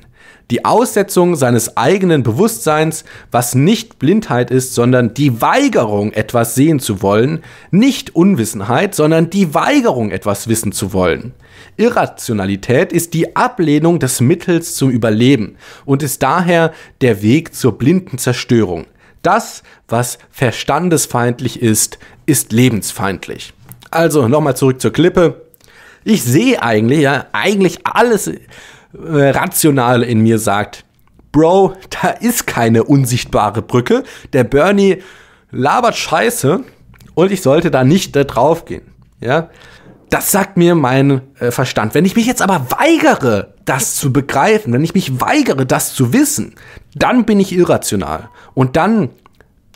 [SPEAKER 1] Die Aussetzung seines eigenen Bewusstseins, was nicht Blindheit ist, sondern die Weigerung, etwas sehen zu wollen, nicht Unwissenheit, sondern die Weigerung, etwas wissen zu wollen. Irrationalität ist die Ablehnung des Mittels zum Überleben und ist daher der Weg zur blinden Zerstörung. Das, was verstandesfeindlich ist, ist lebensfeindlich. Also nochmal zurück zur Klippe. Ich sehe eigentlich, ja, eigentlich alles äh, Rationale in mir sagt, Bro, da ist keine unsichtbare Brücke. Der Bernie labert Scheiße und ich sollte da nicht da drauf gehen. Ja, das sagt mir mein äh, Verstand. Wenn ich mich jetzt aber weigere, das zu begreifen, wenn ich mich weigere, das zu wissen, dann bin ich irrational. Und dann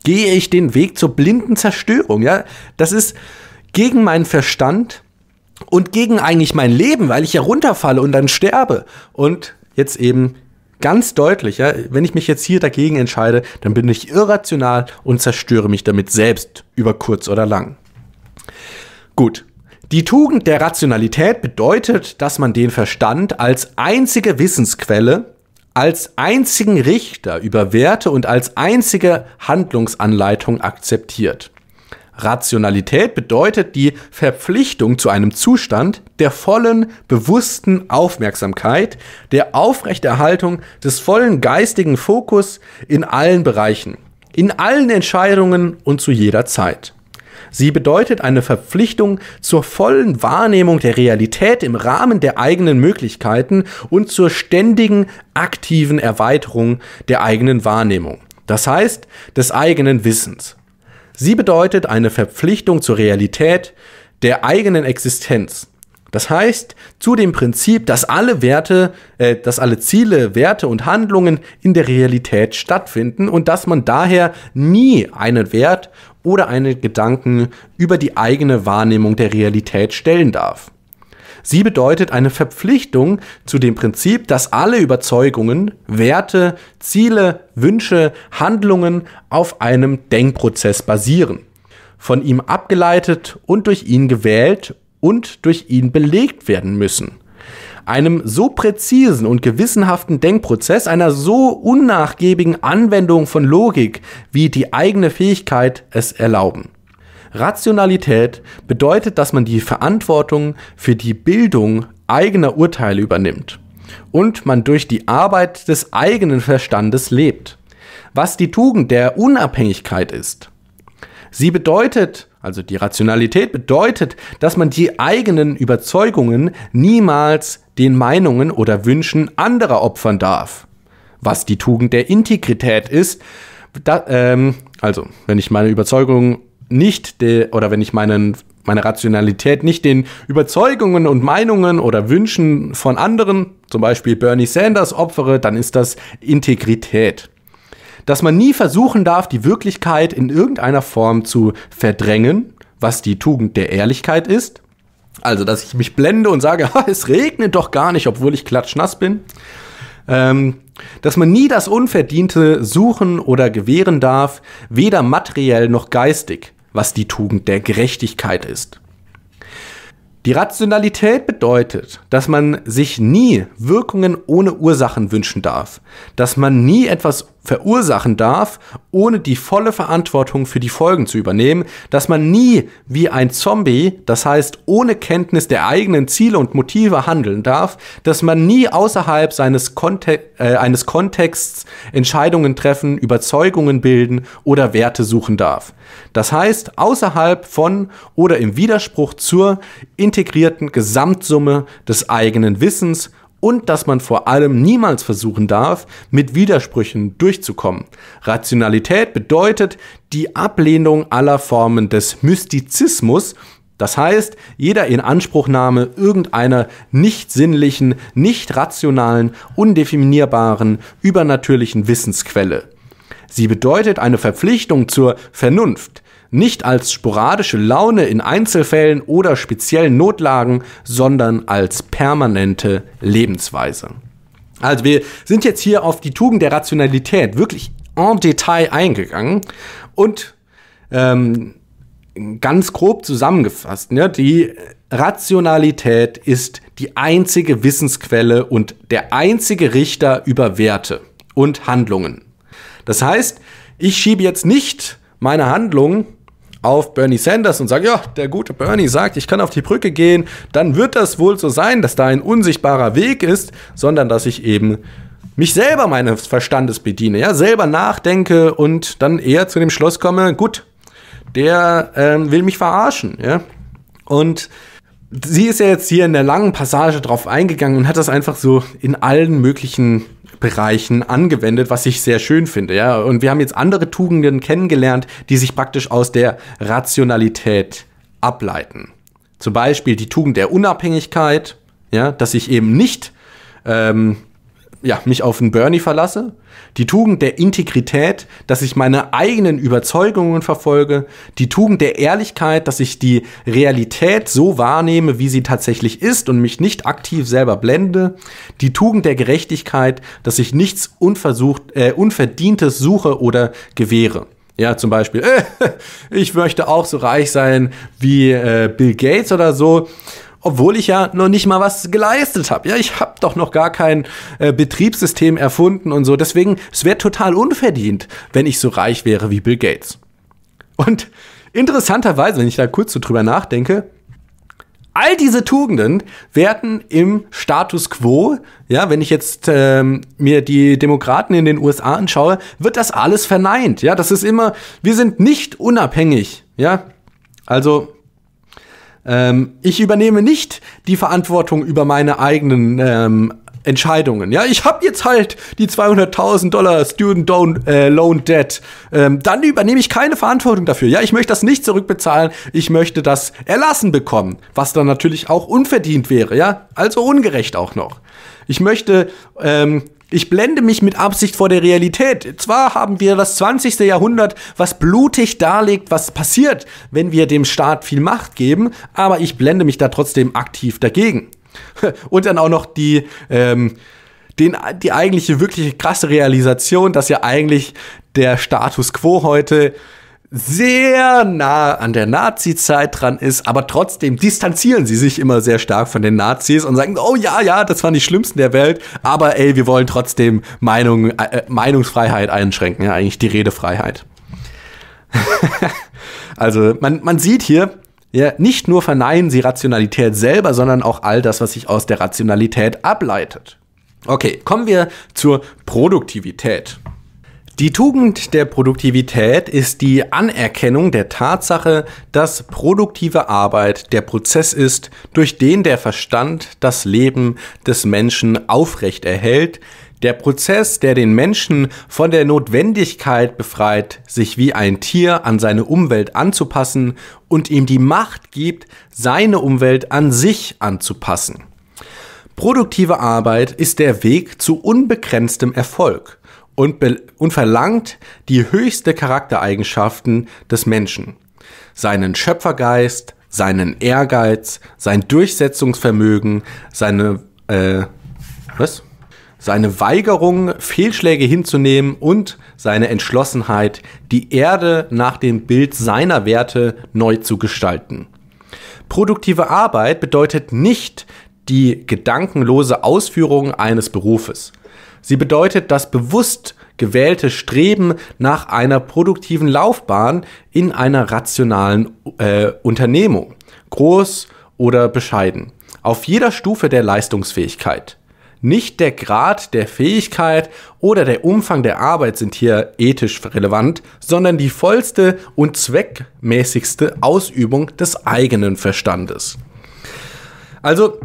[SPEAKER 1] gehe ich den Weg zur blinden Zerstörung. Ja? Das ist gegen meinen Verstand und gegen eigentlich mein Leben, weil ich ja runterfalle und dann sterbe. Und jetzt eben ganz deutlich, ja, wenn ich mich jetzt hier dagegen entscheide, dann bin ich irrational und zerstöre mich damit selbst über kurz oder lang. Gut, die Tugend der Rationalität bedeutet, dass man den Verstand als einzige Wissensquelle, als einzigen Richter über Werte und als einzige Handlungsanleitung akzeptiert. Rationalität bedeutet die Verpflichtung zu einem Zustand der vollen, bewussten Aufmerksamkeit, der Aufrechterhaltung des vollen geistigen Fokus in allen Bereichen, in allen Entscheidungen und zu jeder Zeit. Sie bedeutet eine Verpflichtung zur vollen Wahrnehmung der Realität im Rahmen der eigenen Möglichkeiten und zur ständigen aktiven Erweiterung der eigenen Wahrnehmung, das heißt des eigenen Wissens. Sie bedeutet eine Verpflichtung zur Realität der eigenen Existenz, das heißt, zu dem Prinzip, dass alle Werte, äh, dass alle Ziele, Werte und Handlungen in der Realität stattfinden und dass man daher nie einen Wert oder einen Gedanken über die eigene Wahrnehmung der Realität stellen darf. Sie bedeutet eine Verpflichtung zu dem Prinzip, dass alle Überzeugungen, Werte, Ziele, Wünsche, Handlungen auf einem Denkprozess basieren, von ihm abgeleitet und durch ihn gewählt und durch ihn belegt werden müssen einem so präzisen und gewissenhaften Denkprozess, einer so unnachgiebigen Anwendung von Logik wie die eigene Fähigkeit es erlauben. Rationalität bedeutet, dass man die Verantwortung für die Bildung eigener Urteile übernimmt und man durch die Arbeit des eigenen Verstandes lebt, was die Tugend der Unabhängigkeit ist. Sie bedeutet, also die Rationalität bedeutet, dass man die eigenen Überzeugungen niemals den Meinungen oder Wünschen anderer opfern darf. Was die Tugend der Integrität ist, da, ähm, also wenn ich meine Überzeugungen nicht oder wenn ich meinen meine Rationalität nicht den Überzeugungen und Meinungen oder Wünschen von anderen, zum Beispiel Bernie Sanders, opfere, dann ist das Integrität dass man nie versuchen darf, die Wirklichkeit in irgendeiner Form zu verdrängen, was die Tugend der Ehrlichkeit ist. Also, dass ich mich blende und sage, es regnet doch gar nicht, obwohl ich klatschnass bin. Ähm, dass man nie das Unverdiente suchen oder gewähren darf, weder materiell noch geistig, was die Tugend der Gerechtigkeit ist. Die Rationalität bedeutet, dass man sich nie Wirkungen ohne Ursachen wünschen darf, dass man nie etwas verursachen darf, ohne die volle Verantwortung für die Folgen zu übernehmen, dass man nie wie ein Zombie, das heißt ohne Kenntnis der eigenen Ziele und Motive handeln darf, dass man nie außerhalb seines Konte äh, eines Kontexts Entscheidungen treffen, Überzeugungen bilden oder Werte suchen darf. Das heißt, außerhalb von oder im Widerspruch zur integrierten Gesamtsumme des eigenen Wissens, und dass man vor allem niemals versuchen darf, mit Widersprüchen durchzukommen. Rationalität bedeutet die Ablehnung aller Formen des Mystizismus, das heißt, jeder Inanspruchnahme irgendeiner nicht sinnlichen, nicht rationalen, undefinierbaren, übernatürlichen Wissensquelle. Sie bedeutet eine Verpflichtung zur Vernunft, nicht als sporadische Laune in Einzelfällen oder speziellen Notlagen, sondern als permanente Lebensweise. Also wir sind jetzt hier auf die Tugend der Rationalität wirklich en Detail eingegangen und ähm, ganz grob zusammengefasst, ne, die Rationalität ist die einzige Wissensquelle und der einzige Richter über Werte und Handlungen. Das heißt, ich schiebe jetzt nicht meine Handlungen auf Bernie Sanders und sage, ja, der gute Bernie sagt, ich kann auf die Brücke gehen, dann wird das wohl so sein, dass da ein unsichtbarer Weg ist, sondern dass ich eben mich selber meines Verstandes bediene, ja, selber nachdenke und dann eher zu dem Schluss komme, gut, der äh, will mich verarschen, ja. Und sie ist ja jetzt hier in der langen Passage drauf eingegangen und hat das einfach so in allen möglichen Bereichen angewendet, was ich sehr schön finde. Ja? Und wir haben jetzt andere Tugenden kennengelernt, die sich praktisch aus der Rationalität ableiten. Zum Beispiel die Tugend der Unabhängigkeit, ja, dass ich eben nicht ähm, ja, mich auf einen Bernie verlasse, die Tugend der Integrität, dass ich meine eigenen Überzeugungen verfolge, die Tugend der Ehrlichkeit, dass ich die Realität so wahrnehme, wie sie tatsächlich ist und mich nicht aktiv selber blende, die Tugend der Gerechtigkeit, dass ich nichts unversucht, äh, Unverdientes suche oder gewähre. Ja, zum Beispiel, äh, ich möchte auch so reich sein wie äh, Bill Gates oder so obwohl ich ja noch nicht mal was geleistet habe. Ja, ich habe doch noch gar kein äh, Betriebssystem erfunden und so. Deswegen, es wäre total unverdient, wenn ich so reich wäre wie Bill Gates. Und interessanterweise, wenn ich da kurz so drüber nachdenke, all diese Tugenden werden im Status quo, ja, wenn ich jetzt ähm, mir die Demokraten in den USA anschaue, wird das alles verneint. Ja, das ist immer, wir sind nicht unabhängig. Ja, also ähm, ich übernehme nicht die Verantwortung über meine eigenen ähm, Entscheidungen. Ja, ich habe jetzt halt die 200.000 Dollar Student Loan, äh, Loan Debt. Ähm, dann übernehme ich keine Verantwortung dafür. Ja, ich möchte das nicht zurückbezahlen. Ich möchte das erlassen bekommen, was dann natürlich auch unverdient wäre. Ja, also ungerecht auch noch. Ich möchte ähm, ich blende mich mit Absicht vor der Realität. Zwar haben wir das 20. Jahrhundert, was blutig darlegt, was passiert, wenn wir dem Staat viel Macht geben, aber ich blende mich da trotzdem aktiv dagegen. Und dann auch noch die, ähm, den, die eigentliche, wirkliche krasse Realisation, dass ja eigentlich der Status quo heute sehr nah an der Nazi-Zeit dran ist, aber trotzdem distanzieren sie sich immer sehr stark von den Nazis und sagen, oh ja, ja, das waren die Schlimmsten der Welt, aber ey, wir wollen trotzdem Meinung, äh, äh Meinungsfreiheit einschränken, ja, eigentlich die Redefreiheit. also man, man sieht hier, ja, nicht nur verneinen sie Rationalität selber, sondern auch all das, was sich aus der Rationalität ableitet. Okay, kommen wir zur Produktivität. Die Tugend der Produktivität ist die Anerkennung der Tatsache, dass produktive Arbeit der Prozess ist, durch den der Verstand das Leben des Menschen aufrecht erhält, der Prozess, der den Menschen von der Notwendigkeit befreit, sich wie ein Tier an seine Umwelt anzupassen und ihm die Macht gibt, seine Umwelt an sich anzupassen. Produktive Arbeit ist der Weg zu unbegrenztem Erfolg und, und verlangt die höchste Charaktereigenschaften des Menschen. Seinen Schöpfergeist, seinen Ehrgeiz, sein Durchsetzungsvermögen, seine, äh, was? Seine Weigerung, Fehlschläge hinzunehmen und seine Entschlossenheit, die Erde nach dem Bild seiner Werte neu zu gestalten. Produktive Arbeit bedeutet nicht die gedankenlose Ausführung eines Berufes. Sie bedeutet das bewusst gewählte Streben nach einer produktiven Laufbahn in einer rationalen äh, Unternehmung, groß oder bescheiden, auf jeder Stufe der Leistungsfähigkeit. Nicht der Grad der Fähigkeit oder der Umfang der Arbeit sind hier ethisch relevant, sondern die vollste und zweckmäßigste Ausübung des eigenen Verstandes. Also,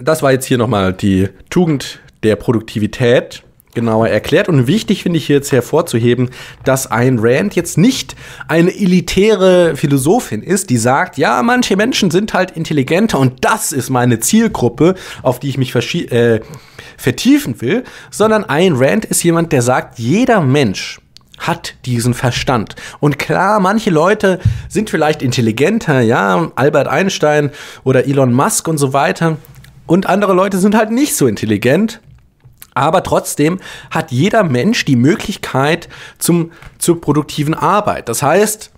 [SPEAKER 1] das war jetzt hier nochmal die Tugend der Produktivität genauer erklärt. Und wichtig finde ich hier jetzt hervorzuheben, dass Ayn Rand jetzt nicht eine elitäre Philosophin ist, die sagt, ja, manche Menschen sind halt intelligenter und das ist meine Zielgruppe, auf die ich mich äh, vertiefen will, sondern Ayn Rand ist jemand, der sagt, jeder Mensch hat diesen Verstand. Und klar, manche Leute sind vielleicht intelligenter, ja, Albert Einstein oder Elon Musk und so weiter. Und andere Leute sind halt nicht so intelligent aber trotzdem hat jeder Mensch die Möglichkeit zum, zur produktiven Arbeit. Das heißt,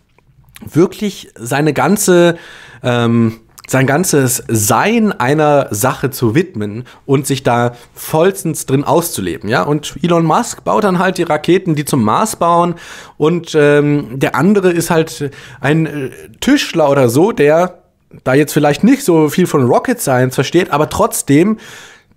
[SPEAKER 1] wirklich seine ganze, ähm, sein ganzes Sein einer Sache zu widmen und sich da vollstens drin auszuleben, ja. Und Elon Musk baut dann halt die Raketen, die zum Mars bauen, und ähm, der andere ist halt ein äh, Tischler oder so, der da jetzt vielleicht nicht so viel von Rocket Science versteht, aber trotzdem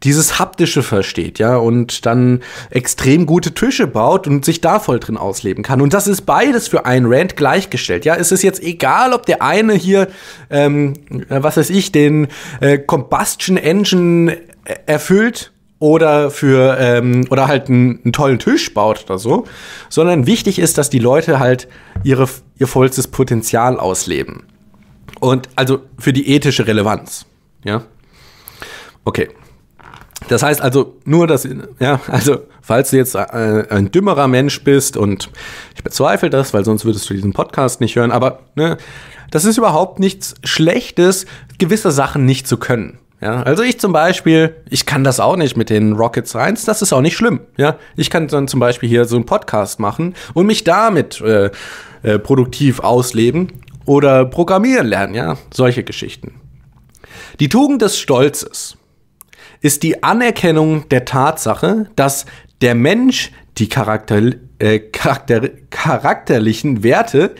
[SPEAKER 1] dieses haptische versteht, ja, und dann extrem gute Tische baut und sich da voll drin ausleben kann. Und das ist beides für einen Rand gleichgestellt, ja. Es ist jetzt egal, ob der eine hier, ähm, äh, was weiß ich, den äh, Combustion Engine erfüllt oder für ähm, oder halt einen, einen tollen Tisch baut oder so, sondern wichtig ist, dass die Leute halt ihre ihr vollstes Potenzial ausleben. Und also für die ethische Relevanz, ja. Okay. Das heißt also nur, dass, ja, also falls du jetzt äh, ein dümmerer Mensch bist und ich bezweifle das, weil sonst würdest du diesen Podcast nicht hören, aber ne, das ist überhaupt nichts Schlechtes, gewisse Sachen nicht zu können. Ja, also ich zum Beispiel, ich kann das auch nicht mit den Rocket Science, das ist auch nicht schlimm. Ja, ich kann dann zum Beispiel hier so einen Podcast machen und mich damit äh, äh, produktiv ausleben oder programmieren lernen, ja, solche Geschichten. Die Tugend des Stolzes ist die Anerkennung der Tatsache, dass der Mensch die Charakter, äh, Charakter, charakterlichen Werte,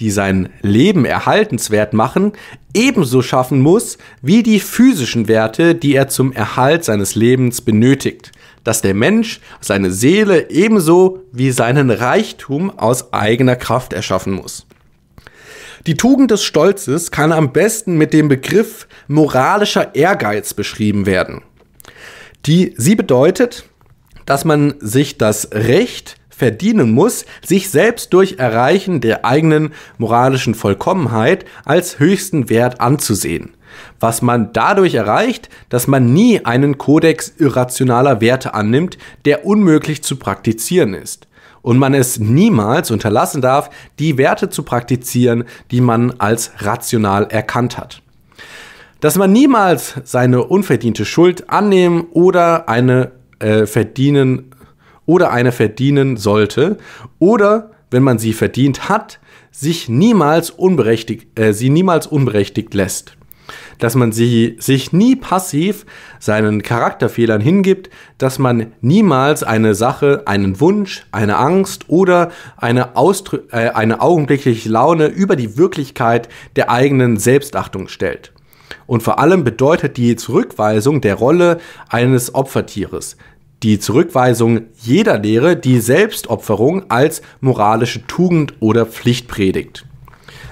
[SPEAKER 1] die sein Leben erhaltenswert machen, ebenso schaffen muss wie die physischen Werte, die er zum Erhalt seines Lebens benötigt, dass der Mensch seine Seele ebenso wie seinen Reichtum aus eigener Kraft erschaffen muss. Die Tugend des Stolzes kann am besten mit dem Begriff moralischer Ehrgeiz beschrieben werden die sie bedeutet, dass man sich das Recht verdienen muss, sich selbst durch Erreichen der eigenen moralischen Vollkommenheit als höchsten Wert anzusehen. Was man dadurch erreicht, dass man nie einen Kodex irrationaler Werte annimmt, der unmöglich zu praktizieren ist. Und man es niemals unterlassen darf, die Werte zu praktizieren, die man als rational erkannt hat dass man niemals seine unverdiente Schuld annehmen oder eine äh, verdienen oder eine verdienen sollte oder wenn man sie verdient hat, sich niemals unberechtigt, äh, sie niemals unberechtigt lässt. Dass man sie, sich nie passiv seinen Charakterfehlern hingibt, dass man niemals eine Sache, einen Wunsch, eine Angst oder eine, Ausdru äh, eine augenblickliche Laune über die Wirklichkeit der eigenen Selbstachtung stellt. Und vor allem bedeutet die Zurückweisung der Rolle eines Opfertieres die Zurückweisung jeder Lehre die Selbstopferung als moralische Tugend oder Pflicht predigt.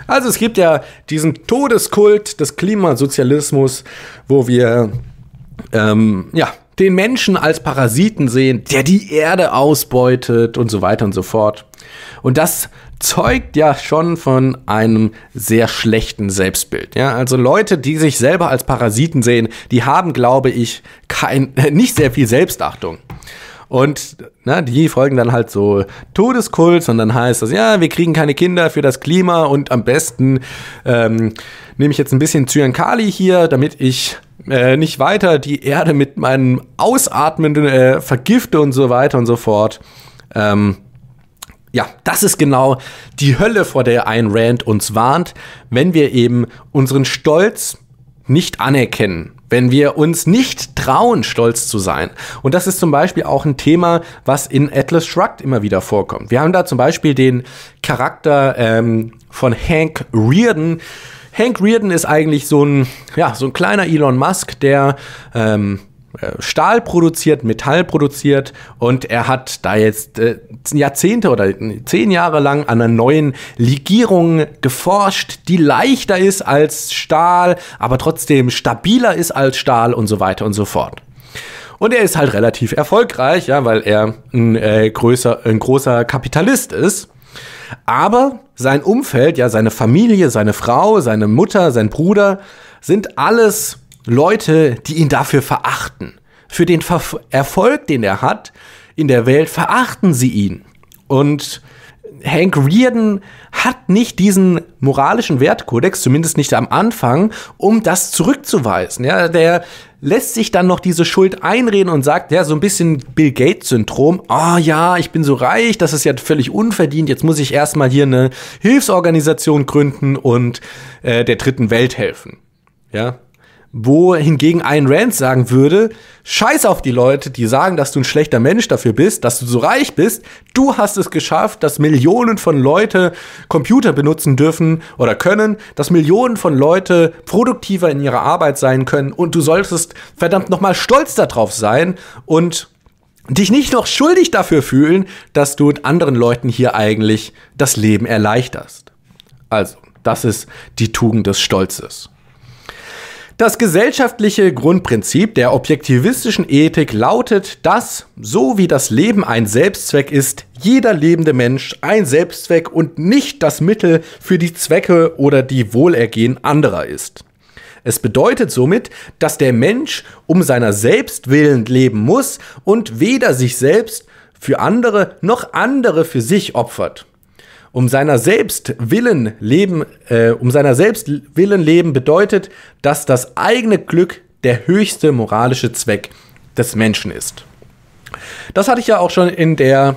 [SPEAKER 1] Also es gibt ja diesen Todeskult des Klimasozialismus, wo wir ähm, ja, den Menschen als Parasiten sehen, der die Erde ausbeutet und so weiter und so fort. Und das zeugt ja schon von einem sehr schlechten Selbstbild. Ja? Also Leute, die sich selber als Parasiten sehen, die haben, glaube ich, kein, nicht sehr viel Selbstachtung. Und na, die folgen dann halt so Todeskults und dann heißt das, ja, wir kriegen keine Kinder für das Klima und am besten ähm, nehme ich jetzt ein bisschen Zyankali hier, damit ich äh, nicht weiter die Erde mit meinem Ausatmen äh, vergifte und so weiter und so fort. Ähm, ja, das ist genau die Hölle, vor der ein Rand uns warnt, wenn wir eben unseren Stolz nicht anerkennen, wenn wir uns nicht trauen, stolz zu sein. Und das ist zum Beispiel auch ein Thema, was in Atlas Shrugged immer wieder vorkommt. Wir haben da zum Beispiel den Charakter ähm, von Hank Reardon. Hank Reardon ist eigentlich so ein, ja, so ein kleiner Elon Musk, der ähm, äh, Stahl produziert, Metall produziert und er hat da jetzt äh, Jahrzehnte oder äh, zehn Jahre lang an einer neuen Legierung geforscht, die leichter ist als Stahl, aber trotzdem stabiler ist als Stahl und so weiter und so fort. Und er ist halt relativ erfolgreich, ja, weil er ein, äh, größer, ein großer Kapitalist ist. Aber sein Umfeld, ja, seine Familie, seine Frau, seine Mutter, sein Bruder sind alles Leute, die ihn dafür verachten. Für den Ver Erfolg, den er hat in der Welt, verachten sie ihn. Und Hank Reardon hat nicht diesen moralischen Wertkodex, zumindest nicht am Anfang, um das zurückzuweisen. Ja, der lässt sich dann noch diese Schuld einreden und sagt, ja, so ein bisschen Bill Gates-Syndrom, ah oh, ja, ich bin so reich, das ist ja völlig unverdient, jetzt muss ich erstmal hier eine Hilfsorganisation gründen und äh, der dritten Welt helfen. Ja, wo hingegen ein Rand sagen würde, scheiß auf die Leute, die sagen, dass du ein schlechter Mensch dafür bist, dass du so reich bist. Du hast es geschafft, dass Millionen von Leute Computer benutzen dürfen oder können, dass Millionen von Leute produktiver in ihrer Arbeit sein können und du solltest verdammt nochmal stolz darauf sein und dich nicht noch schuldig dafür fühlen, dass du anderen Leuten hier eigentlich das Leben erleichterst. Also, das ist die Tugend des Stolzes. Das gesellschaftliche Grundprinzip der objektivistischen Ethik lautet, dass, so wie das Leben ein Selbstzweck ist, jeder lebende Mensch ein Selbstzweck und nicht das Mittel für die Zwecke oder die Wohlergehen anderer ist. Es bedeutet somit, dass der Mensch um seiner selbst willen leben muss und weder sich selbst für andere noch andere für sich opfert um seiner selbst willen leben, äh, um seiner selbst willen leben bedeutet, dass das eigene Glück der höchste moralische Zweck des Menschen ist. Das hatte ich ja auch schon in der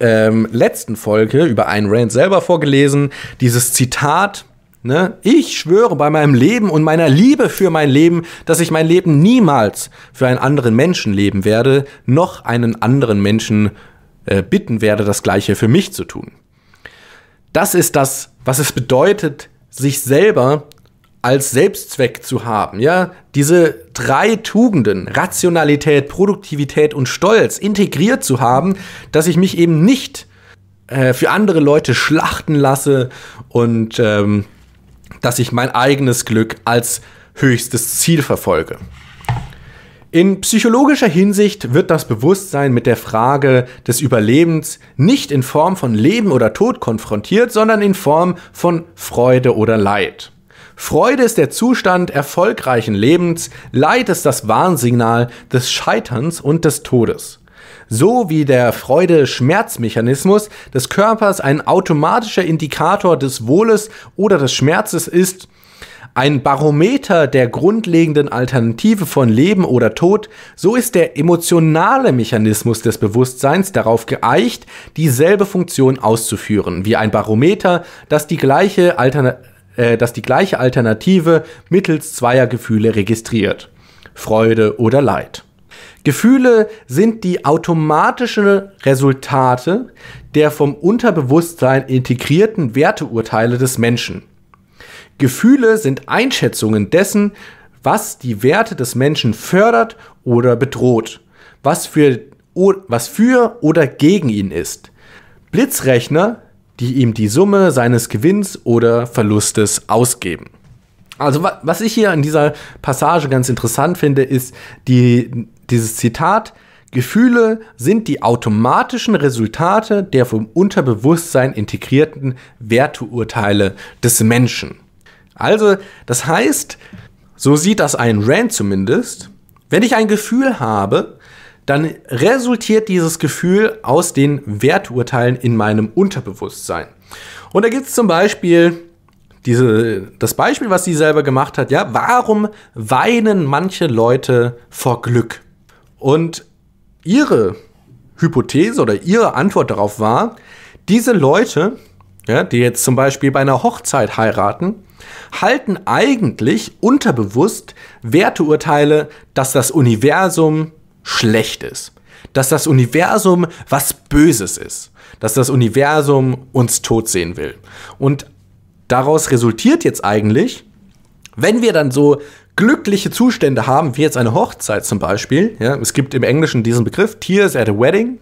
[SPEAKER 1] ähm, letzten Folge über Ayn Rand selber vorgelesen. Dieses Zitat, ne? ich schwöre bei meinem Leben und meiner Liebe für mein Leben, dass ich mein Leben niemals für einen anderen Menschen leben werde, noch einen anderen Menschen äh, bitten werde, das gleiche für mich zu tun das ist das, was es bedeutet, sich selber als Selbstzweck zu haben, ja, diese drei Tugenden, Rationalität, Produktivität und Stolz integriert zu haben, dass ich mich eben nicht äh, für andere Leute schlachten lasse und ähm, dass ich mein eigenes Glück als höchstes Ziel verfolge. In psychologischer Hinsicht wird das Bewusstsein mit der Frage des Überlebens nicht in Form von Leben oder Tod konfrontiert, sondern in Form von Freude oder Leid. Freude ist der Zustand erfolgreichen Lebens, Leid ist das Warnsignal des Scheiterns und des Todes. So wie der Freude-Schmerzmechanismus des Körpers ein automatischer Indikator des Wohles oder des Schmerzes ist, ein Barometer der grundlegenden Alternative von Leben oder Tod, so ist der emotionale Mechanismus des Bewusstseins darauf geeicht, dieselbe Funktion auszuführen, wie ein Barometer, das die gleiche, Altern äh, das die gleiche Alternative mittels zweier Gefühle registriert. Freude oder Leid. Gefühle sind die automatischen Resultate der vom Unterbewusstsein integrierten Werteurteile des Menschen. Gefühle sind Einschätzungen dessen, was die Werte des Menschen fördert oder bedroht, was für, was für oder gegen ihn ist. Blitzrechner, die ihm die Summe seines Gewinns oder Verlustes ausgeben. Also was ich hier in dieser Passage ganz interessant finde, ist die, dieses Zitat, Gefühle sind die automatischen Resultate der vom Unterbewusstsein integrierten Werteurteile des Menschen. Also, das heißt, so sieht das ein Rand zumindest. Wenn ich ein Gefühl habe, dann resultiert dieses Gefühl aus den Werturteilen in meinem Unterbewusstsein. Und da gibt es zum Beispiel diese, das Beispiel, was sie selber gemacht hat, ja, warum weinen manche Leute vor Glück? Und ihre Hypothese oder ihre Antwort darauf war, diese Leute, ja, die jetzt zum Beispiel bei einer Hochzeit heiraten, halten eigentlich unterbewusst Werteurteile, dass das Universum schlecht ist, dass das Universum was Böses ist, dass das Universum uns tot sehen will. Und daraus resultiert jetzt eigentlich, wenn wir dann so glückliche Zustände haben, wie jetzt eine Hochzeit zum Beispiel, ja, es gibt im Englischen diesen Begriff, Tears at a Wedding,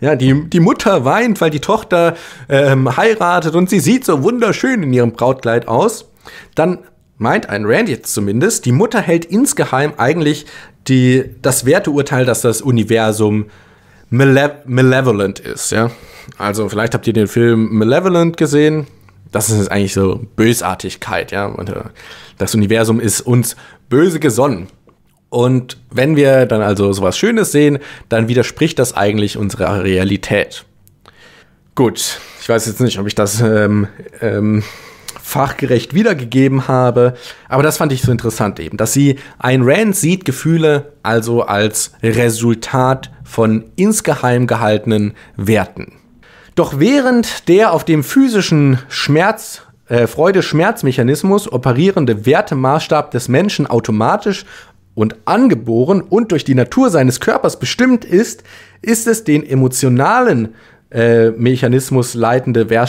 [SPEAKER 1] ja, die, die Mutter weint, weil die Tochter ähm, heiratet und sie sieht so wunderschön in ihrem Brautkleid aus. Dann meint ein Rand jetzt zumindest, die Mutter hält insgeheim eigentlich die, das Werteurteil, dass das Universum male malevolent ist. Ja? Also vielleicht habt ihr den Film Malevolent gesehen. Das ist eigentlich so Bösartigkeit. Ja? Und, äh, das Universum ist uns böse gesonnen. Und wenn wir dann also sowas Schönes sehen, dann widerspricht das eigentlich unserer Realität. Gut, ich weiß jetzt nicht, ob ich das ähm, ähm, fachgerecht wiedergegeben habe. Aber das fand ich so interessant eben, dass sie ein Rand sieht Gefühle also als Resultat von insgeheim gehaltenen Werten. Doch während der auf dem physischen Schmerz äh, Freude-Schmerzmechanismus operierende Wertemaßstab des Menschen automatisch und angeboren und durch die Natur seines Körpers bestimmt ist, ist es den emotionalen äh, Mechanismus leitende Wer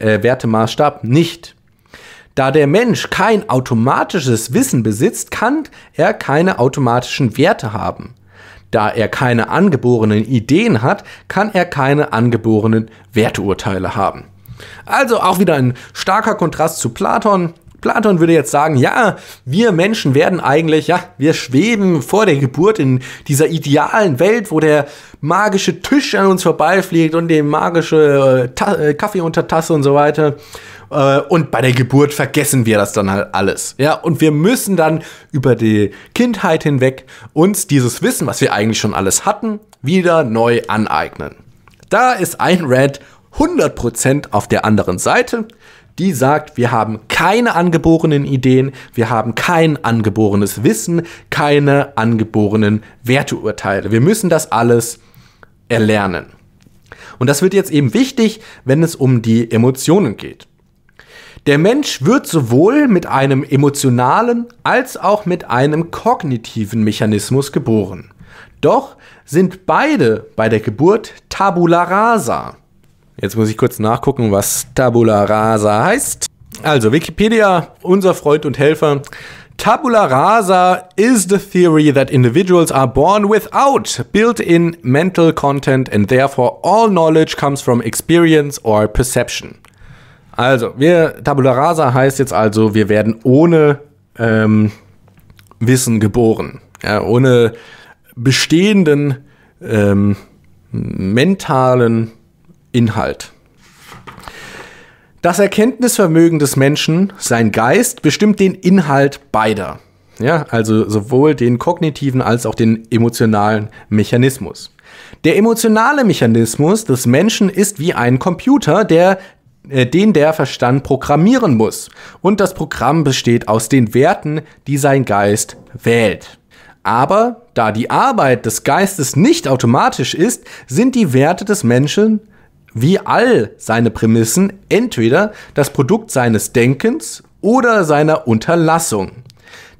[SPEAKER 1] äh, Wertemaßstab nicht. Da der Mensch kein automatisches Wissen besitzt, kann er keine automatischen Werte haben. Da er keine angeborenen Ideen hat, kann er keine angeborenen Werteurteile haben. Also auch wieder ein starker Kontrast zu Platon. Platon würde jetzt sagen, ja, wir Menschen werden eigentlich, ja, wir schweben vor der Geburt in dieser idealen Welt, wo der magische Tisch an uns vorbeifliegt und die magische äh, äh Kaffee unter Tasse und so weiter. Äh, und bei der Geburt vergessen wir das dann halt alles. Ja, und wir müssen dann über die Kindheit hinweg uns dieses Wissen, was wir eigentlich schon alles hatten, wieder neu aneignen. Da ist ein Red 100% auf der anderen Seite die sagt, wir haben keine angeborenen Ideen, wir haben kein angeborenes Wissen, keine angeborenen Werteurteile. Wir müssen das alles erlernen. Und das wird jetzt eben wichtig, wenn es um die Emotionen geht. Der Mensch wird sowohl mit einem emotionalen als auch mit einem kognitiven Mechanismus geboren. Doch sind beide bei der Geburt Tabula rasa. Jetzt muss ich kurz nachgucken, was Tabula rasa heißt. Also Wikipedia, unser Freund und Helfer. Tabula rasa is the theory that individuals are born without built-in mental content and therefore all knowledge comes from experience or perception. Also, wir, Tabula Rasa heißt jetzt also, wir werden ohne ähm, Wissen geboren. Ja, ohne bestehenden ähm, mentalen Inhalt. Das Erkenntnisvermögen des Menschen, sein Geist, bestimmt den Inhalt beider. Ja, also sowohl den kognitiven als auch den emotionalen Mechanismus. Der emotionale Mechanismus des Menschen ist wie ein Computer, der äh, den der Verstand programmieren muss. Und das Programm besteht aus den Werten, die sein Geist wählt. Aber da die Arbeit des Geistes nicht automatisch ist, sind die Werte des Menschen wie all seine Prämissen entweder das Produkt seines Denkens oder seiner Unterlassung.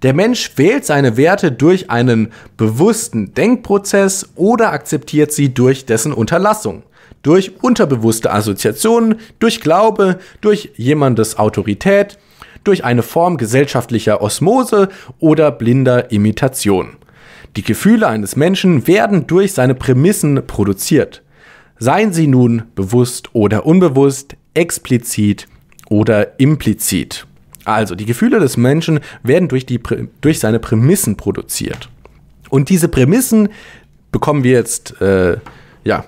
[SPEAKER 1] Der Mensch wählt seine Werte durch einen bewussten Denkprozess oder akzeptiert sie durch dessen Unterlassung durch unterbewusste Assoziationen, durch Glaube, durch jemandes Autorität, durch eine Form gesellschaftlicher Osmose oder blinder Imitation. Die Gefühle eines Menschen werden durch seine Prämissen produziert. Seien sie nun bewusst oder unbewusst, explizit oder implizit. Also die Gefühle des Menschen werden durch, die, durch seine Prämissen produziert. Und diese Prämissen bekommen wir jetzt äh, ja,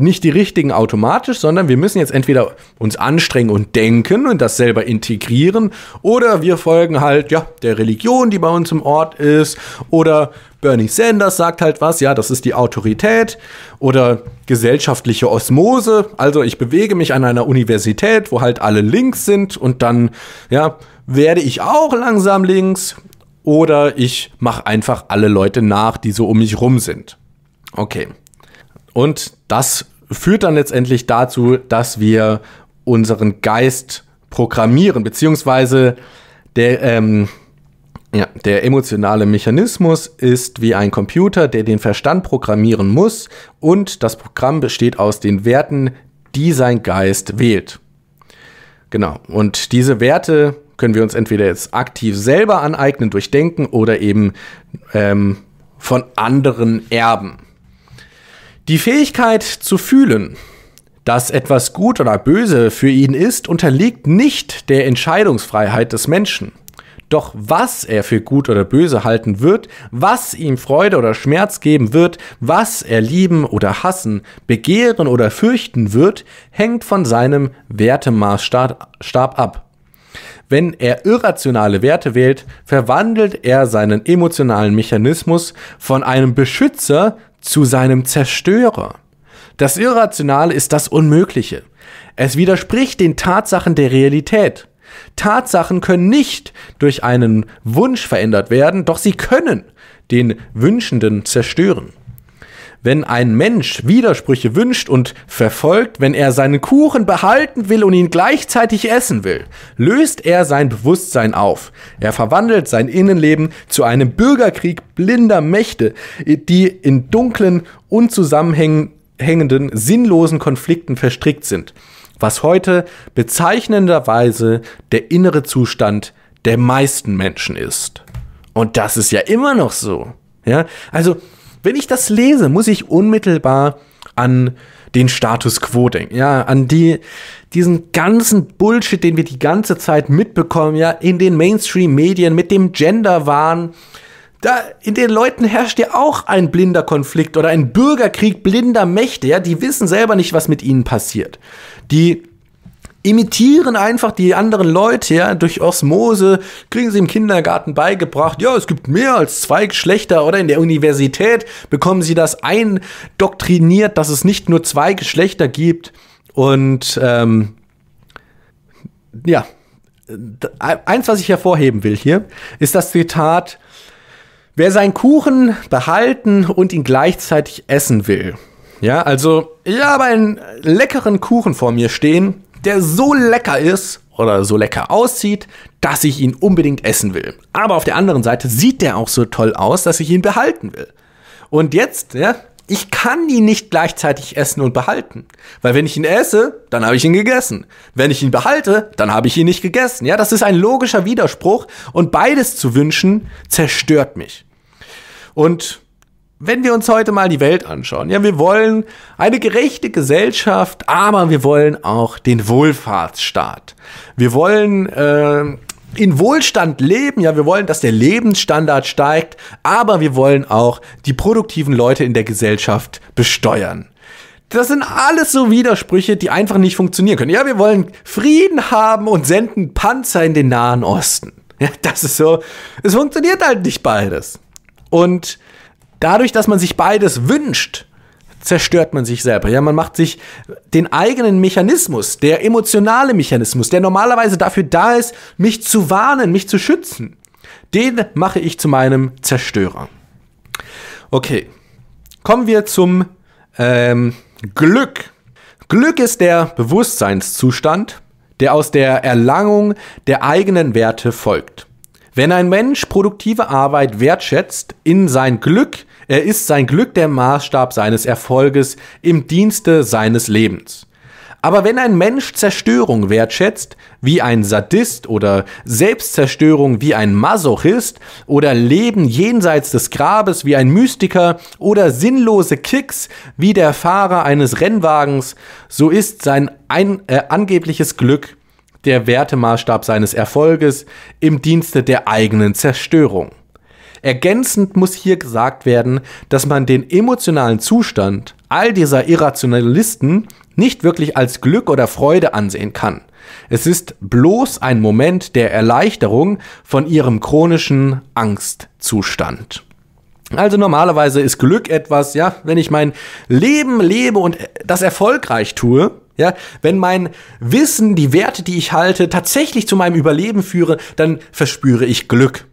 [SPEAKER 1] nicht die richtigen automatisch, sondern wir müssen jetzt entweder uns anstrengen und denken und das selber integrieren oder wir folgen halt ja der Religion, die bei uns im Ort ist oder Bernie Sanders sagt halt was, ja, das ist die Autorität oder gesellschaftliche Osmose, also ich bewege mich an einer Universität, wo halt alle links sind und dann ja, werde ich auch langsam links oder ich mache einfach alle Leute nach, die so um mich rum sind. Okay, und das führt dann letztendlich dazu, dass wir unseren Geist programmieren, beziehungsweise der, ähm, ja, der emotionale Mechanismus ist wie ein Computer, der den Verstand programmieren muss und das Programm besteht aus den Werten, die sein Geist wählt. Genau, und diese Werte können wir uns entweder jetzt aktiv selber aneignen durch Denken oder eben ähm, von anderen erben. Die Fähigkeit zu fühlen, dass etwas gut oder böse für ihn ist, unterliegt nicht der Entscheidungsfreiheit des Menschen. Doch was er für gut oder böse halten wird, was ihm Freude oder Schmerz geben wird, was er lieben oder hassen, begehren oder fürchten wird, hängt von seinem Wertemaßstab ab. Wenn er irrationale Werte wählt, verwandelt er seinen emotionalen Mechanismus von einem Beschützer zu seinem Zerstörer. Das Irrationale ist das Unmögliche. Es widerspricht den Tatsachen der Realität. Tatsachen können nicht durch einen Wunsch verändert werden, doch sie können den Wünschenden zerstören wenn ein Mensch Widersprüche wünscht und verfolgt, wenn er seinen Kuchen behalten will und ihn gleichzeitig essen will, löst er sein Bewusstsein auf. Er verwandelt sein Innenleben zu einem Bürgerkrieg blinder Mächte, die in dunklen, unzusammenhängenden, sinnlosen Konflikten verstrickt sind, was heute bezeichnenderweise der innere Zustand der meisten Menschen ist. Und das ist ja immer noch so. Ja, also wenn ich das lese, muss ich unmittelbar an den Status quo denken. Ja, an die, diesen ganzen Bullshit, den wir die ganze Zeit mitbekommen, ja, in den Mainstream-Medien mit dem Genderwahn. Da, in den Leuten herrscht ja auch ein blinder Konflikt oder ein Bürgerkrieg blinder Mächte, ja, die wissen selber nicht, was mit ihnen passiert. Die imitieren einfach die anderen Leute, ja, durch Osmose kriegen sie im Kindergarten beigebracht, ja, es gibt mehr als zwei Geschlechter oder in der Universität bekommen sie das eindoktriniert, dass es nicht nur zwei Geschlechter gibt und ähm, ja, äh, eins, was ich hervorheben will hier, ist das Zitat, wer seinen Kuchen behalten und ihn gleichzeitig essen will. Ja, also ich habe einen leckeren Kuchen vor mir stehen der so lecker ist oder so lecker aussieht, dass ich ihn unbedingt essen will. Aber auf der anderen Seite sieht der auch so toll aus, dass ich ihn behalten will. Und jetzt, ja, ich kann ihn nicht gleichzeitig essen und behalten. Weil wenn ich ihn esse, dann habe ich ihn gegessen. Wenn ich ihn behalte, dann habe ich ihn nicht gegessen. Ja, das ist ein logischer Widerspruch und beides zu wünschen zerstört mich. Und wenn wir uns heute mal die Welt anschauen, ja, wir wollen eine gerechte Gesellschaft, aber wir wollen auch den Wohlfahrtsstaat. Wir wollen äh, in Wohlstand leben, ja, wir wollen, dass der Lebensstandard steigt, aber wir wollen auch die produktiven Leute in der Gesellschaft besteuern. Das sind alles so Widersprüche, die einfach nicht funktionieren können. Ja, wir wollen Frieden haben und senden Panzer in den Nahen Osten. Ja, das ist so. Es funktioniert halt nicht beides. Und dadurch, dass man sich beides wünscht, zerstört man sich selber. Ja, man macht sich den eigenen Mechanismus, der emotionale Mechanismus, der normalerweise dafür da ist, mich zu warnen, mich zu schützen. Den mache ich zu meinem Zerstörer. Okay, kommen wir zum ähm, Glück. Glück ist der Bewusstseinszustand, der aus der Erlangung der eigenen Werte folgt. Wenn ein Mensch produktive Arbeit wertschätzt, in sein Glück, er ist sein Glück der Maßstab seines Erfolges im Dienste seines Lebens. Aber wenn ein Mensch Zerstörung wertschätzt, wie ein Sadist oder Selbstzerstörung wie ein Masochist oder Leben jenseits des Grabes wie ein Mystiker oder sinnlose Kicks wie der Fahrer eines Rennwagens, so ist sein ein, äh, angebliches Glück der Wertemaßstab seines Erfolges im Dienste der eigenen Zerstörung. Ergänzend muss hier gesagt werden, dass man den emotionalen Zustand all dieser Irrationalisten nicht wirklich als Glück oder Freude ansehen kann. Es ist bloß ein Moment der Erleichterung von ihrem chronischen Angstzustand. Also normalerweise ist Glück etwas, ja, wenn ich mein Leben lebe und das erfolgreich tue, ja, wenn mein Wissen, die Werte, die ich halte, tatsächlich zu meinem Überleben führe, dann verspüre ich Glück.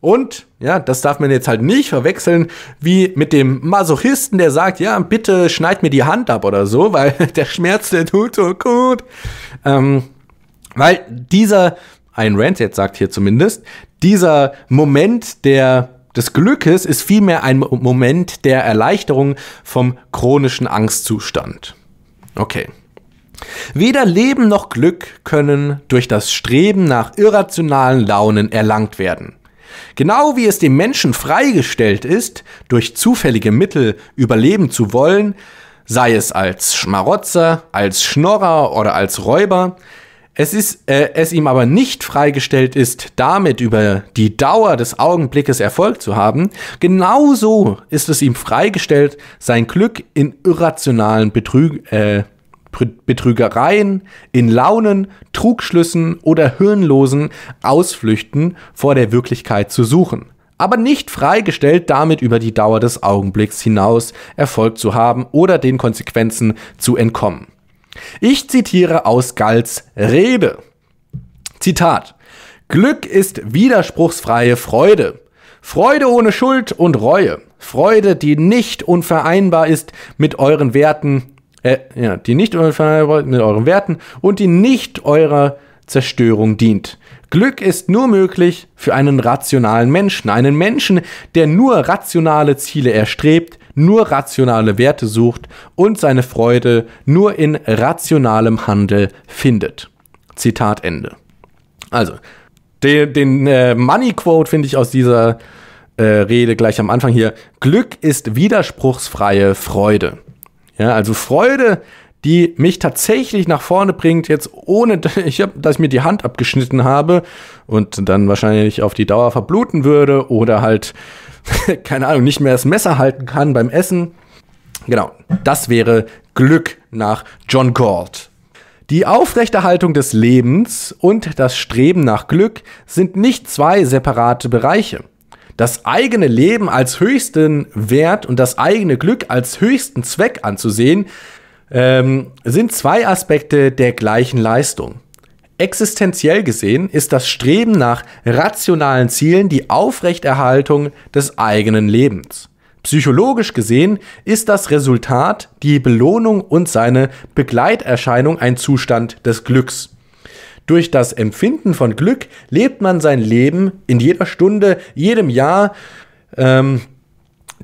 [SPEAKER 1] Und, ja, das darf man jetzt halt nicht verwechseln, wie mit dem Masochisten, der sagt, ja, bitte schneid mir die Hand ab oder so, weil der Schmerz, der tut so gut. Ähm, weil dieser, ein Rant jetzt sagt hier zumindest, dieser Moment der, des Glückes ist vielmehr ein Moment der Erleichterung vom chronischen Angstzustand. Okay. Weder Leben noch Glück können durch das Streben nach irrationalen Launen erlangt werden. Genau wie es dem Menschen freigestellt ist, durch zufällige Mittel überleben zu wollen, sei es als Schmarotzer, als Schnorrer oder als Räuber, es ist, äh, es ihm aber nicht freigestellt ist, damit über die Dauer des Augenblickes Erfolg zu haben, genauso ist es ihm freigestellt, sein Glück in irrationalen Betrü äh, Betrügereien, in Launen, Trugschlüssen oder hirnlosen Ausflüchten vor der Wirklichkeit zu suchen. Aber nicht freigestellt, damit über die Dauer des Augenblicks hinaus Erfolg zu haben oder den Konsequenzen zu entkommen. Ich zitiere aus Galls Rede. Zitat. Glück ist widerspruchsfreie Freude. Freude ohne Schuld und Reue. Freude, die nicht unvereinbar ist mit euren Werten, äh, ja, die nicht unvereinbar ist mit euren Werten und die nicht eurer Zerstörung dient. Glück ist nur möglich für einen rationalen Menschen, einen Menschen, der nur rationale Ziele erstrebt, nur rationale Werte sucht und seine Freude nur in rationalem Handel findet. Zitat Ende. Also, den, den äh, Money Quote finde ich aus dieser äh, Rede gleich am Anfang hier. Glück ist widerspruchsfreie Freude. Ja, also Freude, die mich tatsächlich nach vorne bringt, jetzt ohne, ich hab, dass ich mir die Hand abgeschnitten habe und dann wahrscheinlich auf die Dauer verbluten würde oder halt keine Ahnung, nicht mehr das Messer halten kann beim Essen. Genau, das wäre Glück nach John Galt. Die Aufrechterhaltung des Lebens und das Streben nach Glück sind nicht zwei separate Bereiche. Das eigene Leben als höchsten Wert und das eigene Glück als höchsten Zweck anzusehen, ähm, sind zwei Aspekte der gleichen Leistung. Existenziell gesehen ist das Streben nach rationalen Zielen die Aufrechterhaltung des eigenen Lebens. Psychologisch gesehen ist das Resultat die Belohnung und seine Begleiterscheinung ein Zustand des Glücks. Durch das Empfinden von Glück lebt man sein Leben in jeder Stunde, jedem Jahr ähm,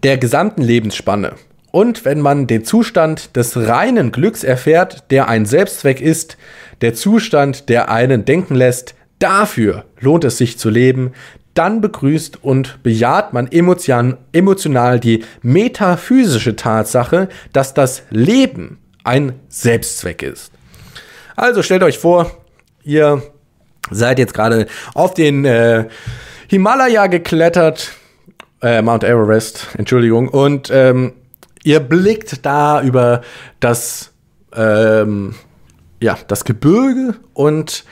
[SPEAKER 1] der gesamten Lebensspanne. Und wenn man den Zustand des reinen Glücks erfährt, der ein Selbstzweck ist, der Zustand, der einen denken lässt, dafür lohnt es sich zu leben, dann begrüßt und bejaht man emotional die metaphysische Tatsache, dass das Leben ein Selbstzweck ist. Also stellt euch vor, ihr seid jetzt gerade auf den äh, Himalaya geklettert, äh, Mount Everest, Entschuldigung, und ähm, ihr blickt da über das ähm, ja, das Gebirge und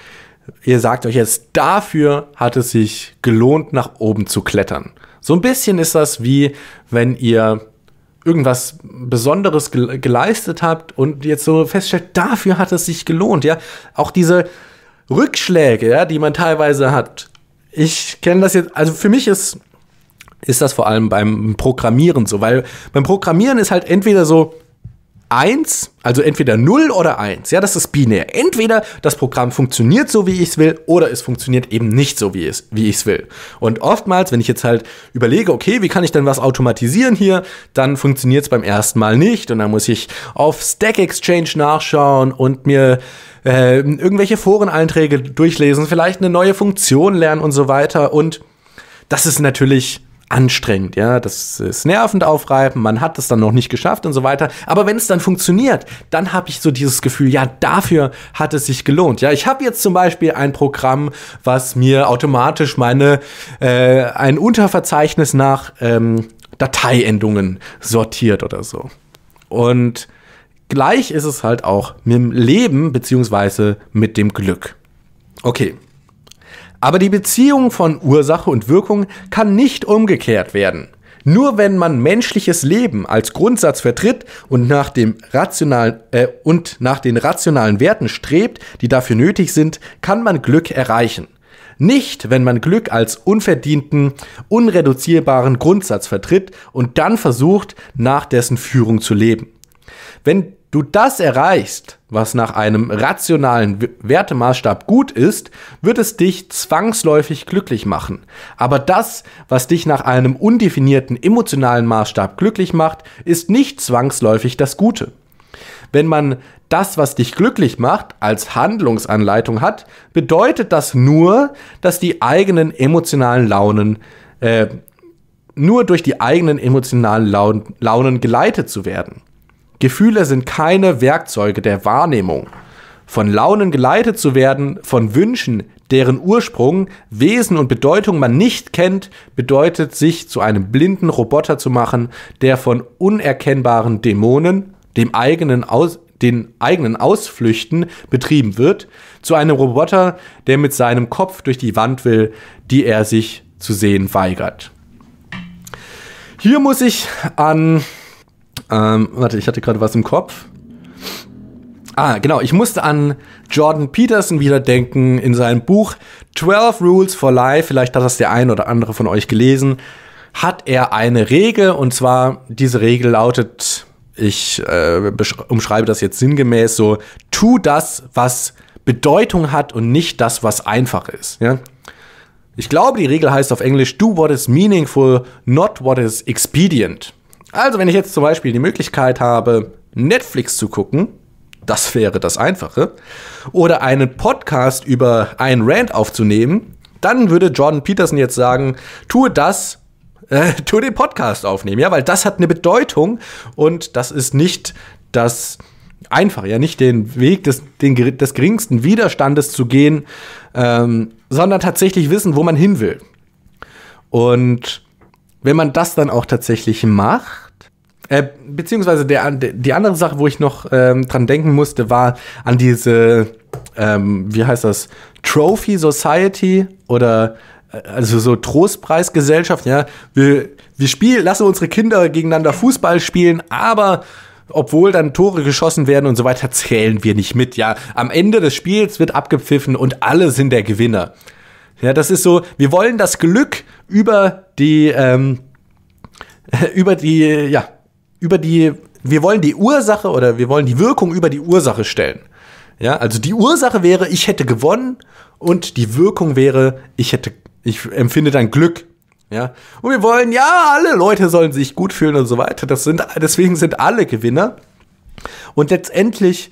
[SPEAKER 1] ihr sagt euch jetzt, dafür hat es sich gelohnt, nach oben zu klettern. So ein bisschen ist das wie, wenn ihr irgendwas Besonderes geleistet habt und jetzt so feststellt, dafür hat es sich gelohnt, ja. Auch diese Rückschläge, ja, die man teilweise hat. Ich kenne das jetzt, also für mich ist, ist das vor allem beim Programmieren so, weil beim Programmieren ist halt entweder so, 1, also entweder 0 oder 1. Ja, das ist binär. Entweder das Programm funktioniert so, wie ich es will, oder es funktioniert eben nicht so, wie, ich es will. Und oftmals, wenn ich jetzt halt überlege, okay, wie kann ich denn was automatisieren hier, dann funktioniert es beim ersten Mal nicht. Und dann muss ich auf Stack Exchange nachschauen und mir äh, irgendwelche Foreneinträge durchlesen, vielleicht eine neue Funktion lernen und so weiter. Und das ist natürlich anstrengend, ja, das ist nervend aufreiben, man hat es dann noch nicht geschafft und so weiter. Aber wenn es dann funktioniert, dann habe ich so dieses Gefühl, ja, dafür hat es sich gelohnt. Ja, ich habe jetzt zum Beispiel ein Programm, was mir automatisch meine äh, ein Unterverzeichnis nach ähm, Dateiendungen sortiert oder so. Und gleich ist es halt auch mit dem Leben beziehungsweise mit dem Glück. Okay, aber die Beziehung von Ursache und Wirkung kann nicht umgekehrt werden. Nur wenn man menschliches Leben als Grundsatz vertritt und nach, dem rationalen, äh, und nach den rationalen Werten strebt, die dafür nötig sind, kann man Glück erreichen. Nicht, wenn man Glück als unverdienten, unreduzierbaren Grundsatz vertritt und dann versucht, nach dessen Führung zu leben. Wenn du das erreichst, was nach einem rationalen Wertemaßstab gut ist, wird es dich zwangsläufig glücklich machen. Aber das, was dich nach einem undefinierten emotionalen Maßstab glücklich macht, ist nicht zwangsläufig das Gute. Wenn man das, was dich glücklich macht, als Handlungsanleitung hat, bedeutet das nur, dass die eigenen emotionalen Launen äh, nur durch die eigenen emotionalen Launen geleitet zu werden. Gefühle sind keine Werkzeuge der Wahrnehmung. Von Launen geleitet zu werden, von Wünschen, deren Ursprung, Wesen und Bedeutung man nicht kennt, bedeutet sich zu einem blinden Roboter zu machen, der von unerkennbaren Dämonen, dem eigenen Aus den eigenen Ausflüchten betrieben wird, zu einem Roboter, der mit seinem Kopf durch die Wand will, die er sich zu sehen weigert. Hier muss ich an ähm, warte, ich hatte gerade was im Kopf. Ah, genau, ich musste an Jordan Peterson wieder denken in seinem Buch 12 Rules for Life. Vielleicht hat das der ein oder andere von euch gelesen. Hat er eine Regel und zwar diese Regel lautet, ich äh, umschreibe das jetzt sinngemäß so, tu das, was Bedeutung hat und nicht das, was einfach ist. Ja? Ich glaube, die Regel heißt auf Englisch, do what is meaningful, not what is expedient. Also, wenn ich jetzt zum Beispiel die Möglichkeit habe, Netflix zu gucken, das wäre das Einfache, oder einen Podcast über einen Rant aufzunehmen, dann würde Jordan Peterson jetzt sagen, tue das, äh, tue den Podcast aufnehmen, ja, weil das hat eine Bedeutung und das ist nicht das Einfache, ja, nicht den Weg des, den, des geringsten Widerstandes zu gehen, ähm, sondern tatsächlich wissen, wo man hin will. Und wenn man das dann auch tatsächlich macht, äh, beziehungsweise der, die andere Sache, wo ich noch ähm, dran denken musste, war an diese, ähm, wie heißt das, Trophy Society oder äh, also so Trostpreisgesellschaft, ja, wir, wir spielen, lassen unsere Kinder gegeneinander Fußball spielen, aber obwohl dann Tore geschossen werden und so weiter, zählen wir nicht mit. Ja, am Ende des Spiels wird abgepfiffen und alle sind der Gewinner. Ja, das ist so, wir wollen das Glück über die, ähm, über die, ja, über die, wir wollen die Ursache oder wir wollen die Wirkung über die Ursache stellen. Ja, also die Ursache wäre, ich hätte gewonnen und die Wirkung wäre, ich hätte, ich empfinde dann Glück. Ja, und wir wollen, ja, alle Leute sollen sich gut fühlen und so weiter. Das sind, deswegen sind alle Gewinner. Und letztendlich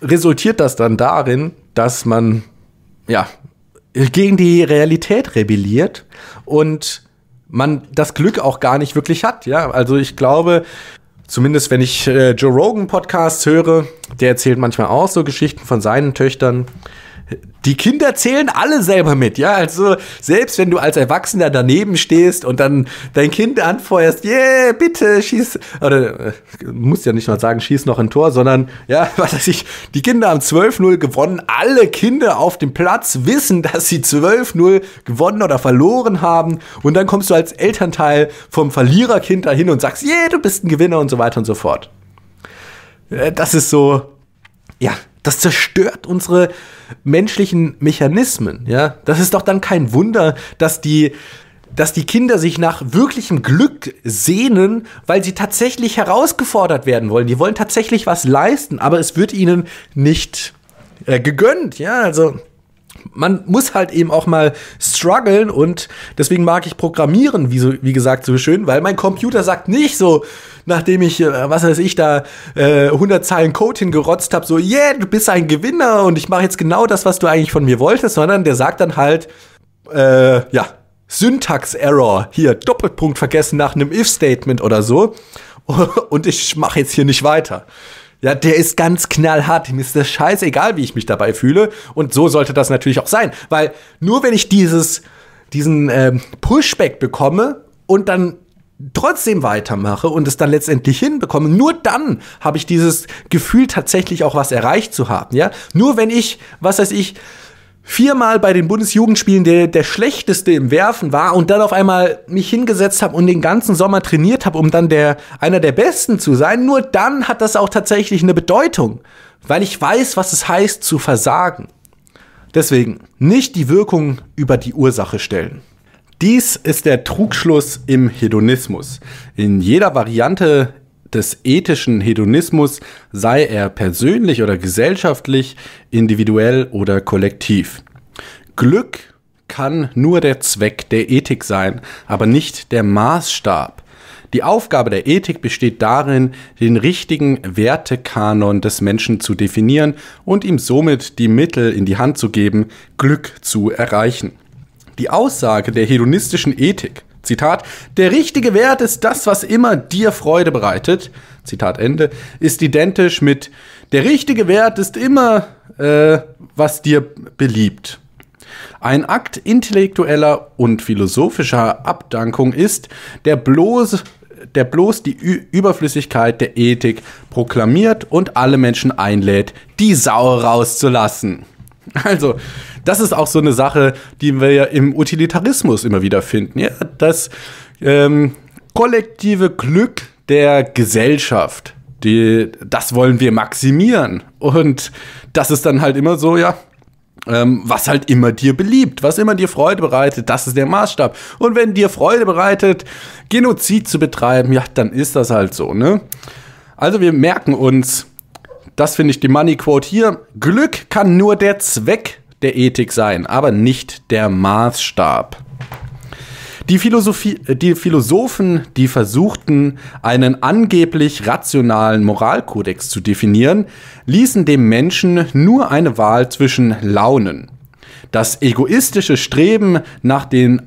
[SPEAKER 1] resultiert das dann darin, dass man, ja, gegen die Realität rebelliert und man das Glück auch gar nicht wirklich hat. Ja, also ich glaube, zumindest wenn ich äh, Joe Rogan Podcasts höre, der erzählt manchmal auch so Geschichten von seinen Töchtern, die Kinder zählen alle selber mit, ja. Also selbst wenn du als Erwachsener daneben stehst und dann dein Kind anfeuerst, yeah, bitte schieß, oder äh, muss ja nicht mal sagen, schieß noch ein Tor, sondern ja, was weiß ich, die Kinder haben 12-0 gewonnen. Alle Kinder auf dem Platz wissen, dass sie 12-0 gewonnen oder verloren haben. Und dann kommst du als Elternteil vom Verliererkind dahin und sagst, yeah, du bist ein Gewinner und so weiter und so fort. Äh, das ist so, ja, das zerstört unsere menschlichen Mechanismen. Ja, das ist doch dann kein Wunder, dass die dass die Kinder sich nach wirklichem Glück sehnen, weil sie tatsächlich herausgefordert werden wollen. Die wollen tatsächlich was leisten, aber es wird ihnen nicht äh, gegönnt. Ja, also man muss halt eben auch mal strugglen und deswegen mag ich Programmieren, wie, so, wie gesagt, so schön, weil mein Computer sagt nicht so, nachdem ich, äh, was weiß ich, da äh, 100 Zeilen Code hingerotzt habe, so, yeah, du bist ein Gewinner und ich mache jetzt genau das, was du eigentlich von mir wolltest, sondern der sagt dann halt, äh, ja, Syntax-Error, hier, Doppelpunkt vergessen nach einem If-Statement oder so und ich mache jetzt hier nicht weiter. Ja, der ist ganz knallhart. Mir ist das scheißegal, wie ich mich dabei fühle. Und so sollte das natürlich auch sein. Weil nur wenn ich dieses, diesen ähm, Pushback bekomme und dann trotzdem weitermache und es dann letztendlich hinbekomme, nur dann habe ich dieses Gefühl tatsächlich auch was erreicht zu haben, ja? Nur wenn ich, was weiß ich, viermal bei den Bundesjugendspielen der, der schlechteste im Werfen war und dann auf einmal mich hingesetzt habe und den ganzen Sommer trainiert habe, um dann der, einer der Besten zu sein, nur dann hat das auch tatsächlich eine Bedeutung, weil ich weiß, was es heißt zu versagen. Deswegen nicht die Wirkung über die Ursache stellen. Dies ist der Trugschluss im Hedonismus. In jeder Variante des ethischen Hedonismus sei er persönlich oder gesellschaftlich, individuell oder kollektiv. Glück kann nur der Zweck der Ethik sein, aber nicht der Maßstab. Die Aufgabe der Ethik besteht darin, den richtigen Wertekanon des Menschen zu definieren und ihm somit die Mittel in die Hand zu geben, Glück zu erreichen. Die Aussage der hedonistischen Ethik, Zitat, der richtige Wert ist das, was immer dir Freude bereitet, Zitat Ende, ist identisch mit der richtige Wert ist immer, äh, was dir beliebt. Ein Akt intellektueller und philosophischer Abdankung ist, der bloß, der bloß die Ü Überflüssigkeit der Ethik proklamiert und alle Menschen einlädt, die Sau rauszulassen. Also, das ist auch so eine Sache, die wir ja im Utilitarismus immer wieder finden. Ja? Das ähm, kollektive Glück der Gesellschaft, die, das wollen wir maximieren. Und das ist dann halt immer so, ja, ähm, was halt immer dir beliebt, was immer dir Freude bereitet, das ist der Maßstab. Und wenn dir Freude bereitet, Genozid zu betreiben, ja, dann ist das halt so, ne? Also wir merken uns, das finde ich die Money Quote hier. Glück kann nur der Zweck der Ethik sein, aber nicht der Maßstab. Die, Philosophie, äh, die Philosophen, die versuchten, einen angeblich rationalen Moralkodex zu definieren, ließen dem Menschen nur eine Wahl zwischen Launen, das egoistische Streben nach den,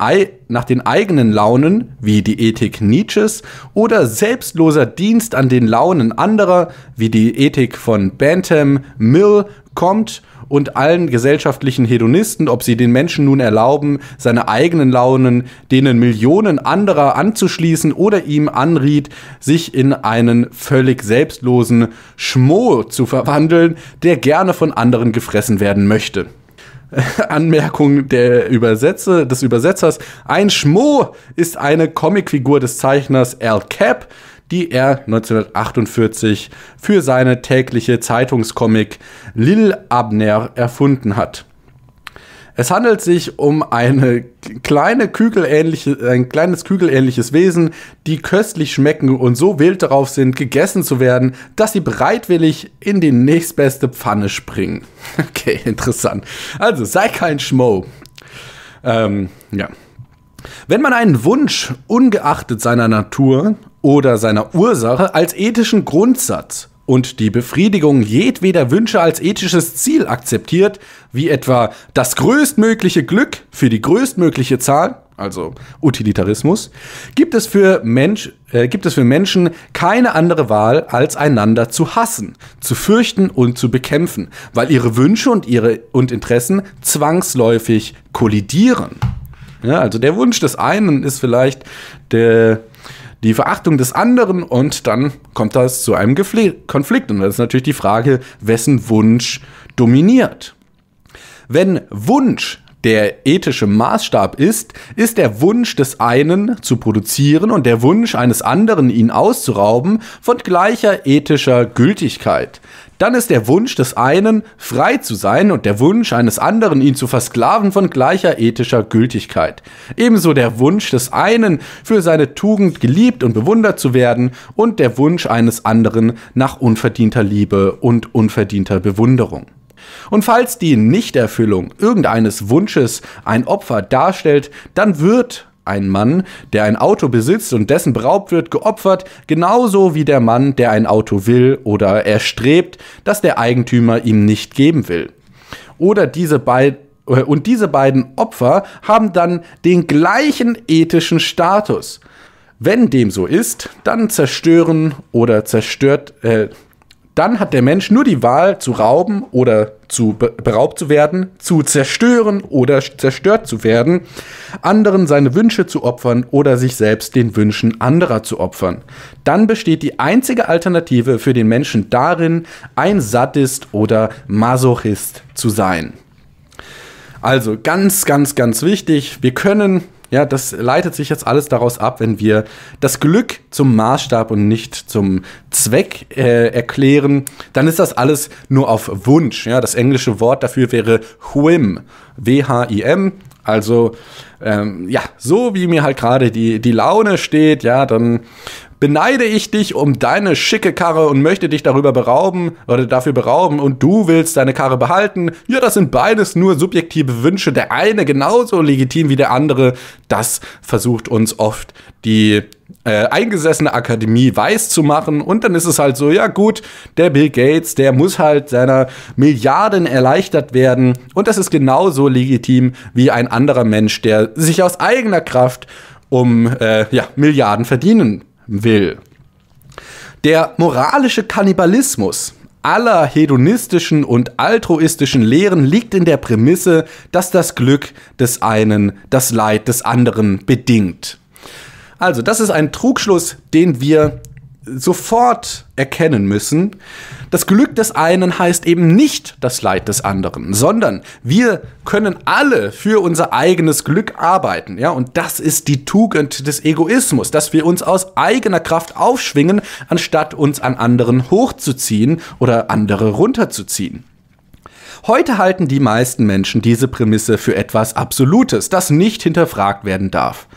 [SPEAKER 1] nach den eigenen Launen, wie die Ethik Nietzsches, oder selbstloser Dienst an den Launen anderer, wie die Ethik von Bantam, Mill, kommt und allen gesellschaftlichen Hedonisten, ob sie den Menschen nun erlauben, seine eigenen Launen denen Millionen anderer anzuschließen oder ihm anriet, sich in einen völlig selbstlosen Schmo zu verwandeln, der gerne von anderen gefressen werden möchte. Anmerkung der Übersetzer, des Übersetzers. Ein Schmo ist eine Comicfigur des Zeichners Al Cap, die er 1948 für seine tägliche Zeitungscomic Lil Abner erfunden hat. Es handelt sich um eine kleine kügelähnliche, ein kleines kügelähnliches Wesen, die köstlich schmecken und so wild darauf sind, gegessen zu werden, dass sie bereitwillig in die nächstbeste Pfanne springen. Okay, interessant. Also sei kein Schmo. Ähm, ja. Wenn man einen Wunsch, ungeachtet seiner Natur oder seiner Ursache, als ethischen Grundsatz und die Befriedigung jedweder Wünsche als ethisches Ziel akzeptiert, wie etwa das größtmögliche Glück für die größtmögliche Zahl, also Utilitarismus, gibt es für, Mensch, äh, gibt es für Menschen keine andere Wahl, als einander zu hassen, zu fürchten und zu bekämpfen, weil ihre Wünsche und, ihre, und Interessen zwangsläufig kollidieren. Ja, also der Wunsch des einen ist vielleicht der die Verachtung des anderen und dann kommt das zu einem Gefle Konflikt. Und das ist natürlich die Frage, wessen Wunsch dominiert. Wenn Wunsch der ethische Maßstab ist, ist der Wunsch des einen zu produzieren und der Wunsch eines anderen ihn auszurauben von gleicher ethischer Gültigkeit dann ist der Wunsch des einen, frei zu sein und der Wunsch eines anderen, ihn zu versklaven, von gleicher ethischer Gültigkeit. Ebenso der Wunsch des einen, für seine Tugend geliebt und bewundert zu werden und der Wunsch eines anderen nach unverdienter Liebe und unverdienter Bewunderung. Und falls die Nichterfüllung irgendeines Wunsches ein Opfer darstellt, dann wird ein Mann, der ein Auto besitzt und dessen beraubt wird, geopfert, genauso wie der Mann, der ein Auto will oder erstrebt, das der Eigentümer ihm nicht geben will. Oder diese beiden äh, und diese beiden Opfer haben dann den gleichen ethischen Status. Wenn dem so ist, dann zerstören oder zerstört, äh, dann hat der Mensch nur die Wahl zu rauben oder zu beraubt zu werden, zu zerstören oder zerstört zu werden, anderen seine Wünsche zu opfern oder sich selbst den Wünschen anderer zu opfern. Dann besteht die einzige Alternative für den Menschen darin, ein Sadist oder Masochist zu sein. Also ganz, ganz, ganz wichtig, wir können ja, das leitet sich jetzt alles daraus ab, wenn wir das Glück zum Maßstab und nicht zum Zweck äh, erklären, dann ist das alles nur auf Wunsch. Ja, das englische Wort dafür wäre whim, W-H-I-M. Also ähm, ja, so wie mir halt gerade die, die Laune steht, ja, dann beneide ich dich um deine schicke Karre und möchte dich darüber berauben oder dafür berauben und du willst deine Karre behalten. Ja, das sind beides nur subjektive Wünsche, der eine genauso legitim wie der andere. Das versucht uns oft die äh, eingesessene Akademie weiß zu machen und dann ist es halt so, ja gut, der Bill Gates, der muss halt seiner Milliarden erleichtert werden und das ist genauso legitim wie ein anderer Mensch, der sich aus eigener Kraft um äh, ja, Milliarden verdienen will. Der moralische Kannibalismus aller hedonistischen und altruistischen Lehren liegt in der Prämisse, dass das Glück des einen das Leid des anderen bedingt. Also, das ist ein Trugschluss, den wir sofort erkennen müssen, das Glück des einen heißt eben nicht das Leid des anderen, sondern wir können alle für unser eigenes Glück arbeiten, ja, und das ist die Tugend des Egoismus, dass wir uns aus eigener Kraft aufschwingen, anstatt uns an anderen hochzuziehen oder andere runterzuziehen. Heute halten die meisten Menschen diese Prämisse für etwas Absolutes, das nicht hinterfragt werden darf.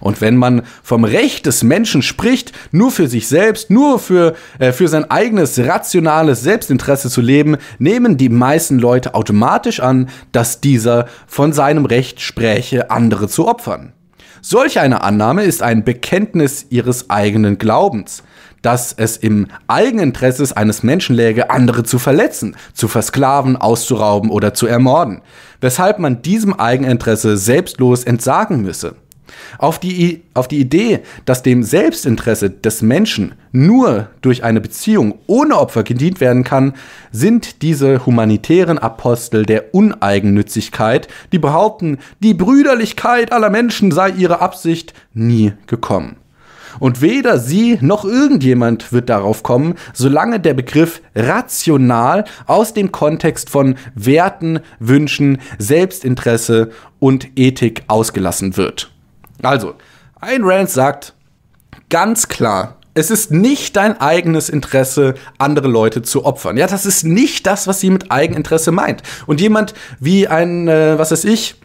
[SPEAKER 1] Und wenn man vom Recht des Menschen spricht, nur für sich selbst, nur für, äh, für sein eigenes rationales Selbstinteresse zu leben, nehmen die meisten Leute automatisch an, dass dieser von seinem Recht spräche, andere zu opfern. Solch eine Annahme ist ein Bekenntnis ihres eigenen Glaubens dass es im Eigeninteresse eines Menschen läge, andere zu verletzen, zu versklaven, auszurauben oder zu ermorden, weshalb man diesem Eigeninteresse selbstlos entsagen müsse. Auf die, auf die Idee, dass dem Selbstinteresse des Menschen nur durch eine Beziehung ohne Opfer gedient werden kann, sind diese humanitären Apostel der Uneigennützigkeit, die behaupten, die Brüderlichkeit aller Menschen sei ihre Absicht, nie gekommen. Und weder sie noch irgendjemand wird darauf kommen, solange der Begriff rational aus dem Kontext von Werten, Wünschen, Selbstinteresse und Ethik ausgelassen wird. Also, ein Rand sagt ganz klar, es ist nicht dein eigenes Interesse, andere Leute zu opfern. Ja, das ist nicht das, was sie mit Eigeninteresse meint. Und jemand wie ein, äh, was weiß ich,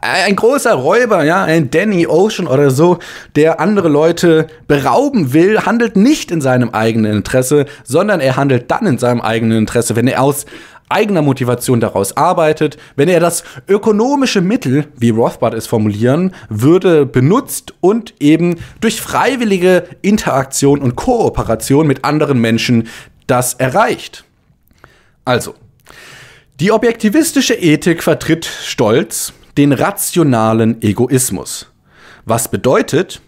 [SPEAKER 1] ein großer Räuber, ja, ein Danny Ocean oder so, der andere Leute berauben will, handelt nicht in seinem eigenen Interesse, sondern er handelt dann in seinem eigenen Interesse, wenn er aus eigener Motivation daraus arbeitet, wenn er das ökonomische Mittel, wie Rothbard es formulieren würde, benutzt und eben durch freiwillige Interaktion und Kooperation mit anderen Menschen das erreicht. Also, die objektivistische Ethik vertritt stolz, den rationalen Egoismus. Was bedeutet,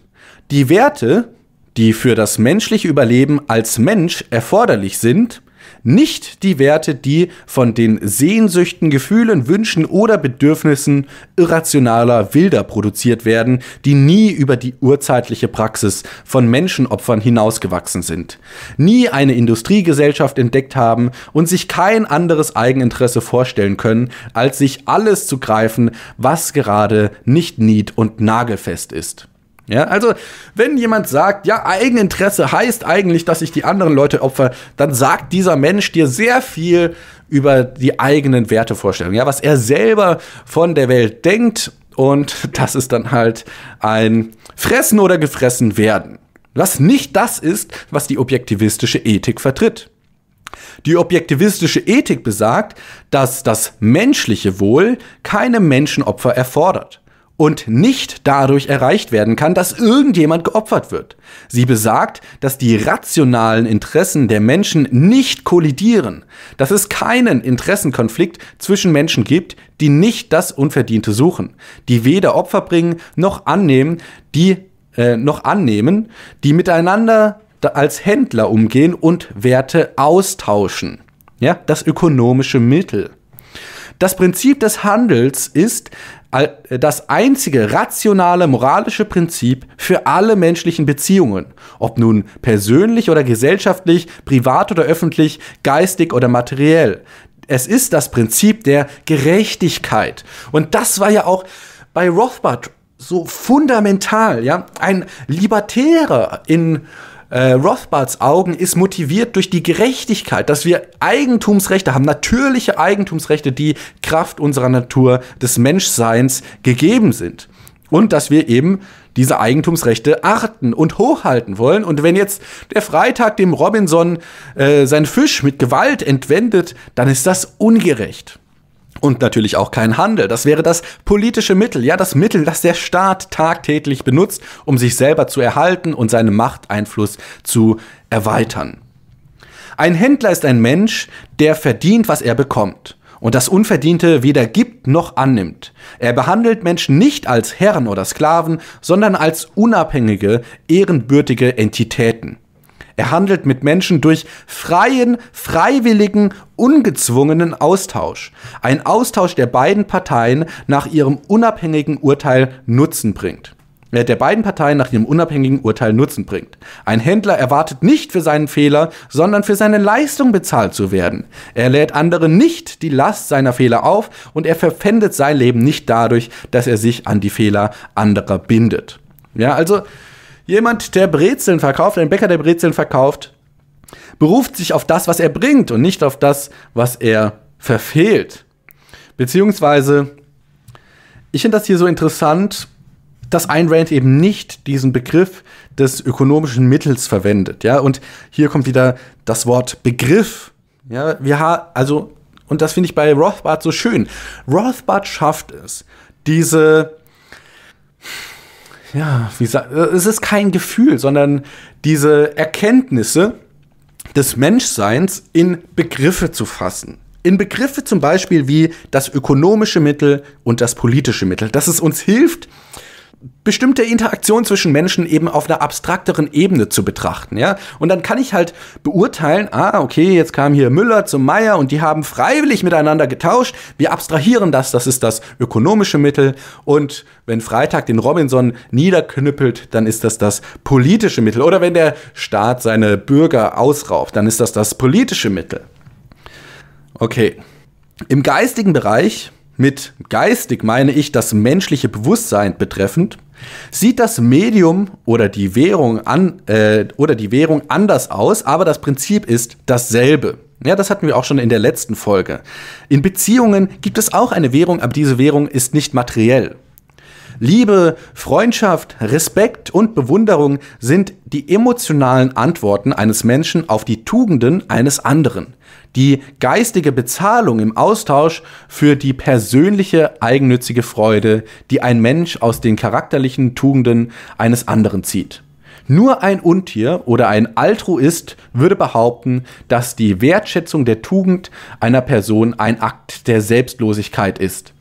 [SPEAKER 1] die Werte, die für das menschliche Überleben als Mensch erforderlich sind, nicht die Werte, die von den Sehnsüchten, Gefühlen, Wünschen oder Bedürfnissen irrationaler Wilder produziert werden, die nie über die urzeitliche Praxis von Menschenopfern hinausgewachsen sind, nie eine Industriegesellschaft entdeckt haben und sich kein anderes Eigeninteresse vorstellen können, als sich alles zu greifen, was gerade nicht nied- und nagelfest ist. Ja, also, wenn jemand sagt, ja, Eigeninteresse heißt eigentlich, dass ich die anderen Leute opfer, dann sagt dieser Mensch dir sehr viel über die eigenen Wertevorstellungen, ja, was er selber von der Welt denkt und das ist dann halt ein Fressen oder gefressen werden. Was nicht das ist, was die objektivistische Ethik vertritt. Die objektivistische Ethik besagt, dass das menschliche Wohl keine Menschenopfer erfordert und nicht dadurch erreicht werden kann, dass irgendjemand geopfert wird. Sie besagt, dass die rationalen Interessen der Menschen nicht kollidieren, dass es keinen Interessenkonflikt zwischen Menschen gibt, die nicht das Unverdiente suchen, die weder Opfer bringen noch annehmen, die äh, noch annehmen, die miteinander als Händler umgehen und Werte austauschen. Ja, das ökonomische Mittel. Das Prinzip des Handels ist, äh, das einzige rationale moralische Prinzip für alle menschlichen Beziehungen, ob nun persönlich oder gesellschaftlich, privat oder öffentlich, geistig oder materiell. Es ist das Prinzip der Gerechtigkeit. Und das war ja auch bei Rothbard so fundamental, ja, ein Libertärer in äh, Rothbards Augen ist motiviert durch die Gerechtigkeit, dass wir Eigentumsrechte haben, natürliche Eigentumsrechte, die Kraft unserer Natur des Menschseins gegeben sind. Und dass wir eben diese Eigentumsrechte achten und hochhalten wollen. Und wenn jetzt der Freitag dem Robinson äh, seinen Fisch mit Gewalt entwendet, dann ist das ungerecht und natürlich auch kein Handel. Das wäre das politische Mittel, ja, das Mittel, das der Staat tagtäglich benutzt, um sich selber zu erhalten und seinen Machteinfluss zu erweitern. Ein Händler ist ein Mensch, der verdient, was er bekommt und das Unverdiente weder gibt noch annimmt. Er behandelt Menschen nicht als Herren oder Sklaven, sondern als unabhängige, ehrenbürtige Entitäten. Er handelt mit Menschen durch freien, freiwilligen, ungezwungenen Austausch. Ein Austausch, der beiden Parteien nach ihrem unabhängigen Urteil Nutzen bringt der beiden Parteien nach ihrem unabhängigen Urteil Nutzen bringt. Ein Händler erwartet nicht für seinen Fehler, sondern für seine Leistung bezahlt zu werden. Er lädt anderen nicht die Last seiner Fehler auf und er verpfändet sein Leben nicht dadurch, dass er sich an die Fehler anderer bindet. Ja, also Jemand, der Brezeln verkauft, ein Bäcker, der Brezeln verkauft, beruft sich auf das, was er bringt und nicht auf das, was er verfehlt. Beziehungsweise, ich finde das hier so interessant, dass Ayn Rand eben nicht diesen Begriff des ökonomischen Mittels verwendet. Ja, und hier kommt wieder das Wort Begriff. Ja, wir haben, also, und das finde ich bei Rothbard so schön. Rothbard schafft es, diese ja, wie sagt, es ist kein Gefühl, sondern diese Erkenntnisse des Menschseins in Begriffe zu fassen. In Begriffe zum Beispiel wie das ökonomische Mittel und das politische Mittel, dass es uns hilft, bestimmte Interaktion zwischen Menschen eben auf einer abstrakteren Ebene zu betrachten, ja? Und dann kann ich halt beurteilen, ah, okay, jetzt kam hier Müller zum Meier und die haben freiwillig miteinander getauscht. Wir abstrahieren das, das ist das ökonomische Mittel und wenn Freitag den Robinson niederknüppelt, dann ist das das politische Mittel oder wenn der Staat seine Bürger ausraubt, dann ist das das politische Mittel. Okay. Im geistigen Bereich mit geistig meine ich das menschliche Bewusstsein betreffend. Sieht das Medium oder die Währung an äh, oder die Währung anders aus, aber das Prinzip ist dasselbe. Ja, das hatten wir auch schon in der letzten Folge. In Beziehungen gibt es auch eine Währung, aber diese Währung ist nicht materiell. Liebe, Freundschaft, Respekt und Bewunderung sind die emotionalen Antworten eines Menschen auf die Tugenden eines anderen. Die geistige Bezahlung im Austausch für die persönliche eigennützige Freude, die ein Mensch aus den charakterlichen Tugenden eines anderen zieht. Nur ein Untier oder ein Altruist würde behaupten, dass die Wertschätzung der Tugend einer Person ein Akt der Selbstlosigkeit ist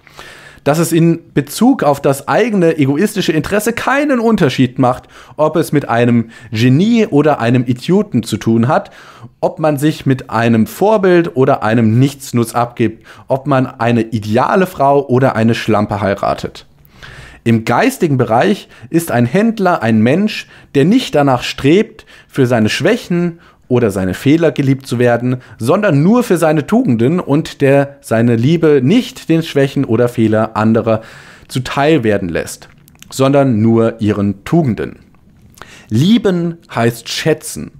[SPEAKER 1] dass es in Bezug auf das eigene egoistische Interesse keinen Unterschied macht, ob es mit einem Genie oder einem Idioten zu tun hat, ob man sich mit einem Vorbild oder einem Nichtsnutz abgibt, ob man eine ideale Frau oder eine Schlampe heiratet. Im geistigen Bereich ist ein Händler ein Mensch, der nicht danach strebt, für seine Schwächen oder seine Fehler geliebt zu werden, sondern nur für seine Tugenden und der seine Liebe nicht den Schwächen oder Fehler anderer zuteil werden lässt, sondern nur ihren Tugenden. Lieben heißt schätzen.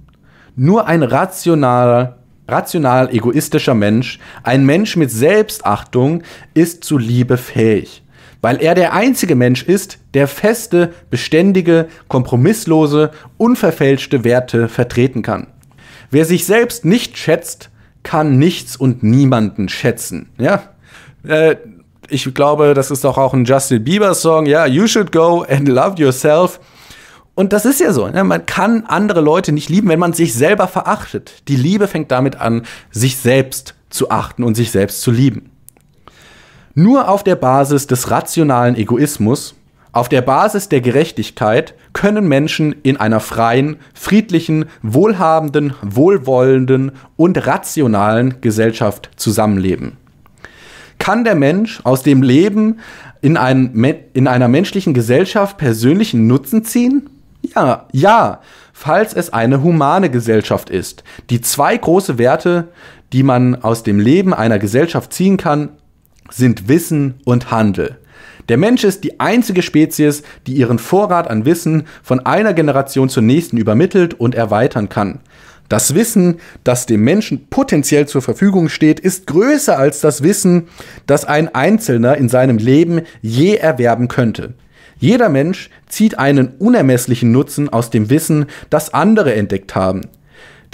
[SPEAKER 1] Nur ein rationaler, rational egoistischer Mensch, ein Mensch mit Selbstachtung, ist zu Liebe fähig weil er der einzige Mensch ist, der feste, beständige, kompromisslose, unverfälschte Werte vertreten kann. Wer sich selbst nicht schätzt, kann nichts und niemanden schätzen. Ja, äh, ich glaube, das ist doch auch ein Justin Bieber Song. Ja, you should go and love yourself. Und das ist ja so. Ja, ne? Man kann andere Leute nicht lieben, wenn man sich selber verachtet. Die Liebe fängt damit an, sich selbst zu achten und sich selbst zu lieben. Nur auf der Basis des rationalen Egoismus auf der Basis der Gerechtigkeit können Menschen in einer freien, friedlichen, wohlhabenden, wohlwollenden und rationalen Gesellschaft zusammenleben. Kann der Mensch aus dem Leben in, einem, in einer menschlichen Gesellschaft persönlichen Nutzen ziehen? Ja, ja, falls es eine humane Gesellschaft ist, die zwei große Werte, die man aus dem Leben einer Gesellschaft ziehen kann, sind Wissen und Handel. Der Mensch ist die einzige Spezies, die ihren Vorrat an Wissen von einer Generation zur nächsten übermittelt und erweitern kann. Das Wissen, das dem Menschen potenziell zur Verfügung steht, ist größer als das Wissen, das ein Einzelner in seinem Leben je erwerben könnte. Jeder Mensch zieht einen unermesslichen Nutzen aus dem Wissen, das andere entdeckt haben.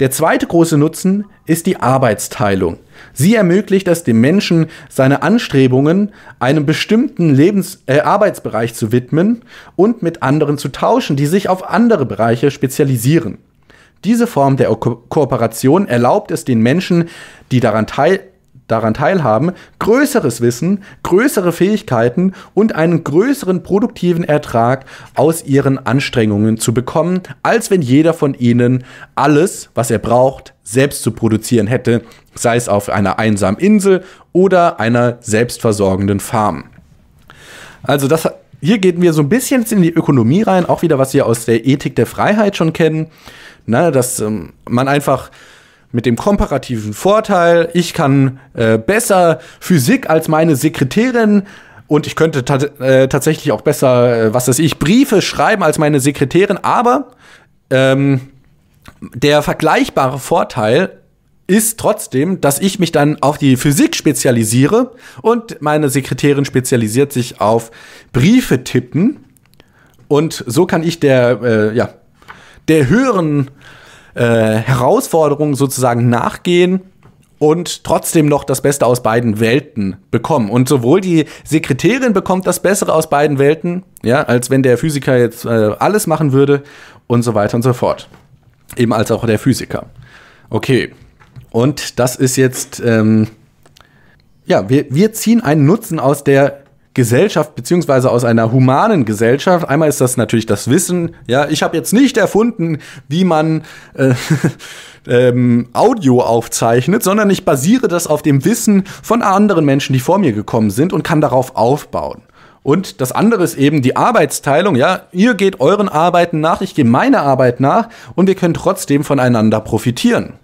[SPEAKER 1] Der zweite große Nutzen ist die Arbeitsteilung. Sie ermöglicht es dem Menschen, seine Anstrebungen einem bestimmten Lebens äh, Arbeitsbereich zu widmen und mit anderen zu tauschen, die sich auf andere Bereiche spezialisieren. Diese Form der Ko Kooperation erlaubt es den Menschen, die daran, teil daran teilhaben, größeres Wissen, größere Fähigkeiten und einen größeren produktiven Ertrag aus ihren Anstrengungen zu bekommen, als wenn jeder von ihnen alles, was er braucht, selbst zu produzieren hätte, sei es auf einer einsamen Insel oder einer selbstversorgenden Farm. Also das hier gehen wir so ein bisschen in die Ökonomie rein, auch wieder was wir aus der Ethik der Freiheit schon kennen, ne, dass ähm, man einfach mit dem komparativen Vorteil, ich kann äh, besser Physik als meine Sekretärin und ich könnte ta äh, tatsächlich auch besser, äh, was weiß ich, Briefe schreiben als meine Sekretärin, aber ähm, der vergleichbare Vorteil ist trotzdem, dass ich mich dann auf die Physik spezialisiere und meine Sekretärin spezialisiert sich auf Briefe tippen. Und so kann ich der, äh, ja, der höheren äh, Herausforderung sozusagen nachgehen und trotzdem noch das Beste aus beiden Welten bekommen. Und sowohl die Sekretärin bekommt das Bessere aus beiden Welten, ja, als wenn der Physiker jetzt äh, alles machen würde und so weiter und so fort eben als auch der Physiker. Okay, und das ist jetzt, ähm, ja, wir, wir ziehen einen Nutzen aus der Gesellschaft beziehungsweise aus einer humanen Gesellschaft. Einmal ist das natürlich das Wissen. Ja, ich habe jetzt nicht erfunden, wie man äh, ähm, Audio aufzeichnet, sondern ich basiere das auf dem Wissen von anderen Menschen, die vor mir gekommen sind und kann darauf aufbauen. Und das andere ist eben die Arbeitsteilung. Ja, ihr geht euren Arbeiten nach, ich gehe meiner Arbeit nach und wir können trotzdem voneinander profitieren.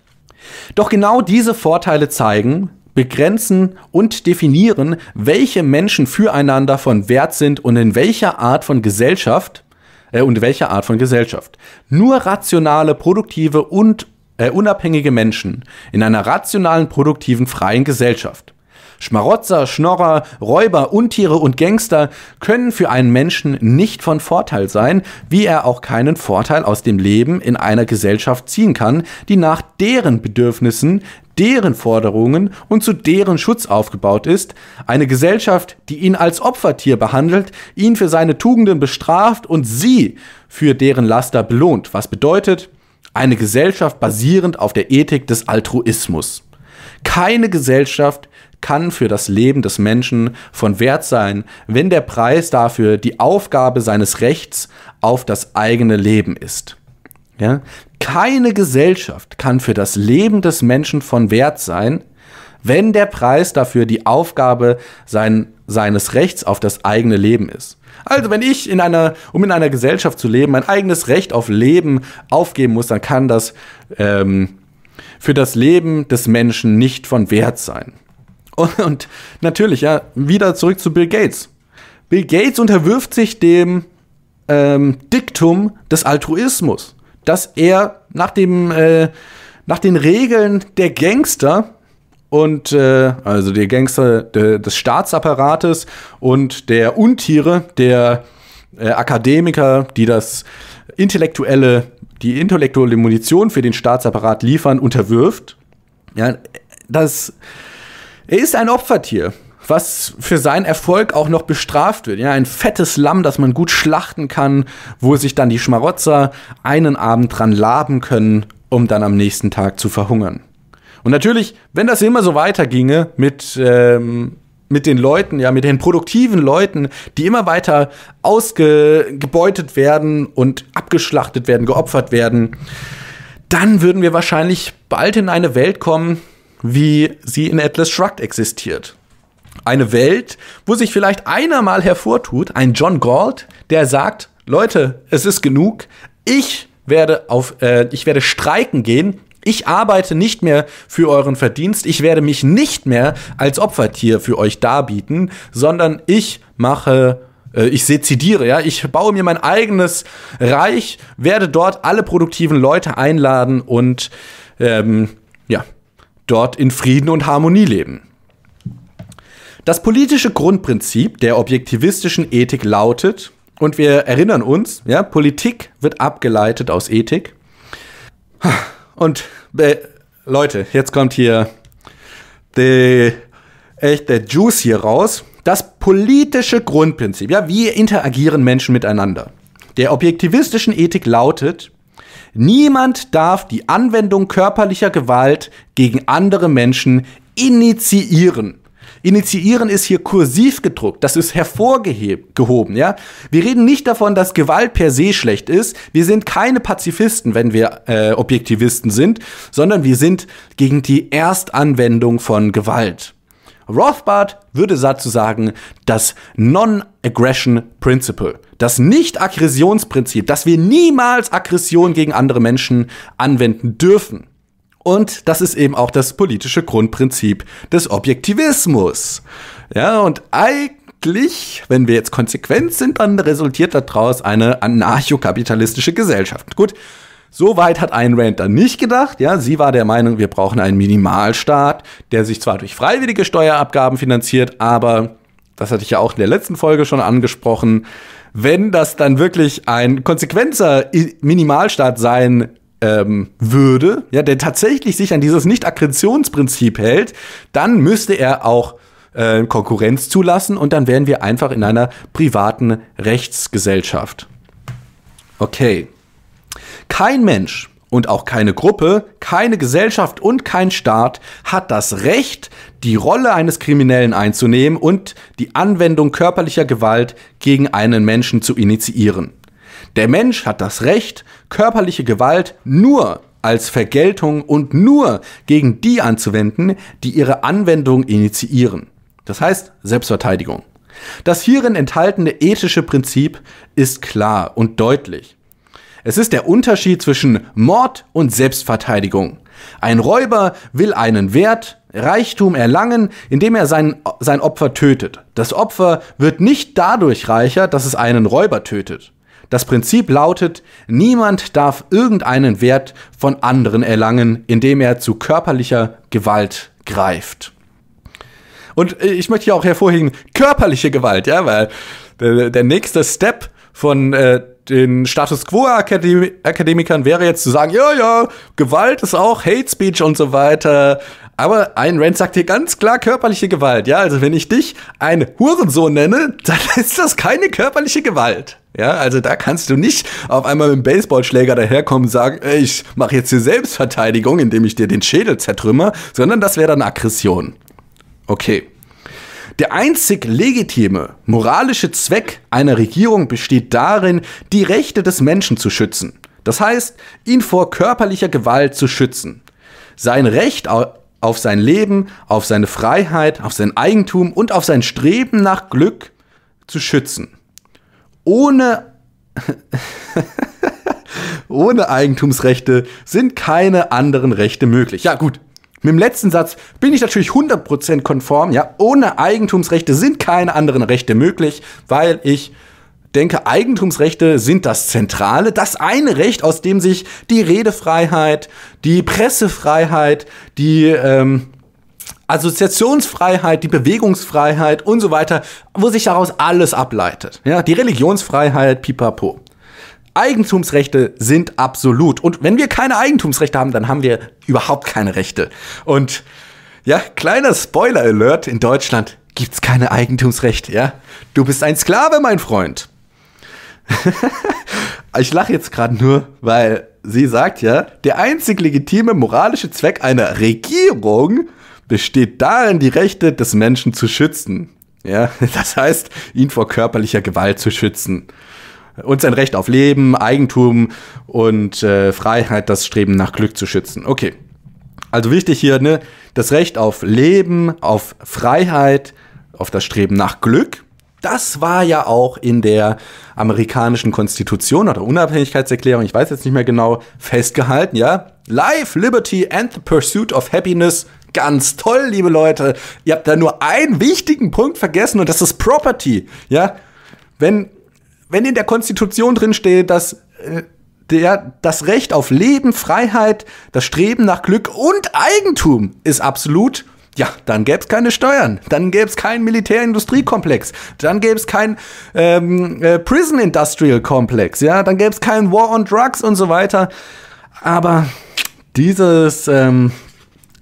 [SPEAKER 1] Doch genau diese Vorteile zeigen, begrenzen und definieren, welche Menschen füreinander von Wert sind und in welcher Art von Gesellschaft äh, und welcher Art von Gesellschaft. Nur rationale, produktive und äh, unabhängige Menschen in einer rationalen, produktiven, freien Gesellschaft Schmarotzer, Schnorrer, Räuber, Untiere und Gangster können für einen Menschen nicht von Vorteil sein, wie er auch keinen Vorteil aus dem Leben in einer Gesellschaft ziehen kann, die nach deren Bedürfnissen deren Forderungen und zu deren Schutz aufgebaut ist, eine Gesellschaft, die ihn als Opfertier behandelt, ihn für seine Tugenden bestraft und sie für deren Laster belohnt, was bedeutet, eine Gesellschaft basierend auf der Ethik des Altruismus. Keine Gesellschaft, kann für das Leben des Menschen von Wert sein, wenn der Preis dafür die Aufgabe seines Rechts auf das eigene Leben ist. Ja? Keine Gesellschaft kann für das Leben des Menschen von Wert sein, wenn der Preis dafür die Aufgabe sein, seines Rechts auf das eigene Leben ist. Also wenn ich in einer, um in einer Gesellschaft zu leben, mein eigenes Recht auf Leben aufgeben muss, dann kann das ähm, für das Leben des Menschen nicht von Wert sein. Und, und natürlich, ja, wieder zurück zu Bill Gates. Bill Gates unterwirft sich dem ähm, Diktum des Altruismus, dass er nach dem äh, nach den Regeln der Gangster und äh, also der Gangster de, des Staatsapparates und der Untiere, der äh, Akademiker, die das intellektuelle, die intellektuelle Munition für den Staatsapparat liefern, unterwirft. Ja, das er ist ein Opfertier, was für seinen Erfolg auch noch bestraft wird. Ja, ein fettes Lamm, das man gut schlachten kann, wo sich dann die Schmarotzer einen Abend dran laben können, um dann am nächsten Tag zu verhungern. Und natürlich, wenn das immer so weiterginge mit, ähm, mit den Leuten, ja, mit den produktiven Leuten, die immer weiter ausgebeutet werden und abgeschlachtet werden, geopfert werden, dann würden wir wahrscheinlich bald in eine Welt kommen, wie sie in Atlas Shrugged existiert. Eine Welt, wo sich vielleicht einer mal hervortut, ein John Galt, der sagt, Leute, es ist genug, ich werde auf, äh, ich werde streiken gehen, ich arbeite nicht mehr für euren Verdienst. Ich werde mich nicht mehr als Opfertier für euch darbieten, sondern ich mache, äh, ich sezidiere, ja. Ich baue mir mein eigenes Reich, werde dort alle produktiven Leute einladen und ähm, dort in Frieden und Harmonie leben. Das politische Grundprinzip der objektivistischen Ethik lautet, und wir erinnern uns, ja, Politik wird abgeleitet aus Ethik. Und äh, Leute, jetzt kommt hier die, echt der Juice hier raus. Das politische Grundprinzip, ja, wie interagieren Menschen miteinander? Der objektivistischen Ethik lautet, Niemand darf die Anwendung körperlicher Gewalt gegen andere Menschen initiieren. Initiieren ist hier kursiv gedruckt, das ist hervorgehoben, ja. Wir reden nicht davon, dass Gewalt per se schlecht ist. Wir sind keine Pazifisten, wenn wir äh, Objektivisten sind, sondern wir sind gegen die Erstanwendung von Gewalt. Rothbard würde dazu sagen, das Non-Aggression Principle. Das Nicht-Aggressionsprinzip, dass wir niemals Aggression gegen andere Menschen anwenden dürfen. Und das ist eben auch das politische Grundprinzip des Objektivismus. Ja, und eigentlich, wenn wir jetzt konsequent sind, dann resultiert daraus eine anarchokapitalistische Gesellschaft. Gut, so weit hat Ayn Rand dann nicht gedacht. Ja, sie war der Meinung, wir brauchen einen Minimalstaat, der sich zwar durch freiwillige Steuerabgaben finanziert, aber, das hatte ich ja auch in der letzten Folge schon angesprochen, wenn das dann wirklich ein konsequenter Minimalstaat sein ähm, würde, ja, der tatsächlich sich an dieses Nicht-Aggressionsprinzip hält, dann müsste er auch äh, Konkurrenz zulassen und dann wären wir einfach in einer privaten Rechtsgesellschaft. Okay. Kein Mensch und auch keine Gruppe, keine Gesellschaft und kein Staat hat das Recht, die Rolle eines Kriminellen einzunehmen und die Anwendung körperlicher Gewalt gegen einen Menschen zu initiieren. Der Mensch hat das Recht, körperliche Gewalt nur als Vergeltung und nur gegen die anzuwenden, die ihre Anwendung initiieren. Das heißt Selbstverteidigung. Das hierin enthaltene ethische Prinzip ist klar und deutlich. Es ist der Unterschied zwischen Mord und Selbstverteidigung. Ein Räuber will einen Wert, Reichtum erlangen, indem er sein, sein Opfer tötet. Das Opfer wird nicht dadurch reicher, dass es einen Räuber tötet. Das Prinzip lautet, niemand darf irgendeinen Wert von anderen erlangen, indem er zu körperlicher Gewalt greift. Und äh, ich möchte hier auch hervorheben, körperliche Gewalt, ja, weil äh, der, der nächste Step von äh, den Status Quo -Akadem Akademikern wäre jetzt zu sagen, ja, ja, Gewalt ist auch Hate Speech und so weiter. Aber ein Rand sagt hier ganz klar körperliche Gewalt. Ja, also wenn ich dich ein Hurensohn nenne, dann ist das keine körperliche Gewalt. Ja, also da kannst du nicht auf einmal mit dem Baseballschläger daherkommen und sagen, ey, ich mache jetzt hier Selbstverteidigung, indem ich dir den Schädel zertrümmer, sondern das wäre dann Aggression. Okay. Der einzig legitime moralische Zweck einer Regierung besteht darin, die Rechte des Menschen zu schützen. Das heißt, ihn vor körperlicher Gewalt zu schützen. Sein Recht auf sein Leben, auf seine Freiheit, auf sein Eigentum und auf sein Streben nach Glück zu schützen. Ohne, ohne Eigentumsrechte sind keine anderen Rechte möglich. Ja gut, mit dem letzten Satz bin ich natürlich 100% konform. Ja, ohne Eigentumsrechte sind keine anderen Rechte möglich, weil ich denke, Eigentumsrechte sind das Zentrale, das eine Recht, aus dem sich die Redefreiheit, die Pressefreiheit, die ähm, Assoziationsfreiheit, die Bewegungsfreiheit und so weiter, wo sich daraus alles ableitet. Ja, die Religionsfreiheit, pipapo. Eigentumsrechte sind absolut. Und wenn wir keine Eigentumsrechte haben, dann haben wir überhaupt keine Rechte. Und ja, kleiner Spoiler-Alert, in Deutschland gibt's keine Eigentumsrechte, ja? Du bist ein Sklave, mein Freund. ich lache jetzt gerade nur, weil sie sagt ja, der einzig legitime moralische Zweck einer Regierung besteht darin, die Rechte des Menschen zu schützen. Ja, das heißt, ihn vor körperlicher Gewalt zu schützen. Und sein Recht auf Leben, Eigentum und äh, Freiheit, das Streben nach Glück zu schützen. Okay. Also wichtig hier, ne, das Recht auf Leben, auf Freiheit, auf das Streben nach Glück. Das war ja auch in der amerikanischen Konstitution oder Unabhängigkeitserklärung, ich weiß jetzt nicht mehr genau, festgehalten, ja? Life, Liberty and the Pursuit of Happiness. Ganz toll, liebe Leute. Ihr habt da nur einen wichtigen Punkt vergessen und das ist Property, ja? Wenn wenn in der Konstitution drin steht, dass äh, der, das Recht auf Leben, Freiheit, das Streben nach Glück und Eigentum ist absolut, ja, dann gäbe es keine Steuern, dann gäbe es keinen Militärindustriekomplex, dann gäbe es keinen ähm, äh, Prison Industrial Komplex, ja, dann gäbe es keinen War on Drugs und so weiter. Aber dieses, ähm,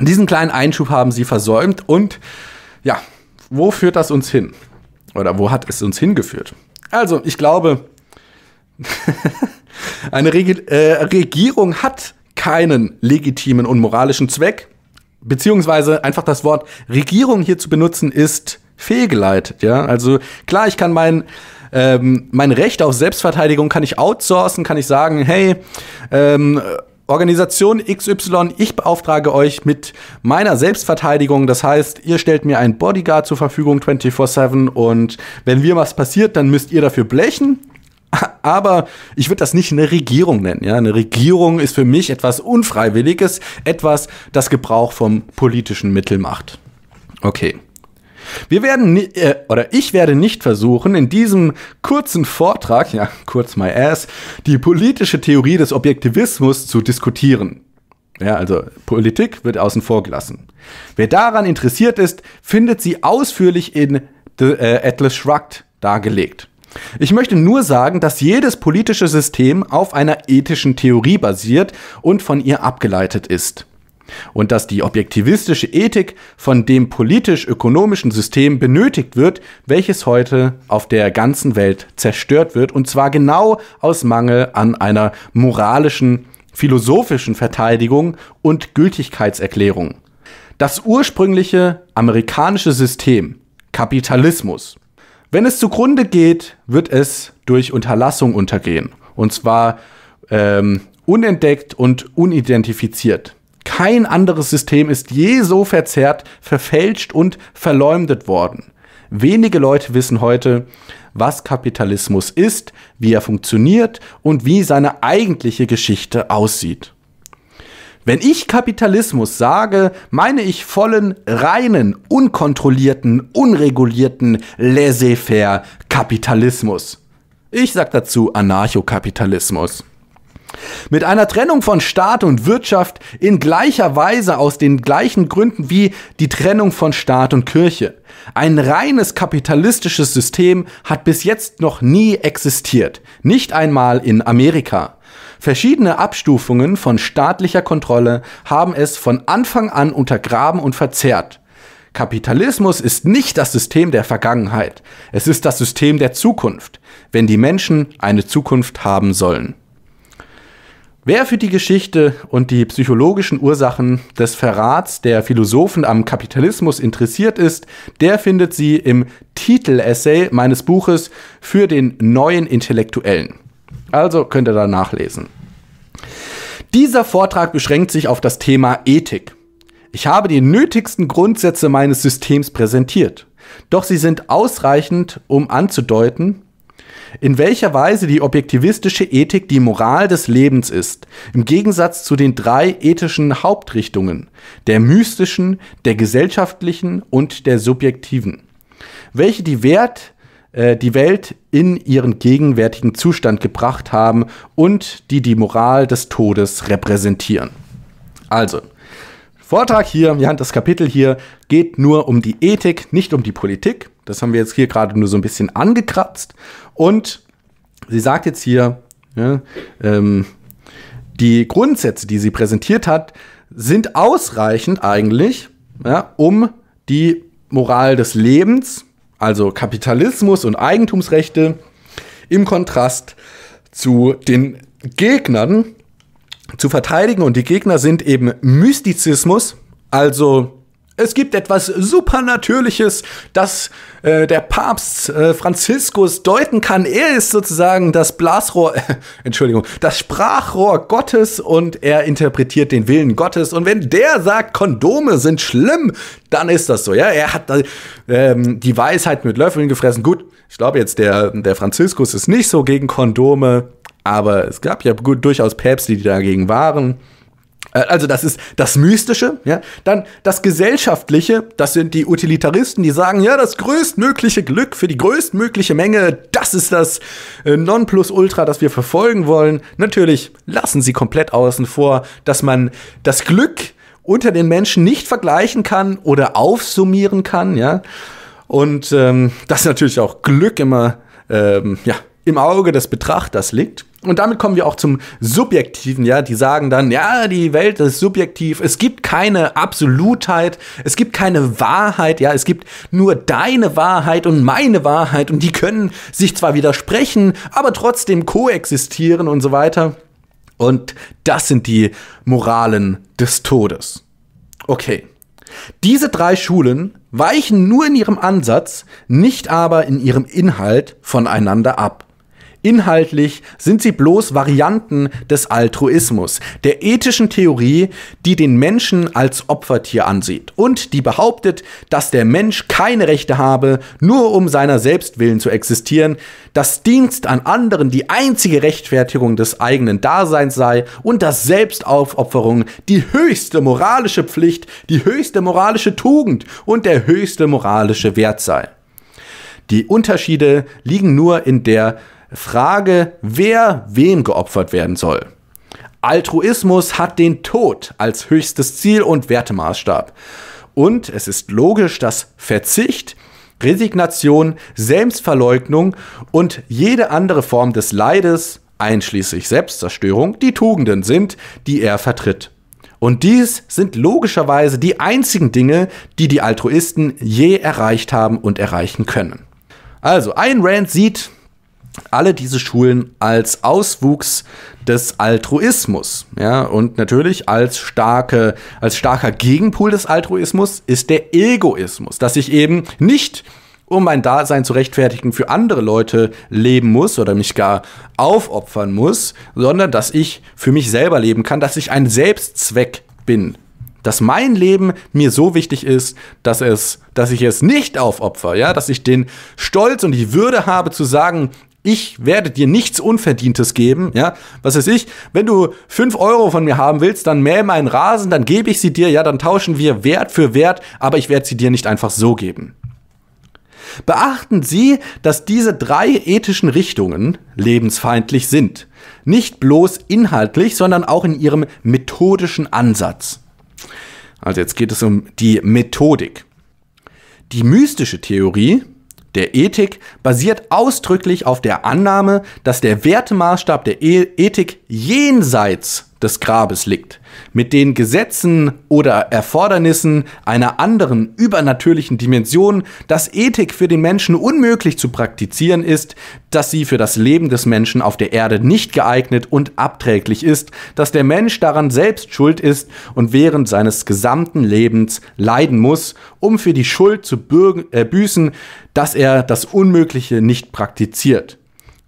[SPEAKER 1] diesen kleinen Einschub haben sie versäumt und ja, wo führt das uns hin? Oder wo hat es uns hingeführt? Also, ich glaube, eine Reg äh, Regierung hat keinen legitimen und moralischen Zweck, beziehungsweise einfach das Wort Regierung hier zu benutzen, ist fehlgeleitet. Ja, also klar, ich kann mein ähm, mein Recht auf Selbstverteidigung kann ich outsourcen, kann ich sagen, hey, ähm, Organisation XY, ich beauftrage euch mit meiner Selbstverteidigung. Das heißt, ihr stellt mir einen Bodyguard zur Verfügung 24-7 und wenn mir was passiert, dann müsst ihr dafür blechen. Aber ich würde das nicht eine Regierung nennen. Ja? Eine Regierung ist für mich etwas Unfreiwilliges, etwas, das Gebrauch vom politischen Mittel macht. Okay. Wir werden, äh, oder ich werde nicht versuchen, in diesem kurzen Vortrag, ja, kurz my ass, die politische Theorie des Objektivismus zu diskutieren. Ja, also Politik wird außen vor gelassen. Wer daran interessiert ist, findet sie ausführlich in The äh, Atlas Shrugged dargelegt. Ich möchte nur sagen, dass jedes politische System auf einer ethischen Theorie basiert und von ihr abgeleitet ist und dass die objektivistische Ethik von dem politisch-ökonomischen System benötigt wird, welches heute auf der ganzen Welt zerstört wird, und zwar genau aus Mangel an einer moralischen, philosophischen Verteidigung und Gültigkeitserklärung. Das ursprüngliche amerikanische System, Kapitalismus, wenn es zugrunde geht, wird es durch Unterlassung untergehen, und zwar ähm, unentdeckt und unidentifiziert. Kein anderes System ist je so verzerrt, verfälscht und verleumdet worden. Wenige Leute wissen heute, was Kapitalismus ist, wie er funktioniert und wie seine eigentliche Geschichte aussieht. Wenn ich Kapitalismus sage, meine ich vollen, reinen, unkontrollierten, unregulierten, laissez-faire Kapitalismus. Ich sag dazu Anarchokapitalismus. Mit einer Trennung von Staat und Wirtschaft in gleicher Weise aus den gleichen Gründen wie die Trennung von Staat und Kirche. Ein reines kapitalistisches System hat bis jetzt noch nie existiert, nicht einmal in Amerika. Verschiedene Abstufungen von staatlicher Kontrolle haben es von Anfang an untergraben und verzerrt. Kapitalismus ist nicht das System der Vergangenheit, es ist das System der Zukunft, wenn die Menschen eine Zukunft haben sollen. Wer für die Geschichte und die psychologischen Ursachen des Verrats der Philosophen am Kapitalismus interessiert ist, der findet sie im Titel-Essay meines Buches für den neuen Intellektuellen. Also könnt ihr da nachlesen. Dieser Vortrag beschränkt sich auf das Thema Ethik. Ich habe die nötigsten Grundsätze meines Systems präsentiert, doch sie sind ausreichend, um anzudeuten, in welcher Weise die objektivistische Ethik die Moral des Lebens ist, im Gegensatz zu den drei ethischen Hauptrichtungen, der mystischen, der gesellschaftlichen und der subjektiven, welche die Wert, äh, die Welt in ihren gegenwärtigen Zustand gebracht haben und die die Moral des Todes repräsentieren. Also, Vortrag hier, ja, das Kapitel hier geht nur um die Ethik, nicht um die Politik. Das haben wir jetzt hier gerade nur so ein bisschen angekratzt. Und sie sagt jetzt hier, ja, ähm, die Grundsätze, die sie präsentiert hat, sind ausreichend eigentlich, ja, um die Moral des Lebens, also Kapitalismus und Eigentumsrechte, im Kontrast zu den Gegnern zu verteidigen. Und die Gegner sind eben Mystizismus, also es gibt etwas Supernatürliches, das äh, der Papst äh, Franziskus deuten kann. Er ist sozusagen das Blasrohr, äh, Entschuldigung, das Sprachrohr Gottes und er interpretiert den Willen Gottes. Und wenn der sagt, Kondome sind schlimm, dann ist das so. Ja, er hat ähm, die Weisheit mit Löffeln gefressen. Gut, ich glaube jetzt, der, der Franziskus ist nicht so gegen Kondome, aber es gab ja gut, durchaus Päpste, die dagegen waren. Äh, also das ist das Mystische, ja. Dann das Gesellschaftliche, das sind die Utilitaristen, die sagen, ja, das größtmögliche Glück für die größtmögliche Menge, das ist das äh, Nonplusultra, das wir verfolgen wollen. Natürlich lassen sie komplett außen vor, dass man das Glück unter den Menschen nicht vergleichen kann oder aufsummieren kann, ja. Und ähm, dass natürlich auch Glück immer ähm, ja, im Auge des Betrachters liegt. Und damit kommen wir auch zum Subjektiven, ja. Die sagen dann, ja, die Welt ist subjektiv. Es gibt keine Absolutheit. Es gibt keine Wahrheit, ja. Es gibt nur deine Wahrheit und meine Wahrheit. Und die können sich zwar widersprechen, aber trotzdem koexistieren und so weiter. Und das sind die Moralen des Todes. Okay. Diese drei Schulen weichen nur in ihrem Ansatz, nicht aber in ihrem Inhalt voneinander ab. Inhaltlich sind sie bloß Varianten des Altruismus, der ethischen Theorie, die den Menschen als Opfertier ansieht und die behauptet, dass der Mensch keine Rechte habe, nur um seiner selbst willen zu existieren, dass Dienst an anderen die einzige Rechtfertigung des eigenen Daseins sei und dass Selbstaufopferung die höchste moralische Pflicht, die höchste moralische Tugend und der höchste moralische Wert sei. Die Unterschiede liegen nur in der Frage, wer wem geopfert werden soll. Altruismus hat den Tod als höchstes Ziel und Wertemaßstab. Und es ist logisch, dass Verzicht, Resignation, Selbstverleugnung und jede andere Form des Leides, einschließlich Selbstzerstörung, die Tugenden sind, die er vertritt. Und dies sind logischerweise die einzigen Dinge, die die Altruisten je erreicht haben und erreichen können. Also, ein Rand sieht, alle diese Schulen als Auswuchs des Altruismus. Ja, und natürlich als, starke, als starker Gegenpol des Altruismus ist der Egoismus, dass ich eben nicht um mein Dasein zu rechtfertigen für andere Leute leben muss oder mich gar aufopfern muss, sondern dass ich für mich selber leben kann, dass ich ein Selbstzweck bin, dass mein Leben mir so wichtig ist, dass es, dass ich es nicht aufopfer, ja, dass ich den Stolz und die Würde habe zu sagen, ich werde dir nichts Unverdientes geben, ja, was weiß ich, wenn du fünf Euro von mir haben willst, dann mähe meinen Rasen, dann gebe ich sie dir, ja, dann tauschen wir Wert für Wert, aber ich werde sie dir nicht einfach so geben. Beachten Sie, dass diese drei ethischen Richtungen lebensfeindlich sind. Nicht bloß inhaltlich, sondern auch in ihrem methodischen Ansatz. Also jetzt geht es um die Methodik. Die mystische Theorie der Ethik basiert ausdrücklich auf der Annahme, dass der Wertemaßstab der e Ethik jenseits des Grabes liegt, mit den Gesetzen oder Erfordernissen einer anderen übernatürlichen Dimension, dass Ethik für den Menschen unmöglich zu praktizieren ist, dass sie für das Leben des Menschen auf der Erde nicht geeignet und abträglich ist, dass der Mensch daran selbst schuld ist und während seines gesamten Lebens leiden muss, um für die Schuld zu bürgen, äh, büßen, dass er das Unmögliche nicht praktiziert.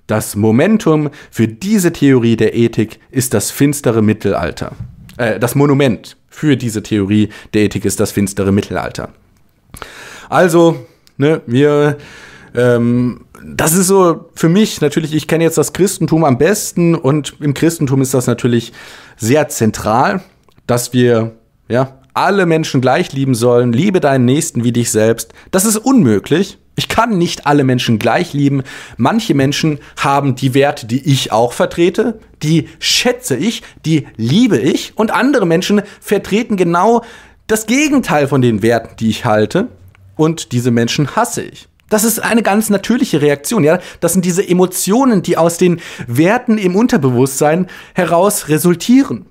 [SPEAKER 1] Das Momentum für diese Theorie der Ethik ist das finstere Mittelalter. Äh, das Monument für diese Theorie der Ethik ist das finstere Mittelalter. Also, ne, wir ähm, das ist so für mich natürlich, ich kenne jetzt das Christentum am besten und im Christentum ist das natürlich sehr zentral, dass wir ja alle Menschen gleich lieben sollen, liebe deinen Nächsten wie dich selbst. Das ist unmöglich, ich kann nicht alle Menschen gleich lieben. Manche Menschen haben die Werte, die ich auch vertrete, die schätze ich, die liebe ich und andere Menschen vertreten genau das Gegenteil von den Werten, die ich halte und diese Menschen hasse ich. Das ist eine ganz natürliche Reaktion, ja. Das sind diese Emotionen, die aus den Werten im Unterbewusstsein heraus resultieren.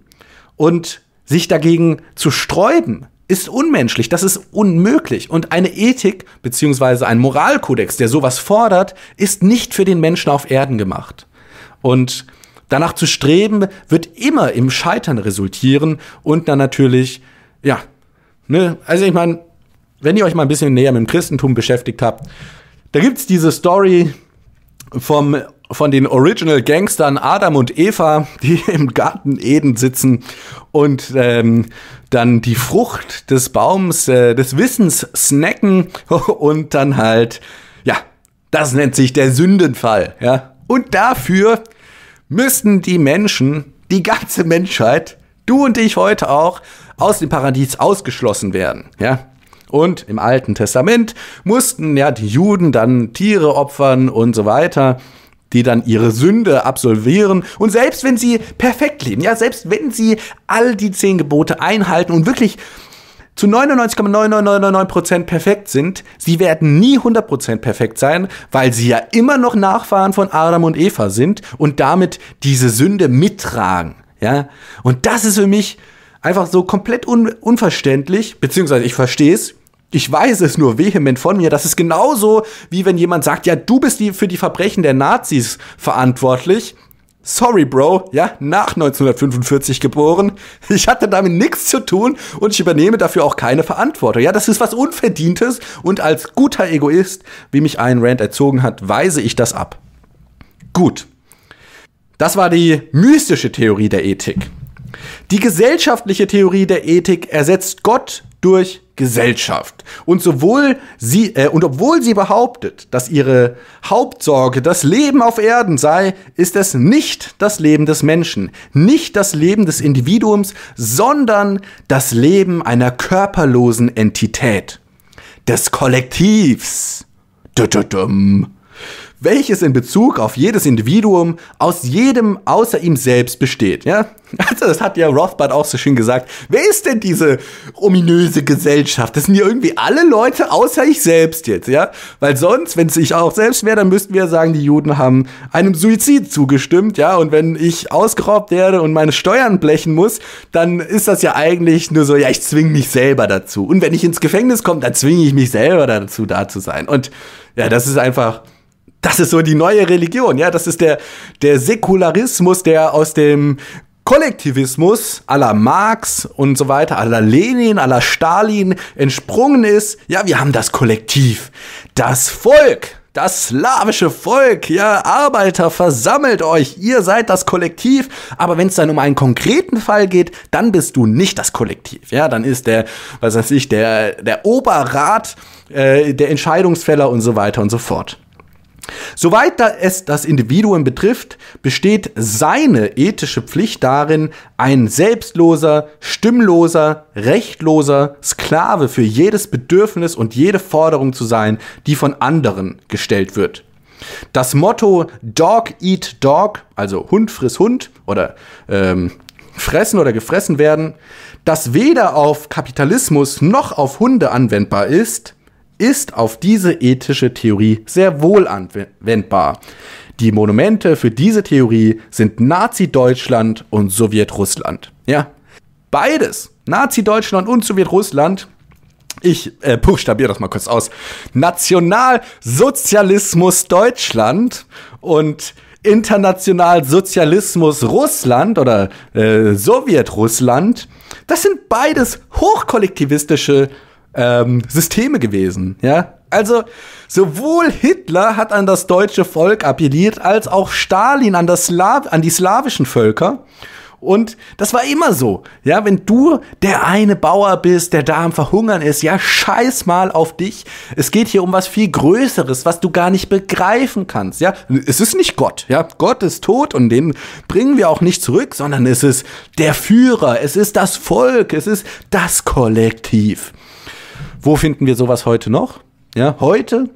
[SPEAKER 1] Und sich dagegen zu sträuben, ist unmenschlich, das ist unmöglich. Und eine Ethik beziehungsweise ein Moralkodex, der sowas fordert, ist nicht für den Menschen auf Erden gemacht. Und danach zu streben, wird immer im Scheitern resultieren und dann natürlich, ja, ne, also ich meine, wenn ihr euch mal ein bisschen näher mit dem Christentum beschäftigt habt, da gibt's diese Story vom von den Original Gangstern Adam und Eva, die im Garten Eden sitzen und ähm, dann die Frucht des Baums äh, des Wissens snacken und dann halt, ja, das nennt sich der Sündenfall. Ja? Und dafür müssten die Menschen, die ganze Menschheit, du und ich heute auch, aus dem Paradies ausgeschlossen werden. Ja? Und im Alten Testament mussten ja die Juden dann Tiere opfern und so weiter die dann ihre Sünde absolvieren. Und selbst wenn sie perfekt leben, ja, selbst wenn sie all die zehn Gebote einhalten und wirklich zu 99,99999% perfekt sind, sie werden nie 100% perfekt sein, weil sie ja immer noch Nachfahren von Adam und Eva sind und damit diese Sünde mittragen. Ja? Und das ist für mich einfach so komplett un unverständlich, beziehungsweise ich verstehe es, ich weiß es nur vehement von mir. Das ist genauso, wie wenn jemand sagt, ja, du bist die, für die Verbrechen der Nazis verantwortlich. Sorry, Bro, ja, nach 1945 geboren. Ich hatte damit nichts zu tun und ich übernehme dafür auch keine Verantwortung. Ja, das ist was Unverdientes und als guter Egoist, wie mich ein Rand erzogen hat, weise ich das ab. Gut. Das war die mystische Theorie der Ethik. Die gesellschaftliche Theorie der Ethik ersetzt Gott durch Gesellschaft. Und sowohl sie, äh, und obwohl sie behauptet, dass ihre Hauptsorge das Leben auf Erden sei, ist es nicht das Leben des Menschen, nicht das Leben des Individuums, sondern das Leben einer körperlosen Entität, des Kollektivs. Dü -dü welches in Bezug auf jedes Individuum aus jedem außer ihm selbst besteht. Ja? Also das hat ja Rothbard auch so schön gesagt. Wer ist denn diese ominöse Gesellschaft? Das sind ja irgendwie alle Leute außer ich selbst jetzt, ja? Weil sonst, wenn es ich auch selbst wäre, dann müssten wir sagen, die Juden haben einem Suizid zugestimmt, ja? Und wenn ich ausgeraubt werde und meine Steuern blechen muss, dann ist das ja eigentlich nur so, ja, ich zwinge mich selber dazu. Und wenn ich ins Gefängnis komme, dann zwinge ich mich selber dazu, da zu sein. Und ja, das ist einfach das ist so die neue Religion, ja. Das ist der, der Säkularismus, der aus dem Kollektivismus aller Marx und so weiter, aller Lenin, aller Stalin entsprungen ist. Ja, wir haben das Kollektiv, das Volk, das slawische Volk, ja, Arbeiter, versammelt euch, ihr seid das Kollektiv. Aber wenn es dann um einen konkreten Fall geht, dann bist du nicht das Kollektiv. Ja, dann ist der, was weiß ich, der, der Oberrat äh, der Entscheidungsfäller und so weiter und so fort. Soweit es das Individuum betrifft, besteht seine ethische Pflicht darin, ein selbstloser, stimmloser, rechtloser Sklave für jedes Bedürfnis und jede Forderung zu sein, die von anderen gestellt wird. Das Motto Dog Eat Dog, also Hund friss Hund oder ähm, fressen oder gefressen werden, das weder auf Kapitalismus noch auf Hunde anwendbar ist, ist auf diese ethische Theorie sehr wohl anwendbar. Die Monumente für diese Theorie sind Nazi-Deutschland und Sowjetrussland. Ja, beides, Nazi-Deutschland und Sowjetrussland, ich äh, buchstabiere das mal kurz aus, Nationalsozialismus Deutschland und Internationalsozialismus Russland oder äh, Sowjetrussland, das sind beides hochkollektivistische ähm, Systeme gewesen. Ja, also sowohl Hitler hat an das deutsche Volk appelliert, als auch Stalin an, das Slav an die slawischen Völker. Und das war immer so. Ja, wenn du der eine Bauer bist, der da am Verhungern ist, ja, scheiß mal auf dich. Es geht hier um was viel Größeres, was du gar nicht begreifen kannst. Ja, es ist nicht Gott. Ja, Gott ist tot und den bringen wir auch nicht zurück, sondern es ist der Führer, es ist das Volk, es ist das Kollektiv. Wo finden wir sowas heute noch? Ja, heute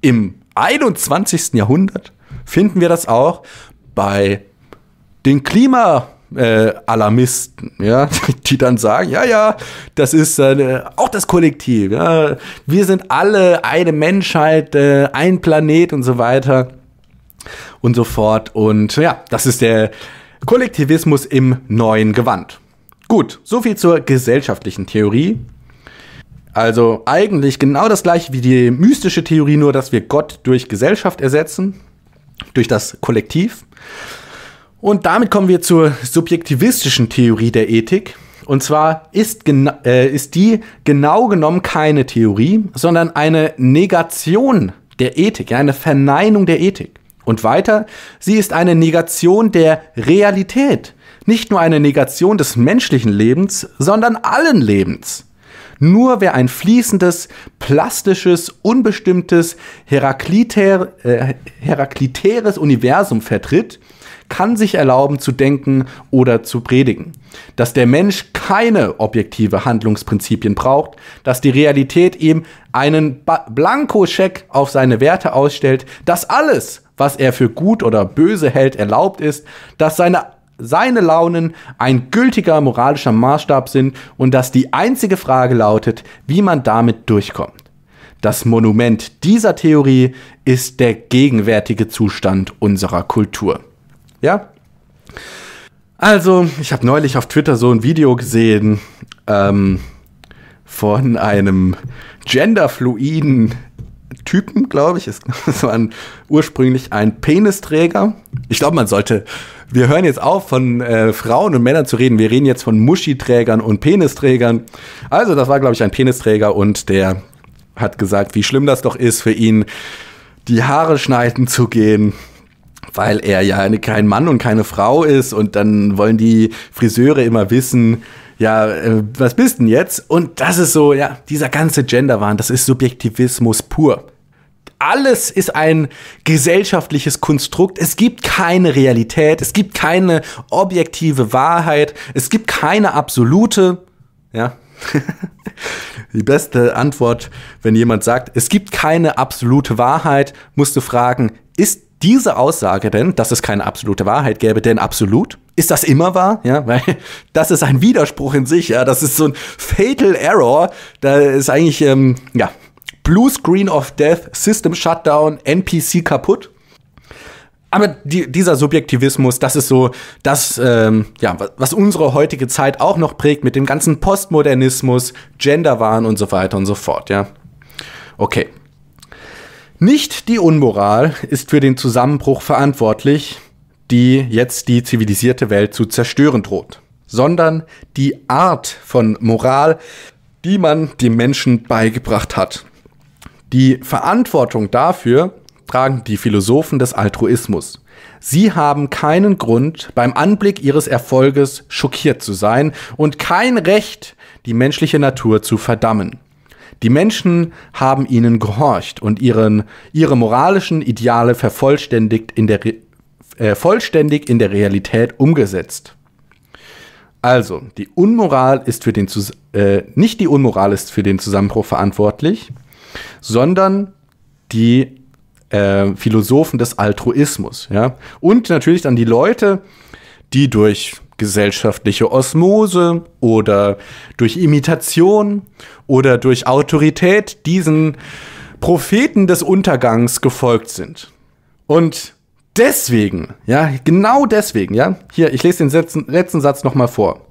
[SPEAKER 1] im 21. Jahrhundert finden wir das auch bei den Klima äh, Alarmisten, ja, die dann sagen, ja, ja, das ist äh, auch das Kollektiv, ja, wir sind alle eine Menschheit, äh, ein Planet und so weiter und so fort. Und ja, das ist der Kollektivismus im neuen Gewand. Gut, so viel zur gesellschaftlichen Theorie. Also eigentlich genau das gleiche wie die mystische Theorie, nur dass wir Gott durch Gesellschaft ersetzen, durch das Kollektiv. Und damit kommen wir zur subjektivistischen Theorie der Ethik. Und zwar ist, äh, ist die genau genommen keine Theorie, sondern eine Negation der Ethik, eine Verneinung der Ethik. Und weiter, sie ist eine Negation der Realität. Nicht nur eine Negation des menschlichen Lebens, sondern allen Lebens. Nur wer ein fließendes, plastisches, unbestimmtes, herakliter, äh, heraklitäres Universum vertritt, kann sich erlauben zu denken oder zu predigen. Dass der Mensch keine objektive Handlungsprinzipien braucht, dass die Realität ihm einen Blankoscheck auf seine Werte ausstellt, dass alles, was er für gut oder böse hält, erlaubt ist, dass seine seine Launen ein gültiger moralischer Maßstab sind und dass die einzige Frage lautet, wie man damit durchkommt. Das Monument dieser Theorie ist der gegenwärtige Zustand unserer Kultur. Ja? Also, ich habe neulich auf Twitter so ein Video gesehen ähm, von einem genderfluiden Typen, glaube ich. Es war ursprünglich ein Penisträger. Ich glaube, man sollte wir hören jetzt auf, von äh, Frauen und Männern zu reden. Wir reden jetzt von Muschiträgern und Penisträgern. Also, das war, glaube ich, ein Penisträger und der hat gesagt, wie schlimm das doch ist für ihn, die Haare schneiden zu gehen weil er ja eine, kein Mann und keine Frau ist und dann wollen die Friseure immer wissen, ja, äh, was bist denn jetzt? Und das ist so, ja, dieser ganze Genderwahn, das ist Subjektivismus pur. Alles ist ein gesellschaftliches Konstrukt. Es gibt keine Realität, es gibt keine objektive Wahrheit, es gibt keine absolute. Ja. Die beste Antwort, wenn jemand sagt, es gibt keine absolute Wahrheit, musst du fragen, ist diese Aussage denn, dass es keine absolute Wahrheit gäbe, denn absolut? Ist das immer wahr? Ja, weil das ist ein Widerspruch in sich, ja, das ist so ein Fatal Error, da ist eigentlich, ähm, ja, Blue Screen of Death, System Shutdown, NPC kaputt. Aber die, dieser Subjektivismus, das ist so das, ähm, ja, was unsere heutige Zeit auch noch prägt mit dem ganzen Postmodernismus, Genderwahn und so weiter und so fort, ja. Okay. Nicht die Unmoral ist für den Zusammenbruch verantwortlich, die jetzt die zivilisierte Welt zu zerstören droht, sondern die Art von Moral, die man dem Menschen beigebracht hat. Die Verantwortung dafür tragen die Philosophen des Altruismus. Sie haben keinen Grund, beim Anblick ihres Erfolges schockiert zu sein und kein Recht, die menschliche Natur zu verdammen. Die Menschen haben ihnen gehorcht und ihren, ihre moralischen Ideale vervollständigt in der, äh, vollständig in der Realität umgesetzt. Also, die Unmoral ist für den äh, nicht die Unmoral ist für den Zusammenbruch verantwortlich, sondern die äh, Philosophen des Altruismus. Ja? Und natürlich dann die Leute, die durch gesellschaftliche Osmose oder durch Imitation oder durch Autorität diesen Propheten des Untergangs gefolgt sind. Und deswegen, ja, genau deswegen, ja, hier, ich lese den letzten, letzten Satz nochmal vor.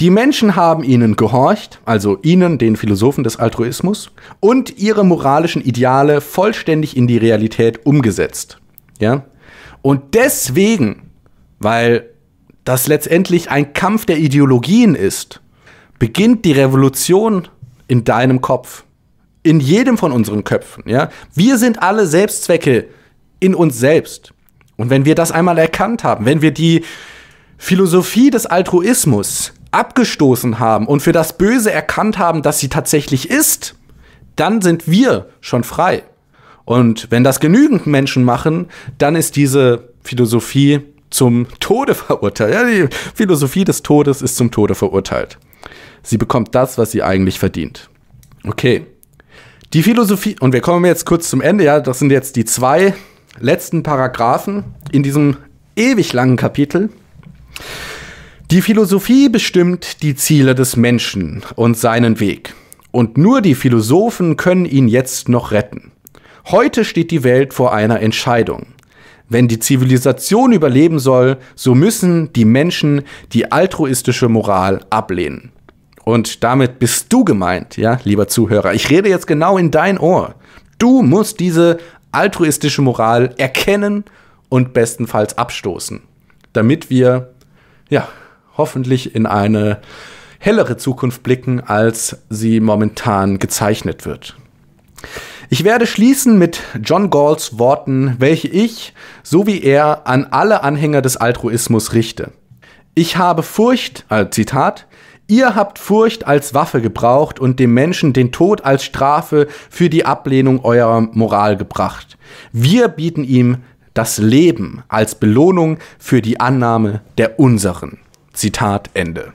[SPEAKER 1] Die Menschen haben ihnen gehorcht, also ihnen, den Philosophen des Altruismus, und ihre moralischen Ideale vollständig in die Realität umgesetzt. Ja? Und deswegen, weil das letztendlich ein Kampf der Ideologien ist, beginnt die Revolution in deinem Kopf. In jedem von unseren Köpfen. Ja? Wir sind alle Selbstzwecke in uns selbst. Und wenn wir das einmal erkannt haben, wenn wir die Philosophie des Altruismus abgestoßen haben und für das Böse erkannt haben, dass sie tatsächlich ist, dann sind wir schon frei. Und wenn das genügend Menschen machen, dann ist diese Philosophie zum Tode verurteilt. Ja, die Philosophie des Todes ist zum Tode verurteilt. Sie bekommt das, was sie eigentlich verdient. Okay. Die Philosophie, und wir kommen jetzt kurz zum Ende, ja, das sind jetzt die zwei letzten Paragraphen in diesem ewig langen Kapitel. Die Philosophie bestimmt die Ziele des Menschen und seinen Weg. Und nur die Philosophen können ihn jetzt noch retten. Heute steht die Welt vor einer Entscheidung. Wenn die Zivilisation überleben soll, so müssen die Menschen die altruistische Moral ablehnen. Und damit bist du gemeint, ja, lieber Zuhörer. Ich rede jetzt genau in dein Ohr. Du musst diese altruistische Moral erkennen und bestenfalls abstoßen, damit wir, ja, hoffentlich in eine hellere Zukunft blicken, als sie momentan gezeichnet wird. Ich werde schließen mit John Galls Worten, welche ich, so wie er, an alle Anhänger des Altruismus richte. Ich habe Furcht, äh, Zitat, ihr habt Furcht als Waffe gebraucht und dem Menschen den Tod als Strafe für die Ablehnung eurer Moral gebracht. Wir bieten ihm das Leben als Belohnung für die Annahme der unseren. Zitat Ende.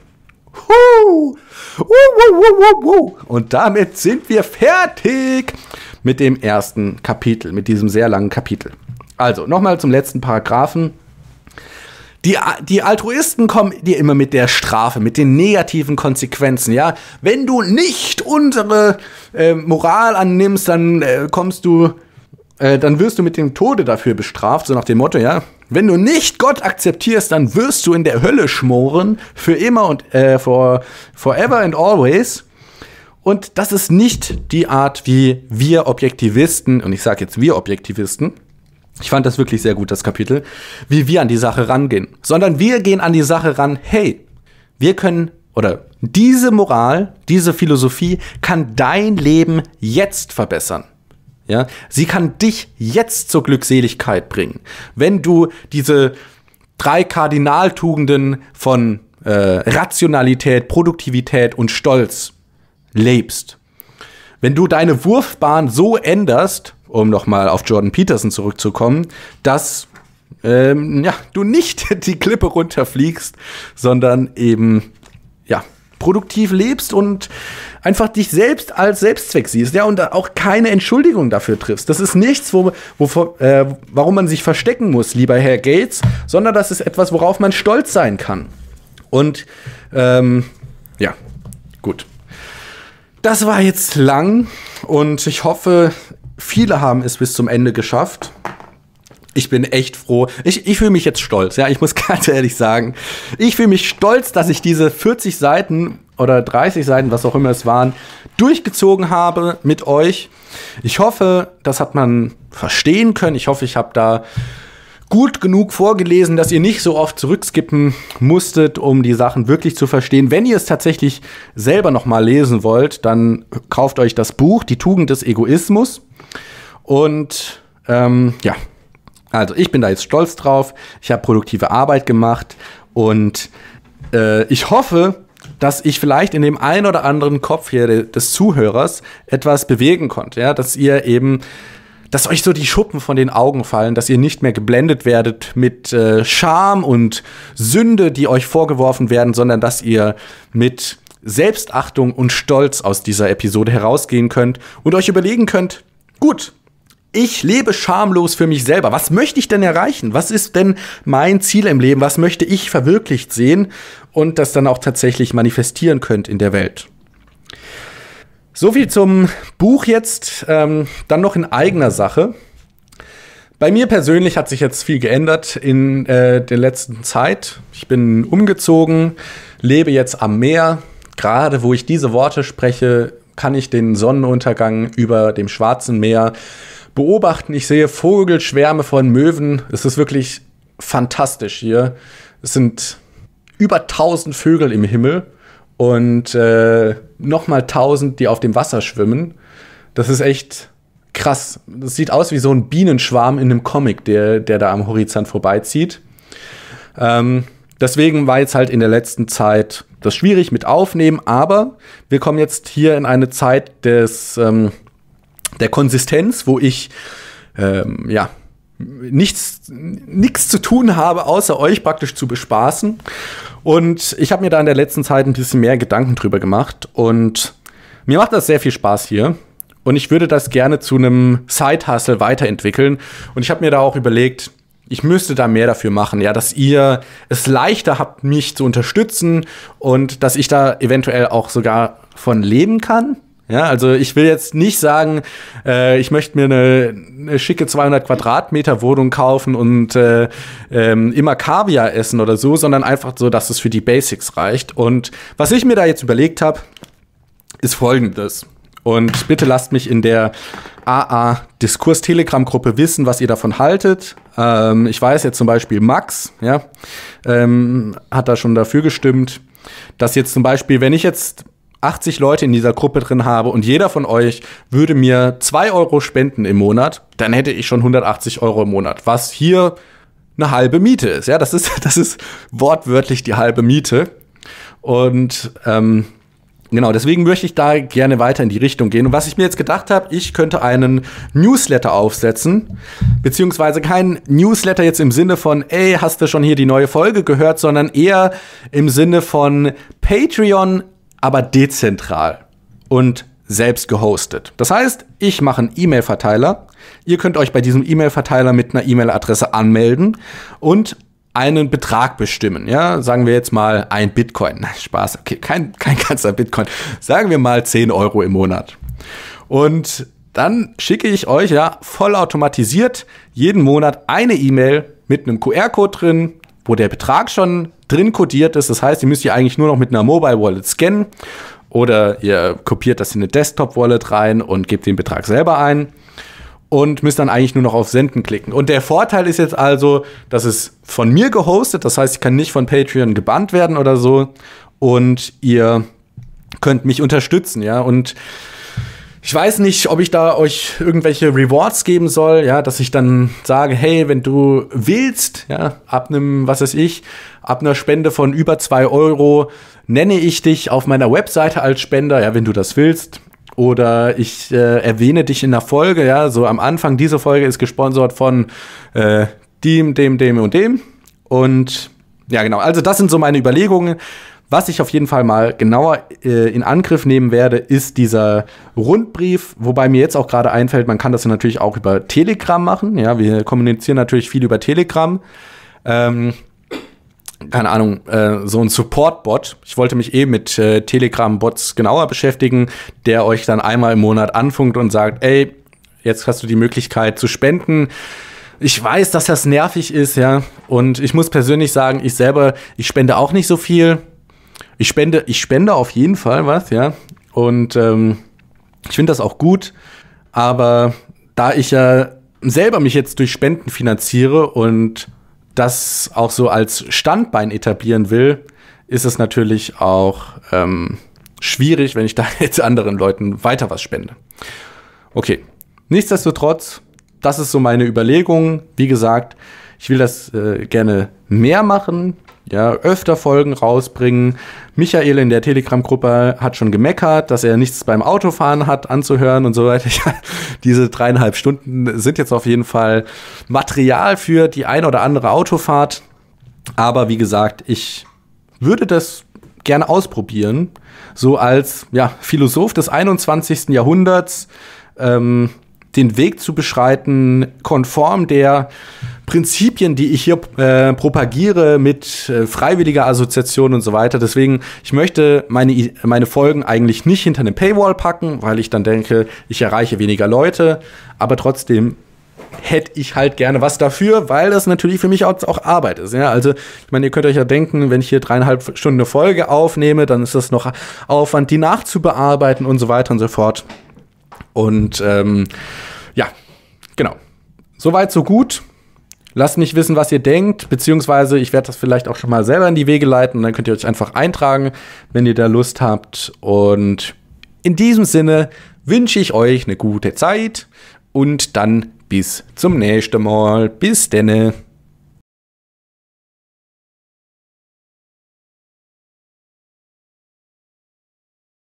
[SPEAKER 1] Huh. Uh, uh, uh, Und damit sind wir fertig mit dem ersten Kapitel, mit diesem sehr langen Kapitel. Also, nochmal zum letzten Paragraphen. Die, die Altruisten kommen dir immer mit der Strafe, mit den negativen Konsequenzen, ja. Wenn du nicht unsere äh, Moral annimmst, dann äh, kommst du, äh, dann wirst du mit dem Tode dafür bestraft, so nach dem Motto, ja. Wenn du nicht Gott akzeptierst, dann wirst du in der Hölle schmoren, für immer und äh, for, forever and always. Und das ist nicht die Art, wie wir Objektivisten, und ich sage jetzt wir Objektivisten, ich fand das wirklich sehr gut, das Kapitel, wie wir an die Sache rangehen, sondern wir gehen an die Sache ran, hey, wir können oder diese Moral, diese Philosophie kann dein Leben jetzt verbessern. Ja? Sie kann dich jetzt zur Glückseligkeit bringen, wenn du diese drei Kardinaltugenden von äh, Rationalität, Produktivität und Stolz lebst. Wenn du deine Wurfbahn so änderst, um nochmal auf Jordan Peterson zurückzukommen, dass ähm, ja, du nicht die Klippe runterfliegst, sondern eben produktiv lebst und einfach dich selbst als Selbstzweck siehst, ja, und auch keine Entschuldigung dafür triffst. Das ist nichts, wo, wo, äh, warum man sich verstecken muss, lieber Herr Gates, sondern das ist etwas, worauf man stolz sein kann. Und ähm, ja, gut. Das war jetzt lang und ich hoffe, viele haben es bis zum Ende geschafft ich bin echt froh. Ich, ich fühle mich jetzt stolz, ja, ich muss ganz ehrlich sagen. Ich fühle mich stolz, dass ich diese 40 Seiten oder 30 Seiten, was auch immer es waren, durchgezogen habe mit euch. Ich hoffe, das hat man verstehen können. Ich hoffe, ich habe da gut genug vorgelesen, dass ihr nicht so oft zurückskippen musstet, um die Sachen wirklich zu verstehen. Wenn ihr es tatsächlich selber nochmal lesen wollt, dann kauft euch das Buch Die Tugend des Egoismus und ähm, ja, also ich bin da jetzt stolz drauf. Ich habe produktive Arbeit gemacht und äh, ich hoffe, dass ich vielleicht in dem einen oder anderen Kopf hier des Zuhörers etwas bewegen konnte, ja, dass ihr eben dass euch so die Schuppen von den Augen fallen, dass ihr nicht mehr geblendet werdet mit äh, Scham und Sünde, die euch vorgeworfen werden, sondern dass ihr mit Selbstachtung und Stolz aus dieser Episode herausgehen könnt und euch überlegen könnt, gut, ich lebe schamlos für mich selber. Was möchte ich denn erreichen? Was ist denn mein Ziel im Leben? Was möchte ich verwirklicht sehen und das dann auch tatsächlich manifestieren könnt in der Welt? So viel zum Buch jetzt, ähm, dann noch in eigener Sache. Bei mir persönlich hat sich jetzt viel geändert in äh, der letzten Zeit. Ich bin umgezogen, lebe jetzt am Meer. Gerade wo ich diese Worte spreche, kann ich den Sonnenuntergang über dem Schwarzen Meer beobachten. Ich sehe Vogelschwärme von Möwen. Es ist wirklich fantastisch hier. Es sind über 1000 Vögel im Himmel und äh, nochmal 1000, die auf dem Wasser schwimmen. Das ist echt krass. Das sieht aus wie so ein Bienenschwarm in einem Comic, der, der da am Horizont vorbeizieht. Ähm, deswegen war jetzt halt in der letzten Zeit das schwierig mit aufnehmen, aber wir kommen jetzt hier in eine Zeit des ähm, der Konsistenz, wo ich ähm, ja nichts, nichts zu tun habe, außer euch praktisch zu bespaßen. Und ich habe mir da in der letzten Zeit ein bisschen mehr Gedanken drüber gemacht und mir macht das sehr viel Spaß hier. Und ich würde das gerne zu einem Side-Hustle weiterentwickeln. Und ich habe mir da auch überlegt, ich müsste da mehr dafür machen, ja, dass ihr es leichter habt, mich zu unterstützen und dass ich da eventuell auch sogar von leben kann. Ja, also ich will jetzt nicht sagen, äh, ich möchte mir eine, eine, schicke 200 Quadratmeter Wohnung kaufen und äh, ähm, immer Kaviar essen oder so, sondern einfach so, dass es für die Basics reicht. Und was ich mir da jetzt überlegt habe, ist folgendes. Und bitte lasst mich in der AA Diskurs Telegram Gruppe wissen, was ihr davon haltet. Ähm, ich weiß jetzt zum Beispiel Max, ja, ähm, hat da schon dafür gestimmt, dass jetzt zum Beispiel, wenn ich jetzt 80 Leute in dieser Gruppe drin habe und jeder von euch würde mir 2 Euro spenden im Monat, dann hätte ich schon 180 Euro im Monat, was hier eine halbe Miete ist. Ja, das ist, das ist wortwörtlich die halbe Miete. Und ähm, genau, deswegen möchte ich da gerne weiter in die Richtung gehen. Und was ich mir jetzt gedacht habe, ich könnte einen Newsletter aufsetzen, beziehungsweise keinen Newsletter jetzt im Sinne von, ey, hast du schon hier die neue Folge gehört, sondern eher im Sinne von Patreon aber dezentral und selbst gehostet. Das heißt, ich mache einen E-Mail-Verteiler. Ihr könnt euch bei diesem E-Mail-Verteiler mit einer E-Mail-Adresse anmelden und einen Betrag bestimmen. Ja, sagen wir jetzt mal ein Bitcoin. Nein, Spaß, okay, kein, kein ganzer Bitcoin. Sagen wir mal 10 Euro im Monat. Und dann schicke ich euch ja vollautomatisiert jeden Monat eine E-Mail mit einem QR-Code drin, wo der Betrag schon drin codiert ist. Das heißt, ihr müsst ihr eigentlich nur noch mit einer Mobile Wallet scannen oder ihr kopiert das in eine Desktop Wallet rein und gebt den Betrag selber ein und müsst dann eigentlich nur noch auf Senden klicken. Und der Vorteil ist jetzt also, dass es von mir gehostet, das heißt, ich kann nicht von Patreon gebannt werden oder so und ihr könnt mich unterstützen, ja und ich weiß nicht, ob ich da euch irgendwelche Rewards geben soll, ja, dass ich dann sage, hey, wenn du willst, ja, ab einem, was weiß ich, ab einer Spende von über zwei Euro nenne ich dich auf meiner Webseite als Spender, ja, wenn du das willst. Oder ich äh, erwähne dich in der Folge, ja, so am Anfang, dieser Folge ist gesponsert von äh, dem, dem, dem und dem. Und ja, genau, also das sind so meine Überlegungen. Was ich auf jeden Fall mal genauer äh, in Angriff nehmen werde, ist dieser Rundbrief, wobei mir jetzt auch gerade einfällt, man kann das natürlich auch über Telegram machen. Ja, wir kommunizieren natürlich viel über Telegram. Ähm, keine Ahnung, äh, so ein Support-Bot. Ich wollte mich eh mit äh, Telegram-Bots genauer beschäftigen, der euch dann einmal im Monat anfunkt und sagt, ey, jetzt hast du die Möglichkeit zu spenden. Ich weiß, dass das nervig ist, ja. Und ich muss persönlich sagen, ich selber, ich spende auch nicht so viel ich spende, ich spende auf jeden Fall was, ja. Und ähm, ich finde das auch gut. Aber da ich ja selber mich jetzt durch Spenden finanziere und das auch so als Standbein etablieren will, ist es natürlich auch ähm, schwierig, wenn ich da jetzt anderen Leuten weiter was spende. Okay. Nichtsdestotrotz, das ist so meine Überlegung. Wie gesagt, ich will das äh, gerne mehr machen ja, öfter Folgen rausbringen. Michael in der Telegram-Gruppe hat schon gemeckert, dass er nichts beim Autofahren hat anzuhören und so weiter. Ja, diese dreieinhalb Stunden sind jetzt auf jeden Fall Material für die ein oder andere Autofahrt. Aber wie gesagt, ich würde das gerne ausprobieren. So als ja, Philosoph des 21. Jahrhunderts ähm, den Weg zu beschreiten, konform der Prinzipien, die ich hier äh, propagiere mit äh, freiwilliger Assoziation und so weiter. Deswegen, ich möchte meine, meine Folgen eigentlich nicht hinter eine Paywall packen, weil ich dann denke, ich erreiche weniger Leute, aber trotzdem hätte ich halt gerne was dafür, weil das natürlich für mich auch, auch Arbeit ist. Ja? Also, ich meine, ihr könnt euch ja denken, wenn ich hier dreieinhalb Stunden eine Folge aufnehme, dann ist das noch Aufwand, die nachzubearbeiten und so weiter und so fort. Und ähm, ja, genau. Soweit, so gut. Lasst mich wissen, was ihr denkt, beziehungsweise ich werde das vielleicht auch schon mal selber in die Wege leiten und dann könnt ihr euch einfach eintragen, wenn ihr da Lust habt. Und in diesem Sinne wünsche ich euch eine gute Zeit und dann bis zum nächsten Mal. Bis denne.